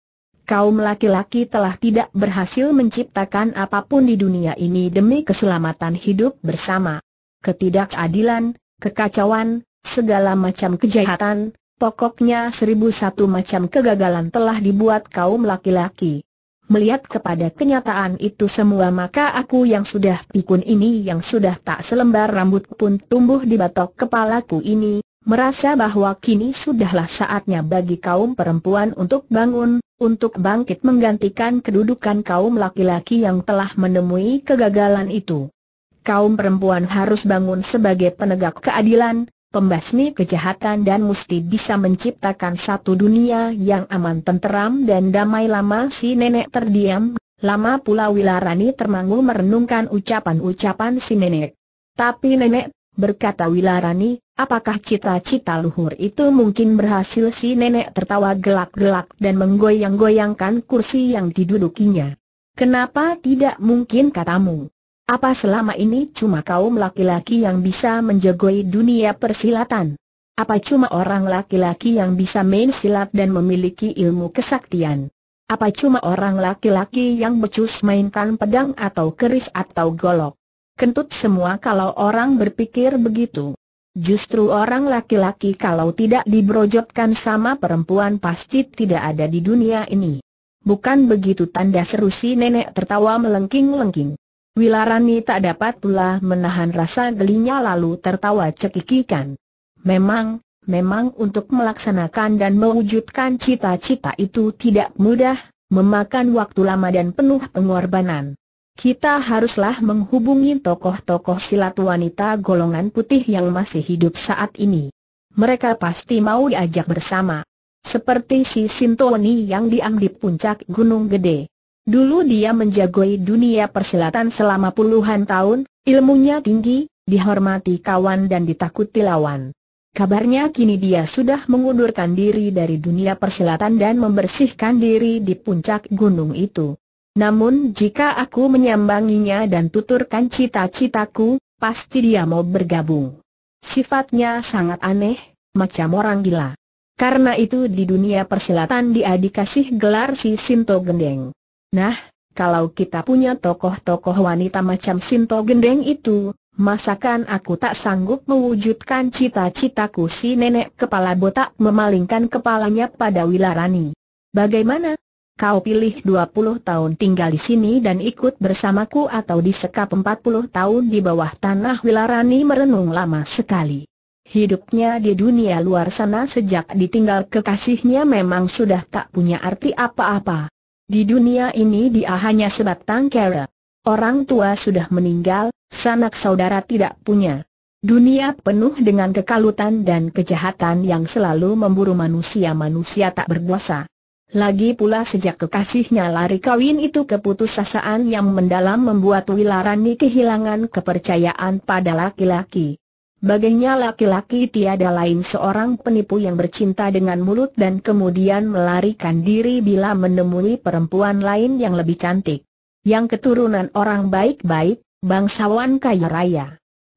Kaum laki-laki telah tidak berhasil menciptakan apapun di dunia ini demi keselamatan hidup bersama. Ketidakadilan, kekacauan, segala macam kejahatan, Pokoknya seribu satu macam kegagalan telah dibuat kaum laki-laki. Melihat kepada kenyataan itu semua maka aku yang sudah pikun ini yang sudah tak selembar rambut pun tumbuh di batok kepalaku ini, merasa bahwa kini sudahlah saatnya bagi kaum perempuan untuk bangun, untuk bangkit menggantikan kedudukan kaum laki-laki yang telah menemui kegagalan itu. Kaum perempuan harus bangun sebagai penegak keadilan, pembasmi kejahatan dan mesti bisa menciptakan satu dunia yang aman tenteram dan damai lama si nenek terdiam, lama pula Wilarani termangu merenungkan ucapan-ucapan si nenek. Tapi nenek, berkata Wilarani, apakah cita-cita luhur itu mungkin berhasil si nenek tertawa gelak-gelak dan menggoyang-goyangkan kursi yang didudukinya. Kenapa tidak mungkin katamu? Apa selama ini cuma kaum laki-laki yang bisa menjagoi dunia persilatan? Apa cuma orang laki-laki yang bisa main silat dan memiliki ilmu kesaktian? Apa cuma orang laki-laki yang becus mainkan pedang atau keris atau golok? Kentut semua kalau orang berpikir begitu. Justru orang laki-laki kalau tidak dibrojotkan sama perempuan pasti tidak ada di dunia ini. Bukan begitu tanda seru si nenek tertawa melengking-lengking. Wilarani tak dapat pula menahan rasa gelinya lalu tertawa cekikikan. Memang, memang untuk melaksanakan dan mewujudkan cita-cita itu tidak mudah, memakan waktu lama dan penuh pengorbanan. Kita haruslah menghubungi tokoh-tokoh silat wanita golongan putih yang masih hidup saat ini. Mereka pasti mau diajak bersama. Seperti si Sintoni yang diam di puncak Gunung Gede. Dulu dia menjagoi dunia persilatan selama puluhan tahun, ilmunya tinggi, dihormati kawan dan ditakuti lawan. Kabarnya kini dia sudah mengundurkan diri dari dunia persilatan dan membersihkan diri di puncak gunung itu. Namun jika aku menyambanginya dan tuturkan cita-citaku, pasti dia mau bergabung. Sifatnya sangat aneh, macam orang gila. Karena itu di dunia persilatan dia dikasih gelar si Sinto Gendeng. Nah, kalau kita punya tokoh-tokoh wanita macam Sinto Gendeng itu, masakan aku tak sanggup mewujudkan cita-citaku si nenek kepala botak memalingkan kepalanya pada Wilarani. Bagaimana? Kau pilih 20 tahun tinggal di sini dan ikut bersamaku atau disekap 40 tahun di bawah tanah Wilarani merenung lama sekali. Hidupnya di dunia luar sana sejak ditinggal kekasihnya memang sudah tak punya arti apa-apa. Di dunia ini dia hanya sebatang kara. Orang tua sudah meninggal, sanak saudara tidak punya. Dunia penuh dengan kekalutan dan kejahatan yang selalu memburu manusia-manusia tak berdosa. Lagi pula sejak kekasihnya lari kawin itu keputusasaan yang mendalam membuat Wilarani kehilangan kepercayaan pada laki-laki. Bagainya laki-laki tiada lain seorang penipu yang bercinta dengan mulut dan kemudian melarikan diri bila menemui perempuan lain yang lebih cantik. Yang keturunan orang baik-baik, bangsawan kaya raya.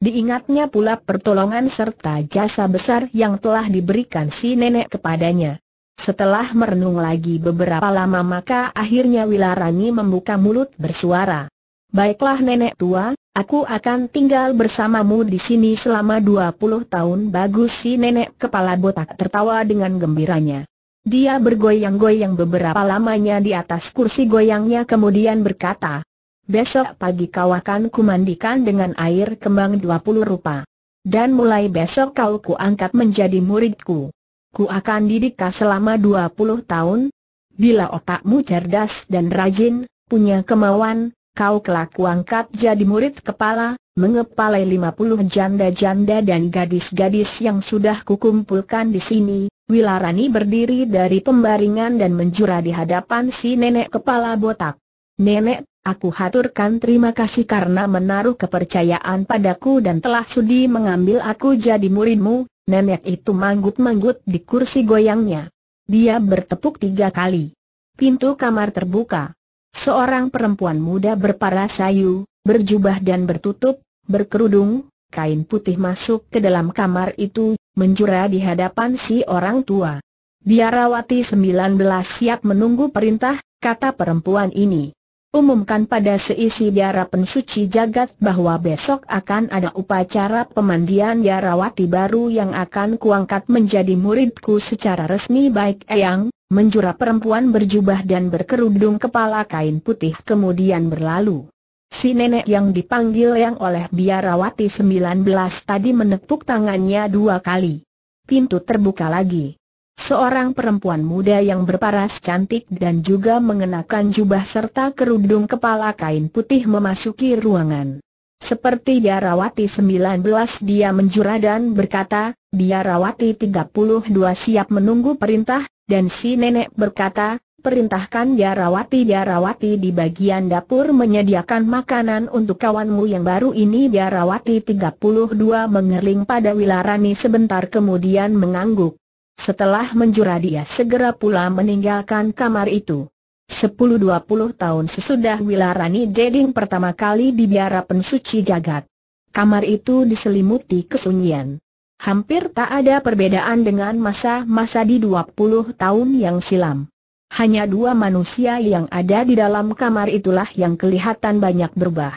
Diingatnya pula pertolongan serta jasa besar yang telah diberikan si nenek kepadanya. Setelah merenung lagi beberapa lama maka akhirnya Wilarani membuka mulut bersuara. Baiklah nenek tua, aku akan tinggal bersamamu di sini selama 20 tahun bagus si nenek kepala botak tertawa dengan gembiranya. Dia bergoyang-goyang beberapa lamanya di atas kursi goyangnya kemudian berkata, Besok pagi kau akan kumandikan dengan air kembang 20 rupa. Dan mulai besok kau kuangkat menjadi muridku. Ku akan didik kau selama 20 tahun. Bila otakmu cerdas dan rajin, punya kemauan, kau kelak angkat jadi murid kepala, mengepalai 50 janda-janda dan gadis-gadis yang sudah kukumpulkan di sini. Wilarani berdiri dari pembaringan dan menjura di hadapan si nenek kepala botak. Nenek, aku haturkan terima kasih karena menaruh kepercayaan padaku dan telah sudi mengambil aku jadi muridmu, nenek itu manggut-manggut di kursi goyangnya. Dia bertepuk tiga kali. Pintu kamar terbuka. Seorang perempuan muda berparas berparasayu, berjubah dan bertutup, berkerudung, kain putih masuk ke dalam kamar itu, menjura di hadapan si orang tua. Biarawati 19 siap menunggu perintah, kata perempuan ini. Umumkan pada seisi biara pensuci jagat bahwa besok akan ada upacara pemandian biarawati baru yang akan kuangkat menjadi muridku secara resmi baik Eyang, menjura perempuan berjubah dan berkerudung kepala kain putih kemudian berlalu. Si nenek yang dipanggil yang oleh biarawati 19 tadi menepuk tangannya dua kali. Pintu terbuka lagi. Seorang perempuan muda yang berparas cantik dan juga mengenakan jubah serta kerudung kepala kain putih memasuki ruangan. Seperti Biarawati 19 dia menjura dan berkata, Biarawati 32 siap menunggu perintah, dan si nenek berkata, perintahkan biarawati-biarawati di bagian dapur menyediakan makanan untuk kawanmu yang baru ini biarawati 32 mengerling pada Wilarani sebentar kemudian mengangguk. Setelah menjura dia segera pula meninggalkan kamar itu. 10-20 tahun sesudah Wilarani jadi pertama kali di biara pensuci jagat. Kamar itu diselimuti kesunyian. Hampir tak ada perbedaan dengan masa-masa di 20 tahun yang silam. Hanya dua manusia yang ada di dalam kamar itulah yang kelihatan banyak berubah.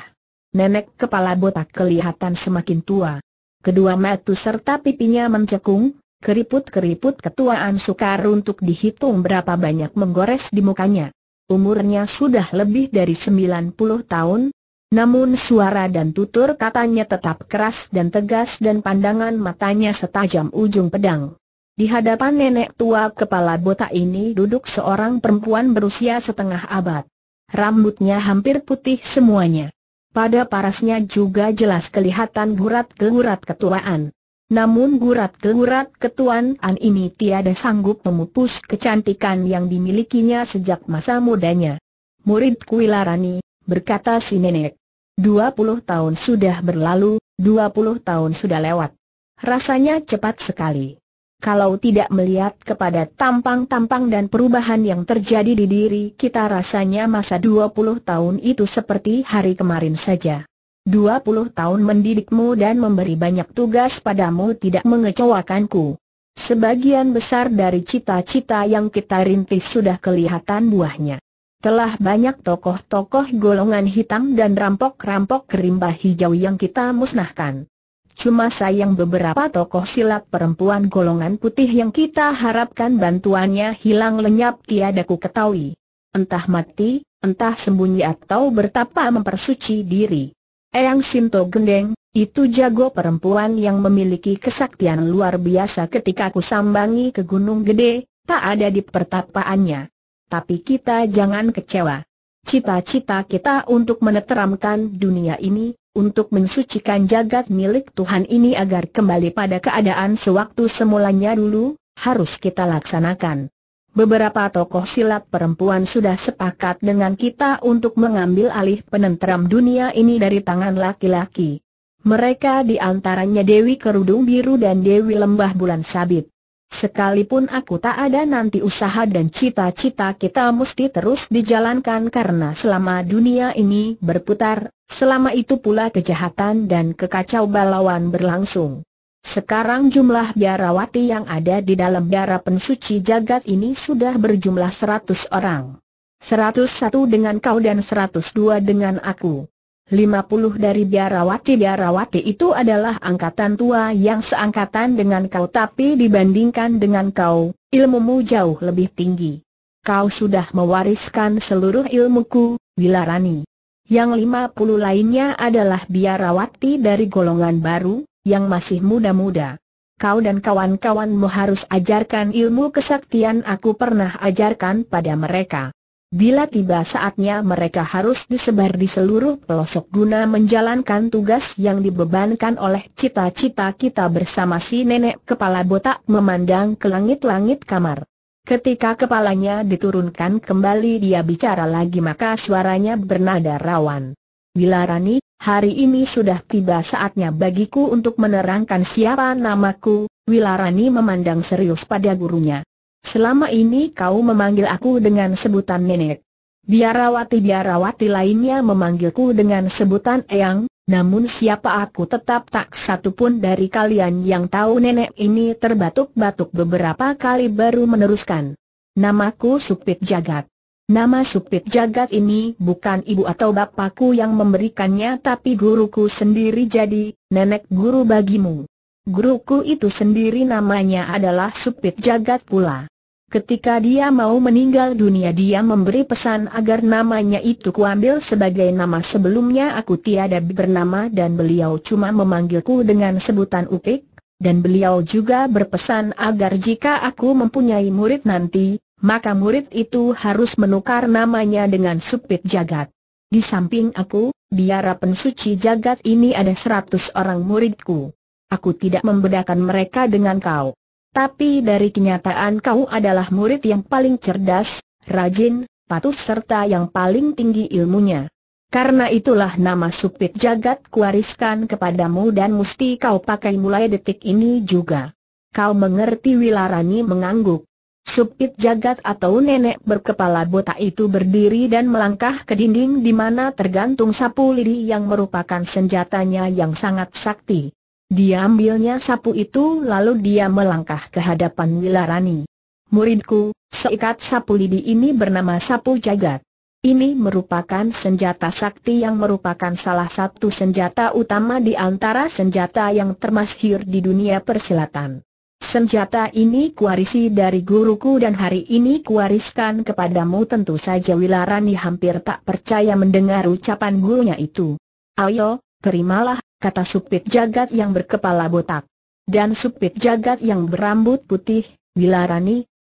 Nenek kepala botak kelihatan semakin tua. Kedua mata serta pipinya mencekung, keriput-keriput ketuaan sukar untuk dihitung berapa banyak menggores di mukanya. Umurnya sudah lebih dari 90 tahun, namun suara dan tutur katanya tetap keras dan tegas dan pandangan matanya setajam ujung pedang. Di hadapan nenek tua kepala botak ini duduk seorang perempuan berusia setengah abad. Rambutnya hampir putih semuanya. Pada parasnya juga jelas kelihatan gurat gurat ketuaan. Namun gurat gurat ketuaan ini tiada sanggup memupus kecantikan yang dimilikinya sejak masa mudanya. Murid Kuilarani, berkata si nenek. 20 tahun sudah berlalu, 20 tahun sudah lewat. Rasanya cepat sekali. Kalau tidak melihat kepada tampang-tampang dan perubahan yang terjadi di diri kita rasanya masa 20 tahun itu seperti hari kemarin saja. 20 tahun mendidikmu dan memberi banyak tugas padamu tidak mengecewakanku. Sebagian besar dari cita-cita yang kita rintis sudah kelihatan buahnya. Telah banyak tokoh-tokoh golongan hitam dan rampok-rampok kerimba hijau yang kita musnahkan. Cuma sayang beberapa tokoh silat perempuan golongan putih yang kita harapkan bantuannya hilang lenyap tiada ku ketahui. Entah mati, entah sembunyi atau bertapa mempersuci diri. Eyang Sinto Gendeng, itu jago perempuan yang memiliki kesaktian luar biasa ketika ku sambangi ke Gunung Gede, tak ada di pertapaannya tapi kita jangan kecewa. Cita-cita kita untuk meneteramkan dunia ini, untuk mensucikan jagat milik Tuhan ini agar kembali pada keadaan sewaktu semulanya dulu, harus kita laksanakan. Beberapa tokoh silat perempuan sudah sepakat dengan kita untuk mengambil alih penenteram dunia ini dari tangan laki-laki. Mereka di antaranya Dewi Kerudung Biru dan Dewi Lembah Bulan Sabit. Sekalipun aku tak ada nanti usaha dan cita-cita kita mesti terus dijalankan karena selama dunia ini berputar, selama itu pula kejahatan dan kekacau balauan berlangsung. Sekarang jumlah biarawati yang ada di dalam darah pensuci jagat ini sudah berjumlah seratus orang. seratus satu dengan kau dan seratus dua dengan aku. 50 dari biarawati-biarawati itu adalah angkatan tua yang seangkatan dengan kau tapi dibandingkan dengan kau, ilmumu jauh lebih tinggi. Kau sudah mewariskan seluruh ilmuku, Bilarani. Yang 50 lainnya adalah biarawati dari golongan baru, yang masih muda-muda. Kau dan kawan-kawanmu harus ajarkan ilmu kesaktian aku pernah ajarkan pada mereka. Bila tiba saatnya mereka harus disebar di seluruh pelosok guna menjalankan tugas yang dibebankan oleh cita-cita kita bersama si nenek kepala botak memandang ke langit-langit kamar. Ketika kepalanya diturunkan kembali dia bicara lagi maka suaranya bernada rawan. Bila Rani, hari ini sudah tiba saatnya bagiku untuk menerangkan siapa namaku, Wilarani memandang serius pada gurunya. Selama ini kau memanggil aku dengan sebutan nenek. Biarawati-biarawati lainnya memanggilku dengan sebutan Eyang, namun siapa aku tetap tak satu pun dari kalian yang tahu nenek ini terbatuk-batuk beberapa kali baru meneruskan. Namaku Supit Jagat. Nama Supit Jagat ini bukan ibu atau bapakku yang memberikannya tapi guruku sendiri jadi, nenek guru bagimu. Guruku itu sendiri namanya adalah Supit Jagat pula. Ketika dia mau meninggal dunia dia memberi pesan agar namanya itu kuambil sebagai nama sebelumnya aku tiada bernama dan beliau cuma memanggilku dengan sebutan Upik, dan beliau juga berpesan agar jika aku mempunyai murid nanti, maka murid itu harus menukar namanya dengan Supit Jagat. Di samping aku, biara pensuci jagat ini ada seratus orang muridku. Aku tidak membedakan mereka dengan kau. Tapi dari kenyataan kau adalah murid yang paling cerdas, rajin, patuh serta yang paling tinggi ilmunya. Karena itulah nama supit jagat kuariskan kepadamu dan mesti kau pakai mulai detik ini juga. Kau mengerti Wilarani mengangguk. Supit jagat atau nenek berkepala botak itu berdiri dan melangkah ke dinding di mana tergantung sapu lidi yang merupakan senjatanya yang sangat sakti. Diambilnya sapu itu lalu dia melangkah ke hadapan Wilarani. Muridku, seikat sapu lidi ini bernama sapu jagat. Ini merupakan senjata sakti yang merupakan salah satu senjata utama di antara senjata yang termasyhur di dunia persilatan. Senjata ini kuarisi dari guruku dan hari ini kuariskan kepadamu tentu saja Wilarani hampir tak percaya mendengar ucapan gurunya itu. Ayo, terimalah kata supit jagat yang berkepala botak. Dan supit jagat yang berambut putih, bila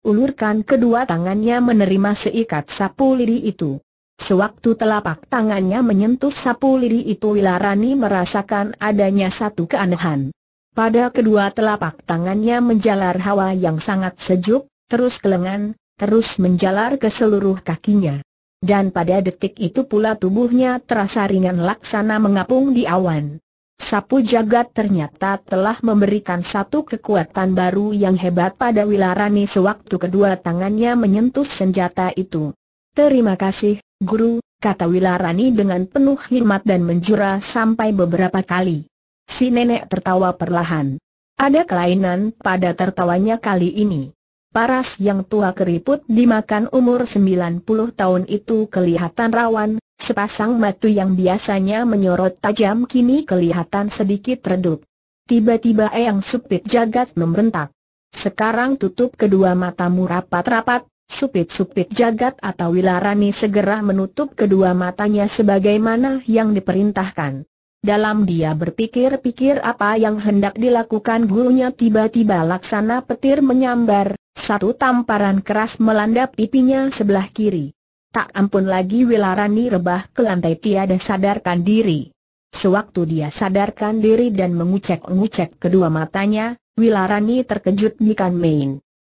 ulurkan kedua tangannya menerima seikat sapu lidi itu. Sewaktu telapak tangannya menyentuh sapu lidi itu Wilarani merasakan adanya satu keanehan. Pada kedua telapak tangannya menjalar hawa yang sangat sejuk, terus ke lengan, terus menjalar ke seluruh kakinya. Dan pada detik itu pula tubuhnya terasa ringan laksana mengapung di awan. Sapu jagat ternyata telah memberikan satu kekuatan baru yang hebat pada Wilarani sewaktu kedua tangannya menyentuh senjata itu. Terima kasih, Guru, kata Wilarani dengan penuh hormat dan menjura sampai beberapa kali. Si nenek tertawa perlahan. Ada kelainan pada tertawanya kali ini. Paras yang tua keriput dimakan umur 90 tahun itu kelihatan rawan, Sepasang matu yang biasanya menyorot tajam kini kelihatan sedikit redup. Tiba-tiba Eyang Supit Jagat membentak. Sekarang tutup kedua matamu rapat-rapat, Supit-supit jagat atau Wilarani segera menutup kedua matanya sebagaimana yang diperintahkan. Dalam dia berpikir-pikir apa yang hendak dilakukan gurunya tiba-tiba laksana petir menyambar, satu tamparan keras melanda pipinya sebelah kiri. Tak ampun lagi Wilarani rebah ke lantai tiada sadarkan diri. Sewaktu dia sadarkan diri dan mengucek-ngucek kedua matanya, Wilarani terkejut bukan main.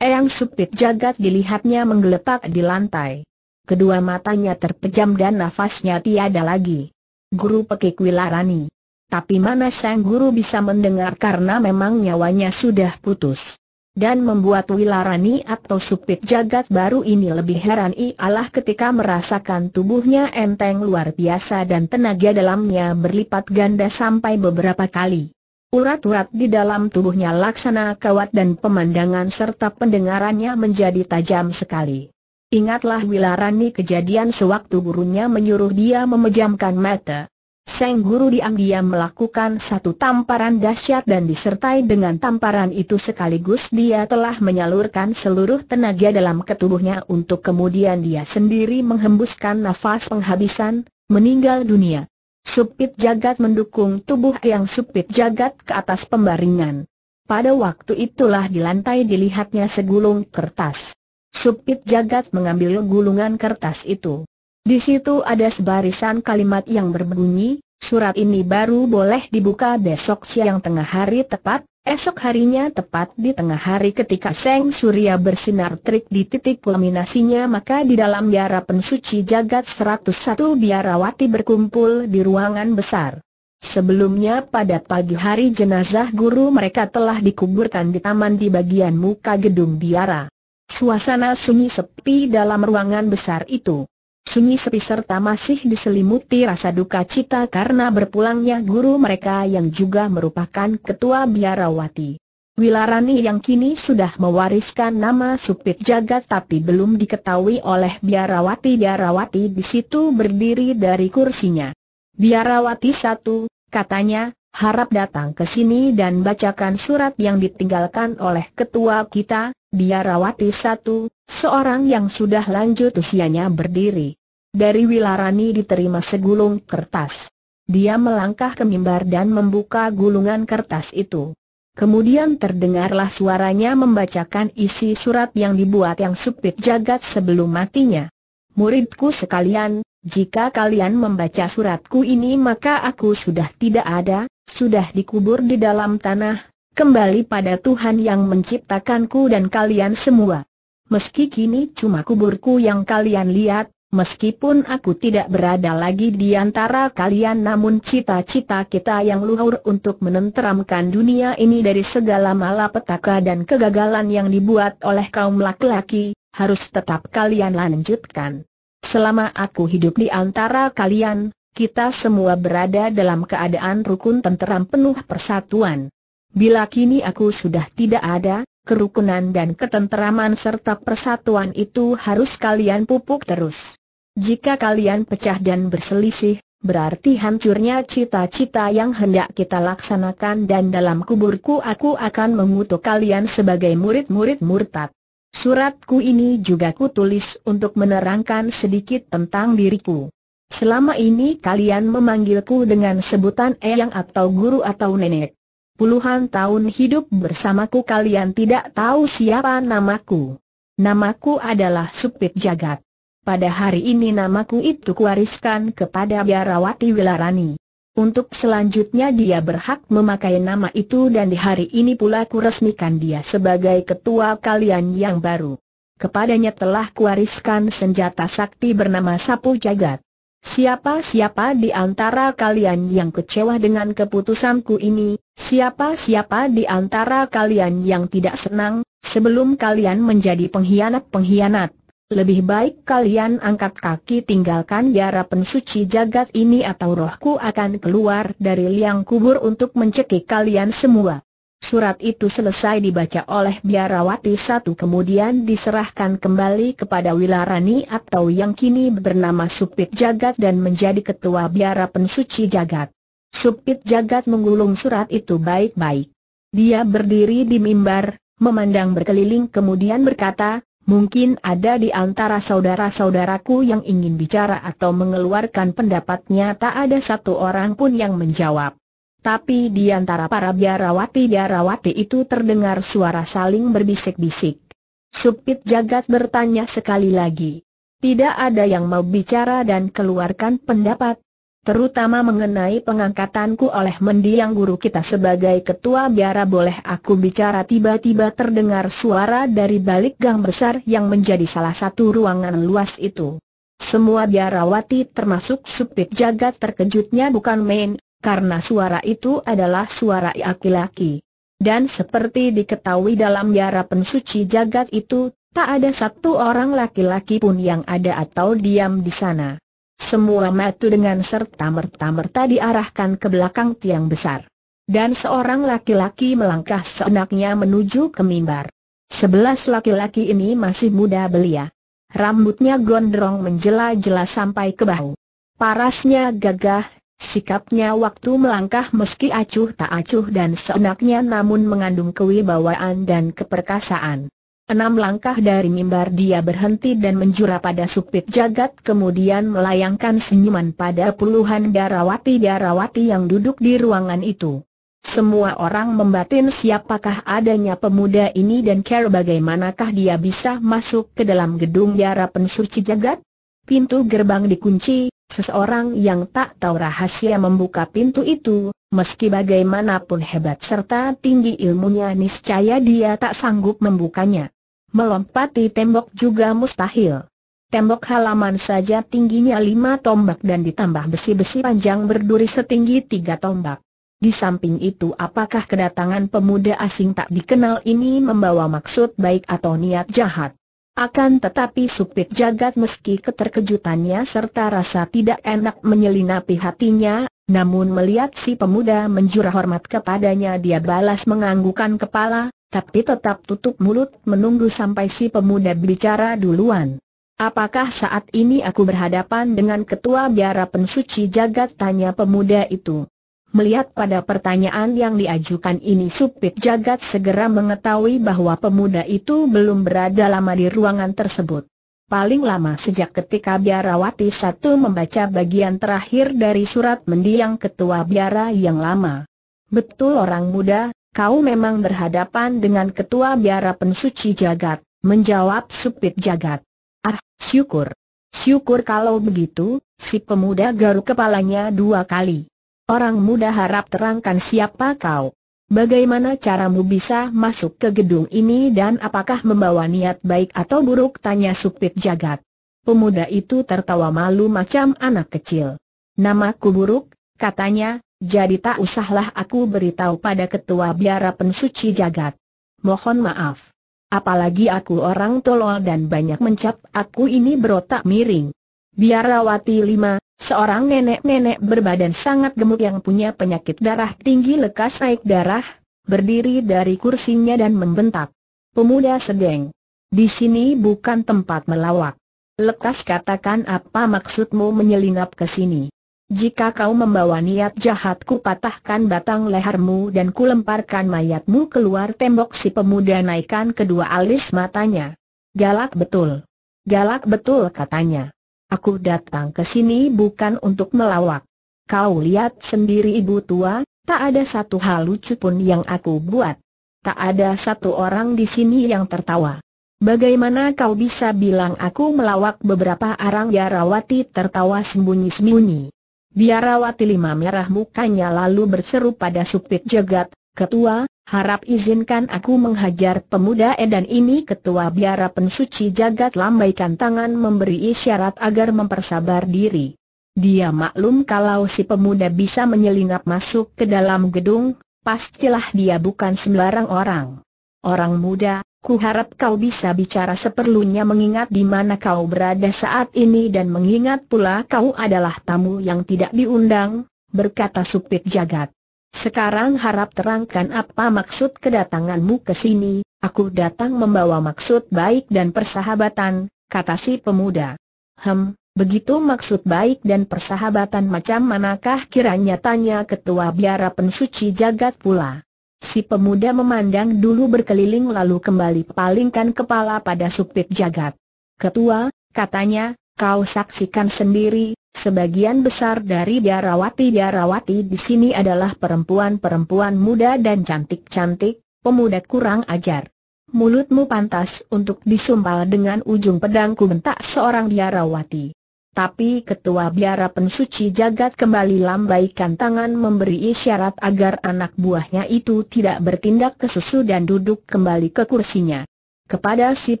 Eyang Supit Jagat dilihatnya menggeletak di lantai. Kedua matanya terpejam dan nafasnya tiada lagi. Guru pekik Wilarani. Tapi mana sang guru bisa mendengar karena memang nyawanya sudah putus. Dan membuat Wilarani atau supit jagat baru ini lebih heran ialah ketika merasakan tubuhnya enteng luar biasa dan tenaga dalamnya berlipat ganda sampai beberapa kali. Urat-urat di dalam tubuhnya laksana kawat dan pemandangan serta pendengarannya menjadi tajam sekali. Ingatlah Wilarani kejadian sewaktu gurunya menyuruh dia memejamkan mata, Seng Guru diam-diam melakukan satu tamparan dahsyat dan disertai dengan tamparan itu sekaligus dia telah menyalurkan seluruh tenaga dalam ketubuhnya untuk kemudian dia sendiri menghembuskan nafas penghabisan, meninggal dunia. Supit jagat mendukung tubuh yang supit jagat ke atas pembaringan. Pada waktu itulah di lantai dilihatnya segulung kertas. Supit jagat mengambil gulungan kertas itu. Di situ ada sebarisan kalimat yang berbunyi, surat ini baru boleh dibuka besok siang tengah hari tepat, esok harinya tepat di tengah hari ketika Seng Surya bersinar terik di titik kulminasinya maka di dalam biara pensuci jagat 101 biarawati berkumpul di ruangan besar. Sebelumnya pada pagi hari jenazah guru mereka telah dikuburkan di taman di bagian muka gedung biara. Suasana sunyi sepi dalam ruangan besar itu. Sunyi sepi serta masih diselimuti rasa duka cita karena berpulangnya guru mereka yang juga merupakan ketua biarawati. Wilarani yang kini sudah mewariskan nama Supit Jagat tapi belum diketahui oleh biarawati-biarawati di situ berdiri dari kursinya. Biarawati satu, katanya, harap datang ke sini dan bacakan surat yang ditinggalkan oleh ketua kita, biarawati satu, seorang yang sudah lanjut usianya berdiri. Dari Wilarani diterima segulung kertas. Dia melangkah ke mimbar dan membuka gulungan kertas itu. Kemudian terdengarlah suaranya membacakan isi surat yang dibuat yang supit jagat sebelum matinya. Muridku sekalian, jika kalian membaca suratku ini maka aku sudah tidak ada, sudah dikubur di dalam tanah, kembali pada Tuhan yang menciptakanku dan kalian semua. Meski kini cuma kuburku yang kalian lihat, Meskipun aku tidak berada lagi di antara kalian namun cita-cita kita yang luhur untuk menenteramkan dunia ini dari segala malapetaka dan kegagalan yang dibuat oleh kaum laki-laki, harus tetap kalian lanjutkan. Selama aku hidup di antara kalian, kita semua berada dalam keadaan rukun tenteram penuh persatuan. Bila kini aku sudah tidak ada, kerukunan dan ketenteraman serta persatuan itu harus kalian pupuk terus. Jika kalian pecah dan berselisih, berarti hancurnya cita-cita yang hendak kita laksanakan dan dalam kuburku aku akan mengutuk kalian sebagai murid-murid murtad. Suratku ini juga kutulis untuk menerangkan sedikit tentang diriku. Selama ini kalian memanggilku dengan sebutan eyang atau guru atau nenek. Puluhan tahun hidup bersamaku kalian tidak tahu siapa namaku. Namaku adalah Supit Jagat pada hari ini namaku itu kuwariskan kepada Biarawati Wilarani. Untuk selanjutnya dia berhak memakai nama itu dan di hari ini pula kuresmikan dia sebagai ketua kalian yang baru. Kepadanya telah kuwariskan senjata sakti bernama Sapu Jagat. Siapa-siapa di antara kalian yang kecewa dengan keputusanku ini, siapa-siapa di antara kalian yang tidak senang, sebelum kalian menjadi pengkhianat-pengkhianat, lebih baik kalian angkat kaki tinggalkan biara pensuci jagat ini atau rohku akan keluar dari liang kubur untuk mencekik kalian semua. Surat itu selesai dibaca oleh biarawati satu kemudian diserahkan kembali kepada Wilarani atau yang kini bernama Supit Jagat dan menjadi ketua biara pensuci jagat. Supit Jagat menggulung surat itu baik-baik. Dia berdiri di mimbar, memandang berkeliling kemudian berkata, Mungkin ada di antara saudara-saudaraku yang ingin bicara atau mengeluarkan pendapatnya tak ada satu orang pun yang menjawab. Tapi di antara para biarawati-biarawati itu terdengar suara saling berbisik-bisik. Supit jagat bertanya sekali lagi. Tidak ada yang mau bicara dan keluarkan pendapat, terutama mengenai pengangkatanku oleh mendiang guru kita sebagai ketua biara boleh aku bicara tiba-tiba terdengar suara dari balik gang besar yang menjadi salah satu ruangan luas itu. Semua biarawati termasuk supit jagat terkejutnya bukan main, karena suara itu adalah suara laki-laki. Dan seperti diketahui dalam biara pensuci jagat itu, tak ada satu orang laki-laki pun yang ada atau diam di sana. Semua matu dengan serta-merta-merta diarahkan ke belakang tiang besar. Dan seorang laki-laki melangkah seenaknya menuju ke mimbar. Sebelas laki-laki ini masih muda belia. Rambutnya gondrong menjela-jela sampai ke bahu. Parasnya gagah, sikapnya waktu melangkah meski acuh tak acuh dan seenaknya namun mengandung kewibawaan dan keperkasaan. Enam langkah dari mimbar dia berhenti dan menjura pada supit jagat kemudian melayangkan senyuman pada puluhan darawati-darawati yang duduk di ruangan itu. Semua orang membatin siapakah adanya pemuda ini dan care bagaimanakah dia bisa masuk ke dalam gedung biara pensuci jagat? Pintu gerbang dikunci, seseorang yang tak tahu rahasia membuka pintu itu, meski bagaimanapun hebat serta tinggi ilmunya niscaya dia tak sanggup membukanya. Melompati tembok juga mustahil. Tembok halaman saja tingginya lima tombak dan ditambah besi-besi panjang berduri setinggi tiga tombak. Di samping itu apakah kedatangan pemuda asing tak dikenal ini membawa maksud baik atau niat jahat? Akan tetapi supit jagat meski keterkejutannya serta rasa tidak enak menyelinapi hatinya, namun melihat si pemuda menjurah hormat kepadanya dia balas menganggukan kepala, tapi tetap tutup mulut menunggu sampai si pemuda bicara duluan. Apakah saat ini aku berhadapan dengan ketua biara pensuci jagat tanya pemuda itu. Melihat pada pertanyaan yang diajukan ini supit jagat segera mengetahui bahwa pemuda itu belum berada lama di ruangan tersebut. Paling lama sejak ketika biarawati satu membaca bagian terakhir dari surat mendiang ketua biara yang lama. Betul orang muda, kau memang berhadapan dengan ketua biara pensuci jagat, menjawab supit jagat. Ah, syukur. Syukur kalau begitu, si pemuda garuk kepalanya dua kali. Orang muda harap terangkan siapa kau. Bagaimana caramu bisa masuk ke gedung ini dan apakah membawa niat baik atau buruk tanya supit jagat. Pemuda itu tertawa malu macam anak kecil. Namaku buruk, katanya, jadi tak usahlah aku beritahu pada ketua biara pensuci jagat. Mohon maaf. Apalagi aku orang tolol dan banyak mencap aku ini berotak miring. Biarawati lima, seorang nenek-nenek berbadan sangat gemuk yang punya penyakit darah tinggi lekas naik darah, berdiri dari kursinya dan membentak. Pemuda sedeng. Di sini bukan tempat melawak. Lekas katakan apa maksudmu menyelinap ke sini. Jika kau membawa niat jahat ku patahkan batang lehermu dan kulemparkan mayatmu keluar tembok si pemuda naikkan kedua alis matanya. Galak betul. Galak betul katanya. Aku datang ke sini bukan untuk melawak. Kau lihat sendiri ibu tua, tak ada satu hal lucu pun yang aku buat. Tak ada satu orang di sini yang tertawa. Bagaimana kau bisa bilang aku melawak beberapa arang Yarawati tertawa sembunyi-sembunyi. Biarawati lima merah mukanya lalu berseru pada Supit Jagat, Ketua, harap izinkan aku menghajar pemuda edan ini Ketua Biara Pensuci Jagat lambaikan tangan memberi isyarat agar mempersabar diri. Dia maklum kalau si pemuda bisa menyelinap masuk ke dalam gedung, pastilah dia bukan sembarang orang. Orang muda, Ku harap kau bisa bicara seperlunya mengingat di mana kau berada saat ini dan mengingat pula kau adalah tamu yang tidak diundang, berkata Supit Jagat. Sekarang harap terangkan apa maksud kedatanganmu ke sini, aku datang membawa maksud baik dan persahabatan, kata si pemuda. Hem, begitu maksud baik dan persahabatan macam manakah kiranya tanya ketua biara pensuci jagat pula. Si pemuda memandang dulu berkeliling lalu kembali palingkan kepala pada supit jagat. Ketua, katanya, kau saksikan sendiri, sebagian besar dari biarawati-biarawati di sini adalah perempuan-perempuan muda dan cantik-cantik, pemuda kurang ajar. Mulutmu pantas untuk disumpal dengan ujung pedangku bentak seorang biarawati. Tapi ketua biara pensuci jagat kembali lambaikan tangan memberi isyarat agar anak buahnya itu tidak bertindak ke dan duduk kembali ke kursinya. Kepada si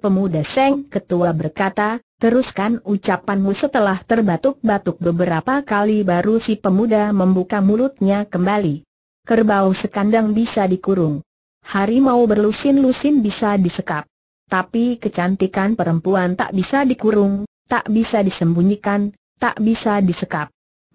pemuda Seng ketua berkata, teruskan ucapanmu setelah terbatuk-batuk beberapa kali baru si pemuda membuka mulutnya kembali. Kerbau sekandang bisa dikurung. Harimau berlusin-lusin bisa disekap. Tapi kecantikan perempuan tak bisa dikurung, tak bisa disembunyikan, tak bisa disekap.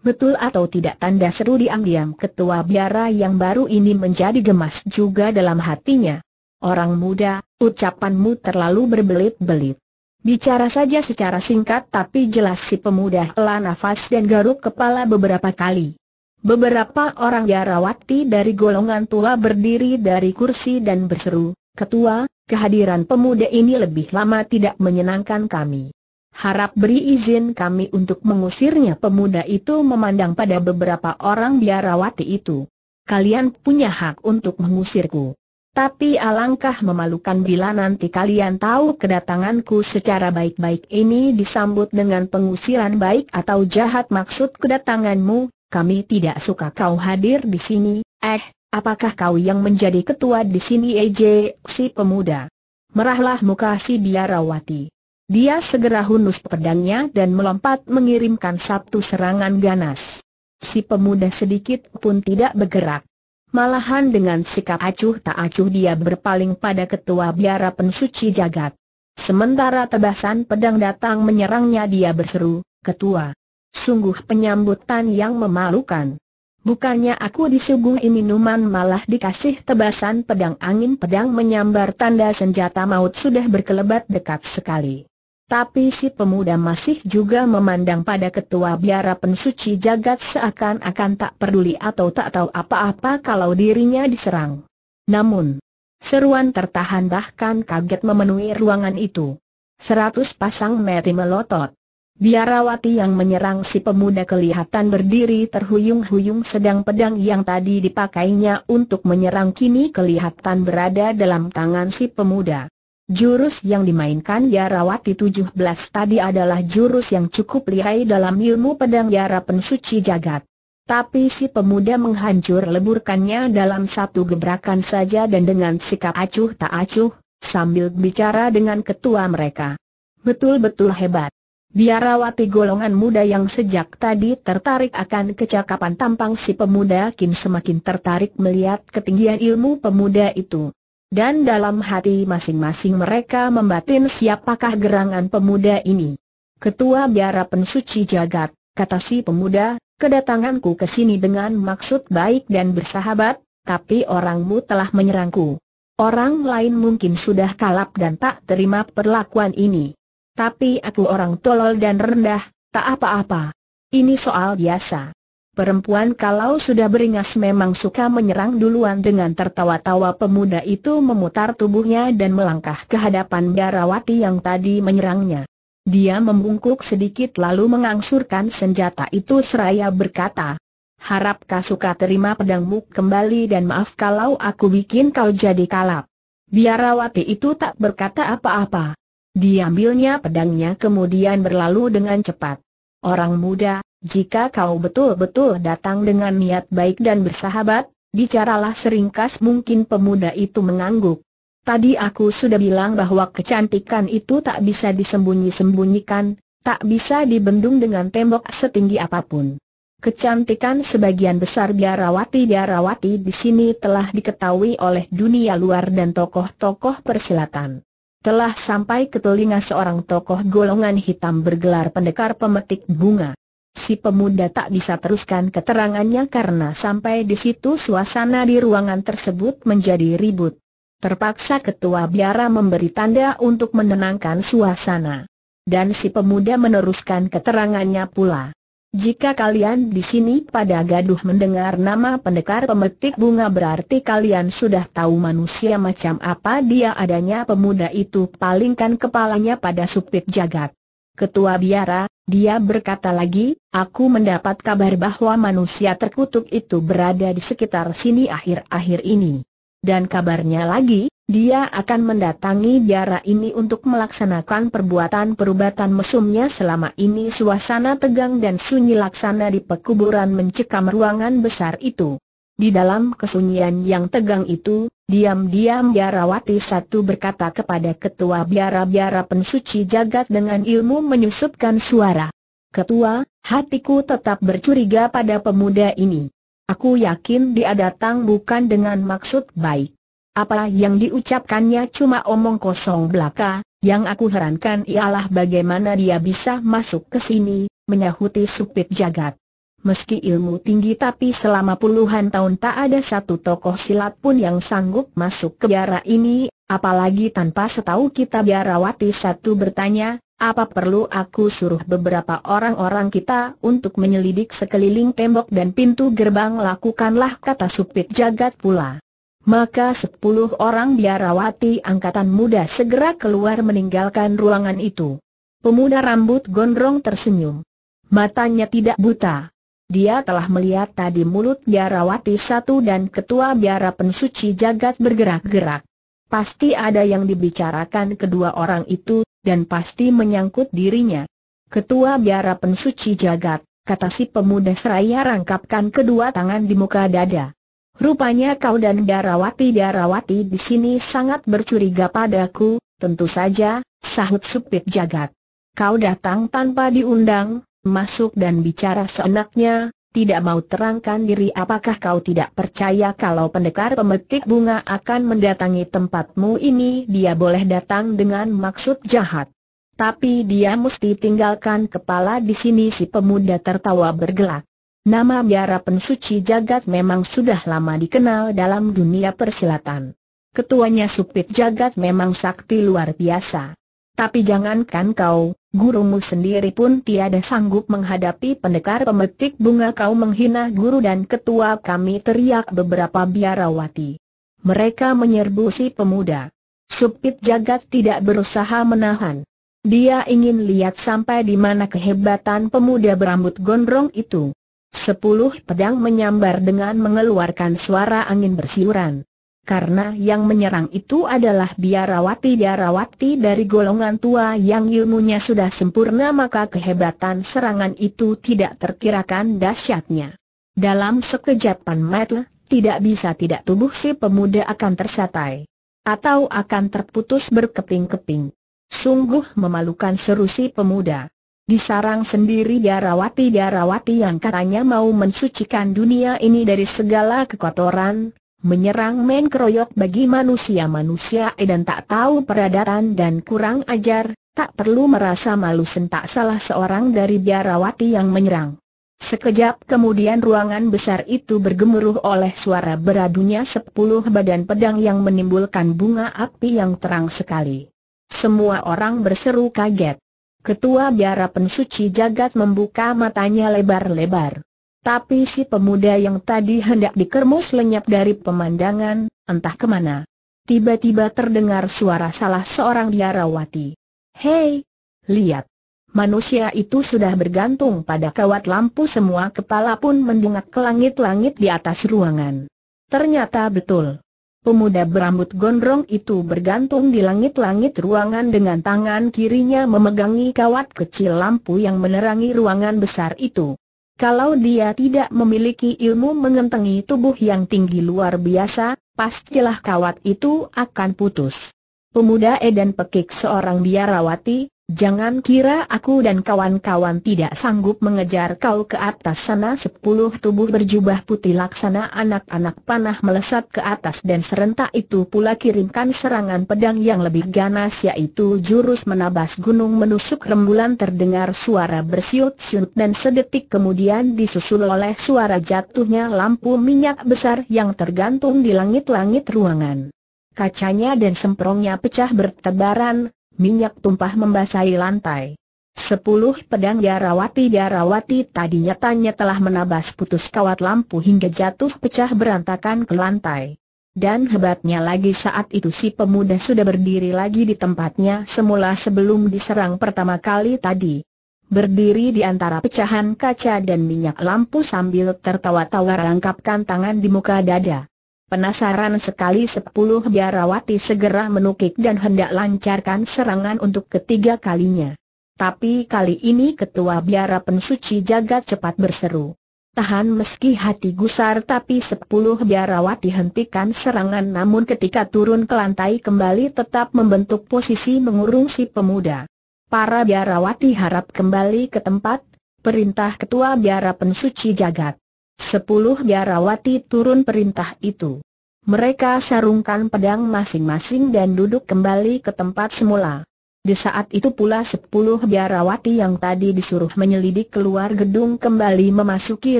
Betul atau tidak tanda seru diam-diam ketua biara yang baru ini menjadi gemas juga dalam hatinya. Orang muda, ucapanmu terlalu berbelit-belit. Bicara saja secara singkat tapi jelas si pemuda hela nafas dan garuk kepala beberapa kali. Beberapa orang biarawati dari golongan tua berdiri dari kursi dan berseru, Ketua, kehadiran pemuda ini lebih lama tidak menyenangkan kami harap beri izin kami untuk mengusirnya pemuda itu memandang pada beberapa orang biarawati itu. Kalian punya hak untuk mengusirku. Tapi alangkah memalukan bila nanti kalian tahu kedatanganku secara baik-baik ini disambut dengan pengusiran baik atau jahat maksud kedatanganmu, kami tidak suka kau hadir di sini, eh, apakah kau yang menjadi ketua di sini EJ, si pemuda? Merahlah muka si biarawati. Dia segera hunus pedangnya dan melompat mengirimkan satu serangan ganas. Si pemuda sedikit pun tidak bergerak. Malahan dengan sikap acuh tak acuh dia berpaling pada ketua biara pensuci jagat. Sementara tebasan pedang datang menyerangnya dia berseru, Ketua, sungguh penyambutan yang memalukan. Bukannya aku disuguhi minuman malah dikasih tebasan pedang angin pedang menyambar tanda senjata maut sudah berkelebat dekat sekali. Tapi si pemuda masih juga memandang pada ketua biara pensuci jagat seakan-akan tak peduli atau tak tahu apa-apa kalau dirinya diserang. Namun, seruan tertahan bahkan kaget memenuhi ruangan itu. Seratus pasang mati melotot. Biarawati yang menyerang si pemuda kelihatan berdiri terhuyung-huyung sedang pedang yang tadi dipakainya untuk menyerang kini kelihatan berada dalam tangan si pemuda. Jurus yang dimainkan Yarawati 17 tadi adalah jurus yang cukup lihai dalam ilmu pedang Yara pensuci jagat. Tapi si pemuda menghancur leburkannya dalam satu gebrakan saja dan dengan sikap acuh tak acuh, sambil bicara dengan ketua mereka. Betul-betul hebat. Biarawati golongan muda yang sejak tadi tertarik akan kecakapan tampang si pemuda kini semakin tertarik melihat ketinggian ilmu pemuda itu. Dan dalam hati masing-masing mereka membatin siapakah gerangan pemuda ini. Ketua Biara Pensuci Jagat, kata si pemuda, kedatanganku ke sini dengan maksud baik dan bersahabat, tapi orangmu telah menyerangku. Orang lain mungkin sudah kalap dan tak terima perlakuan ini. Tapi aku orang tolol dan rendah, tak apa-apa. Ini soal biasa. Perempuan kalau sudah beringas memang suka menyerang duluan dengan tertawa-tawa pemuda itu memutar tubuhnya dan melangkah ke hadapan Darawati yang tadi menyerangnya. Dia membungkuk sedikit lalu mengangsurkan senjata itu seraya berkata, Harap kau suka terima pedangmu kembali dan maaf kalau aku bikin kau jadi kalap. Biarawati itu tak berkata apa-apa. Diambilnya pedangnya kemudian berlalu dengan cepat. Orang muda, jika kau betul-betul datang dengan niat baik dan bersahabat, bicaralah seringkas mungkin pemuda itu mengangguk. Tadi aku sudah bilang bahwa kecantikan itu tak bisa disembunyi-sembunyikan, tak bisa dibendung dengan tembok setinggi apapun. Kecantikan sebagian besar biarawati-biarawati di sini telah diketahui oleh dunia luar dan tokoh-tokoh persilatan telah sampai ke telinga seorang tokoh golongan hitam bergelar pendekar pemetik bunga. Si pemuda tak bisa teruskan keterangannya karena sampai di situ suasana di ruangan tersebut menjadi ribut. Terpaksa ketua biara memberi tanda untuk menenangkan suasana. Dan si pemuda meneruskan keterangannya pula. Jika kalian di sini pada gaduh mendengar nama pendekar pemetik bunga berarti kalian sudah tahu manusia macam apa dia adanya pemuda itu palingkan kepalanya pada supit jagat. Ketua biara, dia berkata lagi, aku mendapat kabar bahwa manusia terkutuk itu berada di sekitar sini akhir-akhir ini. Dan kabarnya lagi, dia akan mendatangi biara ini untuk melaksanakan perbuatan perubatan mesumnya selama ini suasana tegang dan sunyi laksana di pekuburan mencekam ruangan besar itu. Di dalam kesunyian yang tegang itu, diam-diam biarawati satu berkata kepada ketua biara-biara pensuci jagat dengan ilmu menyusupkan suara. Ketua, hatiku tetap bercuriga pada pemuda ini. Aku yakin dia datang bukan dengan maksud baik. Apa yang diucapkannya cuma omong kosong belaka, yang aku herankan ialah bagaimana dia bisa masuk ke sini, menyahuti supit jagat. Meski ilmu tinggi tapi selama puluhan tahun tak ada satu tokoh silat pun yang sanggup masuk ke biara ini, apalagi tanpa setahu kita biarawati satu bertanya, apa perlu aku suruh beberapa orang-orang kita untuk menyelidik sekeliling tembok dan pintu gerbang lakukanlah kata supit jagat pula. Maka sepuluh orang biarawati angkatan muda segera keluar meninggalkan ruangan itu. Pemuda rambut gondrong tersenyum. Matanya tidak buta. Dia telah melihat tadi mulut biarawati satu dan ketua biara pensuci jagat bergerak-gerak. Pasti ada yang dibicarakan kedua orang itu, dan pasti menyangkut dirinya. Ketua Biara Pensuci Jagat, kata si pemuda seraya rangkapkan kedua tangan di muka dada. Rupanya kau dan Darawati-Darawati di sini sangat bercuriga padaku, tentu saja, sahut supit jagat. Kau datang tanpa diundang, masuk dan bicara seenaknya, tidak mau terangkan diri apakah kau tidak percaya kalau pendekar pemetik bunga akan mendatangi tempatmu ini dia boleh datang dengan maksud jahat. Tapi dia mesti tinggalkan kepala di sini si pemuda tertawa bergelak. Nama biara pensuci jagat memang sudah lama dikenal dalam dunia persilatan. Ketuanya Supit Jagat memang sakti luar biasa. Tapi jangankan kau, gurumu sendiri pun tiada sanggup menghadapi pendekar pemetik bunga kau menghina guru dan ketua kami teriak beberapa biarawati. Mereka menyerbu si pemuda. Supit jagat tidak berusaha menahan. Dia ingin lihat sampai di mana kehebatan pemuda berambut gondrong itu. Sepuluh pedang menyambar dengan mengeluarkan suara angin bersiuran karena yang menyerang itu adalah biarawati-biarawati dari golongan tua yang ilmunya sudah sempurna maka kehebatan serangan itu tidak terkirakan dahsyatnya. Dalam sekejap metel, tidak bisa tidak tubuh si pemuda akan tersatai. Atau akan terputus berkeping-keping. Sungguh memalukan seru si pemuda. Disarang sendiri Biarawati Biarawati yang katanya mau mensucikan dunia ini dari segala kekotoran, menyerang main keroyok bagi manusia-manusia eh, dan tak tahu peradaran dan kurang ajar, tak perlu merasa malu sentak salah seorang dari biarawati yang menyerang. Sekejap kemudian ruangan besar itu bergemuruh oleh suara beradunya sepuluh badan pedang yang menimbulkan bunga api yang terang sekali. Semua orang berseru kaget. Ketua biara pensuci jagat membuka matanya lebar-lebar. Tapi si pemuda yang tadi hendak dikermus lenyap dari pemandangan, entah kemana. Tiba-tiba terdengar suara salah seorang diarawati. Hei! Lihat! Manusia itu sudah bergantung pada kawat lampu semua kepala pun mendungak ke langit-langit di atas ruangan. Ternyata betul. Pemuda berambut gondrong itu bergantung di langit-langit ruangan dengan tangan kirinya memegangi kawat kecil lampu yang menerangi ruangan besar itu. Kalau dia tidak memiliki ilmu mengentengi tubuh yang tinggi luar biasa, pastilah kawat itu akan putus. Pemuda Edan Pekik seorang biarawati, Jangan kira aku dan kawan-kawan tidak sanggup mengejar kau ke atas sana Sepuluh tubuh berjubah putih laksana anak-anak panah melesat ke atas dan serentak itu pula kirimkan serangan pedang yang lebih ganas yaitu jurus menabas gunung menusuk rembulan terdengar suara bersiut-siut dan sedetik kemudian disusul oleh suara jatuhnya lampu minyak besar yang tergantung di langit-langit ruangan. Kacanya dan semprongnya pecah bertebaran, minyak tumpah membasahi lantai. Sepuluh pedang jarawati jarawati tadi nyatanya telah menabas putus kawat lampu hingga jatuh pecah berantakan ke lantai. Dan hebatnya lagi saat itu si pemuda sudah berdiri lagi di tempatnya semula sebelum diserang pertama kali tadi. Berdiri di antara pecahan kaca dan minyak lampu sambil tertawa-tawa rangkapkan tangan di muka dada. Penasaran sekali sepuluh biarawati segera menukik dan hendak lancarkan serangan untuk ketiga kalinya. Tapi kali ini ketua biara pensuci jagat cepat berseru. Tahan meski hati gusar tapi sepuluh biarawati hentikan serangan namun ketika turun ke lantai kembali tetap membentuk posisi mengurung si pemuda. Para biarawati harap kembali ke tempat, perintah ketua biara pensuci jagat. Sepuluh biarawati turun perintah itu. Mereka sarungkan pedang masing-masing dan duduk kembali ke tempat semula. Di saat itu pula sepuluh biarawati yang tadi disuruh menyelidik keluar gedung kembali memasuki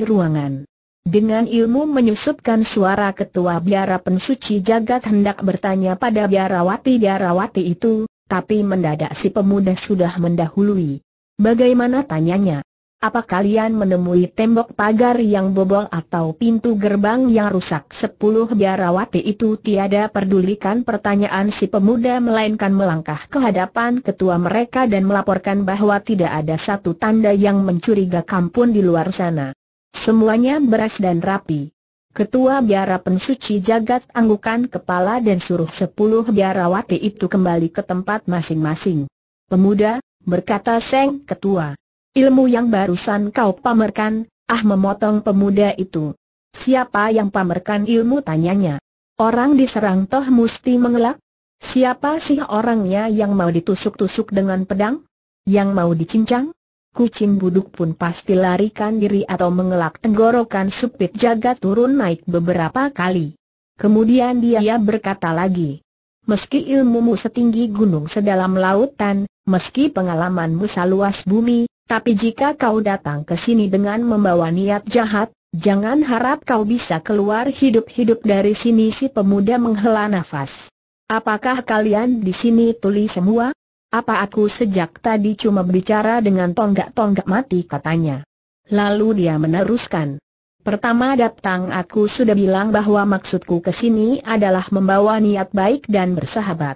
ruangan. Dengan ilmu menyusupkan suara ketua biara pensuci jagat hendak bertanya pada biarawati-biarawati itu, tapi mendadak si pemuda sudah mendahului. Bagaimana tanyanya? Apa kalian menemui tembok pagar yang bobol atau pintu gerbang yang rusak? Sepuluh biarawati itu tiada pedulikan pertanyaan si pemuda melainkan melangkah ke hadapan ketua mereka dan melaporkan bahwa tidak ada satu tanda yang mencurigakan pun di luar sana. Semuanya beres dan rapi. Ketua biara pensuci jagat anggukan kepala dan suruh sepuluh biarawati itu kembali ke tempat masing-masing. Pemuda, berkata Seng Ketua, Ilmu yang barusan kau pamerkan, ah memotong pemuda itu. Siapa yang pamerkan ilmu tanyanya? Orang diserang toh mesti mengelak? Siapa sih orangnya yang mau ditusuk-tusuk dengan pedang? Yang mau dicincang? Kucing buduk pun pasti larikan diri atau mengelak tenggorokan supit jaga turun naik beberapa kali. Kemudian dia berkata lagi, Meski ilmumu setinggi gunung sedalam lautan, meski pengalamanmu seluas bumi, tapi jika kau datang ke sini dengan membawa niat jahat, jangan harap kau bisa keluar hidup-hidup dari sini si pemuda menghela nafas. Apakah kalian di sini tuli semua? Apa aku sejak tadi cuma berbicara dengan tonggak-tonggak mati katanya. Lalu dia meneruskan. Pertama datang aku sudah bilang bahwa maksudku ke sini adalah membawa niat baik dan bersahabat.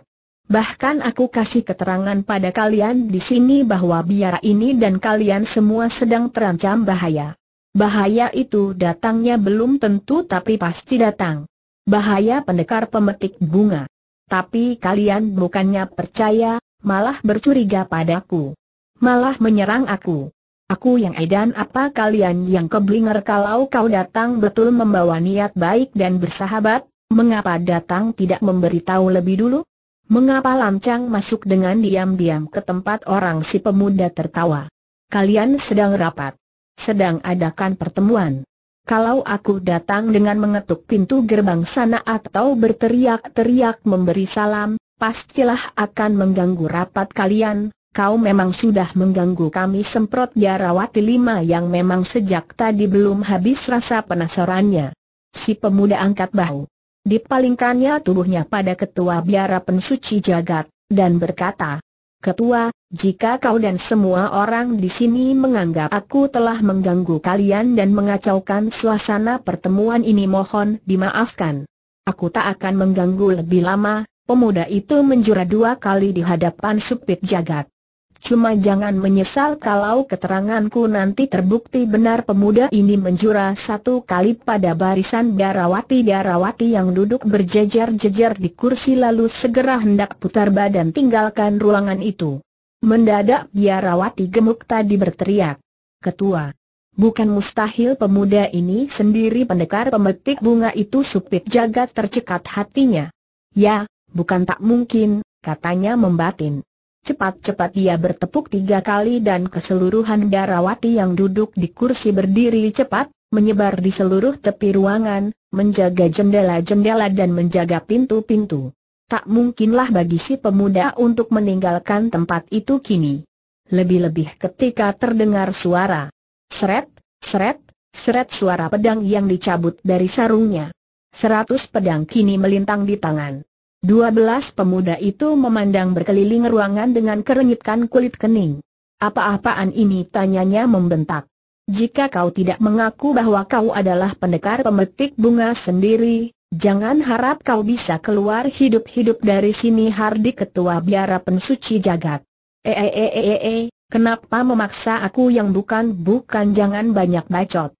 Bahkan aku kasih keterangan pada kalian di sini bahwa biara ini dan kalian semua sedang terancam bahaya. Bahaya itu datangnya belum tentu tapi pasti datang. Bahaya pendekar pemetik bunga. Tapi kalian bukannya percaya, malah bercuriga padaku. Malah menyerang aku. Aku yang edan apa kalian yang keblinger kalau kau datang betul membawa niat baik dan bersahabat, mengapa datang tidak memberitahu lebih dulu? Mengapa lancang masuk dengan diam-diam ke tempat orang si pemuda tertawa? Kalian sedang rapat. Sedang adakan pertemuan. Kalau aku datang dengan mengetuk pintu gerbang sana atau berteriak-teriak memberi salam, pastilah akan mengganggu rapat kalian, kau memang sudah mengganggu kami semprot Jarawati lima yang memang sejak tadi belum habis rasa penasarannya. Si pemuda angkat bahu dipalingkannya tubuhnya pada ketua biara pensuci jagat, dan berkata, Ketua, jika kau dan semua orang di sini menganggap aku telah mengganggu kalian dan mengacaukan suasana pertemuan ini mohon dimaafkan. Aku tak akan mengganggu lebih lama, pemuda itu menjura dua kali di hadapan supit jagat. Cuma jangan menyesal kalau keteranganku nanti terbukti benar pemuda ini menjura satu kali pada barisan darawati-darawati yang duduk berjejer-jejer di kursi lalu segera hendak putar badan tinggalkan ruangan itu. Mendadak biarawati gemuk tadi berteriak. Ketua, bukan mustahil pemuda ini sendiri pendekar pemetik bunga itu supit jagat tercekat hatinya. Ya, bukan tak mungkin, katanya membatin. Cepat-cepat dia bertepuk tiga kali dan keseluruhan Darawati yang duduk di kursi berdiri cepat, menyebar di seluruh tepi ruangan, menjaga jendela-jendela dan menjaga pintu-pintu. Tak mungkinlah bagi si pemuda untuk meninggalkan tempat itu kini. Lebih-lebih ketika terdengar suara. Seret, seret, seret suara pedang yang dicabut dari sarungnya. Seratus pedang kini melintang di tangan. Dua belas pemuda itu memandang berkeliling ruangan dengan kerengitkan kulit kening. Apa-apaan ini tanyanya membentak. Jika kau tidak mengaku bahwa kau adalah pendekar pemetik bunga sendiri, jangan harap kau bisa keluar hidup-hidup dari sini Hardi Ketua Biara Pensuci Jagat. Eeeeee, eh, eh, eh, kenapa memaksa aku yang bukan-bukan jangan banyak bacot.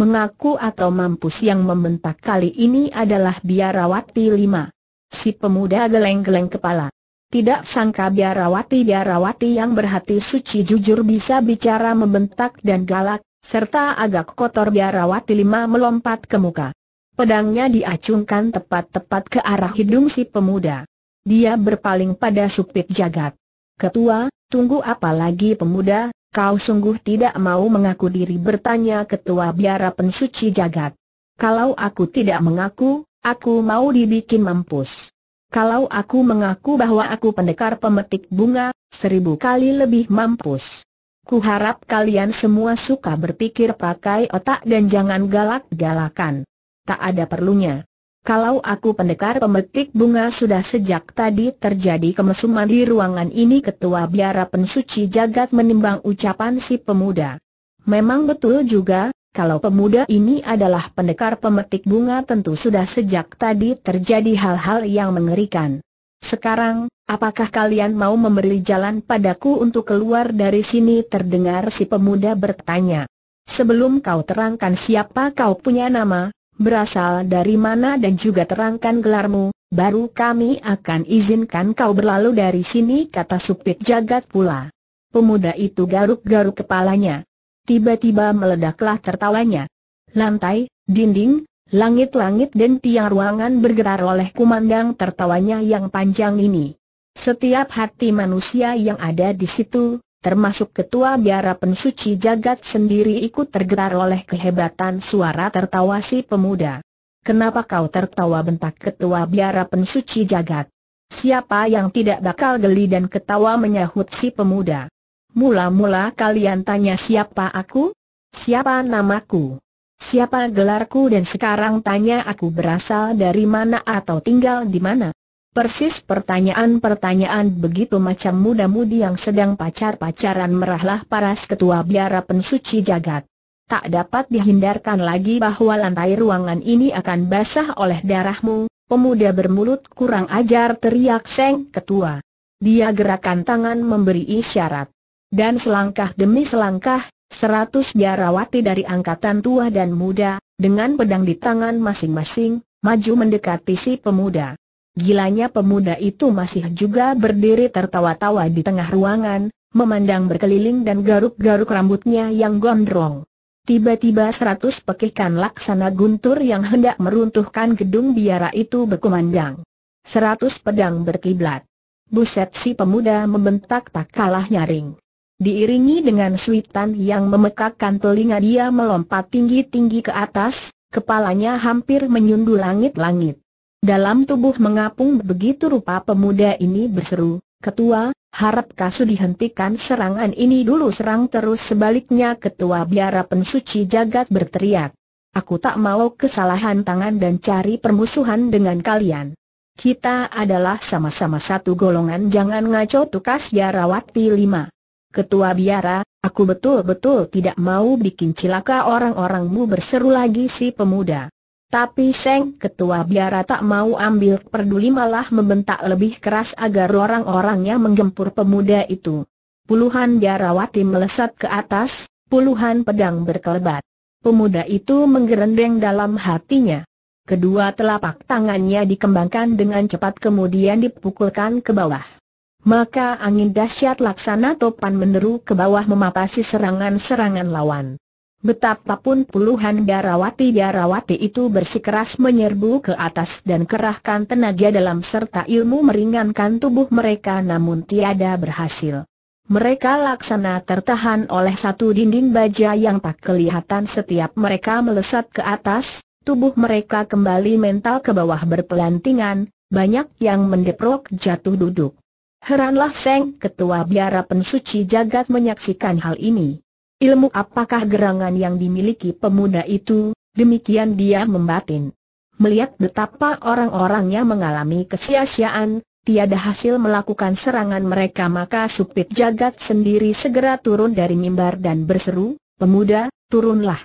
Mengaku atau mampus yang membentak kali ini adalah biarawati lima. Si pemuda geleng-geleng kepala. Tidak sangka biarawati-biarawati yang berhati suci jujur bisa bicara membentak dan galak, serta agak kotor biarawati lima melompat ke muka. Pedangnya diacungkan tepat-tepat ke arah hidung si pemuda. Dia berpaling pada supit jagat. Ketua, tunggu apa lagi pemuda, kau sungguh tidak mau mengaku diri bertanya ketua biara pensuci jagat. Kalau aku tidak mengaku, Aku mau dibikin mampus. Kalau aku mengaku bahwa aku pendekar pemetik bunga, seribu kali lebih mampus. Kuharap kalian semua suka berpikir pakai otak dan jangan galak-galakan. Tak ada perlunya. Kalau aku pendekar pemetik bunga sudah sejak tadi terjadi kemesuman di ruangan ini ketua biara pensuci jagat menimbang ucapan si pemuda. Memang betul juga, kalau pemuda ini adalah pendekar pemetik bunga tentu sudah sejak tadi terjadi hal-hal yang mengerikan. Sekarang, apakah kalian mau memberi jalan padaku untuk keluar dari sini terdengar si pemuda bertanya. Sebelum kau terangkan siapa kau punya nama, berasal dari mana dan juga terangkan gelarmu, baru kami akan izinkan kau berlalu dari sini kata supit jagat pula. Pemuda itu garuk-garuk kepalanya. Tiba-tiba meledaklah tertawanya. Lantai, dinding, langit-langit dan tiang ruangan bergerak oleh kumandang tertawanya yang panjang ini. Setiap hati manusia yang ada di situ, termasuk ketua biara pensuci jagat sendiri ikut tergerak oleh kehebatan suara tertawa si pemuda. Kenapa kau tertawa bentak ketua biara pensuci jagat? Siapa yang tidak bakal geli dan ketawa menyahut si pemuda? Mula-mula kalian tanya siapa aku? Siapa namaku? Siapa gelarku dan sekarang tanya aku berasal dari mana atau tinggal di mana? Persis pertanyaan-pertanyaan begitu macam muda-mudi yang sedang pacar-pacaran merahlah paras ketua biara pensuci jagat. Tak dapat dihindarkan lagi bahwa lantai ruangan ini akan basah oleh darahmu, pemuda bermulut kurang ajar teriak Seng Ketua. Dia gerakan tangan memberi isyarat. Dan selangkah demi selangkah, seratus biarawati dari angkatan tua dan muda, dengan pedang di tangan masing-masing, maju mendekati si pemuda. Gilanya pemuda itu masih juga berdiri tertawa-tawa di tengah ruangan, memandang berkeliling dan garuk-garuk rambutnya yang gondrong. Tiba-tiba seratus pekikan laksana guntur yang hendak meruntuhkan gedung biara itu berkumandang. Seratus pedang berkiblat. Buset si pemuda membentak tak kalah nyaring. Diiringi dengan suitan yang memekakkan telinga dia melompat tinggi-tinggi ke atas, kepalanya hampir menyundul langit-langit. Dalam tubuh mengapung begitu rupa pemuda ini berseru, Ketua, harap kasu dihentikan serangan ini dulu serang terus sebaliknya Ketua Biara Pensuci Jagat berteriak. Aku tak mau kesalahan tangan dan cari permusuhan dengan kalian. Kita adalah sama-sama satu golongan jangan ngaco tukas Jarawati lima. Ketua biara, aku betul-betul tidak mau bikin cilaka orang-orangmu berseru lagi si pemuda. Tapi Seng Ketua Biara tak mau ambil peduli malah membentak lebih keras agar orang-orangnya menggempur pemuda itu. Puluhan biarawati melesat ke atas, puluhan pedang berkelebat. Pemuda itu menggerendeng dalam hatinya. Kedua telapak tangannya dikembangkan dengan cepat kemudian dipukulkan ke bawah. Maka angin dahsyat laksana topan meneru ke bawah memapasi serangan-serangan lawan. Betapapun puluhan darawati-darawati itu bersikeras menyerbu ke atas dan kerahkan tenaga dalam serta ilmu meringankan tubuh mereka namun tiada berhasil. Mereka laksana tertahan oleh satu dinding baja yang tak kelihatan setiap mereka melesat ke atas, tubuh mereka kembali mental ke bawah berpelantingan, banyak yang mendeprok jatuh duduk. Heranlah Seng Ketua Biara Pensuci Jagat menyaksikan hal ini. Ilmu apakah gerangan yang dimiliki pemuda itu, demikian dia membatin. Melihat betapa orang-orangnya mengalami kesia-siaan, tiada hasil melakukan serangan mereka maka Supit Jagat sendiri segera turun dari mimbar dan berseru, Pemuda, turunlah.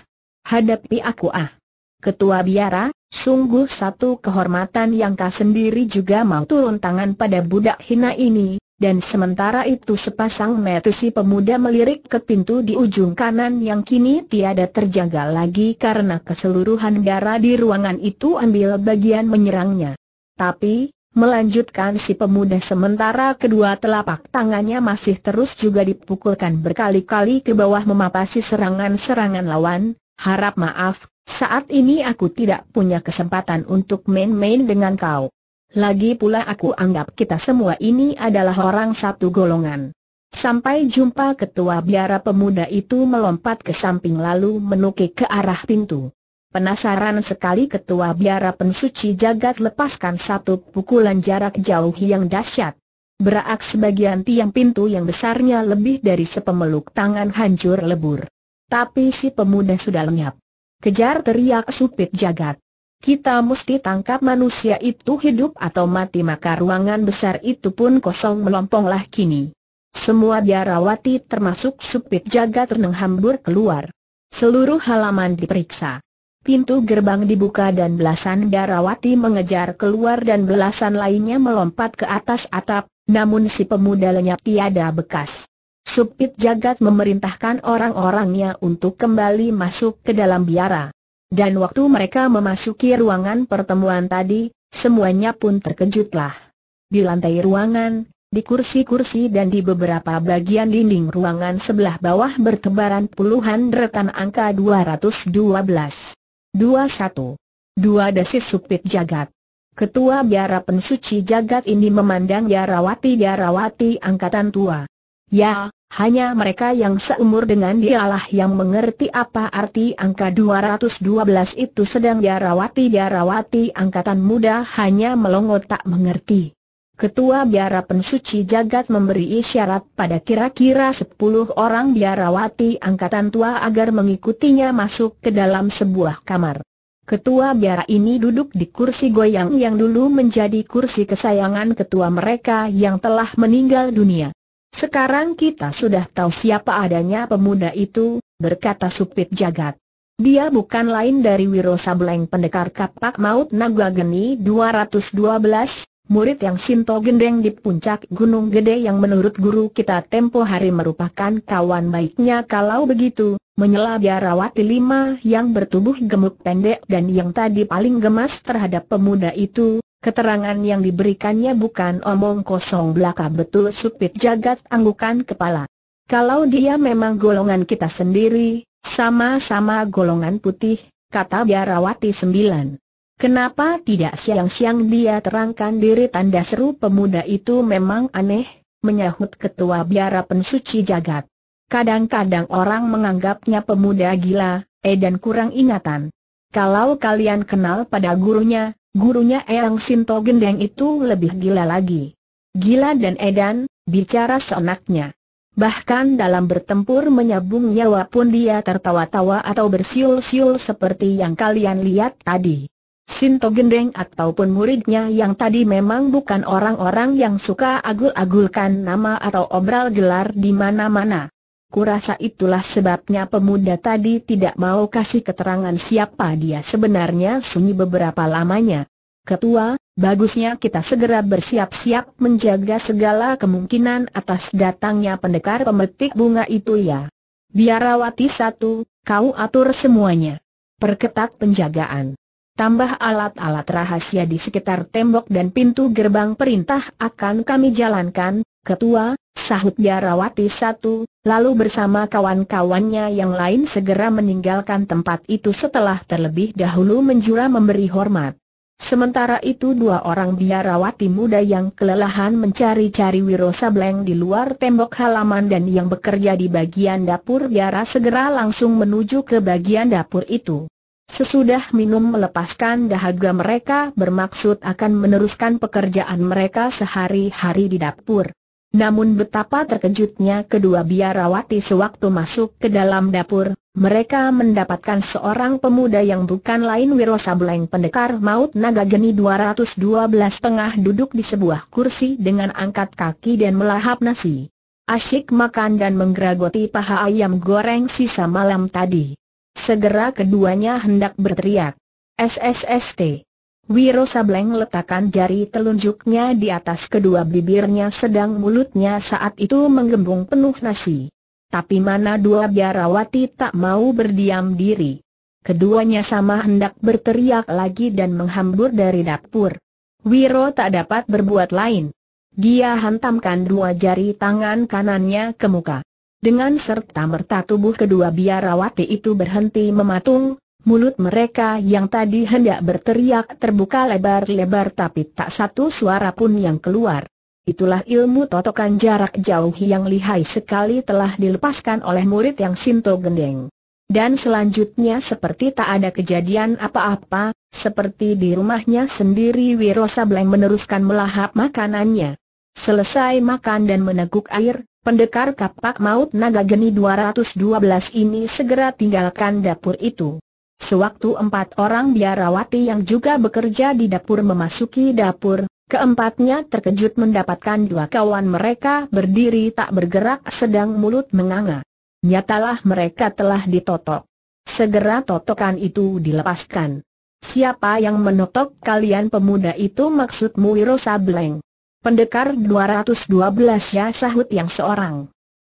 Hadapi aku ah. Ketua Biara, Sungguh satu kehormatan yang kau sendiri juga mau turun tangan pada budak hina ini, dan sementara itu sepasang mata si pemuda melirik ke pintu di ujung kanan yang kini tiada terjaga lagi karena keseluruhan darah di ruangan itu ambil bagian menyerangnya. Tapi, melanjutkan si pemuda sementara kedua telapak tangannya masih terus juga dipukulkan berkali-kali ke bawah memapasi serangan-serangan lawan, harap maaf, saat ini aku tidak punya kesempatan untuk main-main dengan kau. Lagi pula aku anggap kita semua ini adalah orang satu golongan. Sampai jumpa ketua biara pemuda itu melompat ke samping lalu menukik ke arah pintu. Penasaran sekali ketua biara pensuci jagat lepaskan satu pukulan jarak jauh yang dahsyat. Berak sebagian tiang pintu yang besarnya lebih dari sepemeluk tangan hancur lebur. Tapi si pemuda sudah lenyap. Kejar teriak supit jagat. Kita mesti tangkap manusia itu hidup atau mati maka ruangan besar itu pun kosong melomponglah kini. Semua biarawati termasuk supit jagat renang hambur keluar. Seluruh halaman diperiksa. Pintu gerbang dibuka dan belasan biarawati mengejar keluar dan belasan lainnya melompat ke atas atap, namun si pemuda lenyap tiada bekas. Supit Jagat memerintahkan orang-orangnya untuk kembali masuk ke dalam biara. Dan waktu mereka memasuki ruangan pertemuan tadi, semuanya pun terkejutlah. Di lantai ruangan, di kursi-kursi dan di beberapa bagian dinding ruangan sebelah bawah bertebaran puluhan deretan angka 212. 21. Dua desis supit jagat. Ketua biara pensuci jagat ini memandang biarawati-biarawati angkatan tua. Ya, hanya mereka yang seumur dengan dialah yang mengerti apa arti angka 212 itu sedang biarawati-biarawati angkatan muda hanya melongo tak mengerti. Ketua biara pensuci jagat memberi isyarat pada kira-kira 10 orang biarawati angkatan tua agar mengikutinya masuk ke dalam sebuah kamar. Ketua biara ini duduk di kursi goyang yang dulu menjadi kursi kesayangan ketua mereka yang telah meninggal dunia. Sekarang kita sudah tahu siapa adanya pemuda itu, berkata Supit Jagat. Dia bukan lain dari Wiro Sableng pendekar kapak maut Naga 212, murid yang Sinto Gendeng di puncak Gunung Gede yang menurut guru kita tempo hari merupakan kawan baiknya kalau begitu, menyela biarawati lima yang bertubuh gemuk pendek dan yang tadi paling gemas terhadap pemuda itu, Keterangan yang diberikannya bukan omong kosong belaka betul supit jagat anggukan kepala. Kalau dia memang golongan kita sendiri, sama-sama golongan putih, kata biarawati sembilan. Kenapa tidak siang-siang dia terangkan diri tanda seru pemuda itu memang aneh, menyahut ketua biara pensuci jagat. Kadang-kadang orang menganggapnya pemuda gila, eh dan kurang ingatan. Kalau kalian kenal pada gurunya, Gurunya Eyang Sinto Gendeng itu lebih gila lagi. Gila dan edan, bicara seenaknya. Bahkan dalam bertempur menyabung nyawa pun dia tertawa-tawa atau bersiul-siul seperti yang kalian lihat tadi. Sinto Gendeng ataupun muridnya yang tadi memang bukan orang-orang yang suka agul-agulkan nama atau obral gelar di mana-mana. Kurasa itulah sebabnya pemuda tadi tidak mau kasih keterangan siapa dia sebenarnya sunyi beberapa lamanya. Ketua, bagusnya kita segera bersiap-siap menjaga segala kemungkinan atas datangnya pendekar pemetik bunga itu ya. Biarawati satu, kau atur semuanya. Perketat penjagaan. Tambah alat-alat rahasia di sekitar tembok dan pintu gerbang perintah akan kami jalankan, Ketua, sahut Biarawati satu, lalu bersama kawan-kawannya yang lain segera meninggalkan tempat itu setelah terlebih dahulu menjura memberi hormat. Sementara itu dua orang biarawati muda yang kelelahan mencari-cari Wiro Sableng di luar tembok halaman dan yang bekerja di bagian dapur biara segera langsung menuju ke bagian dapur itu. Sesudah minum melepaskan dahaga mereka bermaksud akan meneruskan pekerjaan mereka sehari-hari di dapur. Namun betapa terkejutnya kedua biarawati sewaktu masuk ke dalam dapur, mereka mendapatkan seorang pemuda yang bukan lain Wiro Sableng pendekar maut naga geni 212 tengah duduk di sebuah kursi dengan angkat kaki dan melahap nasi. Asyik makan dan menggeragoti paha ayam goreng sisa malam tadi. Segera keduanya hendak berteriak. SSST. Wiro Sableng letakkan jari telunjuknya di atas kedua bibirnya sedang mulutnya saat itu menggembung penuh nasi. Tapi mana dua biarawati tak mau berdiam diri. Keduanya sama hendak berteriak lagi dan menghambur dari dapur. Wiro tak dapat berbuat lain. Dia hantamkan dua jari tangan kanannya ke muka. Dengan serta merta tubuh kedua biarawati itu berhenti mematung, Mulut mereka yang tadi hendak berteriak terbuka lebar-lebar tapi tak satu suara pun yang keluar. Itulah ilmu totokan jarak jauh yang lihai sekali telah dilepaskan oleh murid yang Sinto Gendeng. Dan selanjutnya seperti tak ada kejadian apa-apa, seperti di rumahnya sendiri Wiro Sableng meneruskan melahap makanannya. Selesai makan dan meneguk air, pendekar kapak maut naga geni 212 ini segera tinggalkan dapur itu. Sewaktu empat orang biarawati yang juga bekerja di dapur memasuki dapur, keempatnya terkejut mendapatkan dua kawan mereka berdiri tak bergerak sedang mulut menganga. Nyatalah mereka telah ditotok. Segera totokan itu dilepaskan. Siapa yang menotok kalian pemuda itu maksudmu Wiro Sableng? Pendekar 212 ya sahut yang seorang.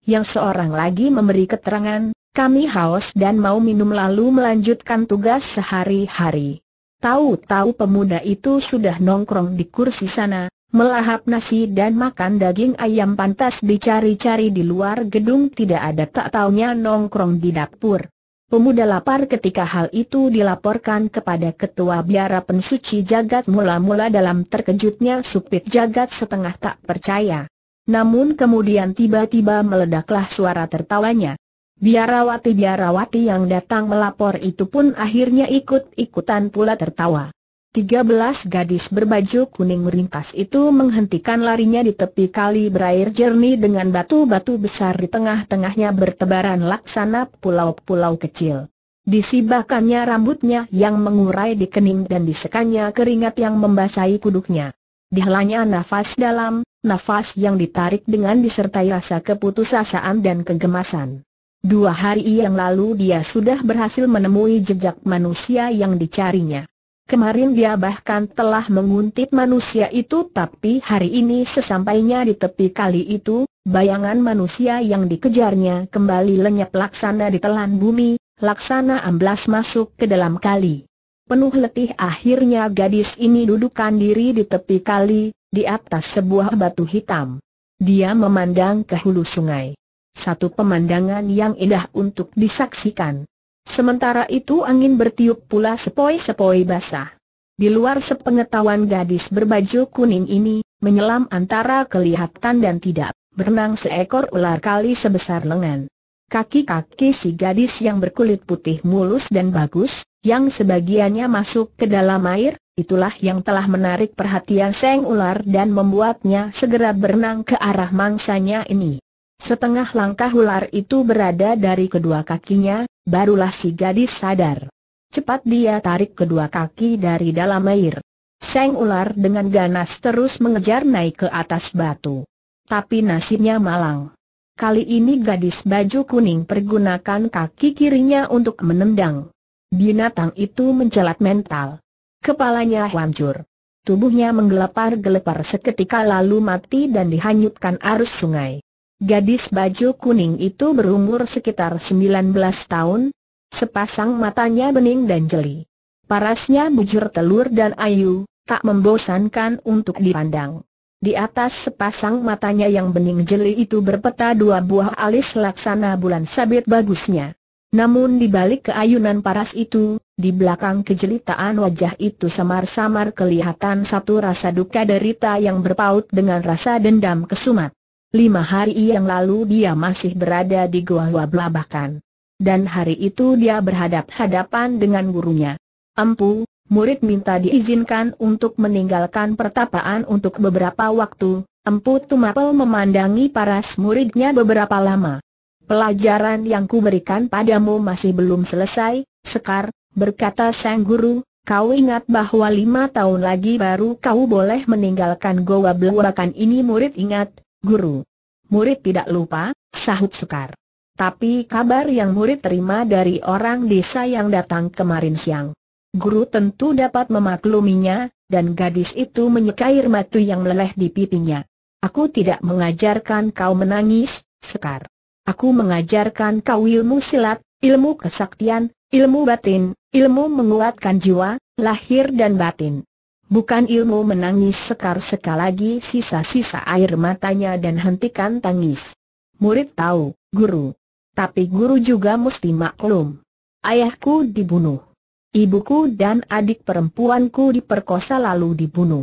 Yang seorang lagi memberi keterangan, kami haus dan mau minum lalu melanjutkan tugas sehari-hari. Tahu-tahu pemuda itu sudah nongkrong di kursi sana, melahap nasi dan makan daging ayam pantas dicari-cari di luar gedung tidak ada tak taunya nongkrong di dapur. Pemuda lapar ketika hal itu dilaporkan kepada ketua biara pensuci jagat mula-mula dalam terkejutnya supit jagat setengah tak percaya. Namun kemudian tiba-tiba meledaklah suara tertawanya. Biarawati-biarawati yang datang melapor itu pun akhirnya ikut-ikutan pula tertawa. 13 gadis berbaju kuning meringkas itu menghentikan larinya di tepi kali berair jernih dengan batu-batu besar di tengah-tengahnya bertebaran laksana pulau-pulau kecil. Disibakannya rambutnya yang mengurai di kening dan disekannya keringat yang membasahi kuduknya. Dihelanya nafas dalam, nafas yang ditarik dengan disertai rasa keputusasaan dan kegemasan. Dua hari yang lalu dia sudah berhasil menemui jejak manusia yang dicarinya. Kemarin dia bahkan telah menguntit manusia itu tapi hari ini sesampainya di tepi kali itu, bayangan manusia yang dikejarnya kembali lenyap laksana ditelan bumi, laksana amblas masuk ke dalam kali. Penuh letih akhirnya gadis ini dudukan diri di tepi kali, di atas sebuah batu hitam. Dia memandang ke hulu sungai satu pemandangan yang indah untuk disaksikan. Sementara itu angin bertiup pula sepoi-sepoi basah. Di luar sepengetahuan gadis berbaju kuning ini, menyelam antara kelihatan dan tidak, berenang seekor ular kali sebesar lengan. Kaki-kaki si gadis yang berkulit putih mulus dan bagus, yang sebagiannya masuk ke dalam air, itulah yang telah menarik perhatian Seng Ular dan membuatnya segera berenang ke arah mangsanya ini. Setengah langkah ular itu berada dari kedua kakinya, barulah si gadis sadar. Cepat dia tarik kedua kaki dari dalam air. Seng ular dengan ganas terus mengejar naik ke atas batu. Tapi nasibnya malang. Kali ini gadis baju kuning pergunakan kaki kirinya untuk menendang. Binatang itu mencelat mental. Kepalanya hancur. Tubuhnya menggelepar-gelepar seketika lalu mati dan dihanyutkan arus sungai. Gadis baju kuning itu berumur sekitar 19 tahun, sepasang matanya bening dan jeli. Parasnya bujur telur dan ayu, tak membosankan untuk dipandang. Di atas sepasang matanya yang bening jeli itu berpeta dua buah alis laksana bulan sabit bagusnya. Namun di balik keayunan paras itu, di belakang kejelitaan wajah itu samar-samar kelihatan satu rasa duka derita yang berpaut dengan rasa dendam kesumat. Lima hari yang lalu dia masih berada di Goa Hua Dan hari itu dia berhadap-hadapan dengan gurunya. Empu, murid minta diizinkan untuk meninggalkan pertapaan untuk beberapa waktu, Empu Tumapel memandangi paras muridnya beberapa lama. Pelajaran yang kuberikan padamu masih belum selesai, Sekar, berkata sang guru, kau ingat bahwa lima tahun lagi baru kau boleh meninggalkan Goa Belwakan ini murid ingat, Guru. Murid tidak lupa, sahut Sekar. Tapi kabar yang murid terima dari orang desa yang datang kemarin siang. Guru tentu dapat memakluminya, dan gadis itu menyeka air matu yang meleleh di pipinya. Aku tidak mengajarkan kau menangis, Sekar. Aku mengajarkan kau ilmu silat, ilmu kesaktian, ilmu batin, ilmu menguatkan jiwa, lahir dan batin. Bukan ilmu menangis sekar sekali lagi sisa-sisa air matanya dan hentikan tangis. Murid tahu, guru. Tapi guru juga mesti maklum. Ayahku dibunuh. Ibuku dan adik perempuanku diperkosa lalu dibunuh.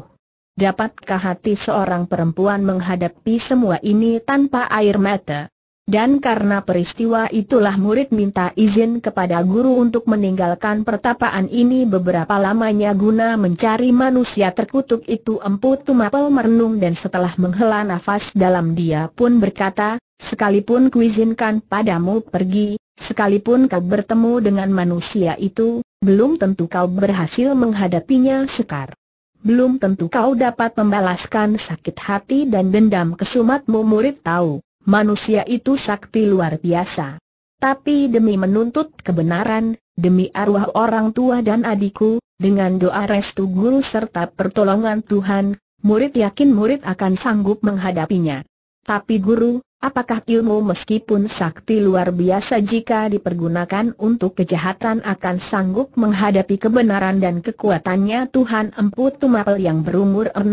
Dapatkah hati seorang perempuan menghadapi semua ini tanpa air mata? Dan karena peristiwa itulah murid minta izin kepada guru untuk meninggalkan pertapaan ini beberapa lamanya guna mencari manusia terkutuk itu Empu Tumapel merenung dan setelah menghela nafas dalam dia pun berkata, sekalipun kuizinkan padamu pergi, sekalipun kau bertemu dengan manusia itu, belum tentu kau berhasil menghadapinya sekar belum tentu kau dapat membalaskan sakit hati dan dendam kesumatmu murid tahu. Manusia itu sakti luar biasa. Tapi demi menuntut kebenaran, demi arwah orang tua dan adikku, dengan doa restu guru serta pertolongan Tuhan, murid yakin murid akan sanggup menghadapinya. Tapi guru, apakah ilmu meskipun sakti luar biasa jika dipergunakan untuk kejahatan akan sanggup menghadapi kebenaran dan kekuatannya Tuhan Empu Tumapel yang berumur 60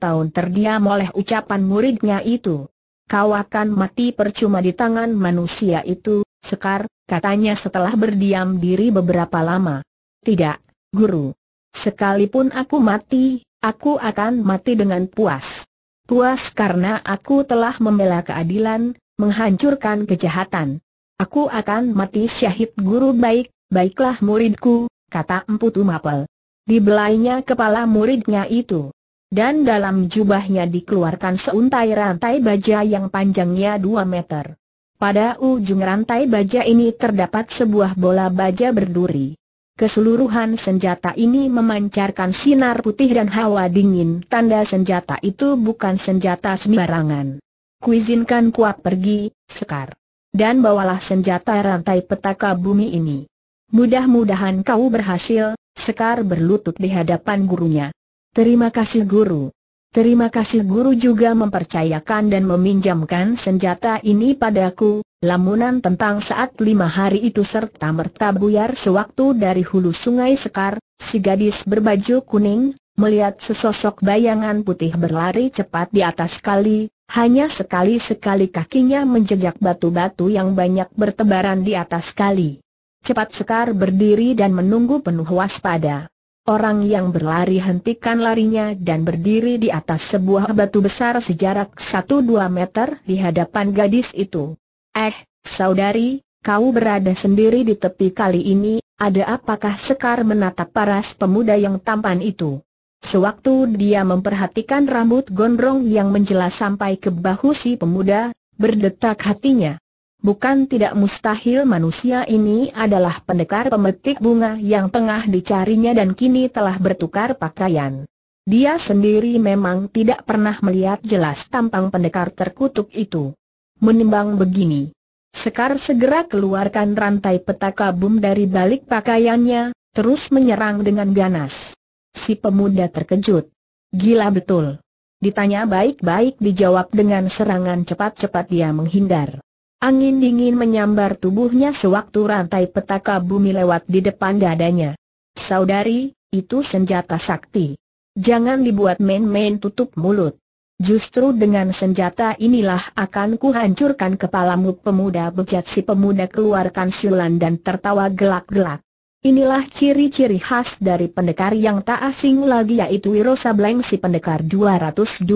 tahun terdiam oleh ucapan muridnya itu kau akan mati percuma di tangan manusia itu, Sekar, katanya setelah berdiam diri beberapa lama. Tidak, guru. Sekalipun aku mati, aku akan mati dengan puas. Puas karena aku telah membela keadilan, menghancurkan kejahatan. Aku akan mati syahid guru baik, baiklah muridku, kata Empu Tumapel. Dibelainya kepala muridnya itu dan dalam jubahnya dikeluarkan seuntai rantai baja yang panjangnya 2 meter. Pada ujung rantai baja ini terdapat sebuah bola baja berduri. Keseluruhan senjata ini memancarkan sinar putih dan hawa dingin tanda senjata itu bukan senjata sembarangan. Kuizinkan kuat pergi, Sekar. Dan bawalah senjata rantai petaka bumi ini. Mudah-mudahan kau berhasil, Sekar berlutut di hadapan gurunya. Terima kasih guru. Terima kasih guru juga mempercayakan dan meminjamkan senjata ini padaku, lamunan tentang saat lima hari itu serta merta buyar sewaktu dari hulu sungai Sekar, si gadis berbaju kuning, melihat sesosok bayangan putih berlari cepat di atas kali, hanya sekali-sekali kakinya menjejak batu-batu yang banyak bertebaran di atas kali. Cepat Sekar berdiri dan menunggu penuh waspada. Orang yang berlari hentikan larinya dan berdiri di atas sebuah batu besar sejarak 1-2 meter di hadapan gadis itu. Eh, saudari, kau berada sendiri di tepi kali ini, ada apakah Sekar menatap paras pemuda yang tampan itu? Sewaktu dia memperhatikan rambut gondrong yang menjelas sampai ke bahu si pemuda, berdetak hatinya. Bukan tidak mustahil manusia ini adalah pendekar pemetik bunga yang tengah dicarinya dan kini telah bertukar pakaian. Dia sendiri memang tidak pernah melihat jelas tampang pendekar terkutuk itu. Menimbang begini, Sekar segera keluarkan rantai petaka bum dari balik pakaiannya, terus menyerang dengan ganas. Si pemuda terkejut. Gila betul. Ditanya baik-baik dijawab dengan serangan cepat-cepat dia menghindar. Angin dingin menyambar tubuhnya sewaktu rantai petaka bumi lewat di depan dadanya. Saudari, itu senjata sakti. Jangan dibuat main-main tutup mulut. Justru dengan senjata inilah akan kuhancurkan kepalamu pemuda bejat si pemuda keluarkan siulan dan tertawa gelak-gelak. Inilah ciri-ciri khas dari pendekar yang tak asing lagi yaitu Wiro Sableng si pendekar 212.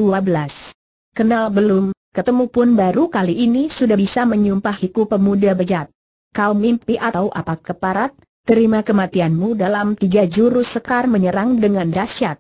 Kenal belum, ketemu pun baru kali ini sudah bisa menyumpahiku pemuda bejat. Kau mimpi atau apa keparat, terima kematianmu dalam tiga jurus sekar menyerang dengan dahsyat.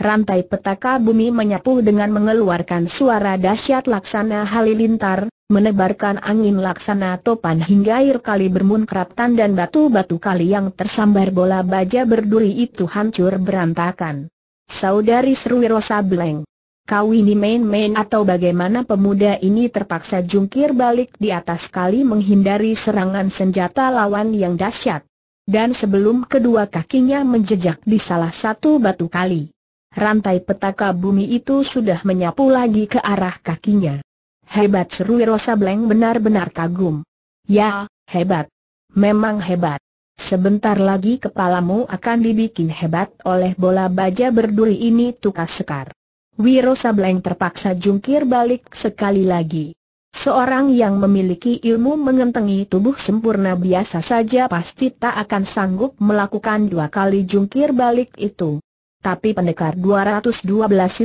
Rantai petaka bumi menyapu dengan mengeluarkan suara dahsyat laksana halilintar, menebarkan angin laksana topan hingga air kali bermunkrat dan batu-batu kali yang tersambar bola baja berduri itu hancur berantakan. Saudari Sruwiro Sableng Kau ini main-main atau bagaimana pemuda ini terpaksa jungkir balik di atas kali menghindari serangan senjata lawan yang dahsyat. Dan sebelum kedua kakinya menjejak di salah satu batu kali. Rantai petaka bumi itu sudah menyapu lagi ke arah kakinya. Hebat seru Rosa Bleng benar-benar kagum. Ya, hebat. Memang hebat. Sebentar lagi kepalamu akan dibikin hebat oleh bola baja berduri ini tukas sekar. Wiro Sableng terpaksa jungkir balik sekali lagi. Seorang yang memiliki ilmu mengentengi tubuh sempurna biasa saja pasti tak akan sanggup melakukan dua kali jungkir balik itu. Tapi pendekar 212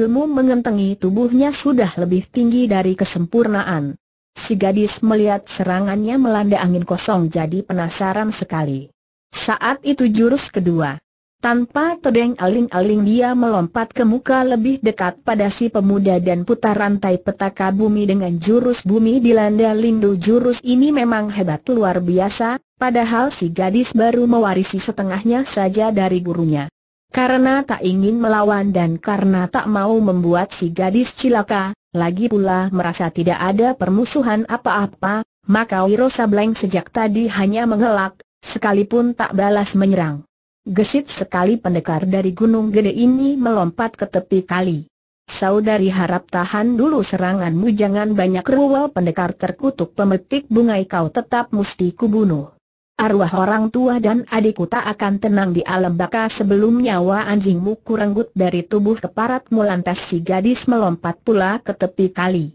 ilmu mengentengi tubuhnya sudah lebih tinggi dari kesempurnaan. Si gadis melihat serangannya melanda angin kosong jadi penasaran sekali. Saat itu jurus kedua. Tanpa tedeng aling-aling dia melompat ke muka lebih dekat pada si pemuda dan putar rantai petaka bumi dengan jurus bumi dilanda lindu jurus ini memang hebat luar biasa, padahal si gadis baru mewarisi setengahnya saja dari gurunya. Karena tak ingin melawan dan karena tak mau membuat si gadis cilaka, lagi pula merasa tidak ada permusuhan apa-apa, maka Wiro Sableng sejak tadi hanya mengelak, sekalipun tak balas menyerang. Gesit sekali pendekar dari gunung gede ini melompat ke tepi kali. Saudari harap tahan dulu seranganmu jangan banyak ruwal pendekar terkutuk pemetik bungai kau tetap mesti kubunuh. Arwah orang tua dan adikku tak akan tenang di alam baka sebelum nyawa anjingmu kuranggut dari tubuh keparatmu lantas si gadis melompat pula ke tepi kali.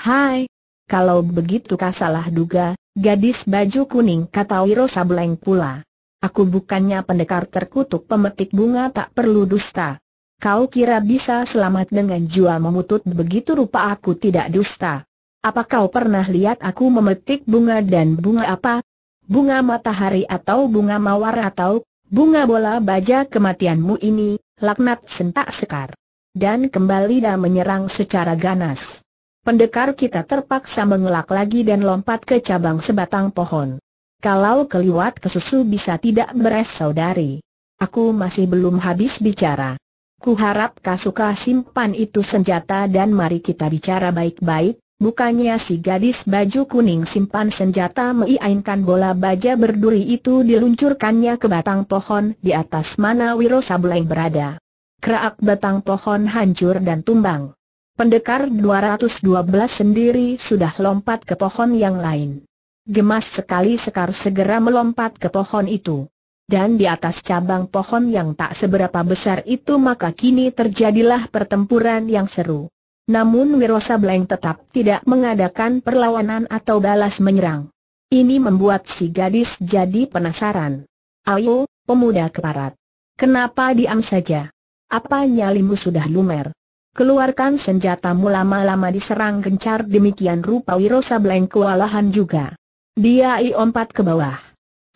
Hai, kalau begitu kah salah duga, gadis baju kuning kata Wiro Sableng pula. Aku bukannya pendekar terkutuk pemetik bunga tak perlu dusta. Kau kira bisa selamat dengan jual memutut begitu rupa aku tidak dusta. Apa kau pernah lihat aku memetik bunga dan bunga apa? Bunga matahari atau bunga mawar atau bunga bola baja kematianmu ini, laknat sentak sekar. Dan kembali dah menyerang secara ganas. Pendekar kita terpaksa mengelak lagi dan lompat ke cabang sebatang pohon. Kalau ke susu bisa tidak beres saudari. Aku masih belum habis bicara. Ku harap Kasuka simpan itu senjata dan mari kita bicara baik-baik, bukannya si gadis baju kuning simpan senjata meiainkan bola baja berduri itu diluncurkannya ke batang pohon di atas mana Wiro Sableng berada. Kerak batang pohon hancur dan tumbang. Pendekar 212 sendiri sudah lompat ke pohon yang lain. Gemas sekali Sekar segera melompat ke pohon itu. Dan di atas cabang pohon yang tak seberapa besar itu maka kini terjadilah pertempuran yang seru. Namun Wirosa Bleng tetap tidak mengadakan perlawanan atau balas menyerang. Ini membuat si gadis jadi penasaran. Ayo, pemuda keparat. Kenapa diam saja? Apa nyalimu sudah lumer? Keluarkan senjatamu lama-lama diserang gencar demikian rupa Wirosa Bleng kewalahan juga. Dia iompat ke bawah.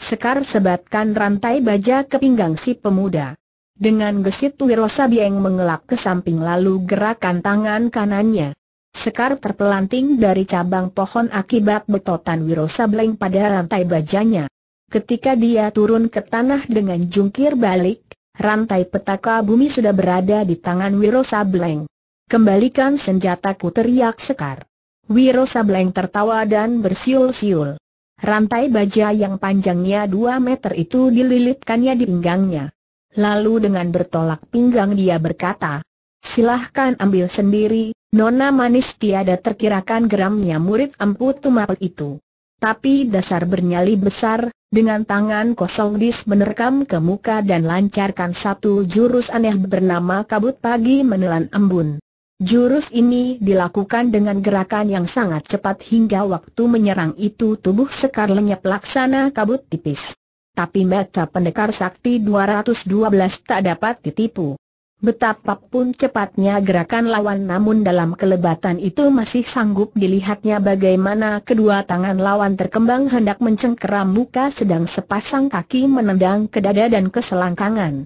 Sekar sebatkan rantai baja ke pinggang si pemuda. Dengan gesit Wiro Sabieng mengelak ke samping lalu gerakan tangan kanannya. Sekar terpelanting dari cabang pohon akibat betotan Wiro Bleng pada rantai bajanya. Ketika dia turun ke tanah dengan jungkir balik, rantai petaka bumi sudah berada di tangan Wiro Bleng. Kembalikan senjataku teriak Sekar. Wiro Sableng tertawa dan bersiul-siul. Rantai baja yang panjangnya 2 meter itu dililitkannya di pinggangnya. Lalu dengan bertolak pinggang dia berkata, Silahkan ambil sendiri, nona manis tiada terkirakan geramnya murid empu tumapel itu. Tapi dasar bernyali besar, dengan tangan kosong dis menerkam ke muka dan lancarkan satu jurus aneh bernama kabut pagi menelan embun. Jurus ini dilakukan dengan gerakan yang sangat cepat hingga waktu menyerang itu tubuh Sekar lenyap laksana kabut tipis. Tapi mata pendekar sakti 212 tak dapat ditipu. Betapapun cepatnya gerakan lawan namun dalam kelebatan itu masih sanggup dilihatnya bagaimana kedua tangan lawan terkembang hendak mencengkeram muka sedang sepasang kaki menendang ke dada dan ke selangkangan.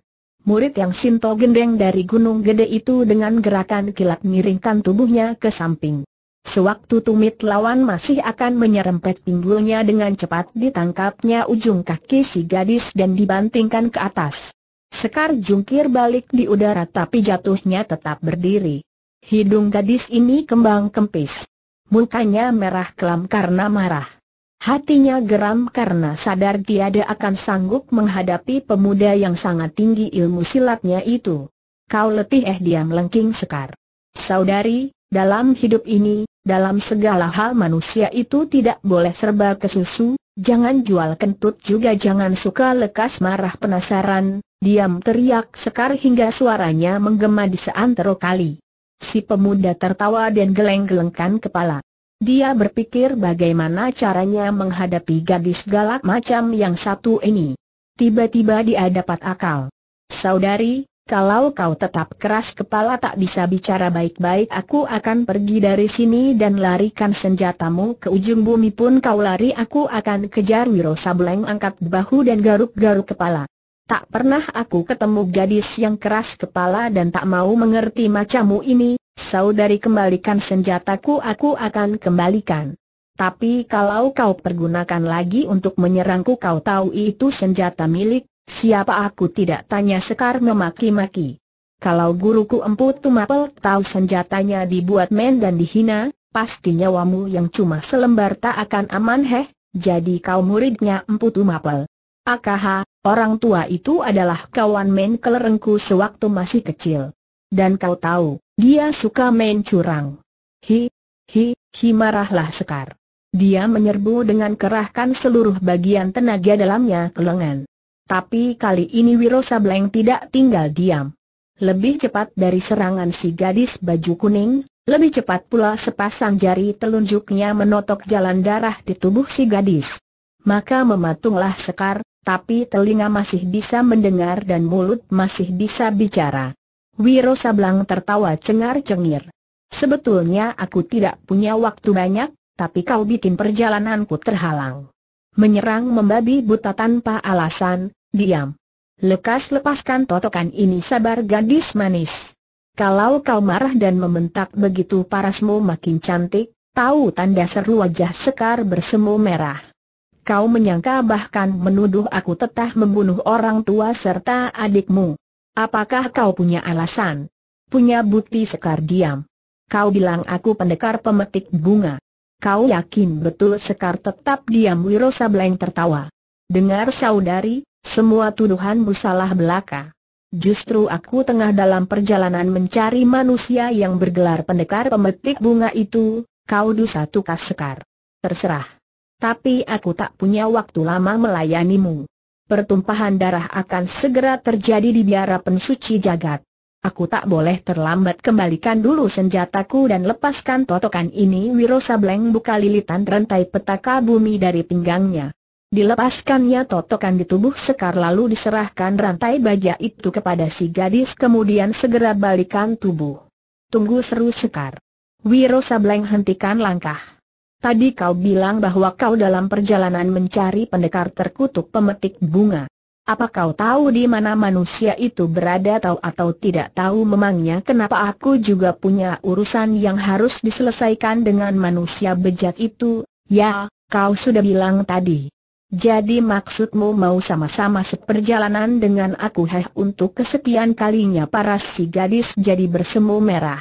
Murid yang Sinto gendeng dari gunung gede itu dengan gerakan kilat miringkan tubuhnya ke samping. Sewaktu tumit lawan masih akan menyerempet pinggulnya dengan cepat ditangkapnya ujung kaki si gadis dan dibantingkan ke atas. Sekar jungkir balik di udara tapi jatuhnya tetap berdiri. Hidung gadis ini kembang kempis. Mukanya merah kelam karena marah. Hatinya geram karena sadar tiada akan sanggup menghadapi pemuda yang sangat tinggi ilmu silatnya itu. Kau letih eh dia melengking sekar. Saudari, dalam hidup ini, dalam segala hal manusia itu tidak boleh serba kesusu, jangan jual kentut juga jangan suka lekas marah penasaran, diam teriak sekar hingga suaranya menggema di seantero kali. Si pemuda tertawa dan geleng-gelengkan kepala. Dia berpikir bagaimana caranya menghadapi gadis galak macam yang satu ini. Tiba-tiba dia dapat akal. Saudari, kalau kau tetap keras kepala tak bisa bicara baik-baik aku akan pergi dari sini dan larikan senjatamu ke ujung bumi pun kau lari aku akan kejar Wiro Sableng angkat bahu dan garuk-garuk kepala. Tak pernah aku ketemu gadis yang keras kepala dan tak mau mengerti macammu ini, Saudari kembalikan senjataku aku akan kembalikan. Tapi kalau kau pergunakan lagi untuk menyerangku kau tahu itu senjata milik, siapa aku tidak tanya Sekar memaki-maki. Kalau guruku Empu Tumapel tahu senjatanya dibuat men dan dihina, pasti nyawamu yang cuma selembar tak akan aman heh, jadi kau muridnya Empu Tumapel. Akaha, orang tua itu adalah kawan men kelerengku sewaktu masih kecil. Dan kau tahu, dia suka main curang. Hi, hi, hi marahlah Sekar. Dia menyerbu dengan kerahkan seluruh bagian tenaga dalamnya ke lengan. Tapi kali ini Wiro Sableng tidak tinggal diam. Lebih cepat dari serangan si gadis baju kuning, lebih cepat pula sepasang jari telunjuknya menotok jalan darah di tubuh si gadis. Maka mematunglah Sekar, tapi telinga masih bisa mendengar dan mulut masih bisa bicara. Wiro Sablang tertawa cengar-cengir. Sebetulnya aku tidak punya waktu banyak, tapi kau bikin perjalananku terhalang. Menyerang membabi buta tanpa alasan, diam. Lekas lepaskan totokan ini sabar gadis manis. Kalau kau marah dan membentak begitu parasmu makin cantik, tahu tanda seru wajah Sekar bersemu merah. Kau menyangka bahkan menuduh aku tetah membunuh orang tua serta adikmu. Apakah kau punya alasan? Punya bukti Sekar diam. Kau bilang aku pendekar pemetik bunga. Kau yakin betul Sekar tetap diam Wiro Sableng tertawa. Dengar saudari, semua tuduhanmu salah belaka. Justru aku tengah dalam perjalanan mencari manusia yang bergelar pendekar pemetik bunga itu, kau dusa tukas sekar. Terserah. Tapi aku tak punya waktu lama melayanimu pertumpahan darah akan segera terjadi di biara pensuci jagat. Aku tak boleh terlambat kembalikan dulu senjataku dan lepaskan totokan ini Wiro Sableng buka lilitan rantai petaka bumi dari pinggangnya. Dilepaskannya totokan di tubuh Sekar lalu diserahkan rantai baja itu kepada si gadis kemudian segera balikan tubuh. Tunggu seru Sekar. Wiro Sableng hentikan langkah. Tadi kau bilang bahwa kau dalam perjalanan mencari pendekar terkutuk pemetik bunga. Apa kau tahu di mana manusia itu berada tahu atau tidak tahu memangnya kenapa aku juga punya urusan yang harus diselesaikan dengan manusia bejat itu? Ya, kau sudah bilang tadi. Jadi maksudmu mau sama-sama seperjalanan dengan aku heh untuk kesekian kalinya para si gadis jadi bersemu merah.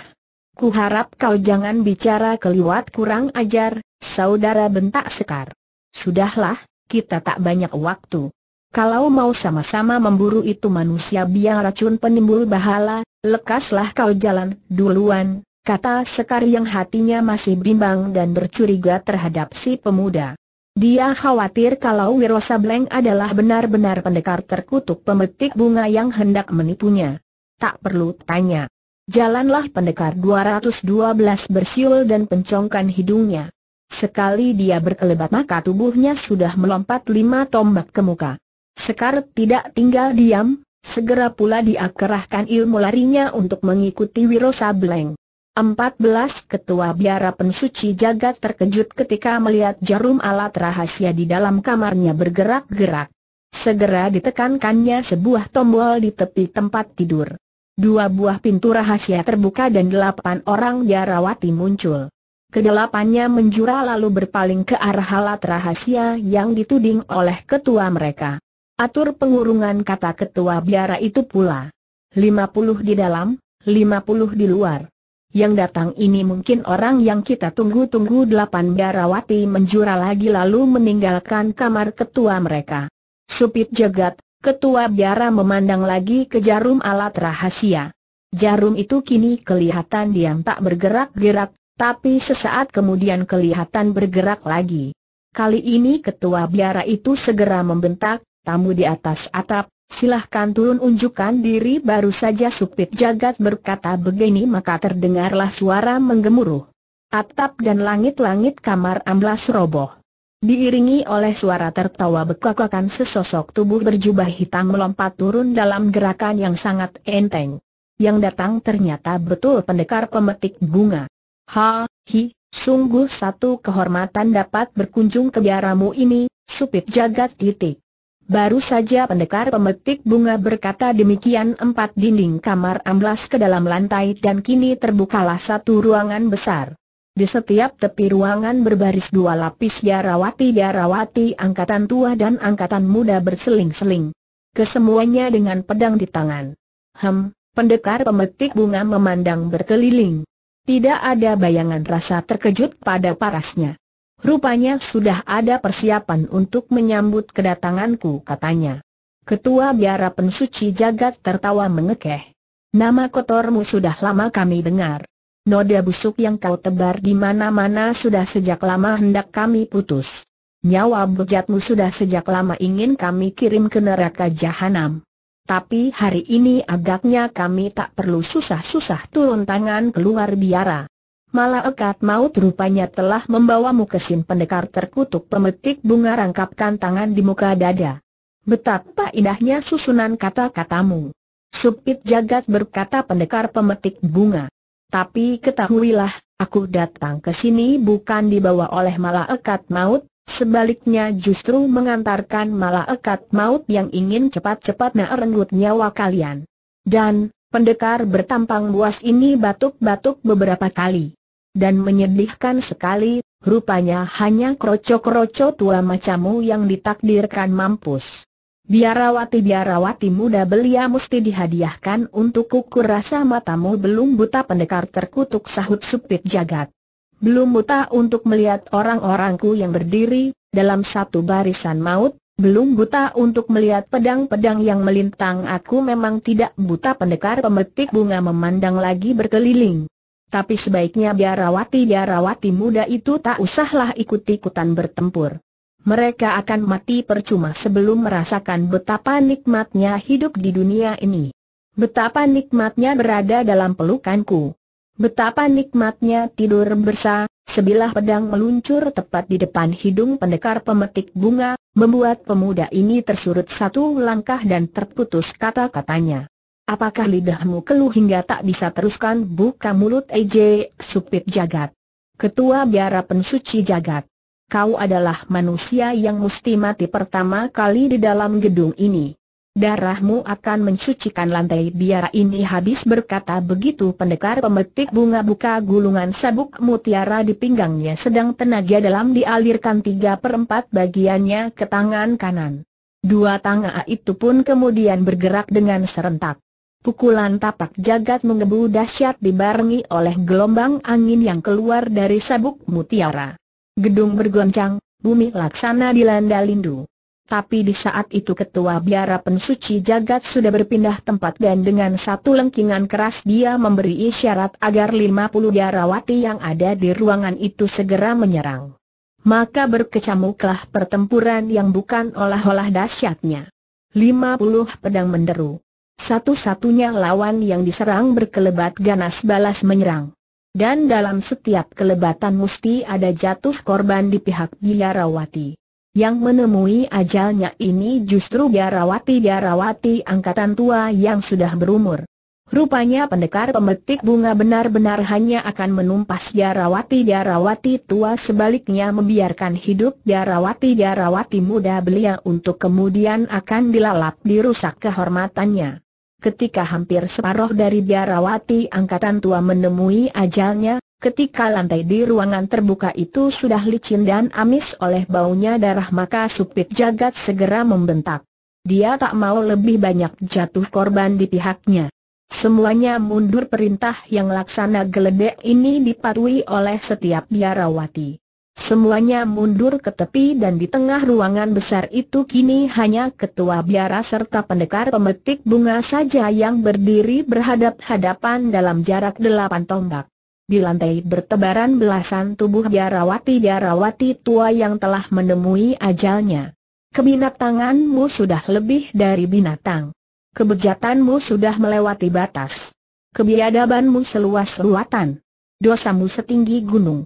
Ku harap kau jangan bicara keliwat kurang ajar, saudara bentak Sekar. Sudahlah, kita tak banyak waktu. Kalau mau sama-sama memburu itu manusia biang racun penimbul bahala, lekaslah kau jalan duluan, kata Sekar yang hatinya masih bimbang dan bercuriga terhadap si pemuda. Dia khawatir kalau Wiro Sableng adalah benar-benar pendekar terkutuk pemetik bunga yang hendak menipunya. Tak perlu tanya. Jalanlah pendekar 212 bersiul dan pencongkan hidungnya. Sekali dia berkelebat maka tubuhnya sudah melompat lima tombak ke muka. Sekar tidak tinggal diam, segera pula dia kerahkan ilmu larinya untuk mengikuti Wiro Sableng. 14 ketua biara pensuci jagat terkejut ketika melihat jarum alat rahasia di dalam kamarnya bergerak-gerak. Segera ditekankannya sebuah tombol di tepi tempat tidur. Dua buah pintu rahasia terbuka dan delapan orang biarawati muncul. Kedelapannya menjura lalu berpaling ke arah halat rahasia yang dituding oleh ketua mereka. Atur pengurungan kata ketua biara itu pula. Lima puluh di dalam, lima puluh di luar. Yang datang ini mungkin orang yang kita tunggu-tunggu delapan biarawati menjura lagi lalu meninggalkan kamar ketua mereka. Supit jagat, Ketua biara memandang lagi ke jarum alat rahasia. Jarum itu kini kelihatan diam tak bergerak-gerak, tapi sesaat kemudian kelihatan bergerak lagi. Kali ini ketua biara itu segera membentak, tamu di atas atap, silahkan turun unjukkan diri baru saja supit jagat berkata begini maka terdengarlah suara menggemuruh. Atap dan langit-langit kamar amblas roboh. Diiringi oleh suara tertawa bekakakan sesosok tubuh berjubah hitam melompat turun dalam gerakan yang sangat enteng. Yang datang ternyata betul pendekar pemetik bunga. Ha, hi, sungguh satu kehormatan dapat berkunjung ke biaramu ini, supit jagat titik. Baru saja pendekar pemetik bunga berkata demikian empat dinding kamar amblas ke dalam lantai dan kini terbukalah satu ruangan besar. Di setiap tepi ruangan berbaris dua lapis biarawati-biarawati angkatan tua dan angkatan muda berseling-seling. Kesemuanya dengan pedang di tangan. Hem, pendekar pemetik bunga memandang berkeliling. Tidak ada bayangan rasa terkejut pada parasnya. Rupanya sudah ada persiapan untuk menyambut kedatanganku katanya. Ketua biara pensuci jagat tertawa mengekeh. Nama kotormu sudah lama kami dengar noda busuk yang kau tebar di mana-mana sudah sejak lama hendak kami putus. Nyawa bejatmu sudah sejak lama ingin kami kirim ke neraka jahanam. Tapi hari ini agaknya kami tak perlu susah-susah turun tangan keluar biara. Malah ekat maut rupanya telah membawamu ke sim pendekar terkutuk pemetik bunga rangkapkan tangan di muka dada. Betapa indahnya susunan kata-katamu. Supit jagat berkata pendekar pemetik bunga. Tapi ketahuilah, aku datang ke sini bukan dibawa oleh malaikat maut, sebaliknya justru mengantarkan malaikat maut yang ingin cepat-cepat merenggut nyawa kalian. Dan, pendekar bertampang buas ini batuk-batuk beberapa kali. Dan menyedihkan sekali, rupanya hanya kroco-kroco tua macamu yang ditakdirkan mampus. Biarawati-biarawati muda belia mesti dihadiahkan untuk kukur rasa matamu belum buta pendekar terkutuk sahut supit jagat. Belum buta untuk melihat orang-orangku yang berdiri, dalam satu barisan maut, belum buta untuk melihat pedang-pedang yang melintang aku memang tidak buta pendekar pemetik bunga memandang lagi berkeliling. Tapi sebaiknya biarawati-biarawati muda itu tak usahlah ikut-ikutan bertempur mereka akan mati percuma sebelum merasakan betapa nikmatnya hidup di dunia ini. Betapa nikmatnya berada dalam pelukanku. Betapa nikmatnya tidur bersa, sebilah pedang meluncur tepat di depan hidung pendekar pemetik bunga, membuat pemuda ini tersurut satu langkah dan terputus kata-katanya. Apakah lidahmu keluh hingga tak bisa teruskan buka mulut EJ, supit jagat? Ketua biara pensuci jagat kau adalah manusia yang mesti mati pertama kali di dalam gedung ini. Darahmu akan mencucikan lantai biara ini habis berkata begitu pendekar pemetik bunga buka gulungan sabuk mutiara di pinggangnya sedang tenaga dalam dialirkan tiga perempat bagiannya ke tangan kanan. Dua tangan itu pun kemudian bergerak dengan serentak. Pukulan tapak jagat mengebu dahsyat dibarengi oleh gelombang angin yang keluar dari sabuk mutiara. Gedung bergoncang, bumi laksana dilanda lindu. Tapi di saat itu ketua biara pensuci jagat sudah berpindah tempat dan dengan satu lengkingan keras dia memberi isyarat agar lima puluh biarawati yang ada di ruangan itu segera menyerang. Maka berkecamuklah pertempuran yang bukan olah-olah dahsyatnya. puluh pedang menderu. Satu-satunya lawan yang diserang berkelebat ganas balas menyerang. Dan dalam setiap kelebatan mesti ada jatuh korban di pihak biarawati. Yang menemui ajalnya ini justru biarawati-biarawati angkatan tua yang sudah berumur. Rupanya pendekar pemetik bunga benar-benar hanya akan menumpas biarawati-biarawati tua sebaliknya membiarkan hidup biarawati-biarawati muda belia untuk kemudian akan dilalap dirusak kehormatannya. Ketika hampir separuh dari biarawati angkatan tua menemui ajalnya, ketika lantai di ruangan terbuka itu sudah licin dan amis oleh baunya darah maka supit jagat segera membentak. Dia tak mau lebih banyak jatuh korban di pihaknya. Semuanya mundur perintah yang laksana geledek ini dipatuhi oleh setiap biarawati. Semuanya mundur ke tepi dan di tengah ruangan besar itu kini hanya ketua biara serta pendekar pemetik bunga saja yang berdiri berhadap-hadapan dalam jarak delapan tombak. Di lantai bertebaran belasan tubuh biarawati-biarawati tua yang telah menemui ajalnya. Kebinatanganmu sudah lebih dari binatang. Kebejatanmu sudah melewati batas. Kebiadabanmu seluas ruatan. Dosamu setinggi gunung.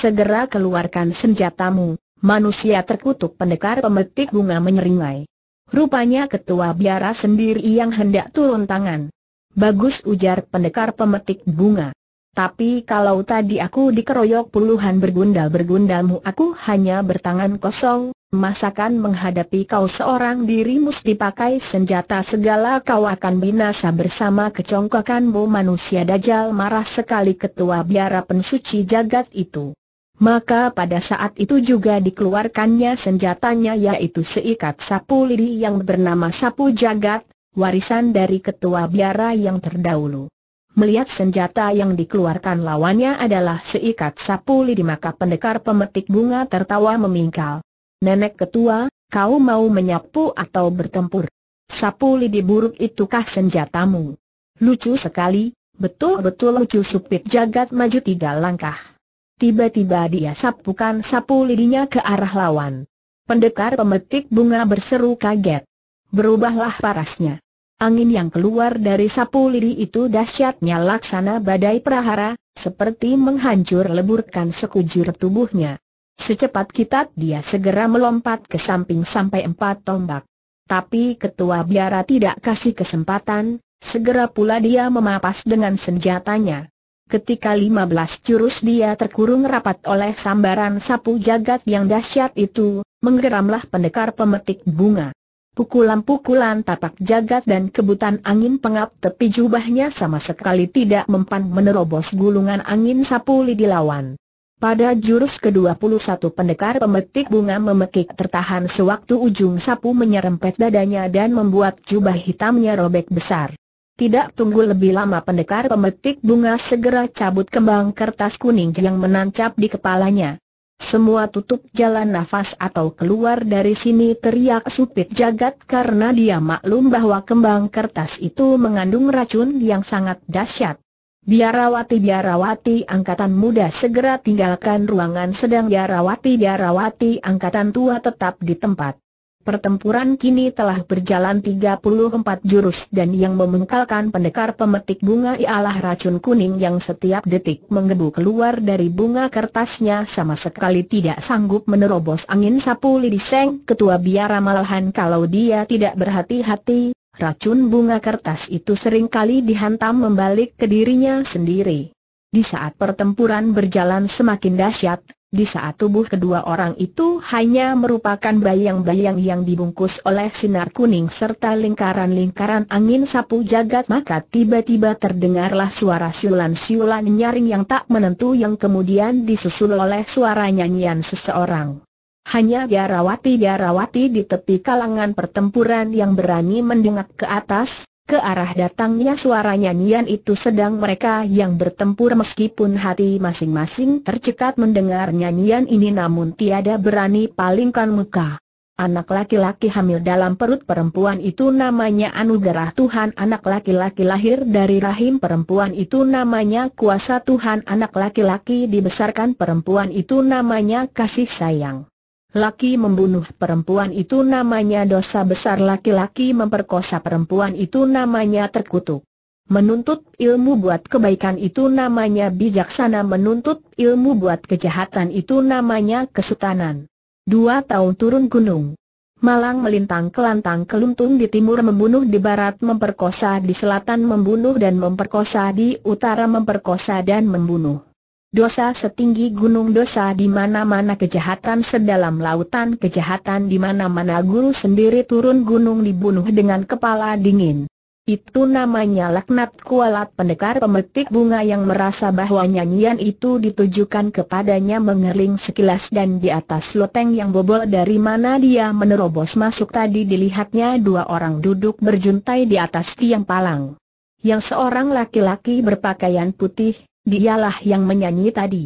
Segera keluarkan senjatamu, manusia terkutuk pendekar pemetik bunga menyeringai. Rupanya ketua biara sendiri yang hendak turun tangan. Bagus ujar pendekar pemetik bunga. Tapi kalau tadi aku dikeroyok puluhan bergundal-bergundalmu aku hanya bertangan kosong, masakan menghadapi kau seorang diri mesti pakai senjata segala kau akan binasa bersama kecongkakanmu manusia dajal marah sekali ketua biara pensuci jagat itu. Maka pada saat itu juga dikeluarkannya senjatanya yaitu seikat sapu lidi yang bernama sapu jagat, warisan dari ketua biara yang terdahulu. Melihat senjata yang dikeluarkan lawannya adalah seikat sapu lidi maka pendekar pemetik bunga tertawa memingkal. Nenek ketua, kau mau menyapu atau bertempur? Sapu lidi buruk itukah senjatamu? Lucu sekali, betul-betul lucu supit jagat maju tiga langkah. Tiba-tiba dia sapukan sapu lidinya ke arah lawan. Pendekar pemetik bunga berseru kaget. Berubahlah parasnya. Angin yang keluar dari sapu lidi itu dahsyatnya laksana badai prahara, seperti menghancur leburkan sekujur tubuhnya. Secepat kitat dia segera melompat ke samping sampai empat tombak. Tapi ketua biara tidak kasih kesempatan, segera pula dia memapas dengan senjatanya. Ketika 15 jurus dia terkurung rapat oleh sambaran sapu jagat yang dahsyat itu, menggeramlah pendekar pemetik bunga. Pukulan-pukulan tapak jagat dan kebutan angin pengap tepi jubahnya sama sekali tidak mempan menerobos gulungan angin sapu lawan. Pada jurus ke-21 pendekar pemetik bunga memekik tertahan sewaktu ujung sapu menyerempet dadanya dan membuat jubah hitamnya robek besar. Tidak tunggu lebih lama pendekar pemetik bunga segera cabut kembang kertas kuning yang menancap di kepalanya. Semua tutup jalan nafas atau keluar dari sini teriak supit jagat karena dia maklum bahwa kembang kertas itu mengandung racun yang sangat dahsyat. Biarawati-biarawati angkatan muda segera tinggalkan ruangan sedang biarawati-biarawati angkatan tua tetap di tempat. Pertempuran kini telah berjalan 34 jurus dan yang memengkalkan pendekar pemetik bunga ialah racun kuning yang setiap detik menggebu keluar dari bunga kertasnya sama sekali tidak sanggup menerobos angin sapu lidi seng ketua biara malahan kalau dia tidak berhati-hati, racun bunga kertas itu seringkali dihantam membalik ke dirinya sendiri. Di saat pertempuran berjalan semakin dahsyat, di saat tubuh kedua orang itu hanya merupakan bayang-bayang yang dibungkus oleh sinar kuning serta lingkaran-lingkaran angin sapu jagat maka tiba-tiba terdengarlah suara siulan-siulan nyaring yang tak menentu yang kemudian disusul oleh suara nyanyian seseorang. Hanya biarawati-biarawati di tepi kalangan pertempuran yang berani mendengar ke atas, ke arah datangnya suara nyanyian itu sedang mereka yang bertempur meskipun hati masing-masing tercekat mendengar nyanyian ini namun tiada berani palingkan muka. Anak laki-laki hamil dalam perut perempuan itu namanya anugerah Tuhan Anak laki-laki lahir dari rahim perempuan itu namanya kuasa Tuhan Anak laki-laki dibesarkan perempuan itu namanya kasih sayang Laki membunuh perempuan itu namanya dosa besar laki-laki memperkosa perempuan itu namanya terkutuk. Menuntut ilmu buat kebaikan itu namanya bijaksana menuntut ilmu buat kejahatan itu namanya kesultanan. Dua tahun turun gunung. Malang melintang kelantang keluntung di timur membunuh di barat memperkosa di selatan membunuh dan memperkosa di utara memperkosa dan membunuh. Dosa setinggi gunung dosa di mana-mana kejahatan sedalam lautan kejahatan di mana-mana guru sendiri turun gunung dibunuh dengan kepala dingin. Itu namanya laknat kualat pendekar pemetik bunga yang merasa bahwa nyanyian itu ditujukan kepadanya mengering sekilas dan di atas loteng yang bobol dari mana dia menerobos masuk tadi dilihatnya dua orang duduk berjuntai di atas tiang palang. Yang seorang laki-laki berpakaian putih, Dialah yang menyanyi tadi.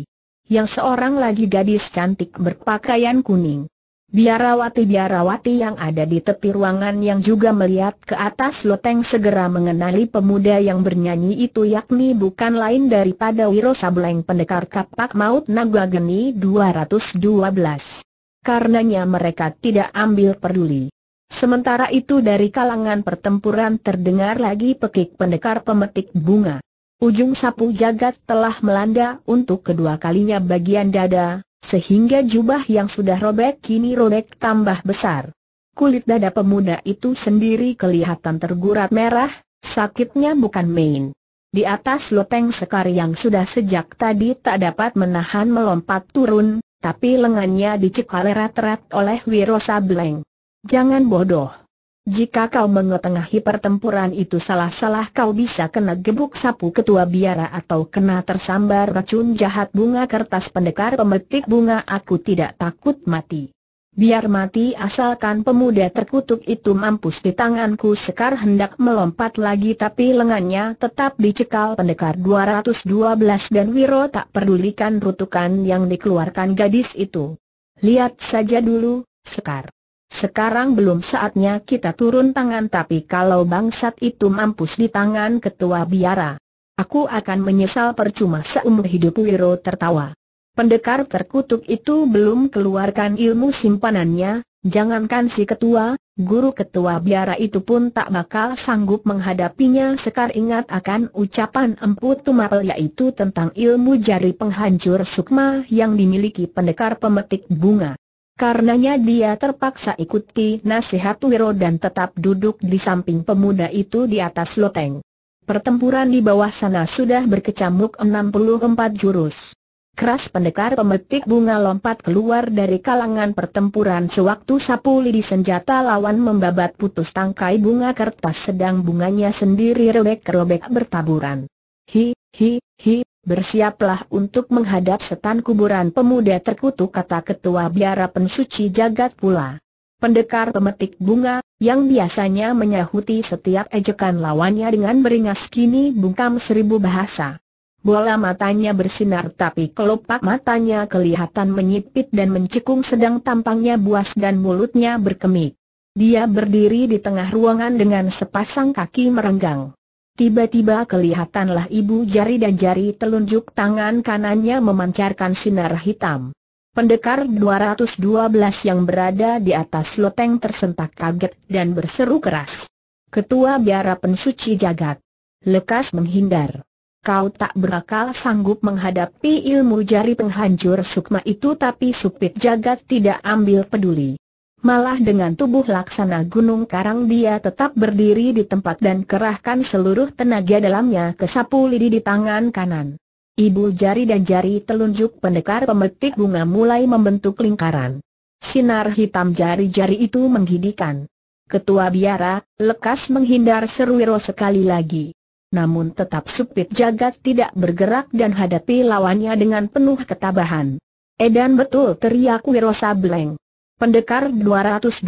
Yang seorang lagi gadis cantik berpakaian kuning. Biarawati-biarawati yang ada di tepi ruangan yang juga melihat ke atas loteng segera mengenali pemuda yang bernyanyi itu yakni bukan lain daripada Wiro Sableng pendekar kapak maut Naga Geni 212. Karenanya mereka tidak ambil peduli. Sementara itu dari kalangan pertempuran terdengar lagi pekik pendekar pemetik bunga. Ujung sapu jagat telah melanda untuk kedua kalinya bagian dada, sehingga jubah yang sudah robek kini robek tambah besar. Kulit dada pemuda itu sendiri kelihatan tergurat merah, sakitnya bukan main. Di atas loteng sekar yang sudah sejak tadi tak dapat menahan melompat turun, tapi lengannya dicekal erat-erat oleh Wiro Sableng. Jangan bodoh. Jika kau mengetengahi pertempuran itu salah-salah kau bisa kena gebuk sapu ketua biara atau kena tersambar racun jahat bunga kertas pendekar pemetik bunga aku tidak takut mati. Biar mati asalkan pemuda terkutuk itu mampus di tanganku Sekar hendak melompat lagi tapi lengannya tetap dicekal pendekar 212 dan Wiro tak pedulikan rutukan yang dikeluarkan gadis itu. Lihat saja dulu, Sekar. Sekarang belum saatnya kita turun tangan tapi kalau bangsat itu mampus di tangan ketua biara. Aku akan menyesal percuma seumur hidup Wiro tertawa. Pendekar terkutuk itu belum keluarkan ilmu simpanannya, jangankan si ketua, guru ketua biara itu pun tak bakal sanggup menghadapinya Sekar ingat akan ucapan Empu Tumapel yaitu tentang ilmu jari penghancur sukma yang dimiliki pendekar pemetik bunga. Karenanya dia terpaksa ikuti nasihat Wiro dan tetap duduk di samping pemuda itu di atas loteng. Pertempuran di bawah sana sudah berkecamuk 64 jurus. Keras pendekar pemetik bunga lompat keluar dari kalangan pertempuran sewaktu sapu lidi senjata lawan membabat putus tangkai bunga kertas sedang bunganya sendiri robek-robek bertaburan. Hi, hi, hi, Bersiaplah untuk menghadap setan kuburan pemuda terkutuk kata ketua biara pensuci jagat pula. Pendekar pemetik bunga, yang biasanya menyahuti setiap ejekan lawannya dengan beringas kini bungkam seribu bahasa. Bola matanya bersinar tapi kelopak matanya kelihatan menyipit dan mencekung sedang tampangnya buas dan mulutnya berkemik. Dia berdiri di tengah ruangan dengan sepasang kaki merenggang. Tiba-tiba kelihatanlah ibu jari dan jari telunjuk tangan kanannya memancarkan sinar hitam. Pendekar 212 yang berada di atas loteng tersentak kaget dan berseru keras. Ketua biara pensuci jagat. Lekas menghindar. Kau tak berakal sanggup menghadapi ilmu jari penghancur sukma itu tapi supit jagat tidak ambil peduli. Malah dengan tubuh laksana gunung karang dia tetap berdiri di tempat dan kerahkan seluruh tenaga dalamnya ke sapu lidi di tangan kanan. Ibu jari dan jari telunjuk pendekar pemetik bunga mulai membentuk lingkaran. Sinar hitam jari-jari itu menghidikan. Ketua biara, lekas menghindar seruiro sekali lagi. Namun tetap supit jagat tidak bergerak dan hadapi lawannya dengan penuh ketabahan. Edan betul teriak Wiro Sableng. Pendekar 212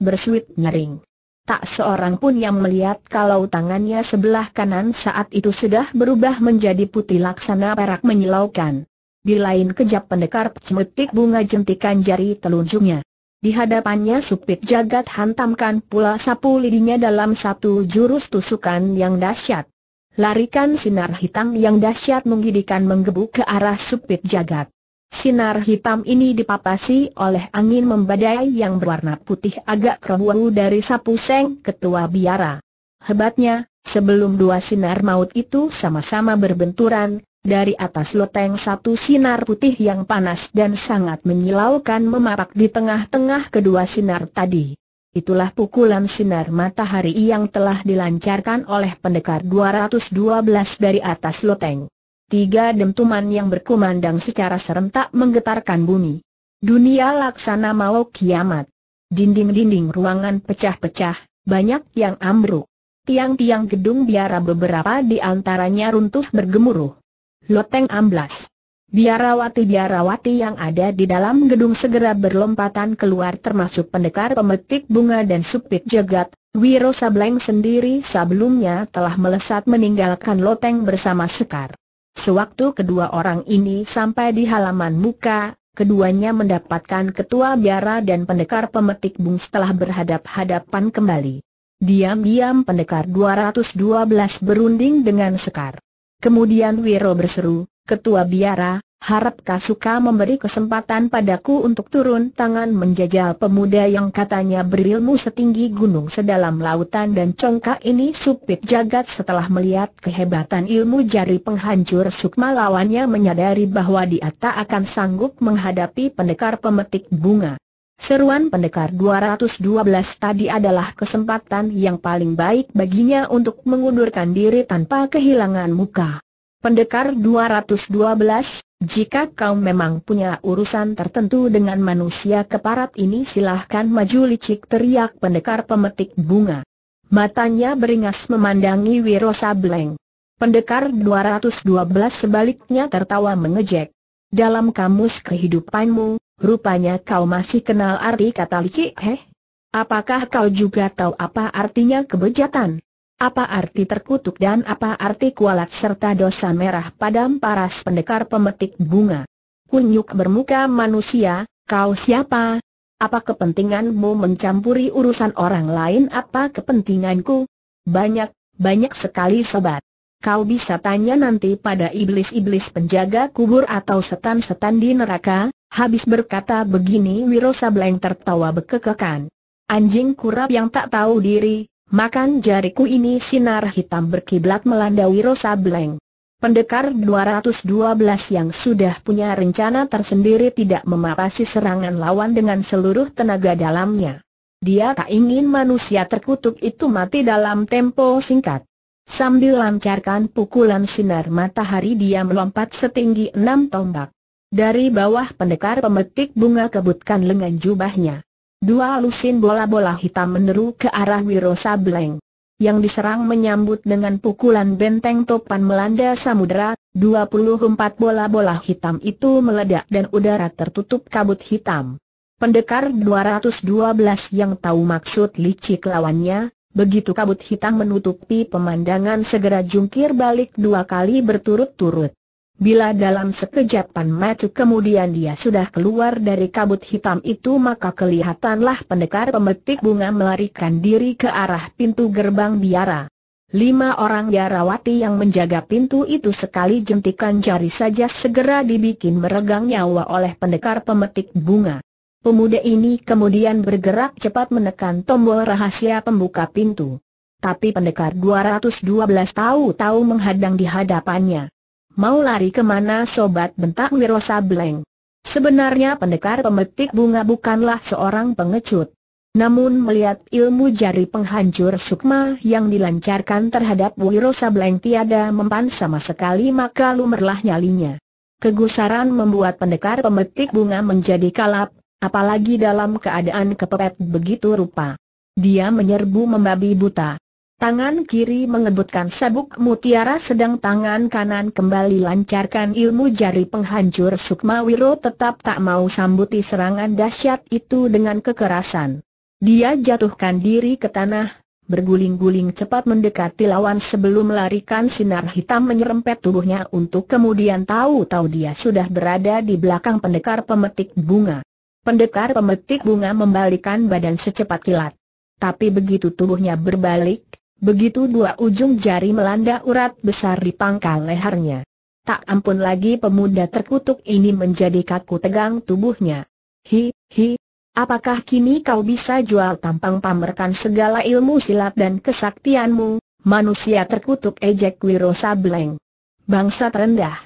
bersuit nering. Tak seorang pun yang melihat kalau tangannya sebelah kanan saat itu sudah berubah menjadi putih laksana perak menyilaukan. Di lain kejap pendekar cemetik bunga jentikan jari telunjuknya. Di hadapannya supit jagat hantamkan pula sapu lidinya dalam satu jurus tusukan yang dahsyat. Larikan sinar hitam yang dahsyat menggidikan menggebu ke arah supit jagat. Sinar hitam ini dipapasi oleh angin membadai yang berwarna putih agak keruau dari sapu seng ketua biara. Hebatnya, sebelum dua sinar maut itu sama-sama berbenturan, dari atas loteng satu sinar putih yang panas dan sangat menyilaukan memapak di tengah-tengah kedua sinar tadi. Itulah pukulan sinar matahari yang telah dilancarkan oleh pendekar 212 dari atas loteng. Tiga dentuman yang berkumandang secara serentak menggetarkan bumi. Dunia laksana mau kiamat. Dinding-dinding ruangan pecah-pecah, banyak yang ambruk. Tiang-tiang gedung biara beberapa di antaranya runtuh bergemuruh. Loteng amblas. Biarawati-biarawati yang ada di dalam gedung segera berlompatan keluar termasuk pendekar pemetik bunga dan supit jagat, Wiro Sableng sendiri sebelumnya telah melesat meninggalkan loteng bersama Sekar. Sewaktu kedua orang ini sampai di halaman muka, keduanya mendapatkan ketua biara dan pendekar pemetik bung setelah berhadap-hadapan kembali. Diam-diam pendekar 212 berunding dengan sekar. Kemudian Wiro berseru, ketua biara, Harap kau suka memberi kesempatan padaku untuk turun tangan menjajal pemuda yang katanya berilmu setinggi gunung sedalam lautan dan congkak ini supit jagat setelah melihat kehebatan ilmu jari penghancur sukma lawannya menyadari bahwa dia tak akan sanggup menghadapi pendekar pemetik bunga. Seruan pendekar 212 tadi adalah kesempatan yang paling baik baginya untuk mengundurkan diri tanpa kehilangan muka. Pendekar 212 jika kau memang punya urusan tertentu dengan manusia keparat ini silahkan maju licik teriak pendekar pemetik bunga. Matanya beringas memandangi Wiro Sableng. Pendekar 212 sebaliknya tertawa mengejek. Dalam kamus kehidupanmu, rupanya kau masih kenal arti kata licik heh? Apakah kau juga tahu apa artinya kebejatan? Apa arti terkutuk dan apa arti kualat serta dosa merah padam paras pendekar pemetik bunga? Kunyuk bermuka manusia, kau siapa? Apa kepentinganmu mencampuri urusan orang lain apa kepentinganku? Banyak, banyak sekali sobat. Kau bisa tanya nanti pada iblis-iblis penjaga kubur atau setan-setan di neraka, habis berkata begini Wiro Sableng tertawa bekekekan. Anjing kurap yang tak tahu diri, Makan jariku ini sinar hitam berkiblat melanda Wiro Sableng. Pendekar 212 yang sudah punya rencana tersendiri tidak memapasi serangan lawan dengan seluruh tenaga dalamnya. Dia tak ingin manusia terkutuk itu mati dalam tempo singkat. Sambil lancarkan pukulan sinar matahari dia melompat setinggi enam tombak. Dari bawah pendekar pemetik bunga kebutkan lengan jubahnya. Dua lusin bola-bola hitam meneru ke arah Wiro Sableng. Yang diserang menyambut dengan pukulan benteng topan melanda samudera, 24 bola-bola hitam itu meledak dan udara tertutup kabut hitam. Pendekar 212 yang tahu maksud licik lawannya, begitu kabut hitam menutupi pemandangan segera jungkir balik dua kali berturut-turut. Bila dalam sekejapan mata kemudian dia sudah keluar dari kabut hitam itu maka kelihatanlah pendekar pemetik bunga melarikan diri ke arah pintu gerbang biara. Lima orang biarawati yang menjaga pintu itu sekali jentikan jari saja segera dibikin meregang nyawa oleh pendekar pemetik bunga. Pemuda ini kemudian bergerak cepat menekan tombol rahasia pembuka pintu. Tapi pendekar 212 tahu-tahu menghadang di hadapannya. Mau lari kemana sobat bentak Wiro Sableng? Sebenarnya pendekar pemetik bunga bukanlah seorang pengecut. Namun melihat ilmu jari penghancur sukma yang dilancarkan terhadap Wiro Sableng tiada mempan sama sekali maka lumerlah nyalinya. Kegusaran membuat pendekar pemetik bunga menjadi kalap, apalagi dalam keadaan kepepet begitu rupa. Dia menyerbu membabi buta. Tangan kiri mengebutkan sabuk mutiara sedang tangan kanan kembali lancarkan ilmu jari penghancur Sukma Wiro tetap tak mau sambuti serangan dahsyat itu dengan kekerasan. Dia jatuhkan diri ke tanah, berguling-guling cepat mendekati lawan sebelum melarikan sinar hitam menyerempet tubuhnya untuk kemudian tahu-tahu dia sudah berada di belakang pendekar pemetik bunga. Pendekar pemetik bunga membalikan badan secepat kilat. Tapi begitu tubuhnya berbalik, Begitu dua ujung jari melanda urat besar di pangkal lehernya. Tak ampun lagi pemuda terkutuk ini menjadi kaku tegang tubuhnya. Hi, hi, apakah kini kau bisa jual tampang pamerkan segala ilmu silat dan kesaktianmu, manusia terkutuk ejek Wiro Sableng? Bangsa terendah.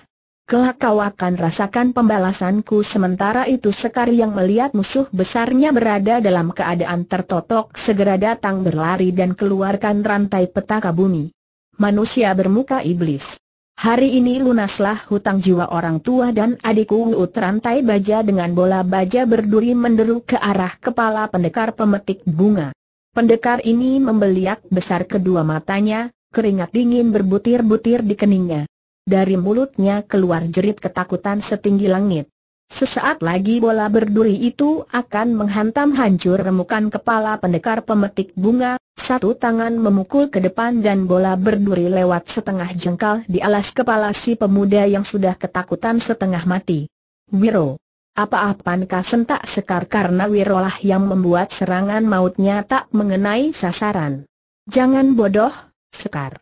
Kelak kau akan rasakan pembalasanku sementara itu Sekar yang melihat musuh besarnya berada dalam keadaan tertotok segera datang berlari dan keluarkan rantai petaka bumi. Manusia bermuka iblis. Hari ini lunaslah hutang jiwa orang tua dan adikku Uut rantai baja dengan bola baja berduri menderu ke arah kepala pendekar pemetik bunga. Pendekar ini membeliak besar kedua matanya, keringat dingin berbutir-butir di keningnya. Dari mulutnya keluar jerit ketakutan setinggi langit. Sesaat lagi bola berduri itu akan menghantam hancur remukan kepala pendekar pemetik bunga, satu tangan memukul ke depan dan bola berduri lewat setengah jengkal di alas kepala si pemuda yang sudah ketakutan setengah mati. Wiro apa-apankah sentak sekar karena wirolah yang membuat serangan mautnya tak mengenai sasaran. Jangan bodoh, sekar.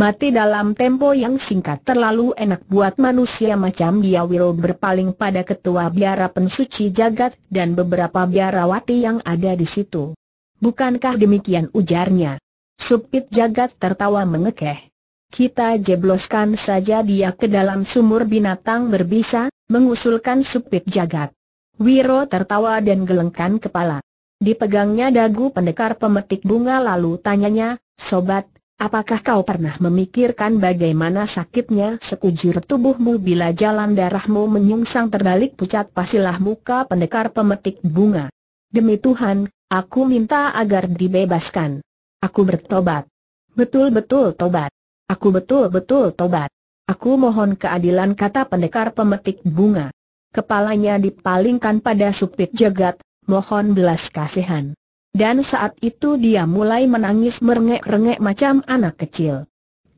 Mati dalam tempo yang singkat terlalu enak buat manusia macam dia Wiro berpaling pada ketua biara pensuci jagat dan beberapa biarawati yang ada di situ. Bukankah demikian ujarnya? Supit jagat tertawa mengekeh. Kita jebloskan saja dia ke dalam sumur binatang berbisa, mengusulkan supit jagat. Wiro tertawa dan gelengkan kepala. Dipegangnya dagu pendekar pemetik bunga lalu tanyanya, Sobat, Apakah kau pernah memikirkan bagaimana sakitnya sekujur tubuhmu bila jalan darahmu menyungsang terbalik pucat pasilah muka pendekar pemetik bunga? Demi Tuhan, aku minta agar dibebaskan. Aku bertobat. Betul-betul tobat. Aku betul-betul tobat. Aku mohon keadilan kata pendekar pemetik bunga. Kepalanya dipalingkan pada supit jagat, mohon belas kasihan. Dan saat itu dia mulai menangis merengek-rengek macam anak kecil.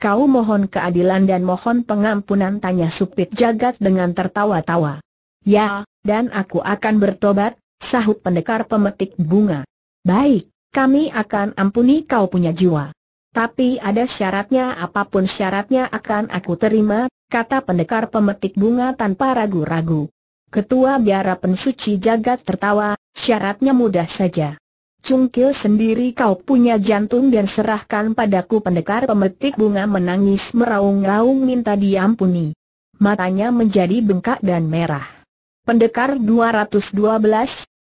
Kau mohon keadilan dan mohon pengampunan tanya supit jagat dengan tertawa-tawa. Ya, dan aku akan bertobat, sahut pendekar pemetik bunga. Baik, kami akan ampuni kau punya jiwa. Tapi ada syaratnya apapun syaratnya akan aku terima, kata pendekar pemetik bunga tanpa ragu-ragu. Ketua biara pensuci jagat tertawa, syaratnya mudah saja. Cungkil sendiri kau punya jantung dan serahkan padaku pendekar pemetik bunga menangis meraung-raung minta diampuni. Matanya menjadi bengkak dan merah. Pendekar 212,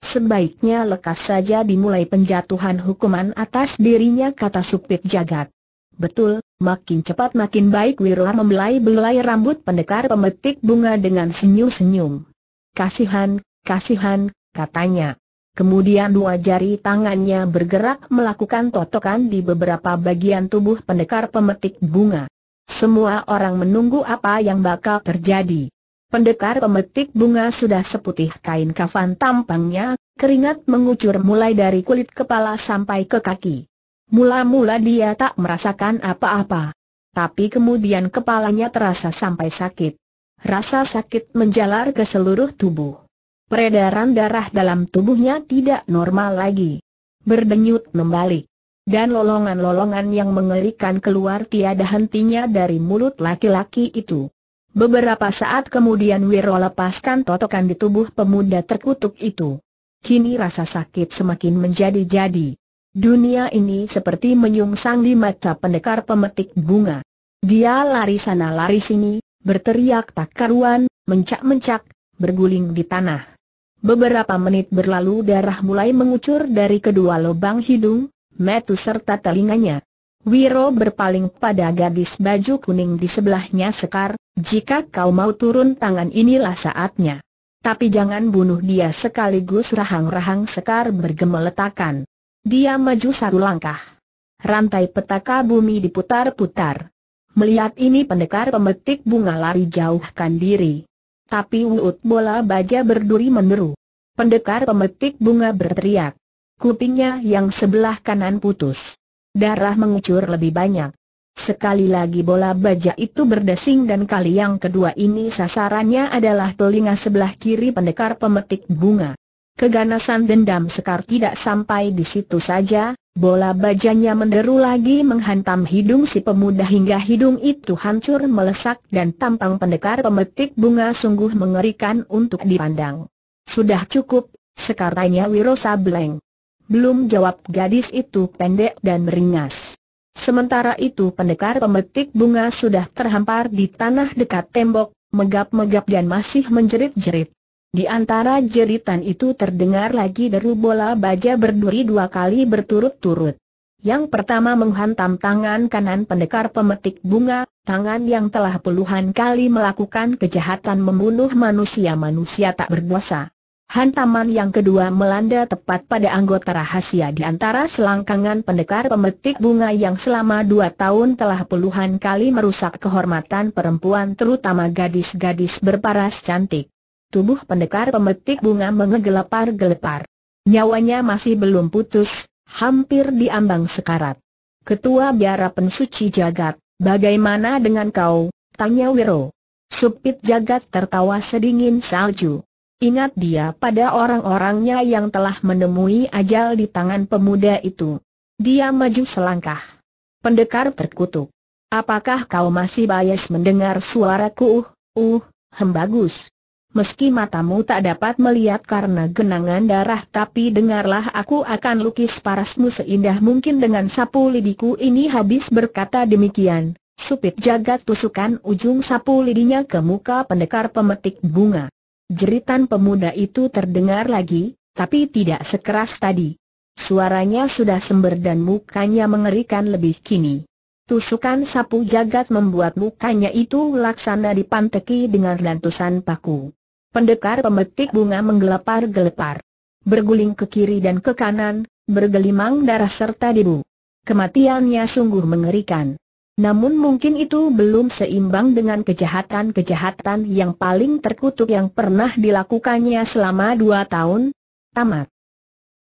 sebaiknya lekas saja dimulai penjatuhan hukuman atas dirinya kata supit jagat. Betul, makin cepat makin baik Wirla membelai-belai rambut pendekar pemetik bunga dengan senyum-senyum. Kasihan, kasihan, katanya. Kemudian dua jari tangannya bergerak melakukan totokan di beberapa bagian tubuh pendekar pemetik bunga. Semua orang menunggu apa yang bakal terjadi. Pendekar pemetik bunga sudah seputih kain kafan tampangnya, keringat mengucur mulai dari kulit kepala sampai ke kaki. Mula-mula dia tak merasakan apa-apa. Tapi kemudian kepalanya terasa sampai sakit. Rasa sakit menjalar ke seluruh tubuh peredaran darah dalam tubuhnya tidak normal lagi. Berdenyut membalik. Dan lolongan-lolongan yang mengerikan keluar tiada hentinya dari mulut laki-laki itu. Beberapa saat kemudian Wiro lepaskan totokan di tubuh pemuda terkutuk itu. Kini rasa sakit semakin menjadi-jadi. Dunia ini seperti menyungsang di mata pendekar pemetik bunga. Dia lari sana lari sini, berteriak tak karuan, mencak-mencak, berguling di tanah. Beberapa menit berlalu darah mulai mengucur dari kedua lubang hidung, metu serta telinganya. Wiro berpaling pada gadis baju kuning di sebelahnya Sekar, jika kau mau turun tangan inilah saatnya. Tapi jangan bunuh dia sekaligus rahang-rahang Sekar bergemeletakan. Dia maju satu langkah. Rantai petaka bumi diputar-putar. Melihat ini pendekar pemetik bunga lari jauhkan diri. Tapi uut bola baja berduri meneru. Pendekar pemetik bunga berteriak. Kupingnya yang sebelah kanan putus. Darah mengucur lebih banyak. Sekali lagi bola baja itu berdesing dan kali yang kedua ini sasarannya adalah telinga sebelah kiri pendekar pemetik bunga. Keganasan dendam Sekar tidak sampai di situ saja, Bola bajanya menderu lagi menghantam hidung si pemuda hingga hidung itu hancur melesak dan tampang pendekar pemetik bunga sungguh mengerikan untuk dipandang. Sudah cukup, sekaranya Wiro Sableng. Belum jawab gadis itu pendek dan meringas. Sementara itu pendekar pemetik bunga sudah terhampar di tanah dekat tembok, megap-megap dan masih menjerit-jerit. Di antara jeritan itu terdengar lagi deru bola baja berduri dua kali berturut-turut. Yang pertama menghantam tangan kanan pendekar pemetik bunga, tangan yang telah puluhan kali melakukan kejahatan membunuh manusia-manusia tak berdosa. Hantaman yang kedua melanda tepat pada anggota rahasia di antara selangkangan pendekar pemetik bunga yang selama dua tahun telah puluhan kali merusak kehormatan perempuan terutama gadis-gadis berparas cantik. Tubuh pendekar pemetik bunga mengegelepar gelepar Nyawanya masih belum putus, hampir diambang sekarat. Ketua biara pensuci jagat, bagaimana dengan kau? Tanya Wiro. Supit jagat tertawa sedingin salju. Ingat dia pada orang-orangnya yang telah menemui ajal di tangan pemuda itu. Dia maju selangkah. Pendekar terkutuk. Apakah kau masih bias mendengar suaraku? Uh, uh, hembagus. Meski matamu tak dapat melihat karena genangan darah tapi dengarlah aku akan lukis parasmu seindah mungkin dengan sapu lidiku ini habis berkata demikian. Supit jagat tusukan ujung sapu lidinya ke muka pendekar pemetik bunga. Jeritan pemuda itu terdengar lagi, tapi tidak sekeras tadi. Suaranya sudah sember dan mukanya mengerikan lebih kini. Tusukan sapu jagat membuat mukanya itu laksana dipanteki dengan lantusan paku. Pendekar pemetik bunga menggelepar-gelepar. Berguling ke kiri dan ke kanan, bergelimang darah serta debu. Kematiannya sungguh mengerikan. Namun mungkin itu belum seimbang dengan kejahatan-kejahatan yang paling terkutuk yang pernah dilakukannya selama dua tahun. Tamat.